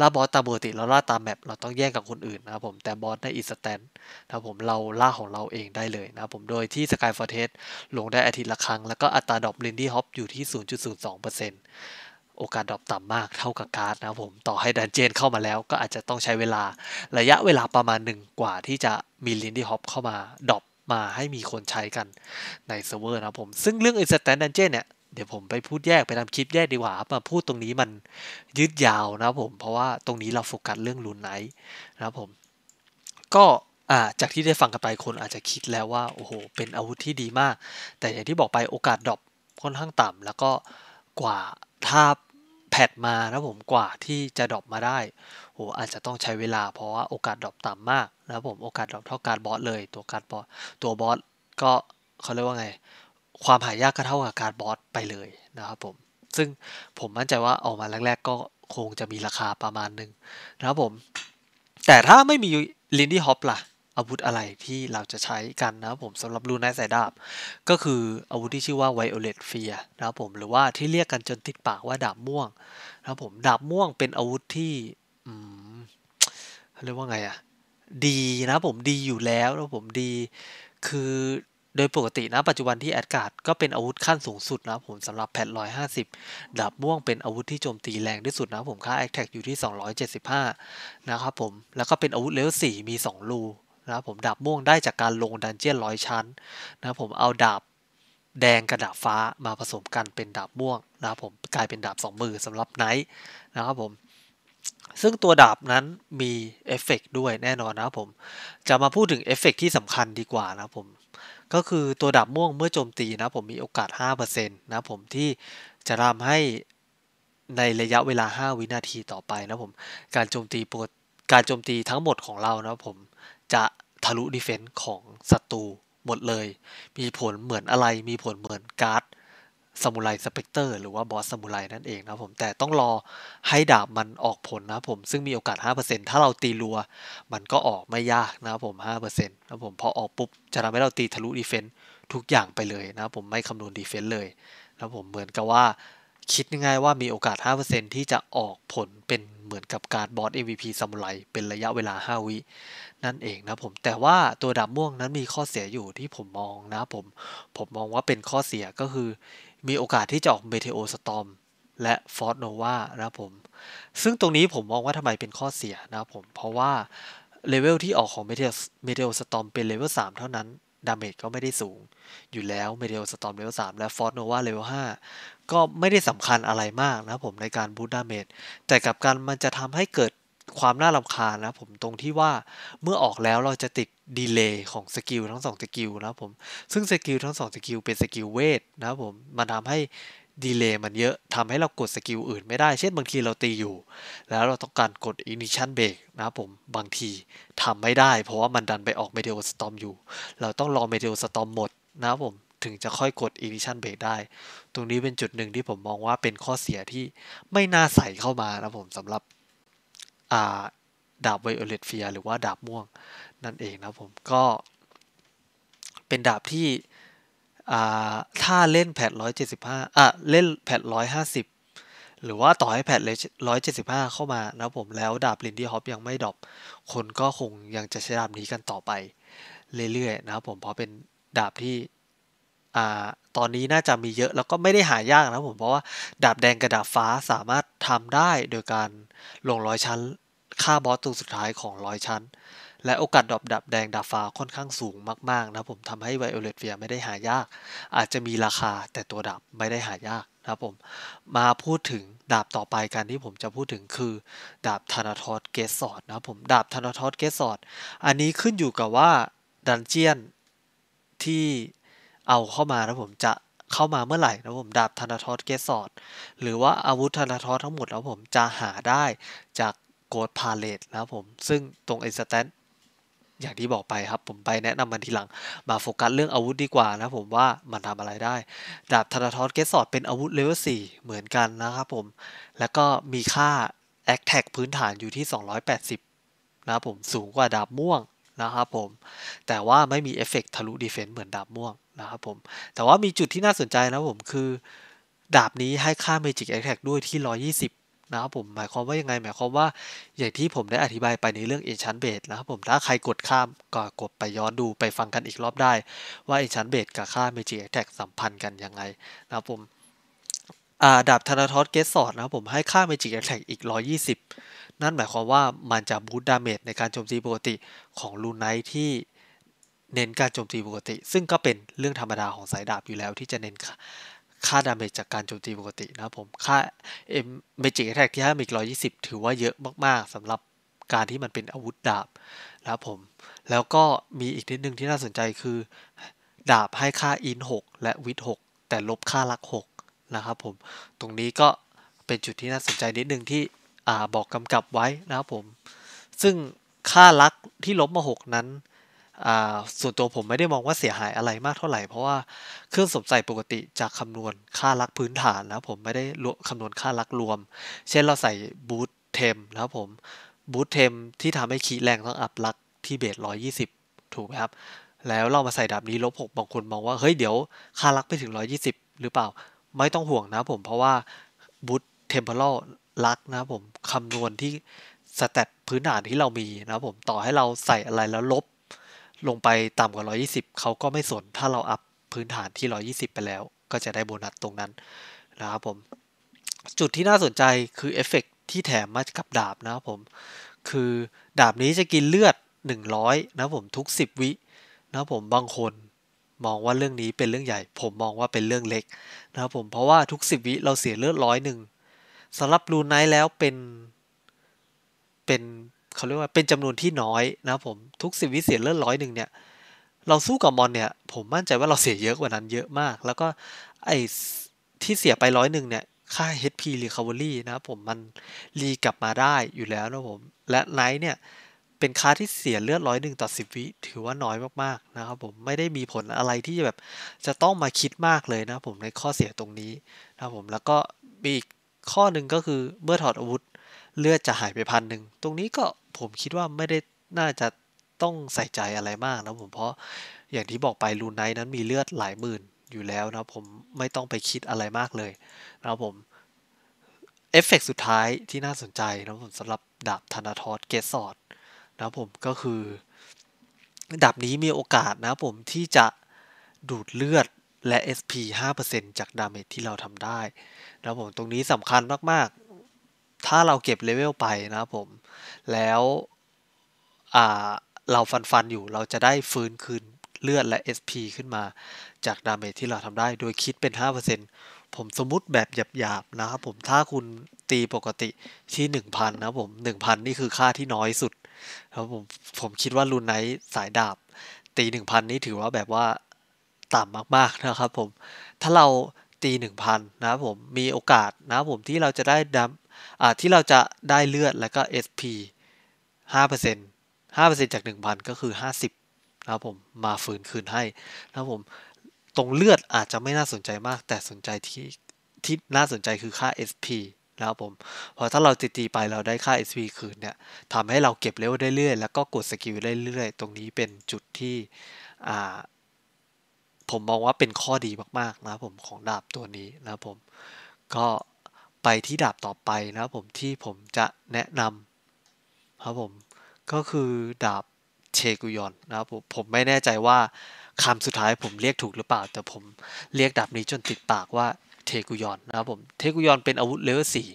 ล่าบอสตามปกติเราล่าตามแมปเราต้องแยกกับคนอื่นนะครับผมแต่บอสในอีสแตนนะครับผมเราล่าของเราเองได้เลยนะครับผมโดยที่สกายฟอร์เทสลงได้อาทิตย์ละครั้งแล้วก็อัตราดอกลินดี้ฮอปอยู่ที่ 0.02%โอกาสดรอปต่ำมากเท่ากับการ์ดนะผมต่อให้ดันเจนเข้ามาแล้ว ก็อาจจะต้องใช้เวลาระยะเวลาประมาณหนึ่งกว่าที่จะมีลินดี้ฮอปเข้ามาดรอปมาให้มีคนใช้กันในเซิร์ฟเวอร์นะผม ซึ่งเรื่องินสแตน t ์ดันเจนเนี่ย เดี๋ยวผมไปพูดแยกไปทำคลิปแยกดีกว่ามาพูดตรงนี้มันยืดยาวนะผม เพราะว่าตรงนี้เราโฟกัสเรื่องลุนไนท์นะผม ก็จากที่ได้ฟังกันไปคนอาจจะคิดแล้วว่าโอ้โหเป็นอาวุธที่ดีมาก แต่อย่างที่บอกไปโอกาสดรอปค่อนข้างต่ำแล้วก็กว่าถ้าแพทมา้วผมกว่าที่จะดรอปมาได้โหอาจจะต้องใช้เวลาเพราะว่าโอกาสดรอปต่ำมากนะผมโอกาสดรอปเท่าการบอสเลยตัวการบอสตัวบอสก็เขาเรียกว่าไง ความหายากก็เท่ากับการบอสไปเลยนะครับผมซึ่งผมมั่นใจว่าออกมาแรกๆก็คงจะมีราคาประมาณหนึ่งนะครับผมแต่ถ้าไม่มีลินดี้ฮอปล่ะอาวุธอะไรที่เราจะใช้กันนะครับผมสำหรับลูนายสายดาบ ก็คืออาวุธที่ชื่อว่าไวโอเลตเฟียนะครับผมหรือว่าที่เรียกกันจนติดปากว่าดาบม่วงนะครับผมดาบม่วงเป็นอาวุธที่เรียกว่าไงอะดีนะผมดีอยู่แล้วนะผมดี คือโดยปกตินะปัจจุบันที่แอดการ์ดก็เป็นอาวุธขั้นสูงสุดนะผมสำหรับแพทร้อยห้าสิบดาบม่วงเป็นอาวุธที่โจมตีแรงที่สุดนะผมค่าแอคแท็กอยู่ที่ 275นะครับผมแล้วก็เป็นอาวุธเลเวล4มี2รูนะครับผมดาบม่วงได้จากการลงดันเจี้ยนร้อยชั้นนะครับผมเอาดาบแดงกับดาบฟ้ามาผสมกันเป็นดาบม่วงนะครับผมกลายเป็นดาบสองมือสำหรับไนท์นะครับผมซึ่งตัวดาบนั้นมีเอฟเฟกด้วยแน่นอนนะครับผมจะมาพูดถึงเอฟเฟกที่สำคัญดีกว่านะผมก็คือตัวดาบม่วงเมื่อโจมตีนะผมมีโอกาส5%นะผมที่จะทำให้ในระยะเวลา 5 วินาทีต่อไปนะผมการโจมตีปกการโจมตีทั้งหมดของเรานะผมจะทะลุดีเฟนส์ของศัตรูหมดเลย มีผลเหมือนอะไร มีผลเหมือนการ์ดซามูไรสเปกเตอร์หรือว่าบอสซามูไรนั่นเองนะผม แต่ต้องรอให้ดาบมันออกผลนะผม ซึ่งมีโอกาส 5%ถ้าเราตีรัว มันก็ออกไม่ยากนะผม5%นะผมพอออกปุ๊บ จะทำให้เราตีทะลุดีเฟนส์ทุกอย่างไปเลยนะผม ไม่คำนวณดีเฟนส์เลยนะผม เหมือนกับว่าคิดง่ายๆว่ามีโอกาส 5%ที่จะออกผลเป็นเหมือนกับการบอส MVP ซามูไร เป็นระยะเวลา 5 วินั่นเองนะผมแต่ว่าตัวดับม่วงนั้นมีข้อเสียอยู่ที่ผมมองนะผมผมมองว่าเป็นข้อเสียก็คือ มีโอกาสที่จะออกเมเทโอสตอมและฟอสโนวานะผม ซึ่งตรงนี้ผมมองว่าทำไมเป็นข้อเสียนะผมเพราะว่าเลเวลที่ออกของเมเทโอสตอมเป็นเลเวล3เท่านั้นดาเมจก็ไม่ได้สูง อยู่แล้วเมเทโอสตอมเลเวล3และฟอสโนวาเลเวล5ก็ไม่ได้สำคัญอะไรมากนะผมในการบูตดาเมจแต่กับการมันจะทำให้เกิดความน่าลำคาญนะผมตรงที่ว่าเมื่อออกแล้วเราจะติดดีเลย์ของสกิลทั้งสองสกิลนะผม ซึ่งสกิลทั้งสองสกิลเป็นสกิลเวทนะผมมันทำให้ดีเลย์มันเยอะทำให้เรากดสกิลอื่นไม่ได้ เช่น บางทีเราตีอยู่ แล้วเราต้องการกดอินิชันเบรกนะผมบางทีทำไม่ได้ เพราะว่ามันดันไปออกเมดิโอสตอมอยู่ เราต้องรอเมดิโอสตอมหมดนะผมถึงจะค่อยกดอินิชันเบรกได้ ตรงนี้เป็นจุดหนึ่งที่ผมมองว่าเป็นข้อเสียที่ไม่น่าใส่เข้ามานะผมสำหรับดาบไวโอเลตเฟียหรือว่า ดาบม่วงนั่นเองนะผมก็ เป็นดาบที่ถ้าเล่นแพท175อ่ะ เล่นแพท150 หรือว่าต่อให้แพท175 เข้ามานะผมแล้ว ดาบลินดี้ฮอปยังไม่ดรอปคนก็คงยังจะใช้ดาบนี้กันต่อไป เรื่อยๆนะผมเพราะเป็นดาบที่ตอนนี้น่าจะมีเยอะแล้วก็ไม่ได้หายากนะผม เพราะว่า ดาบแดงกับดาบฟ้าสามารถทำได้โดยการลงร้อยชั้นค่าบอสตัวสุดท้ายของร้อยชั้น และโอกาสดรอปดับแดงดาฟ้าค่อนข้างสูงมากๆนะผมทำให้ไวโอเลตเฟียไม่ได้หายาก อาจจะมีราคาแต่ตัวดับไม่ได้หายากนะผมมาพูดถึงดาบต่อไปกันที่ผมจะพูดถึงคือดาบธนทอสเกสซอดนะผมดาบธนทอสเกสซอด อันนี้ขึ้นอยู่กับว่าดันเจียนที่เอาเข้ามานะผมจะเข้ามาเมื่อไหร่นะผมดาบธนทอสเกสอด หรือว่าอาวุธธนทอสทั้งหมดแล้วผมจะหาได้จากโกดพาเลตนะครับผมซึ่งตรงไอ้สแตนอย่างที่บอกไปครับผมไปแนะนำมันทีหลังมาโฟกัสเรื่องอาวุธดีกว่านะผมว่ามันทำอะไรได้ ดาบธนทอสเกสอดเป็นอาวุธเลเวล4เหมือนกันนะครับผม แล้วก็มีค่าแอคแท็กพื้นฐานอยู่ที่ 280 นะครับผม สูงกว่าดาบม่วงนะครับผม แต่ว่าไม่มีเอฟเฟกทะลุดีเฟนต์เหมือนดาบม่วงนะครับผม แต่ว่ามีจุดที่น่าสนใจนะผมคือดาบนี้ให้ค่าเมจิกแอคแท็กด้วยที่ 120นะครับผมหมายความว่ายังไง หมายความว่าอย่างที่ผมได้อธิบายไปในเรื่องเอชันเบ b นะครับผมถ้าใครกดข้ามก็กดไปย้อนดูไปฟังกันอีกรอบได้ ว่าเอชันเบ b กับค่าเมจิแอ t แท c กสัมพันธ์กันยังไงนะครับผมดาบธนทอสเกสซอดนะครับผมให้ค่าเมจิแอ t แท c กอีก 120 นั่นหมายความว่ามันจะบูตดาเมจในการโจมตีปกติของลูไนท์ที่เน้นการโจมตีปกติ ซึ่งก็เป็นเรื่องธรรมดาของสายดาบอยู่แล้วที่จะเน้นค่าดาเมจจากการโจมตีปกตินะผม ค่าเอ็มเมจิกแท็ทกที่ห้ามิกร้อยยีถือว่าเยอะมากๆสำหรับการที่มันเป็นอาวุธดาบนะครับผม แล้วก็มีอีกนิดนึงที่น่าสนใจคือ ดาบให้ค่าอิน6และวิด6แต่ลบค่าลัก 6 นะครับผม ตรงนี้ก็เป็นจุดที่น่าสนใจนิดนึงที่อ่าบอกกำกับไว้นะครับผม ซึ่งค่าลักที่ลบมา 6 นั้นส่วนตัวผมไม่ได้มองว่าเสียหายอะไรมากเท่าไหร่ เพราะว่าเครื่องสมใส่ปกติจะคำนวณค่ารักพื้นฐานนะผมไม่ได้คำนวณค่ารักรวม เช่นเราใส่บูทเทมนะครับผมบูทเทมที่ทำให้ขีแรงต้องอัพลักที่เบสร้อยยี่สิบถูกไหมครับ แล้วเรามาใส่ดาบนี้ลบหกบางคนมองว่า เฮ้ยเดี๋ยวค่ารักไปถึงร้อยยี่สิบหรือเปล่า ไม่ต้องห่วงนะผมเพราะว่าบูทเทมเพลลักนะผมคำนวณที่สแตทพื้นฐานที่เรามีนะผมต่อให้เราใส่อะไรแล้วลบลงไปต่ำกว่า 120 เขาก็ไม่สน ถ้าเราอัพพื้นฐานที่ 120 ไปแล้ว ก็จะได้โบนัสตรงนั้นนะครับผม จุดที่น่าสนใจคือเอฟเฟกที่แถมมากับดาบนะครับผม คือดาบนี้จะกินเลือด 100 นะผมทุก 10 วินะครับผม บางคนมองว่าเรื่องนี้เป็นเรื่องใหญ่ ผมมองว่าเป็นเรื่องเล็กนะครับผม เพราะว่าทุก 10 วิเราเสียเลือดร้อยหนึ่งสำหรับรูนไนท์แล้วเป็นเป็นเขาเรียกว่าเป็นจำนวนที่น้อยนะผมทุกสิบวิเสียเลือดร้อยหนึ่งเนี่ยเราสู้กับมอนเนี่ยผมมั่นใจว่าเราเสียเยอะกว่านั้นเยอะมาก แล้วก็ไอ้ที่เสียไปร้อยหนึ่งเนี่ยค่า HP recovery นะผมมันรีกลับมาได้อยู่แล้วนะผมและไนท์เนี่ยเป็นค่าที่เสียเลือดร้อยหนึ่งต่อสิบวิถือว่าน้อยมากๆนะครับผมไม่ได้มีผลอะไรที่แบบจะต้องมาคิดมากเลยนะผมในข้อเสียตรงนี้นะผมแล้วก็มีอีกข้อหนึ่งก็คือเมื่อถอดอาวุธ เลือดจะหายไปพันหนึ่งตรงนี้ก็ผมคิดว่าไม่ได้ น่าจะต้องใส่ใจอะไรมากนะผมเพราะอย่างที่บอกไปลูนไนนั้นมีเลือดหลายหมื่นอยู่แล้วนะผมไม่ต้องไปคิดอะไรมากเลยนะผมเอฟเฟกสุดท้ายที่น่าสนใจนะผมสำหรับดาบธนาทอเกสซอดนะผมก็คือดาบนี้มีโอกาสนะผมที่จะดูดเลือดและ SP 5%จากดาเมจที่เราทำได้นะผมตรงนี้สำคัญมากถ้าเราเก็บเลเวลไปนะครับผม แล้วเราฟันฟันอยู่เราจะได้ฟื้นคืนเลือดและ SP ขึ้นมาจากดาเมจที่เราทำได้โดยคิดเป็น 5%ผมสมมุติแบบหยาบๆนะครับผม ถ้าคุณตีปกติที่1,000นะผม1,000 นี่คือค่าที่น้อยสุดครับผม ผมคิดว่ารุนไนสายดาบ ตี 1,000 นี่ถือว่าแบบว่าต่ำมาก ๆ นะครับผม ถ้าเราตี 1,000นะครับผมมีโอกาสนะครับผมที่เราจะได้ดาที่เราจะได้เลือดแล้วก็ SP 5% 5%จาก1,000ก็คือ 50นะครับผมมาฟื้นคืนให้นะครับผมตรงเลือดอาจจะไม่น่าสนใจมาก แต่สนใจที่ที่น่าสนใจคือค่า SP นะครับผมเพราะถ้าเราตดตีไปเราได้ค่า SP คืนเนี่ยทำให้เราเก็บเลเวลได้เรื่อยแล้วก็กดสกิลได้เรื่อยตรงนี้เป็นจุดที่ผมมองว่าเป็นข้อดีมากๆนะครับ ผมของดาบตัวนี้นะครับผมก็ไปที่ดาบต่อไปนะครับผมที่ผมจะแนะนำครับผมก็คือดาบเชกุยอนนะครับผมผมไม่แน่ใจว่าคำสุดท้ายผมเรียกถูกหรือเปล่า แต่ผมเรียกดาบนี้จนติดปากว่าเทกุยอนนะครับผมเทกุยอนเป็นอาวุธเลเวลสี่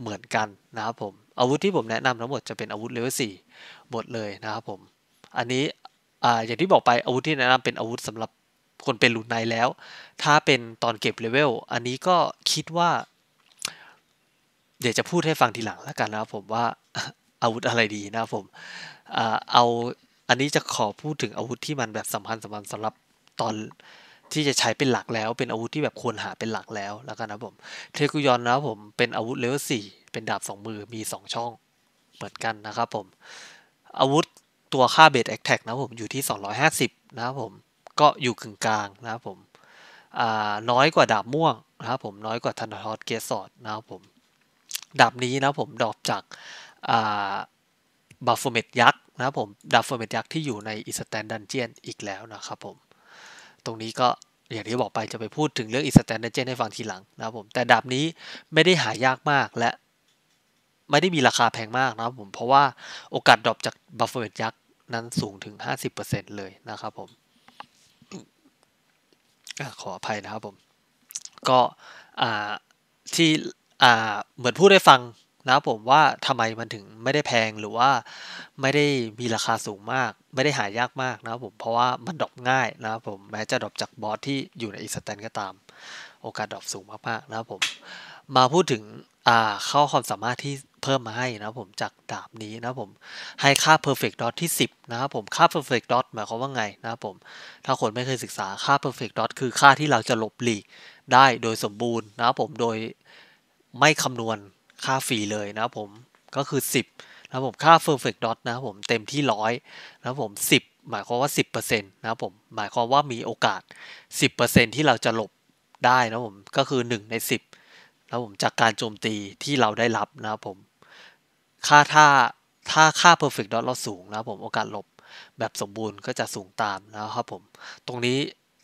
เหมือนกันนะครับผมอาวุธที่ผมแนะนำทั้งหมดจะเป็นอาวุธเลเวลสี่หมดเลยนะครับผมอันนี้อ่าอย่างที่บอกไปอาวุธที่แนะนำเป็นอาวุธสำหรับคนเป็นลุนไนแล้ว ถ้าเป็นตอนเก็บเลเวลอันนี้ก็คิดว่าเดี๋ยวจะพูดให้ฟังทีหลังแล้วกันนะครับผมว่าอาวุธอะไรดีนะครับผมเอาอันนี้จะขอพูดถึงอาวุธที่มันแบบสำคัญสำคัญสำหรับตอนที่จะใช้เป็นหลักแล้ว เป็นอาวุธที่แบบควรหาเป็นหลักแล้วแล้วกันนะผมเทกุยอนนะครับผมเป็นอาวุธเลเวลสี่เป็นดาบสองมือมีสองช่องเหมือนกันนะครับผมอาวุธตัวค่าเบสแอคแท็กนะผมอยู่ที่250นะครับผมก็อยู่กึ่งกลางนะครับ ผมน้อยกว่าดาบม่วงนะครับผมน้อยกว่าธนทรเกสอดนะครับผมดาบนี้นะผมดรอปจากบัฟเฟเมตยักษ์นะผมดาบเฟเมตยักษ์ที่อยู่ในอิสแตนดันเจียนอีกแล้วนะครับผม ตรงนี้ก็ อย่างที่บอกไปจะไปพูดถึงเรื่องอิสแตนดันเจียนให้ฟังทีหลังนะครับ ผมแต่ดาบนี้ไม่ได้หายากมากและ ไม่ได้มีราคาแพงมากนะครับ ผมเพราะว่าโอกาสดรอปจากบัฟเฟเมตยักษ์นั้นสูงถึง 50%เลยนะครับผมอขออภัยนะครับผม ก็ที่่าเหมือนพูดได้ฟังนะผมว่าทำไมมันถึงไม่ได้แพงหรือว่าไม่ได้มีราคาสูงมาก ไม่ได้หายากมากนะผมเพราะว่ามันดรอปง่ายนะผมแม้จะดรอปจากบอสที่อยู่ในอีสแตน ก็ตาม โอกาสดรอปสูงมากๆนะผมมาพูดถึงอ่าเข้าความสามารถที่เพิ่มมาให้นะผมจากดาบนี้นะผมให้ค่า perfect dot ที่10นะครับผมค่า perfect dot หมายความว่าไงนะครับผม ถ้าคนไม่เคยศึกษาค่า perfect dot คือค่าที่เราจะลบหลีกได้โดยสมบูรณ์นะครับผมโดยไม่คำนวณค่าฟรีเลยนะครับผมก็คือ 10 นะครับผม ค่า perfect dot นะครับผมเต็มที่ร้อยนะครับผม10 หมายความว่า 10%นะครับผม หมายความว่ามีโอกาส 10%ที่เราจะหลบได้นะผม ก็คือ 1 ใน 10นะผมจากการโจมตีที่เราได้รับนะครับผมค่าถ้าถ้าค่า perfect dot เราสูงนะครับ ผมโอกาสหลบแบบสมบูรณ์ก็จะสูงตามนะครับผม ตรงนี้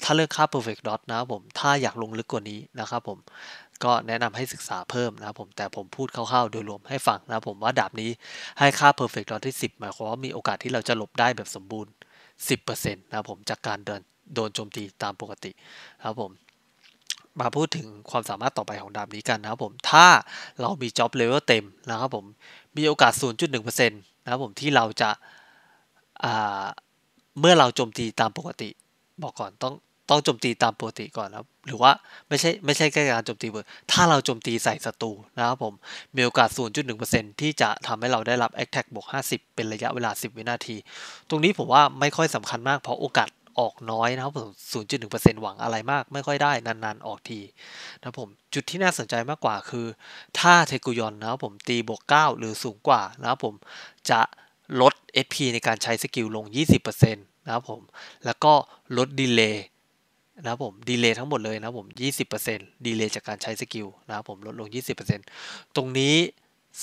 ถ้าเลือกค่า perfect dot นะครับผมถ้าอยากลงลึกกว่านี้นะครับผมก็แนะนำให้ศึกษาเพิ่มนะครับผมแต่ผมพูดคร่าวๆโดยรวมให้ฟังนะครับผมว่าดาบนี้ให้ค่า perfect ตอนที่10 หมายความว่ามีโอกาสที่เราจะหลบได้แบบสมบูรณ์ 10%นะครับผมจากการเดินโดนโจมตีตามปกติครับผมมาพูดถึงความสามารถต่อไปของดาบนี้กันนะครับผมถ้าเรามีจ็อบเลเวลเต็มนะครับผมมีโอกาส0.1%นะครับผมที่เราจะเมื่อเราโจมตีตามปกติบอกก่อนต้องต้องโจมตีตามปกติก่อนครับหรือว่าไม่ใช่ไม่ใช่แค่การโจมตีเบอร์ถ้าเราโจมตีใส่ศัตรูนะครับผม มีโอกาส 0.1%ที่จะทำให้เราได้รับ Attack บวก50 เป็นระยะเวลา 10 วินาที ตรงนี้ผมว่าไม่ค่อยสำคัญมากเพราะโอกาสออกน้อยนะครับผม0.1%หวังอะไรมากไม่ค่อยได้นานๆออกทีนะผม จุดที่น่าสนใจมากกว่าคือถ้าเทกุยอนนะครับผมตีบวก9 หรือสูงกว่านะครับผมจะลด SP ในการใช้สกิลลง20%นะครับผมแล้วก็ลดดีเลย์นะครับผมดีเลย์ทั้งหมดเลยนะรผม20%ดีเลย์จากการใช้สกิลนะครับผมลดลง 20%ตรงนี้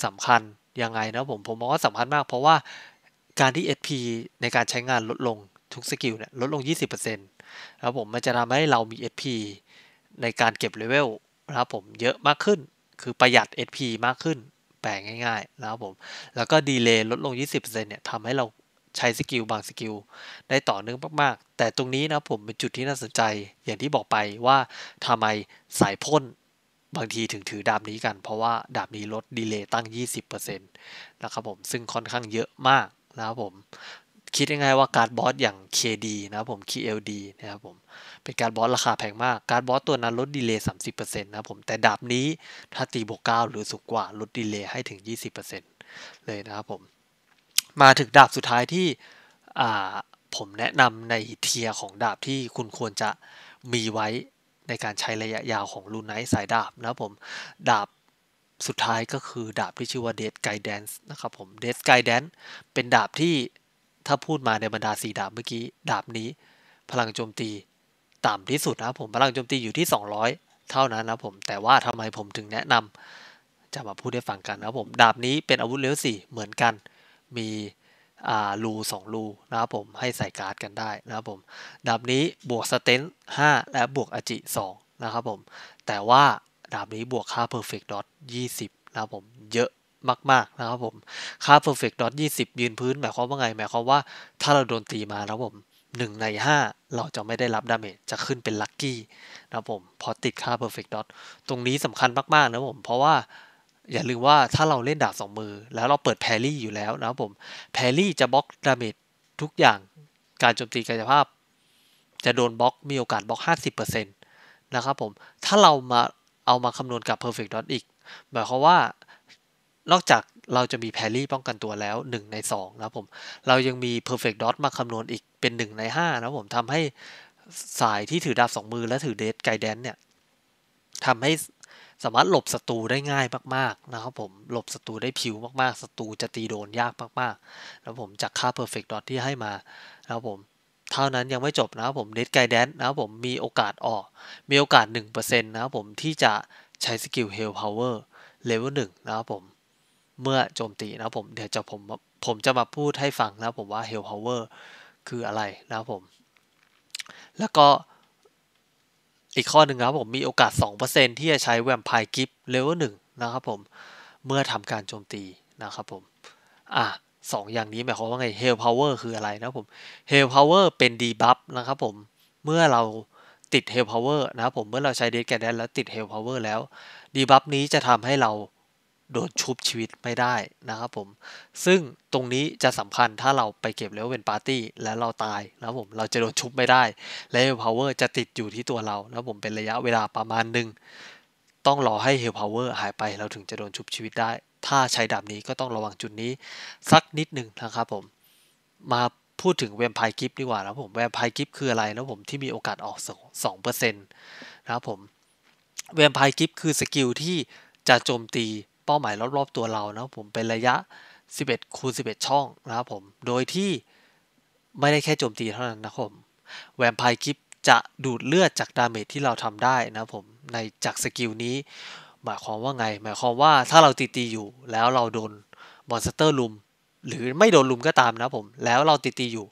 สำคัญยังไงนะผมผมมองว่าสำคัญมากเพราะว่าการที่ SP ในการใช้งานลดลงทุกสกิลเนี่ยลดลง 20%นะครับผมมันจะทำให้เรามี SP ในการเก็บเลเวลนะครับผมเยอะมากขึ้นคือประหยัด SP มากขึ้นแปลง่ายๆนะครับผมแล้วก็ดีเลย์ลดลง 20%เนี่ยทำให้เราใช้สกิลบางสกิลได้ต่อเนื่องมากๆ แต่ตรงนี้นะผมเป็นจุดที่น่าสนใจอย่างที่บอกไปว่าทำไมสายพ่นบางทีถึงถือดาบนี้กันเพราะว่า ดาบนี้ลดดีเลย์ตั้ง 20%นะครับผมซึ่งค่อนข้างเยอะมากนะครับผมคิดยังไงว่าการบอสอย่าง KD นะครับผม KLD นะครับผมเป็นการบอสราคาแพงมากการบอสตัวนั้นลดดีเลย์30%นะครับผมแต่ดาบนี้ถ้าตีบวก9หรือสูงกว่าลดดีเลย์ให้ถึง 20%เลยนะครับผมมาถึงดาบสุดท้ายที่ผมแนะนำในเทียของดาบที่คุณควรจะมีไว้ ในการใช้ระยะยาวของลูนไนท์สายดาบนะครับผมดาบสุดท้ายก็คือดาบที่ชื่อว่าเดสไกด์แดนส์นะครับผมเดสไกด์แดนส์เป็นดาบที่ถ้าพูดมาในบรรดาสี่ดาบเมื่อกี้ ดาบนี้ พลังโจมตีต่ำที่สุดนะผมพลังโจมตีอยู่ที่ 200 เท่านั้นนะผมแต่ว่าทำไมผมถึงแนะนำจะมาพูดให้ฟังกันนะผมดาบนี้เป็นอาวุธเลเวล4เหมือนกันมีรูสองรูนะครับผม ให้ใส่การ์ดกันได้นะครับผมดาบนี้บวกสเตนห้าและบวกอจิ2 นะครับผม แต่ว่าดาบนี้บวกค่า perfect dot 20นะครับผมเยอะมากๆ นะครับผม ค่า perfect dot 20ยืนพื้น หมายความว่าไง หมายความว่าถ้าเราโดนตีมานะครับผม 1 ใน 5 เราจะไม่ได้รับดาเมจจะขึ้นเป็นลัคกี้นะครับผม พอติดค่า perfect dot ตรงนี้สำคัญมากๆ นะครับผม เพราะว่าอย่าลืมว่าถ้าเราเล่นดาบสองมือ แล้วเราเปิดแพรี่อยู่แล้วนะครับผมแพรี่จะบล็อกดาเมจทุกอย่างการโจมตีกายภาพ จะโดนบล็อกมีโอกาสบล็อก50%นะครับผมถ้าเรามาเอามาคำนวณกับ perfect dot อีกหมายความว่านอกจากเราจะมีแพรี่ป้องกันตัวแล้ว 1 ใน 2 นะครับ ผม เรายังมี perfect dot มาคำนวณอีกเป็น 1 ใน 5 นะครับ ผมทำให้สายที่ถือดาบ2มือ และถือเดสไกแดนเนี่ยทำให้สามารถหลบศัตรูได้ง่ายมากๆนะครับผมหลบศัตรูได้ผิวมากๆศัตรูจะตีโดนยากมากๆแล้วผมจากค่า perfect dot ที่ให้มานะครับผมเท่านั้นยังไม่จบนะครับผมเดดไกด์แดนนะครับผมมีโอกาสออกมีโอกาส1%นะครับผมที่จะใช้สกิลเฮลพาวเวอร์เลเวลหนึ่งนะครับผมเมื่อโจมตีนะครับผมเดี๋ยวจะผมผมจะมาพูดให้ฟังนะครับผมว่าเฮลพาวเวอร์คืออะไรนะครับผมแล้วก็อีกข้อหนึ่งครับผมมีโอกาส 2%ที่จะใช้แวมไพร์กิฟเลเวลหนึ่งนะครับผมเมื่อทำการโจมตีนะครับผม อ่ะสองอย่างนี้หมายความว่าไงเฮลพาวเวอร์คืออะไรนะผมเฮลพาวเวอร์เป็นดีบัฟนะครับผม เมื่อเราติดเฮลพาวเวอร์นะครับผมเมื่อเราใช้เดสแกนแล้วติดเฮลพาวเวอร์แล้วดีบัฟนี้จะทำให้เราโดนชุบชีวิตไม่ได้นะครับผมซึ่งตรงนี้จะสำคัญถ้าเราไปเก็บเลเวลเป็นปาร์ตี้แล้วเราตายนะผมเราจะโดนชุบไม่ได้ แลเฮลพาวเวอร์จะติดอยู่ที่ตัวเรานะผมเป็นระยะเวลาประมาณหนึ่งต้องรอให้เฮลพาวเวอร์หายไปเราถึงจะโดนชุบชีวิตได้ ถ้าใช้ดาบนี้ก็ต้องระวังจุดนี้ สักนิดหนึ่งนะครับผมมาพูดถึงแวมไพร์กิฟดีกว่านะผมแวมไพร์กิฟคืออะไรนะผมที่มีโอกาสออกสอองเเปร์ซ์นะครับผมแวมไพร์กิฟคือสกิลที่จะโจมตีเป้าหมายรอบๆตัวเรานะผมเป็นระยะ 11 คูณ11 ช่องนะครับผม โดยที่ไม่ได้แค่โจมตีเท่านั้นนะครับผมแวมไพร์คลิปจะดูดเลือดจากดาเมจที่เราทำได้นะครับผมในจากสกิลนี้ หมายความว่าไงหมายความว่าถ้าเราตีตีอยู่แล้วเราโดนมอนสเตอร์ลุม หรือไม่โดนลุมก็ตามนะครับผมแล้วเราตีตีอยู่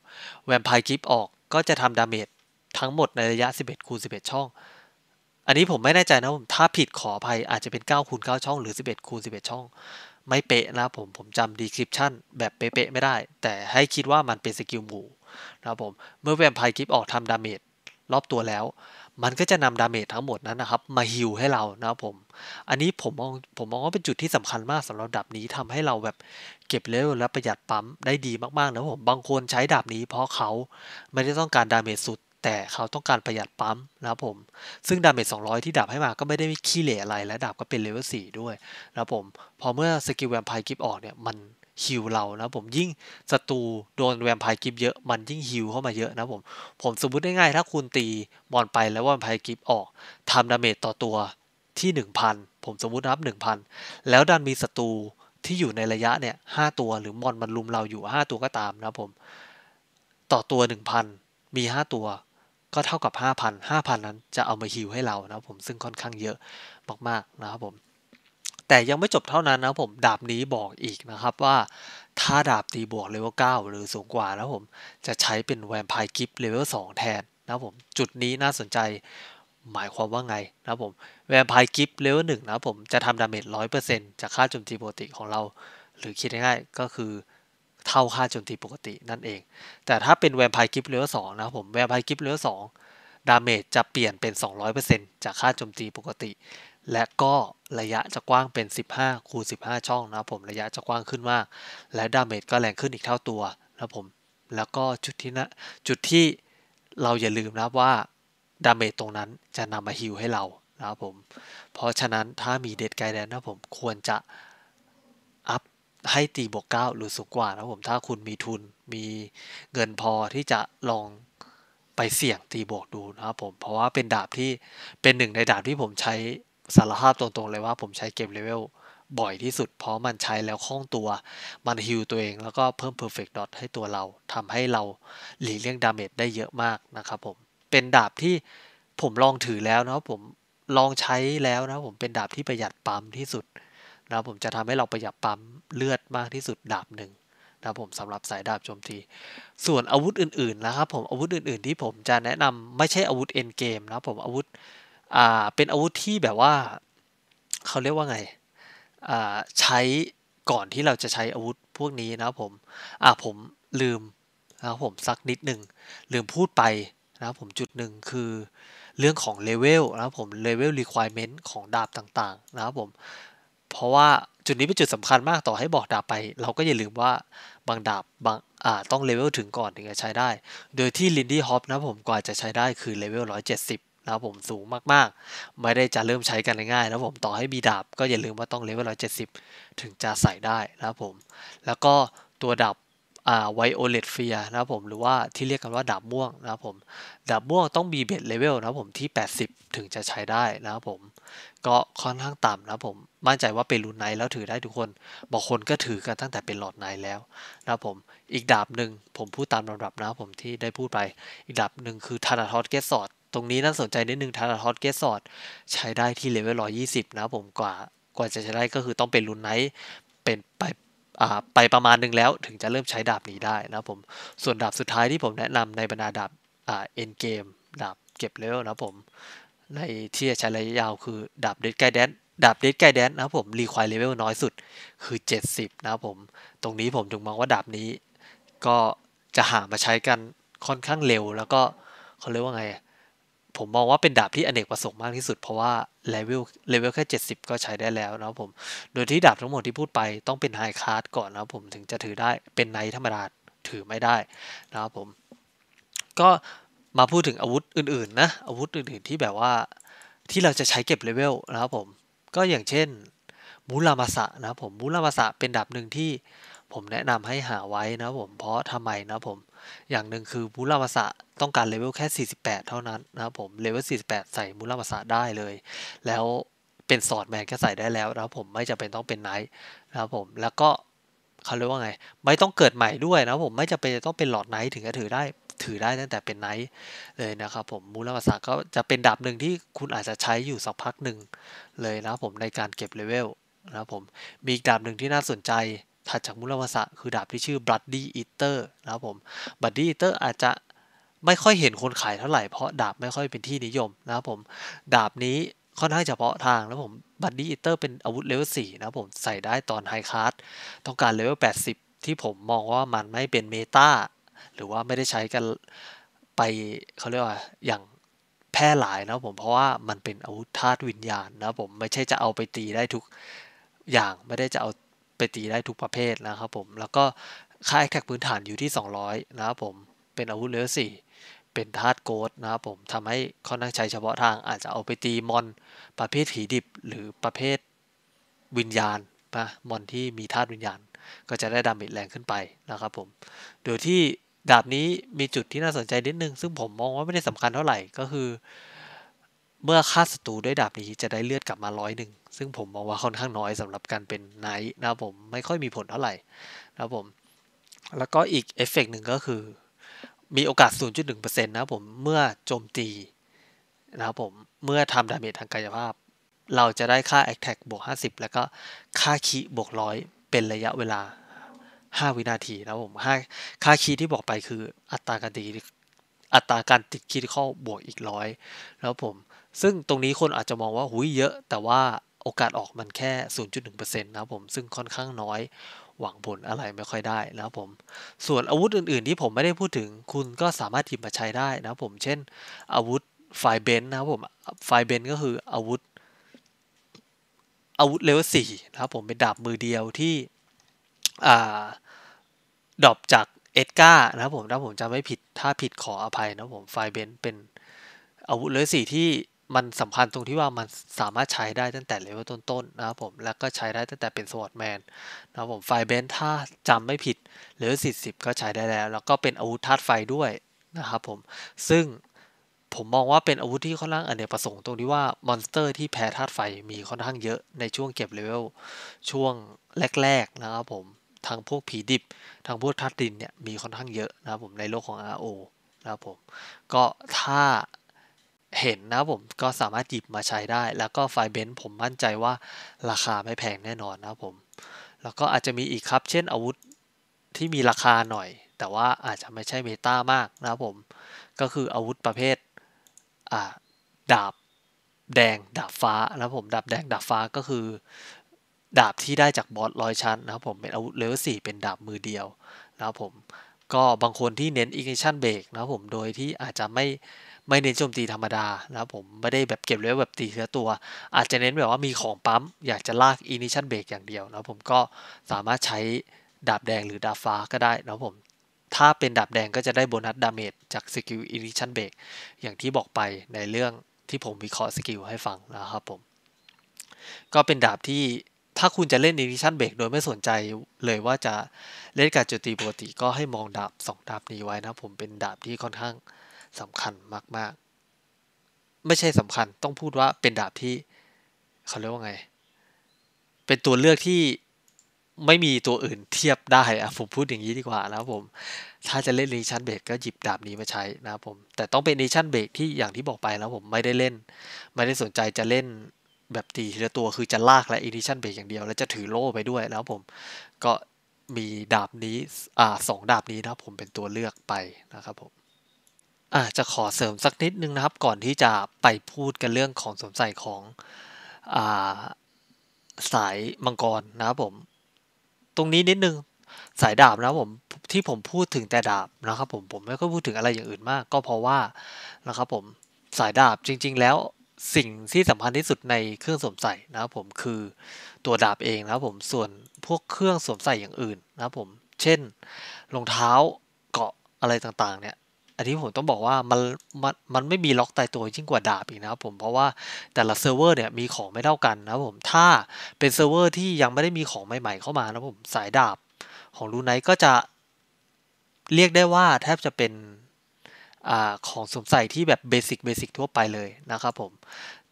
แวมไพร์กิฟออกก็จะทำดาเมจทั้งหมดในระยะ 11 คูณ11 ช่องอันนี้ผมไม่แน่ใจนะผม ถ้าผิดขออภัยอาจจะเป็น9คูณ9ช่องหรือ 11คูณ11 ช่อง ไม่เป๊ะนะผม ผมจำดีคริปชันแบบเป๊ะๆไม่ได้ แต่ให้คิดว่ามันเป็นสกิลหมู่นะผม เมื่อแวมไพร์คลิปออกทำดาเมจรอบตัวแล้ว มันก็จะนำดาเมจทั้งหมดนั้นนะครับมาฮิลให้เรานะผม อันนี้ผมมองผมมองว่าเป็นจุดที่สำคัญมากสำหรับดาบนี้ทำให้เราแบบ เก็บเลเวลและประหยัดปั๊มได้ดีมากๆนะผมบางคนใช้ดาบนี้เพราะเขา ไม่ได้ต้องการดาเมจสุดแต่เขาต้องการประหยัดปั๊มนะครับผม ซึ่งดาเมจ 200 ที่ดาบให้มาก็ไม่ได้ขี้เหร่อะไรและดาบก็เป็นเลเวล4ด้วยนะครับผม พอเมื่อสกิลแวมไพร์กิฟออกเนี่ย มันฮิวเรานะผมยิ่งศัตรูโดนแวมไพร์กิฟเยอะมันยิ่งฮิวเข้ามาเยอะนะผม ผมสมมติง่ายๆถ้าคุณตีบอลไปแล้วแวมไพร์กิฟออกทำดาเมจต่อตัวที่ 1,000 ผมสมมตินบหนับ 1,000 แล้วดันมีศัตรูที่อยู่ในระยะเนี่ยห้าตัวหรือมอนมันลุมเราอยู่ 5 ตัวก็ตามนะผมต่อตัว 1,000 มี 5 ตัวก็เท่ากับ 5,000 5,000 นั้นจะเอามาฮิวให้เรานะผมซึ่งค่อนข้างเยอะมากๆนะครับผม แต่ยังไม่จบเท่านั้นนะผมดาบนี้บอกอีกนะครับว่า ถ้าดาบตีบวกเลเวล9หรือสูงกว่านะผม จะใช้เป็นแวมไพร์กิฟเลเวล2แทนนะผม จุดนี้น่าสนใจหมายความว่าไงนะผมแวมไพร์กิฟเลเวล1นะผมจะทำดาเมจ100%จากค่าโจมตีปกติของเรา หรือคิดง่ายๆ ก็คือเท่าค่าโจมตีปกตินั่นเอง แต่ถ้าเป็นแวมไพร์กิฟเลเวลสองนะผมแวมไพร์กิฟเลเวลสองดาเมจจะเปลี่ยนเป็น 200%จากค่าโจมตีปกติ และก็ระยะจะกว้างเป็น 15 คูณ15 ช่องนะผมระยะจะกว้างขึ้นมาก และดาเมจก็แรงขึ้นอีกเท่าตัวนะผม แล้วก็จุดที่นะ จุดที่เราอย่าลืมนะว่าดาเมจตรงนั้นจะนำมาฮิลให้เรานะครับผม เพราะฉะนั้นถ้ามีเดดไกด์แดนนะผมควรจะให้ตีบวกเก้าหรือสูงกว่านะผมถ้าคุณมีทุนมีเงินพอที่จะลองไปเสี่ยงตีบวกดูนะครับผม เพราะว่าเป็นดาบที่เป็นหนึ่งในดาบที่ผมใช้ สารภาพตรงๆ เลยว่าผมใช้เกมเลเวล บ่อยที่สุด เพราะมันใช้แล้วคล่องตัวมันฮิวตัวเอง แล้วก็เพิ่ม Perfect Dot ให้ตัวเราทำให้เราหลีกเลี่ยงดาเมจได้เยอะมากนะครับผม เป็นดาบที่ผมลองถือแล้วนะครับผมลองใช้แล้วนะผมเป็นดาบที่ประหยัดปั๊มที่สุดนะผมจะทำให้เราประหยัดปั๊มเลือดมากที่สุดดาบหนึ่งนะผมสำหรับสายดาบโจมตีส่วนอาวุธอื่นๆนะครับ ผมอาวุธอื่นๆที่ผมจะแนะนำไม่ใช่อาวุธเอ็นเกมนะผมอาวุธอ่าเป็นอาวุธที่แบบว่า เขาเรียกว่าไงอ่าใช้ก่อนที่เราจะใช้อาวุธพวกนี้นะผม อ่าผมลืมนะครับผมสักนิดหนึ่ง ลืมพูดไปนะครับ ผมจุดหนึ่งคือเรื่องของเลเวลนะครับผมเลเวลรีควอรี่เมนต์ของดาบต่าง ๆ นะครับผมเพราะว่าจุดนี้เป็นจุดสำคัญมากต่อให้บอกดาบไปเราก็อย่าลืมว่าบางดาบบางอ่าต้องเลเวลถึงก่อนถึงจะใช้ได้ โดยที่ลินดี้ฮอปนะผมกว่าจะใช้ได้คือเลเวล 170 นะผมสูงมากๆ ไม่ได้จะเริ่มใช้กันง่ายๆนะผมต่อให้มีดาบก็อย่าลืมว่าต้องเลเวล 170 ถึงจะใส่ได้นะผมแล้วก็ตัวดาบไวโอเลตเฟียนะครับผมหรือว่าที่เรียกกันว่าดาบม่วงนะครับผมดาบม่วงต้องมีเบสเลเวลนะครับผมที่ 80 ถึงจะใช้ได้นะครับผม ก็ค่อนข้างต่ำนะครับผมมั่นใจว่าเป็นรุ่นไนแล้วถือได้ทุกคนบางคนก็ถือกันตั้งแต่เป็นหลอดไนแล้วนะครับผมอีกดาบหนึ่งผมพูดตามลำดับนะครับ ผมที่ได้พูดไป อีกดาบหนึ่งคือธนาทอสเกสซอดตรงนี้น่าสนใจนิดนึงธานาทอสเกสซอดใช้ได้ที่เลเวล120นะครับผมกว่ากว่าจะใช้ได้ก็คือต้องเป็นรุ่นไนเป็นปไปประมาณนึงแล้วถึงจะเริ่มใช้ดาบนี้ได้นะผม ส่วนดาบสุดท้ายที่ผมแนะนำในบรรดาดาบเอ็นเกมดาบเก็บเลเวลนะผม ในที่จะใช้ระยะยาวคือดาบเดดไกด์แดนดาบเดดไกด์แดนนะผมรีควายเลเวลน้อยสุดคือ 70 นะผม ตรงนี้ผมถึงมองว่าดาบนี้ก็จะหามาใช้กันค่อนข้างเร็วแล้วก็เขาเรียกว่าไงผมมองว่าเป็นดาบที่อเนกประสงค์มากที่สุดเพราะว่าเลเวลเลเวลแค่70 ก็ใช้ได้แล้วนะครับผมโดยที่ดาบทั้งหมดที่พูดไปต้องเป็นไฮคาร์ดก่อนนะครับผมถึงจะถือได้เป็นไนธรรมดาถือไม่ได้นะครับผมก็มาพูดถึงอาวุธอื่นๆนะอาวุธอื่นๆที่แบบว่าที่เราจะใช้เก็บเลเวลนะครับผมก็อย่างเช่นมูลามาสะนะครับผมมูลามาสะเป็นดาบหนึ่งที่ผมแนะนำให้หาไว้นะครับผมเพราะทำไมนะครับผมอย่างหนึ่งคือมูลาวาสะต้องการเลเวลแค่48 เท่านั้นนะครับผมเลเวล48 ใส่มูลาวาสะได้เลย แล้วเป็นสอดแมนก็ใส่ได้แล้วนะครับผมไม่จำเป็นต้องเป็นไนท์นะครับผมแล้วก็เขาเรียกว่าไง ไม่ต้องเกิดใหม่ด้วยนะครับผมไม่จำเป็นจะต้องเป็นหลอดไนท์ถึงจะถือได้ถือได้ตั้งแต่เป็นไนท์เลยนะครับผมมูลาวัสะก็จะเป็นดาบหนึ่งที่คุณอาจจะใช้อยู่สักพักหนึ่งเลยนะครับผมในการเก็บเลเวลนะครับผมมีอีกดาบหนึ่งที่น่าสนใจถัดจากมุลวาสะคือดาบที่ชื่อบัดี้อิตเตอร์นะครับผมบัตดี้อิตเตอร์อาจจะไม่ค่อยเห็นคนขายเท่าไหร่ เพราะดาบไม่ค่อยเป็นที่นิยมนะครับผม ดาบนี้ค่อนข้างเฉพาะทางนะผมบัดดี้อิตเตอร์เป็นอาวุธเลเวลสี่นะผมใส่ได้ตอนไฮคาร์ดต้องการเลเวลแปดสิบที่ผมมองว่ามันไม่เป็นเมตาหรือว่าไม่ได้ใช้กันไปเขาเรียกว่าอย่างแพร่หลายนะผมเพราะว่ามันเป็นอาวุธธาตุวิญญาณนะผมไม่ใช่จะเอาไปตีได้ทุกอย่างไม่ได้จะเอาไปตีได้ทุกประเภทนะครับผม แล้วก็ค่าแท็กพื้นฐานอยู่ที่ 200นะครับผม เป็นอาวุธเลเวล่เป็นธาตุโกดนะครับผมทำให้ค่อนข้างใช้เฉพาะทางอาจจะเอาไปตีมอนประเภทผีดิบหรือประเภทวิญญาณนะมอนที่มีธาตุวิญญาณ ก็จะได้ดาเมจแรงขึ้นไปนะครับผมโดยที่ดาบนี้มีจุดที่น่าสนใจนิดนึงซึ่งผมมองว่าไม่ได้สำคัญเท่าไหร่ก็คือ เมื่อฆ่าศัตรูด้วยดาบนี้จะได้เลือดกลับมาร้อยหนึ่งซึ่งผมมองว่าค่อนข้างน้อยสำหรับการเป็นไนท์นะครับผม ไม่ค่อยมีผลเท่าไหร่นะครับผม แล้วก็อีกเอฟเฟกหนึ่งก็คือ มีโอกาส 0.1%นะครับผมเมื่อโจมตี นะครับผม เมื่อทำดาเมจทางกายภาพ เราจะได้ค่า a อ t a c k บวก50 แล้วก็ค่าคีบวก100 เป็นระยะเวลา 5 วินาทีนะครับผม ค่าคีที่บอกไปคืออัตราการตีอัตราการติดคีิติคอลบวกอีกร้อยแล้วผม ซึ่งตรงนี้คนอาจจะมองว่าหุยเยอะแต่ว่าโอกาสออกมันแค่ 0.1%นะครับผม ซึ่งค่อนข้างน้อย หวังผลอะไรไม่ค่อยได้นะครับผม ส่วนอาวุธอื่นๆที่ผมไม่ได้พูดถึงคุณก็สามารถหยิบมาใช้ได้นะครับ ผม เช่นอาวุธไฟเบนนะครับผม ไฟเบนก็คืออาวุธอาวุธเลเวลสี่นะครับผม เป็นดาบมือเดียวที่ดรอปจากเอ็ดก้านะครับผม ถ้าผมจำไม่ผิด ถ้าผิดขออภัยนะครับผม ไฟเบนเป็นอาวุธเลเวลสี่ที่มันสำคัญตรงที่ว่ามันสามารถใช้ได้ตั้งแต่เลเวลต้นๆนะครับผมแล้วก็ใช้ได้ตั้งแต่เป็นสวอตแมนนะครับผมไฟเบนถ้าจำไม่ผิดเลเวล40 ก็ใช้ได้แล้ว แล้วก็เป็นอาวุธธาตุไฟด้วยนะครับผมซึ่งผมมองว่าเป็นอาวุธที่ค่อนข้างอเนกประสงค์ตรงที่ว่ามอนสเตอร์ที่แพ้ธาตุไฟมีค่อนข้างเยอะในช่วงเก็บเลเวลช่วงแรกๆนะครับผมทางพวกผีดิบทางพวกธาตุดินเนี่ยมีค่อนข้างเยอะนะครับผมในโลกของ RO นะครับผมก็ถ้าเห็นนะผมก็สามารถหยิบมาใช้ได้ แล้วก็ไฟเบนผมมั่นใจว่าราคาไม่แพงแน่นอนนะผม แล้วก็อาจจะมีอีกครับ เช่น อาวุธที่มีราคาหน่อย แต่ว่าอาจจะไม่ใช่เมตามากนะผมก็คืออาวุธประเภทดาบแดง ดาบฟ้านะผม ดาบแดง ดาบฟ้าก็คือ ดาบที่ได้จากบอสร้อยชั้นนะครับผมเป็นอาวุธเลเวลสี่เป็นดาบมือเดียวนะครับผมก็บางคนที่เน้นอีเกชั่นเบรกนะครับผมโดยที่อาจจะไม่ไม่เน้นโจมตีธรรมดานะครับผมไม่ได้แบบเก็บเลเวลแบบตีเสื้อตัว อาจจะเน้นแบบว่ามีของปั๊มอยากจะลากอินิชันเบรกอย่างเดียวนะผมก็สามารถใช้ดาบแดงหรือดาบฟ้าก็ได้นะผมถ้าเป็นดาบแดงก็จะได้โบนัสดาเมจจากสกิลอินิชันเบรกอย่างที่บอกไปในเรื่องที่ผมวิเคราะห์สกิลให้ฟังนะครับผม ก็เป็นดาบที่ถ้าคุณจะเล่นอินิชันเบรกโดยไม่สนใจเลยว่าจะเล่นการโจมตีปกติก็ให้มองดาบ2ดาบนี้ไว้นะผมเป็นดาบที่ค่อนข้างสำคัญมาก ๆ ไม่ใช่สำคัญต้องพูดว่าเป็นดาบที่เขาเรียกว่าไง เป็นตัวเลือกที่ไม่มีตัวอื่นเทียบได้อะผมพูดอย่างนี้ดีกว่านะครับผม ถ้าจะเล่นรนชันเบรกก็หยิบดาบนี้มาใช้นะครับผมแต่ต้องเป็นรนชันเบรกที่อย่างที่บอกไปแล้วผมไม่ได้เล่น ไม่ได้สนใจจะเล่นแบบตีทีละตัวคือจะลากและอีดิชันเบรกอย่างเดียวแล้วจะถือโล่ไปด้วยแล้วผม ก็มีดาบนี้อ่าสองดาบนี้นะผมเป็นตัวเลือกไปนะครับ ผมอาจจะขอเสริมสักนิดนึงนะครับ ก่อนที่จะไปพูดกันเรื่องของสมใส่ของอาสายมังกรนะครับผม ตรงนี้นิดนึงสายดาบนะครับผมที่ผมพูดถึงแต่ดาบนะครับผมผมไม่ค่อยพูดถึงอะไรอย่างอื่นมาก ก็เพราะว่านะครับผมสายดาบจริงๆแล้วสิ่งที่สำคัญที่สุดในเครื่องสวมใส่นะครับ ผมคือตัวดาบเองนะครับผมส่วนพวกเครื่องสวมใส่อย่างอื่นนะครับผมเช่นรองเท้าเกาะอะไรต่างๆเนี่ยอันนี้ผมต้องบอกว่ามันมันมันไม่มีล็อกตายตัวยิ่งกว่าดาบอีกนะครับผมเพราะว่าแต่ละเซิร์ฟเวอร์เนี่ยมีของไม่เท่ากันนะครับผมถ้าเป็นเซิร์ฟเวอร์ที่ยังไม่ได้มีของใหม่ๆเข้ามานะผมสายดาบของรูไนก็จะ เรียกได้ว่าแทบจะเป็นอของสวมใส่ที่แบบเบสิกเบสิกทั่วไปเลยนะครับผม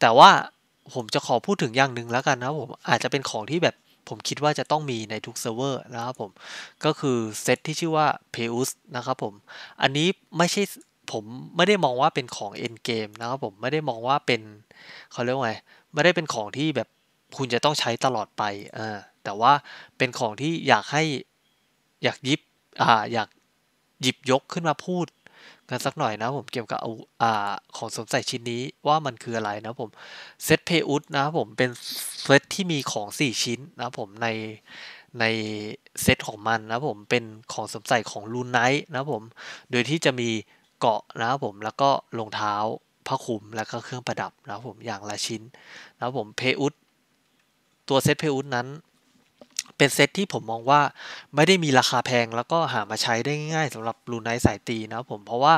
แต่ว่าผมจะขอพูดถึงอย่างหนึ่งแล้วกันนะครับผมอาจจะเป็นของที่แบบผมคิดว่าจะต้องมีในทุกเซิร์ฟเวอร์นะครับผมก็คือเซตที่ชื่อว่า Peus นะครับผม อันนี้ไม่ใช่ผมไม่ได้มองว่าเป็นของ end game นะครับผมไม่ได้มองว่าเป็นเขาเรียกว่าไงไม่ได้เป็นของที่แบบคุณจะต้องใช้ตลอดไปแต่ว่าเป็นของที่อยากให้ อยากยิบออยากหยิบยกขึ้นมาพูดกันสักหน่อยนะผมเกี่ยวกับอ่าของสวมใส่ชิ้นนี้ว่ามันคืออะไรนะผมเซตเพอุสนะผมเป็นเซตที่มีของ 4 ชิ้นนะผมในในเซตของมันนะผมเป็นของสวมใส่ของลูนไนท์นะผมโดยที่จะมีเกาะนะผมแล้วก็รองเท้าผ้าคลุมแล้วก็เครื่องประดับนะผมอย่างละชิ้นนะผมเพอุสตัวเซตเพอุสนั้นเป็นเซตที่ผมมองว่าไม่ได้มีราคาแพงแล้วก็หามาใช้ได้ง่ายๆสำหรับลูไนสายตีนะครับผม เพราะว่า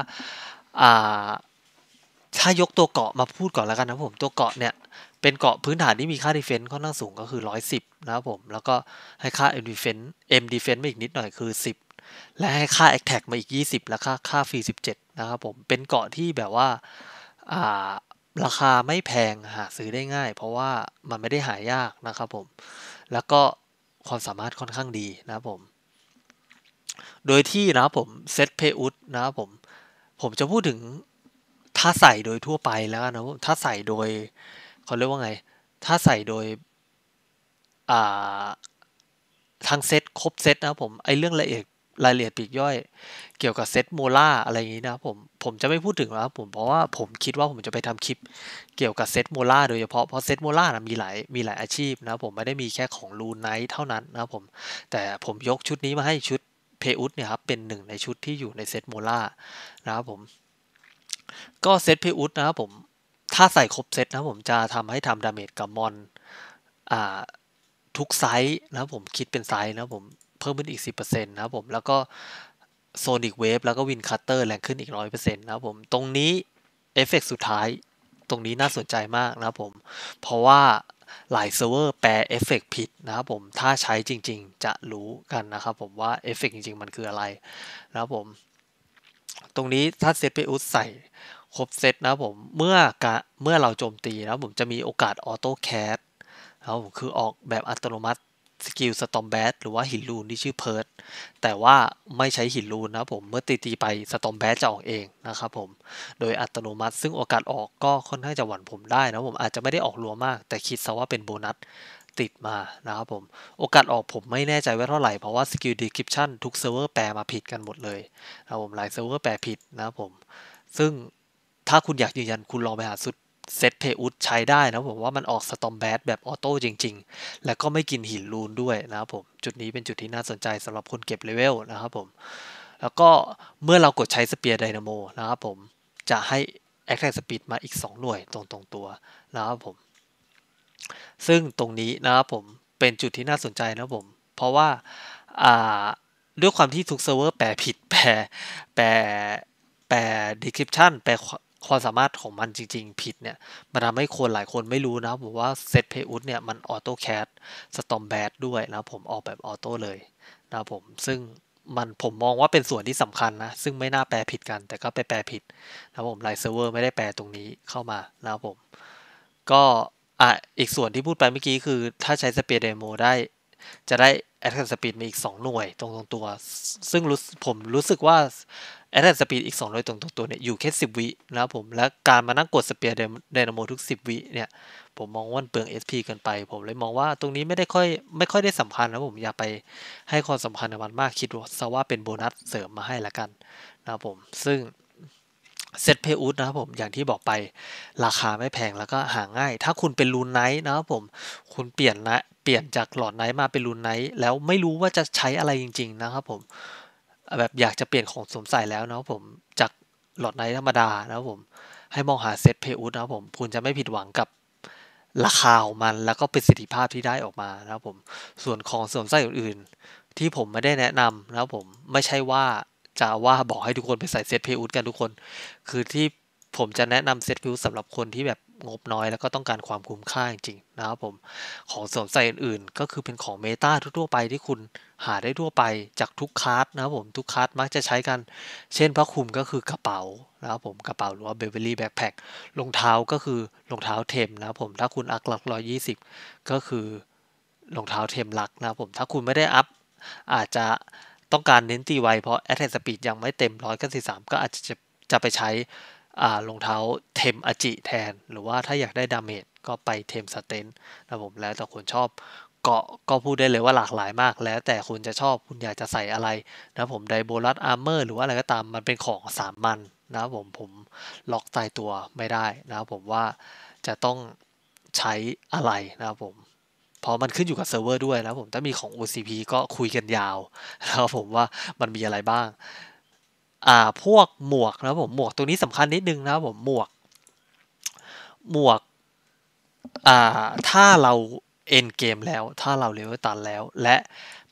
ถ้ายกตัวเกาะมาพูดก่อนแล้วกันนะผมตัวเกาะเนี่ยเป็นเกาะพื้นฐานที่มีค่าดีเฟนต์ค่อนข้างสูงก็คือ 110 นะครับผม แล้วก็ให้ค่า M defense M defense มาอีกนิดหน่อยคือ 10 และให้ค่า attack มาอีก 20 และค่าค่าฟรี17นะครับผมเป็นเกาะที่แบบว่าราคาไม่แพงหาซื้อได้ง่าย เพราะว่ามันไม่ได้หายากนะครับผมแล้วก็ความสามารถค่อนข้างดีนะครับผม โดยที่นะครับผมเซตเพย์อุดนะครับผมผมจะพูดถึงถ้าใส่โดยทั่วไปแล้วนะถ้าใส่โดยเขาเรียกว่าไงถ้าใส่โดย อ่าทางเซตครบเซตนะครับผมไอเรื่องละเอียดรายละเอียดปีกย่อยเกี่ยวกับเซตโมล่าอะไรอย่างนี้นะผมผมจะไม่พูดถึงแล้วผมเพราะว่าผมคิดว่าผมจะไปทำคลิปเกี่ยวกับเซตโมล่าโดยเฉพาะเพราะเซตโมล่านะมีหลายมีหลายอาชีพนะผมไม่ได้มีแค่ของลูนไนท์เท่านั้นนะผม แต่ผมยกชุดนี้มาให้ชุดเพอุสเนี่ยครับเป็นหนึ่งในชุดที่อยู่ในเซตโมล่านะครับผมก็เซตเพอุสนะครับผมถ้าใส่ครบเซตนะผมจะทำให้ทำดาเมจกับมอนอ่า ทุกไซส์นะผมคิดเป็นไซส์นะผมพิ่มขึ้นอีก 10%นะครับผม แล้วก็โซนิกเวฟแล้วก็วินคัตเตอร์แรงขึ้นอีก 100%นะครับผม ตรงนี้เอฟเฟกสุดท้ายตรงนี้น่าสนใจมากนะครับผม เพราะว่าหลายเซิร์ฟเวอร์แปลเอฟเฟกผิดนะครับผม ถ้าใช้จริงๆจะรู้กันนะครับผมว่าเอฟเฟกจริงๆมันคืออะไรนะครับผม ตรงนี้ถ้าเซตไปอุดใส่ ครบเซตนะครับผมเมื่อกะเมื่อเราโจมตีนะครับผมจะมีโอกาสออโต้แคสนะครับผมคือออกแบบอัตโนมัติสกิลสตอมแบทหรือว่าหินลูนที่ชื่อเพิร์ดแต่ว่าไม่ใช้หินลูนนะผมเมื่อตีตีไปสตอมแบทจะออกเองนะครับผมโดยอัตโนมัติซึ่งโอกาสออกก็ค่อนข้างจะหวั่นผมได้นะผมอาจจะไม่ได้ออกรัวมาก แต่คิดซะว่าเป็นโบนัสติดมานะครับผมโอกาสออกผมไม่แน่ใจว่าเท่าไหร่เพราะว่าสกิลดีคริปชั่นทุกเซิร์ฟเวอร์แปลมาผิดกันหมดเลยนะผมหลายเซิร์ฟเวอร์แปลผิดนะผมซึ่งถ้าคุณอยากยืนยันคุณลองไปหาสุดเซตเพอุดใช้ได้นะผมว่ามันออกสตอมแบดแบบออโต้จริง ๆ แล้วก็ไม่กินหินรูนด้วยนะครับผมจุดนี้เป็นจุดที่น่าสนใจสำหรับคนเก็บเลเวลนะครับผมแล้วก็เมื่อเรากดใช้สเปียร์ไดนาโมนะครับผมจะให้แอคแท็กสปีดมาอีก 2 หน่วยตรงตรงตัวนะครับผมซึ่งตรงนี้นะครับผมเป็นจุดที่น่าสนใจนะผมเพราะว่าด้วยความที่ทุกเซิร์ฟเวอร์แปลผิดแปลแปลแปลดีคริปชันแปลความสามารถของมันจริงๆ ผิดเนี่ย มันทำให้คนหลายคนไม่รู้นะผมว่าเซตเพย์อุดเนี่ย มันออโต้แคสสตอมแบดด้วยนะผมออกแบบออโต้เลยนะผม ซึ่งมันผมมองว่าเป็นส่วนที่สำคัญนะ ซึ่งไม่น่าแปลผิดกันแต่ก็ไปแปลผิดนะผมไลน์เซิร์ฟเวอร์ไม่ได้แปลตรงนี้เข้ามานะผม ก็อ่ะอีกส่วนที่พูดไปเมื่อกี้คือถ้าใช้สเปียร์เดโมได้ จะได้แอ v a n สสปีดมีอีก 2 หน่วยตรงตรงตัว ซึ่งผมรู้สึกว่าแอตแทนสปีดอีก2 0 0ตรงตรงตัวเนี่ยอยู่แค่10 วินะครับผมและการมานั่งกดสเปียร์ไดนาโมทุก 10 วิเนี่ย ผมมองว่าเปลือง SP เกินไป ผมเลยมองว่าตรงนี้ไม่ได้ค่อยไม่ค่อยได้สำคัญนะผมอย่าไปให้ความสำคัญกับมันมากคิด่าว่าเป็นโบนัสเสริมมาให้ละกันนะครับผมซึ่งเซตเพย์อูดนะครับผมอย่างที่บอกไปราคาไม่แพงแล้วก็หาง่าย ถ้าคุณเป็นลูนไนท์นะครับผม คุณเปลี่ยนนะเปลี่ยนจากหลอดไนท์มาเป็นลูนไนท์แล้วไม่รู้ว่าจะใช้อะไรจริงๆนะครับผมแบบอยากจะเปลี่ยนของสวมใส่แล้วนะผมจากหลอดไนธรรมดานะผมให้มองหาเซตเพย์อุสนะผมคุณจะไม่ผิดหวังกับราคาของมันแล้วก็ประสิทธิภาพที่ได้ออกมานะผมส่วนของสวมใส่อื่น ๆ ที่ผมไม่ได้แนะนำนะผมไม่ใช่ว่าจะว่าบอกให้ทุกคนไปใส่เซตเพย์อุสกันทุกคน คือที่ผมจะแนะนำเซตพิวสำหรับคนที่แบบงบน้อยแล้วก็ต้องการความคุ้มค่าจริงๆนะครับ ผมของสวมใส่อื่นๆ ก็คือเป็นของเมตาทั่วๆไปที่คุณหาได้ทั่วไปจากทุกคัส์นะครับผมทุกคัส์มักจะใช้กัน เช่นพระคุมก็คือกระเป๋านะครับผมกระเป๋าหรือว่าเบเวอรี่แบ็คแพครองเท้าก็คือรองเท้าเทมนะครับผมถ้าคุณอักลักร้อยยี่สิบก็คือรองเท้าเทมลักนะครับผมถ้าคุณไม่ได้อัพอาจจะต้องการเน้นตีไวเพราะแอทเทนสปีดยังไม่เต็มร้อยกสิบสามก็อาจจะจะไปใช้รองเท้าเทมอจิแทนหรือว่าถ้าอยากได้ดาเมจก็ไปเทมสเตนนะผมแล้วแต่คนชอบเกาะก็พูดได้เลยว่าหลากหลายมาก แล้ว แต่คุณจะชอบคุณอยากจะใส่อะไรนะผมไดโบลัสอาร์เมอร์หรือว่าอะไรก็ตามมันเป็นของสามมันนะผมผมล็อกตายตัวไม่ได้นะผมว่าจะต้องใช้อะไรนะผมเพผมพอมันขึ้นอยู่กับเซิร์ฟเวอร์ด้วยนะผมถ้ามีของ OCP ก็คุยกันยาวนะผมว่ามันมีอะไรบ้างอ่าพวกหมวกนะผมหมวกตรงนี้สำคัญนิดนึงนะผมหมวกหมวก อ่าถ้าเรา เอ็นเกมแล้วถ้าเราเลเวลตันแล้วและ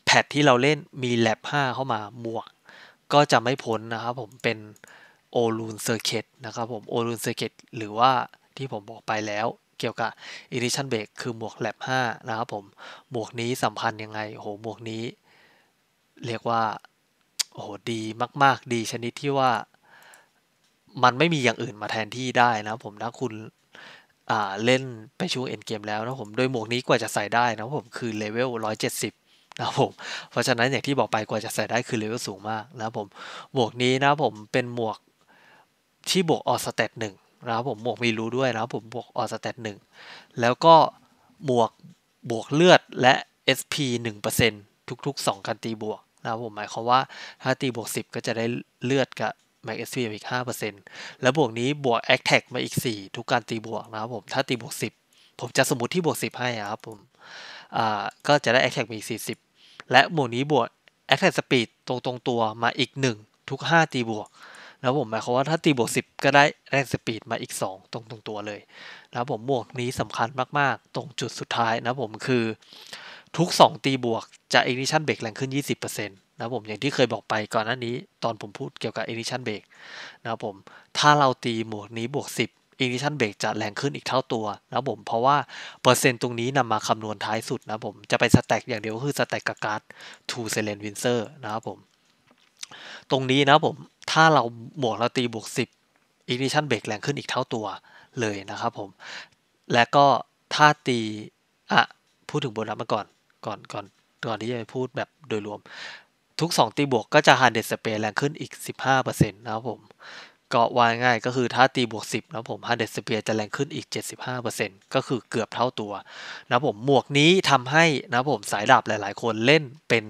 แพทที่เราเล่นมีแลบ5 เข้ามาหมวก ก็จะไม่พ้นนะครับผม เป็นโอลูนเซอร์เคตนะครับผมโอลูนเซอร์เคตหรือว่าที่ผมบอกไปแล้วเกี่ยวกับอิริชันเบ e a คือหมวกแลบ5นะครับผมหมวกนี้สัมพันธ์ยังไงโหหมวกนี้ เรียกว่าโอ้โหดีมากๆ ดีชนิดที่ว่ามันไม่มีอย่างอื่นมาแทนที่ได้นะผมถ้าคุณเล่นไปช่วงเอ็นเกมแล้วนะผมโดยหมวกนี้กว่าจะใส่ได้นะผมคือเลเวล170นะผมเพราะฉะนั้นอย่างที่บอกไปกว่าจะใส่ได้คือเลเวลสูงมากนะผมหมวกนี้นะผมเป็นหมวกที่บวกออสเตตหนึ่งนะผมหมวกมีรู้ด้วยนะผมบวกออสเตตหนึ่งแล้วก็หมวกบวกเลือดและ SP 1%ทุก ๆ 2กันตีบวกนะครับผมหมายความว่าถ้าตีบวก10 ก็จะได้เลือดกับ Mac SV อีก 5%แล้วบวกนี้บวก a c t a c มาอีก 4 ทุกการตีบวกนะครับผมถ้าตีบวก 10 ผมจะสมมติที่บวก10 ให้นะครับผมอ่าก็จะได้ a c t a c มาอีก40 และบวกนี้บวก a c t a c Speed ตรงตรงตัวมาอีก 1 ทุก 5 ตีบวกนะครับผมหมายความว่าถ้าตีบวก 10 ก็ได้แรงสปีดมาอีก 2 ตรงตรงตัวเลยนะครับผมบวกนี้สำคัญมาก ๆ ตรงจุดสุดท้ายนะผมคือทุก 2 ตีบวกจะ ignition brake แรงขึ้น 20%นะผม อย่างที่เคยบอกไปก่อนหน้านี้ตอนผมพูดเกี่ยวกับ ignition brake นะครับผม ถ้าเราตี หมวดนี้บวก 10 ignition brake จะแรงขึ้นอีกเท่าตัวนะผม เพราะว่า เปอร์เซ็นต์ตรงนี้นำมาคำนวณท้ายสุดนะผม จะไปสแต็กอย่างเดียวก็คือสแต็กกับการ์ด t ู o s e l นวิ i n ซ s ร r นะครับผม ตรงนี้นะผม ถ้าเราหมวกเราตีบวก 10 ignition brake แรงขึ้นอีกเท่าตัวเลยนะครับผม และก็ถ้าตี อ่ะ พูดถึงโบนัสมาก่อนก่อนก่อนก่อนที่จะพูดแบบโดยรวม ทุก2ตีบวกก็จะฮันเดสเปรแรงขึ้นอีก 15%นะครับผมก็ว่าง่ายก็คือถ้าตีบวก 10 นะผมฮันเดสเปรจะแรงขึ้นอีก 75%ก็คือเกือบเท่าตัวนะผม หมวกนี้ทำให้นะผมสายดาบหลายๆ คนเล่นเป็น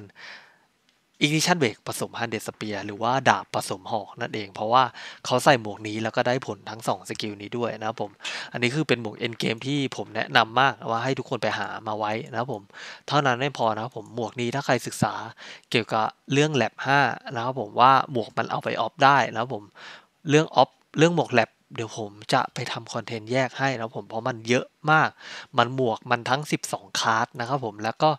อิ n i ิชันเบ a k ผสมฮันเดสเปียหรือว่าดาบผสมหอกนั่นเองเพราะว่าเขาใส่หมวกนี้แล้วก็ได้ผลทั้ง2สกิลนี้ด้วยนะครับผม อันนี้คือเป็นหมวกเอ็นเกมที่ผมแนะนำมากว่าให้ทุกคนไปหามาไว้นะครับผม เท่านั้นไม่พอนะครับผมหมวกนี้ถ้าใครศึกษาเกี่ยวกับเรื่องแลบ5นะครับผมว่าหมวกมันเอาไปออฟได้นะครับผมเรื่องออฟเรื่องหมวกแลบเดี๋ยวผมจะไปทำคอนเทนต์แยกให้นะผม เพราะมันเยอะมาก มันหมวกมันทั้ง 12 คาร์ดนะครับผมแล้วก็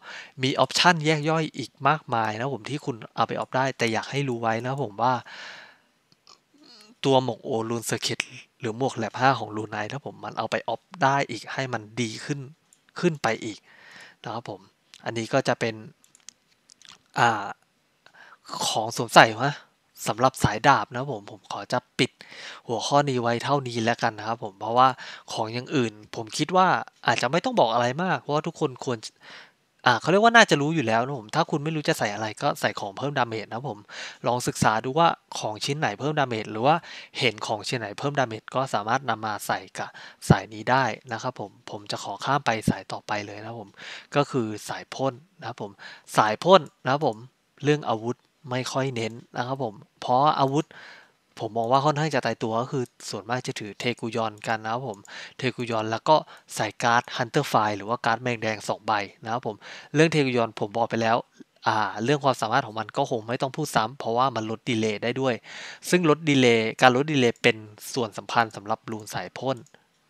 มีออปชันแยกย่อยอีกมากมายนะผมที่คุณเอาไปออฟได้ แต่อยากให้รู้ไว้นะผมว่าตัวหมวกโอลูนเซอร์คิตหรือหมวกแลบ5ของลูนไนนะผม มันเอาไปออฟได้อีกให้มันดีขึ้นขึ้นไปอีกนะครับผม อันนี้ก็จะเป็นอของสวมใส่หมสำหรับสายดาบนะผม ผมขอจะปิดหัวข้อนี้ไว้เท่านี้แล้วกันนะครับผมเพราะว่าของอย่างอื่น ผมคิดว่าอาจจะไม่ต้องบอกอะไรมากเพราะว่าทุกคนควร อ่าเขาเรียกว่าน่าจะรู้อยู่แล้วนะผมถ้าคุณไม่รู้จะใส่อะไรก็ใส่ของเพิ่มดาเมจนะผมลองศึกษาดูว่าของชิ้นไหนเพิ่มดาเมจหรือว่าเห็นของชิ้นไหนเพิ่มดาเมจก็สามารถนำมาใส่กับสายนี้ได้นะครับผมผมจะขอข้ามไปสายต่อไปเลยนะผม ก็คือสายพ่นนะครับผมสายพ่นนะครับผมเรื่องอาวุธไม่ค่อยเน้นนะครับผม เพราะอาวุธผมมองว่าค่อนข้างจะตายตัว ก็คือส่วนมากจะถือเทกุยอนกันนะครับผม เทกุยอนแล้วก็ใส่การ์ดฮันเตอร์ไฟหรือว่าการ์ดแมงแดง2ใบนะครับผม เรื่องเทกุยอนผมบอกไปแล้ว เรื่องความสามารถของมันก็คงไม่ต้องพูดซ้ำ เพราะว่ามันลดดีเลย์ได้ด้วย ซึ่งลดดีเลย์การลดดีเลย์เป็นส่วนสำคัญสำหรับรูนสายพ่น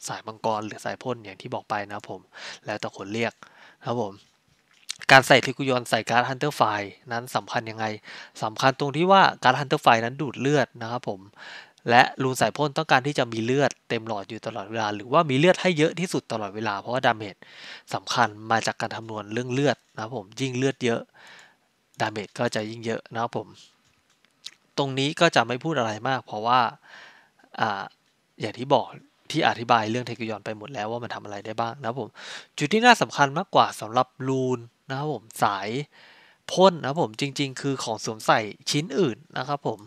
สายมังกรหรือสายพ่นอย่างที่บอกไปนะครับผม แล้วแต่คนเรียกครับผมการใส่ทริกุยอนใส่การ์ดฮันเตอร์ไฟนั้นสำคัญยังไงสำคัญตรงที่ว่าการ์ดฮันเตอร์ไฟนั้นดูดเลือดนะครับผมและรูนสายพ่นต้องการที่จะมีเลือดเต็มหลอดอยู่ตลอดเวลาหรือว่ามีเลือดให้เยอะที่สุดตลอดเวลา เพราะว่าดาเมจสำคัญมาจากการคำนวณเรื่องเลือดนะครับผมยิ่งเลือดเยอะดาเมจก็จะยิ่งเยอะนะครับผมตรงนี้ก็จะไม่พูดอะไรมากเพราะว่าออย่างที่บอกที่อธิบายเรื่องเทกยอนไปหมดแล้วว่ามันทำอะไรได้บ้างนะผมจุดที่น่าสำคัญมากกว่าสำหรับรูนนะครับผมสายพ่นนะผมจริง ๆ คือของสวมใส่ชิ้นอื่นนะครับผม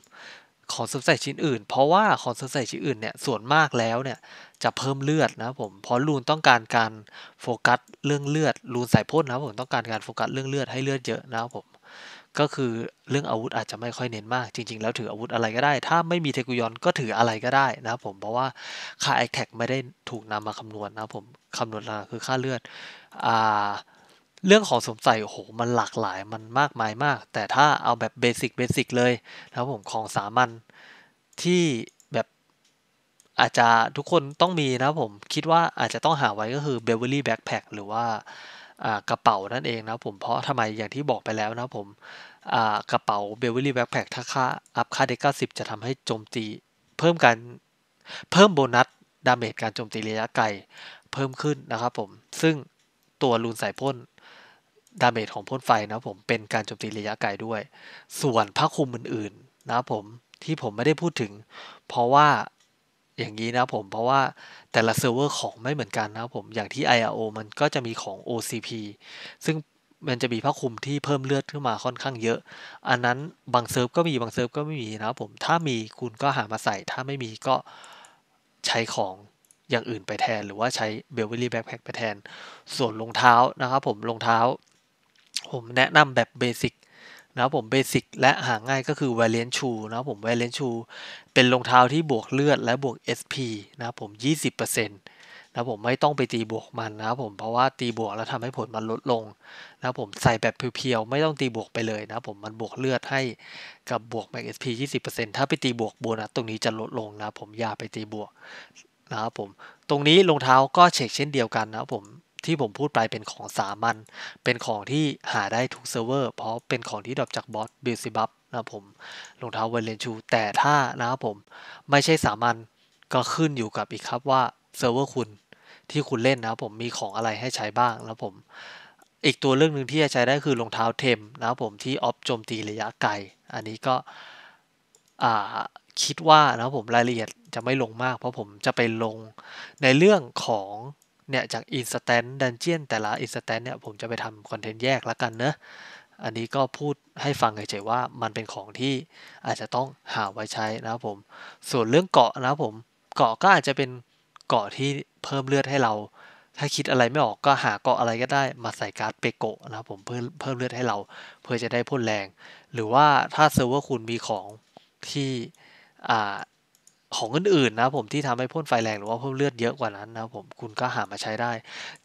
ของสวมใส่ชิ้นอื่นเพราะว่าของสวมใส่ชิ้นอื่นเนี่ยส่วนมากแล้วเนี่ยจะเพิ่มเลือดนะผมเพราะรูนต้องการการโฟกัสเรื่องเลือดรูนใส่พ่นนะผมต้องการการโฟกัสเรื่องเลือดให้เลือดเยอะนะครับผมก็คือเรื่องอาวุธอาจจะไม่ค่อยเน้นมาก จริงๆแล้วถืออาวุธอะไรก็ได้ ถ้าไม่มีเทกุยอนก็ถืออะไรก็ได้นะครับผมเพราะว่าค่าไอแท็กไม่ได้ถูกนำมาคำนวณนะครับผมคำนวณคือค่าเลือดอ่าเรื่องของสมใส่โอ้โหมันหลากหลายมันมากมายมาก แต่ถ้าเอาแบบเบสิกเบสิกเลยนะครับผมของสามัญที่แบบอาจจะทุกคนต้องมีนะครับผมคิดว่าอาจจะต้องหาไว้ก็คือเบเวอรี่แบ็คแพคหรือว่ากระเป๋านั่นเองนะผมเพราะทำไมอย่างที่บอกไปแล้วนะผมกระเป๋าเบลวิลลี่แบ็คแพคถ้าค่าอัพค่าเด็ก90 จะทำให้โจมตี เพิ่มการเพิ่มโบนัสดาเมจการโจมตีระยะไกลเพิ่มขึ้นนะครับผม ซึ่งตัวลูนสายพ่นดาเมจของพ่นไฟนะผมเป็นการโจมตีระยะไกลด้วย ส่วนผ้าคลุมอื่นๆนะผมที่ผมไม่ได้พูดถึง เพราะว่าอย่างนี้นะผมเพราะว่าแต่ละเซิร์ฟเวอร์ของไม่เหมือนกันนะครับผม อย่างที่ IRO มันก็จะมีของ OCP ซึ่งมันจะมีผ้าคลุมที่เพิ่มเลือดขึ้นมาค่อนข้างเยอะ อันนั้นบางเซิร์ฟก็มีบางเซิร์ฟก็ไม่มีนะครับผม ถ้ามีคุณก็หามาใส่ ถ้าไม่มีก็ใช้ของอย่างอื่นไปแทน หรือว่าใช้เบลเวอรี่แบ็คแพคไปแทน ส่วนรองเท้านะครับผมรองเท้า ผมแนะนำแบบเบสิกนะครับผมเบสิกและหาง่ายก็คือ Valiant Shoe นะครับผม Valiant Shoe เป็นรองเท้าที่บวกเลือดและบวก SP นะครับผม 20%นะผมไม่ต้องไปตีบวกมันนะครับผมเพราะว่าตีบวกแล้วทำให้ผลมันลดลงนะผมใส่แบบเพียวๆ ไม่ต้องตีบวกไปเลยนะผมมันบวกเลือดให้กับบวกแม็ก p 20%พียีถ้าไปตีบวกโบนะตรงนี้จะลดลงนะผมอย่าไปตีบวกนะครับผมตรงนี้รองเท้าก็เช็คเช่นเดียวกันนะครับผมที่ผมพูดไปเป็นของสามัญเป็นของที่หาได้ทุกเซิร์ฟเวอร์ เพราะเป็นของที่ดรอปจากบอสบิลซิบับนะผมรองเท้าเวเลนชูแต่ถ้านะครับผม ไม่ใช่สามัญก็ขึ้นอยู่กับอีกครับว่า เซิร์ฟเวอร์คุณที่คุณเล่นนะผมมีของอะไรให้ใช้บ้างนะผม อีกตัวเรื่องหนึ่งที่จะใช้ได้คือรองเท้าเทมนะครับผมที่ออฟโจมตีระยะไกลอันนี้ก็คิดว่านะครับผมรายละเอียดจะไม่ลงมากเพราะผมจะไปลงในเรื่องของเนี่ยจากอสแตนต์ดันเจียนแต่ละนสแตนต์เนี่ย ผมจะไปทำคอนเทนต์แยกละกันเนอะ อันนี้ก็พูดให้ฟังเฉยๆว่ามันเป็นของที่อาจจะต้องหาไว้ใช้นะครับผม ส่วนเรื่องเกาะนะผมเกาะก็อาจจะเป็นเกาะที่เพิ่มเลือดให้เรา ถ้าคิดอะไรไม่ออกก็หาเกาะอะไรก็ได้มาใส่การ์ดเปโกะนะครับผมเพิ่มเพิ่มเลือดให้เราเพื่อจะได้พ่นแรง หรือว่าถ้าเซิร์ฟเวอร์คุณมีของที่อ่าของอื่นๆนะผมที่ทำให้พ่นไฟแรงหรือว่าเพิ่มเลือดเยอะกว่านั้นนะผมคุณก็หามาใช้ได้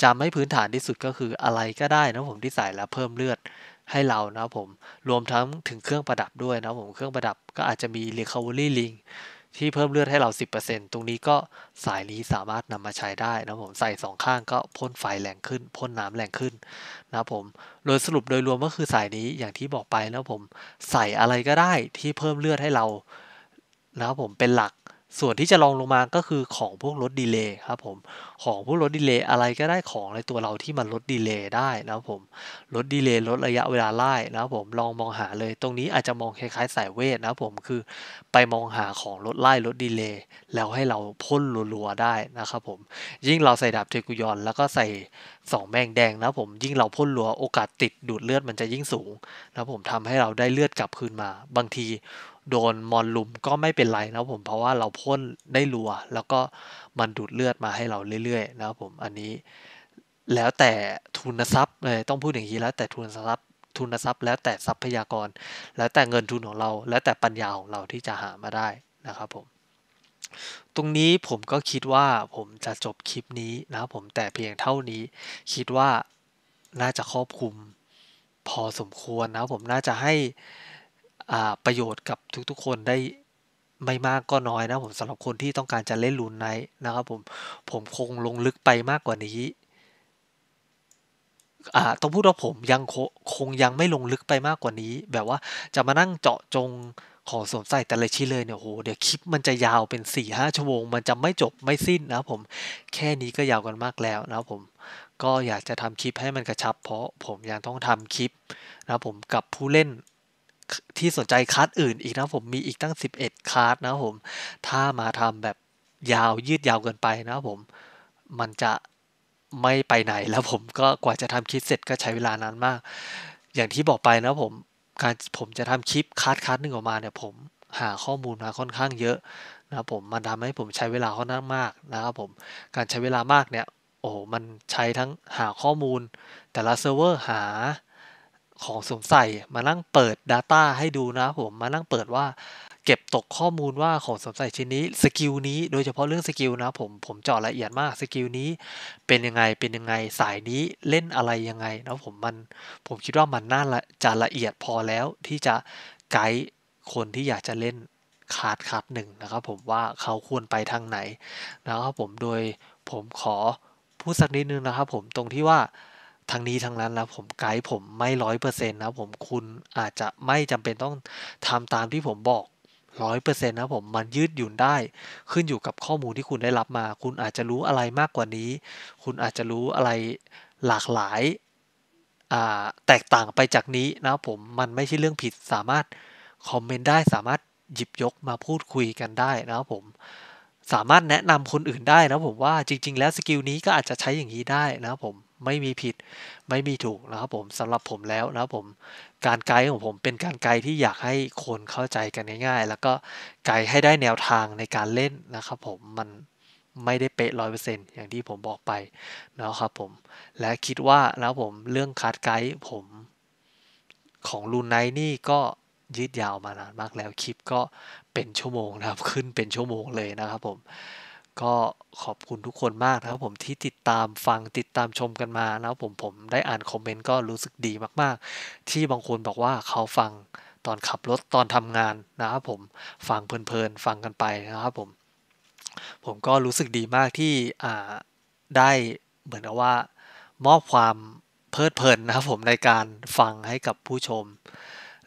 จำให้พื้นฐานที่สุดก็คืออะไรก็ได้นะผมที่ใส่แล้วเพิ่มเลือดให้เรานะผมรวมทั้งถึงเครื่องประดับด้วยนะผมเครื่องประดับก็อาจจะมี recovery r i n g ที่เพิ่มเลือดให้เรา10%ตรงนี้ก็สายนี้สามารถนำมาใช้ได้นะผมใส่2ข้างก็พ่นไฟแรงขึ้นพ่นน้ำแรงขึ้นนะผมโดยสรุปโดยรวมก็คือสายนี้อย่างที่บอกไปนะผมใส่อะไรก็ได้ที่เพิ่มเลือดให้เรานะผมเป็นหลักส่วนที่จะลองลงมาก็คือของพวกรถดีเลย์ครับผมของพวกรถดีเลย์อะไรก็ได้ของในตัวเราที่มันลดดีเลย์ได้นะครับผมลดดีเลย์ลดระยะเวลาไล่นะครับผมลองมองหาเลยตรงนี้อาจจะมองคล้ายๆสายเวทนะครับผมคือไปมองหาของลดไล่ลดดีเลย์แล้วให้เราพ่นรัวๆได้นะครับผมยิ่งเราใส่ดาบเทกุยอนแล้วก็ใส่สองแมงแดงนะครับผมยิ่งเราพ่นรัวโอกาสติดดูดเลือดมันจะยิ่งสูงนะครับผมทำให้เราได้เลือดกลับคืนมาบางทีโดนมอนลุม ก็ไม่เป็นไรนะผมเพราะว่าเราพ่นได้รัว แล้วก็มันดูดเลือดมาให้เราเรื่อยๆนะครับ ผมอันนี้แล้วแต่ทุนทรัพย์เลยต้องพูดอย่างนี้แล้วแต่ทุนทรัพย์ ทุนทรัพย์ แล้วแต่ทรัพยากร แล้วแต่เงินทุนของเรา แล้วแต่ปัญญาของเราที่จะหามาได้นะครับผมตรงนี้ผมก็คิดว่าผมจะจบคลิปนี้นะครับ ผมแต่เพียงเท่านี้ คิดว่าน่าจะครอบคลุมพอสมควรนะครับ ผมน่าจะให้ประโยชน์กับทุกๆคนได้ไม่มากก็น้อยนะผมสำหรับคนที่ต้องการจะเล่นลูนไนท์นะครับผมผมคงลงลึกไปมากกว่านี้อ่าต้องพูดว่าผมยังคงยังไม่ลงลึกไปมากกว่านี้ แบบว่าจะมานั่งเจาะจงของสวมใส่แต่ละชิ้นเลยเนี่ยโหเดี๋ยวคลิปมันจะยาวเป็น4่หชั่วโมงมันจะไม่จบไม่สิ้นนะผมแค่นี้ก็ยาวกันมากแล้วนะผมก็อยากจะทำคลิปให้มันกระชับ เพราะผมยังต้องทำคลิปนะผมกับผู้เล่นที่สนใจคัสอื่นอีกนะผมมีอีกตั้ง11คัสนะผม ถ้ามาทำแบบยาวยืดยาวเกินไปนะผมมันจะไม่ไปไหนแล้วผมก็กว่าจะทำคลิปเสร็จ ก็ใช้เวลานานมาก อย่างที่บอกไปนะผมการผมจะทำคลิปคัสคัสหนึ่งออกมาเนี่ย ผมหาข้อมูลมาค่อนข้างเยอะนะครับผมมันทำให้ผมใช้เวลาค่อนข้างมากนะครับผมการใช้เวลามากเนี่ย โอ้มันใช้ทั้งหาข้อมูล แต่ละเซิร์ฟเวอร์หาของสวมใส่มานั่งเปิด Data ให้ดูนะผมมานั่งเปิดว่าเก็บตกข้อมูลว่าของสวมใส่ชิ้นนี้สกิลนี้โดยเฉพาะเรื่องสกิลนะผมผมเจาะละเอียดมากสกิลนี้ เป็นยังไงเป็นยังไงสายนี้เล่นอะไรยังไงนะผมมันผมคิดว่ามันน่าจะละเอียดพอแล้วที่จะไกด์คนที่อยากจะเล่นขาดขาดหนึ่งนะครับผมว่าเขาควรไปทางไหนนะครับผมโดยผมขอพูดสักนิดนึงนะครับ ผมตรงที่ว่าทั้งนี้ทั้งนั้นนะผมไกด์ผมไม่ร้อยเปอร์เซ็นต์นะผม คุณอาจจะไม่จำเป็นต้องทำตามที่ผมบอกร้อยเปอร์เซ็นต์นะผมมันยืดหยุ่นได้ขึ้นอยู่กับข้อมูลที่คุณได้รับมา คุณอาจจะรู้อะไรมากกว่านี้คุณอาจจะรู้อะไรหลากหลายแตกต่างไปจากนี้นะผมมันไม่ใช่เรื่องผิดสามารถคอมเมนต์ได้ สามารถหยิบยกมาพูดคุยกันได้นะผมสามารถแนะนำคนอื่นได้นะผมว่าจริง ๆ แล้วสกิลนี้ก็อาจจะใช้อย่างนี้ได้นะผมไม่มีผิดไม่มีถูกนะครับผมสำหรับผมแล้วนะครับผมการไกด์ของผมเป็นการไกด์ที่อยากให้คนเข้าใจกันง่ายๆ แล้วก็ไกด์ให้ได้แนวทางในการเล่นนะครับผมมันไม่ได้เป๊ะร้อยเปอร์เซ็นต์อย่างที่ผมบอกไปนะครับผมและคิดว่านะครับผมเรื่องคัดไกด์ผมของลูนไนนี่ก็ยืดยาวมานานมากแล้วคลิปก็เป็นชั่วโมงนะครับ ขึ้นเป็นชั่วโมงเลยนะครับผมก็ขอบคุณทุกคนมากนะครับผมที่ติดตามฟังติดตามชมกันมานะครับผมผมได้อ่านคอมเมนต์ก็รู้สึกดีมากๆ ที่บางคนบอกว่าเขาฟังตอนขับรถตอนทำงานนะครับผมฟังเพลินๆฟังกันไปนะครับผมผมก็รู้สึกดีมากที่อ่าได้เหมือนกับว่า มอบความเพลิดเพลินนะครับผมในการฟังให้กับผู้ชม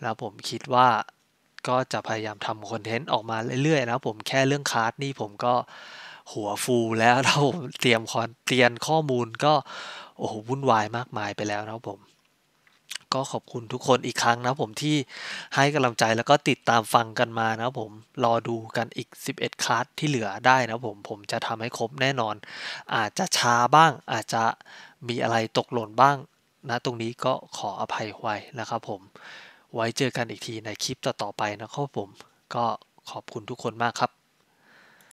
นะผมคิดว่าก็จะพยายามทำคอนเทนต์ออกมาเรื่อยๆนะผมแค่เรื่องคาร์ดนี่ผมก็หัวฟูแล้วเราเตรียมคอนเตรียมข้อมูลก็โอ้โหวุ่นวายมากมายไปแล้วนะผม ก็ขอบคุณทุกคนอีกครั้งนะผมที่ให้กำลังใจแล้วก็ติดตามฟังกันมานะผมรอดูกันอีก 11คลาสที่เหลือได้นะผมผมจะทำให้ครบแน่นอน อาจจะช้าบ้างอาจจะมีอะไรตกหล่นบ้างนะ ตรงนี้ก็ขออภัยไว้นะครับ ผม ไว้เจอกันอีกทีในคลิปต่อๆไปนะครับผมก็ขอบคุณทุกคนมากครับ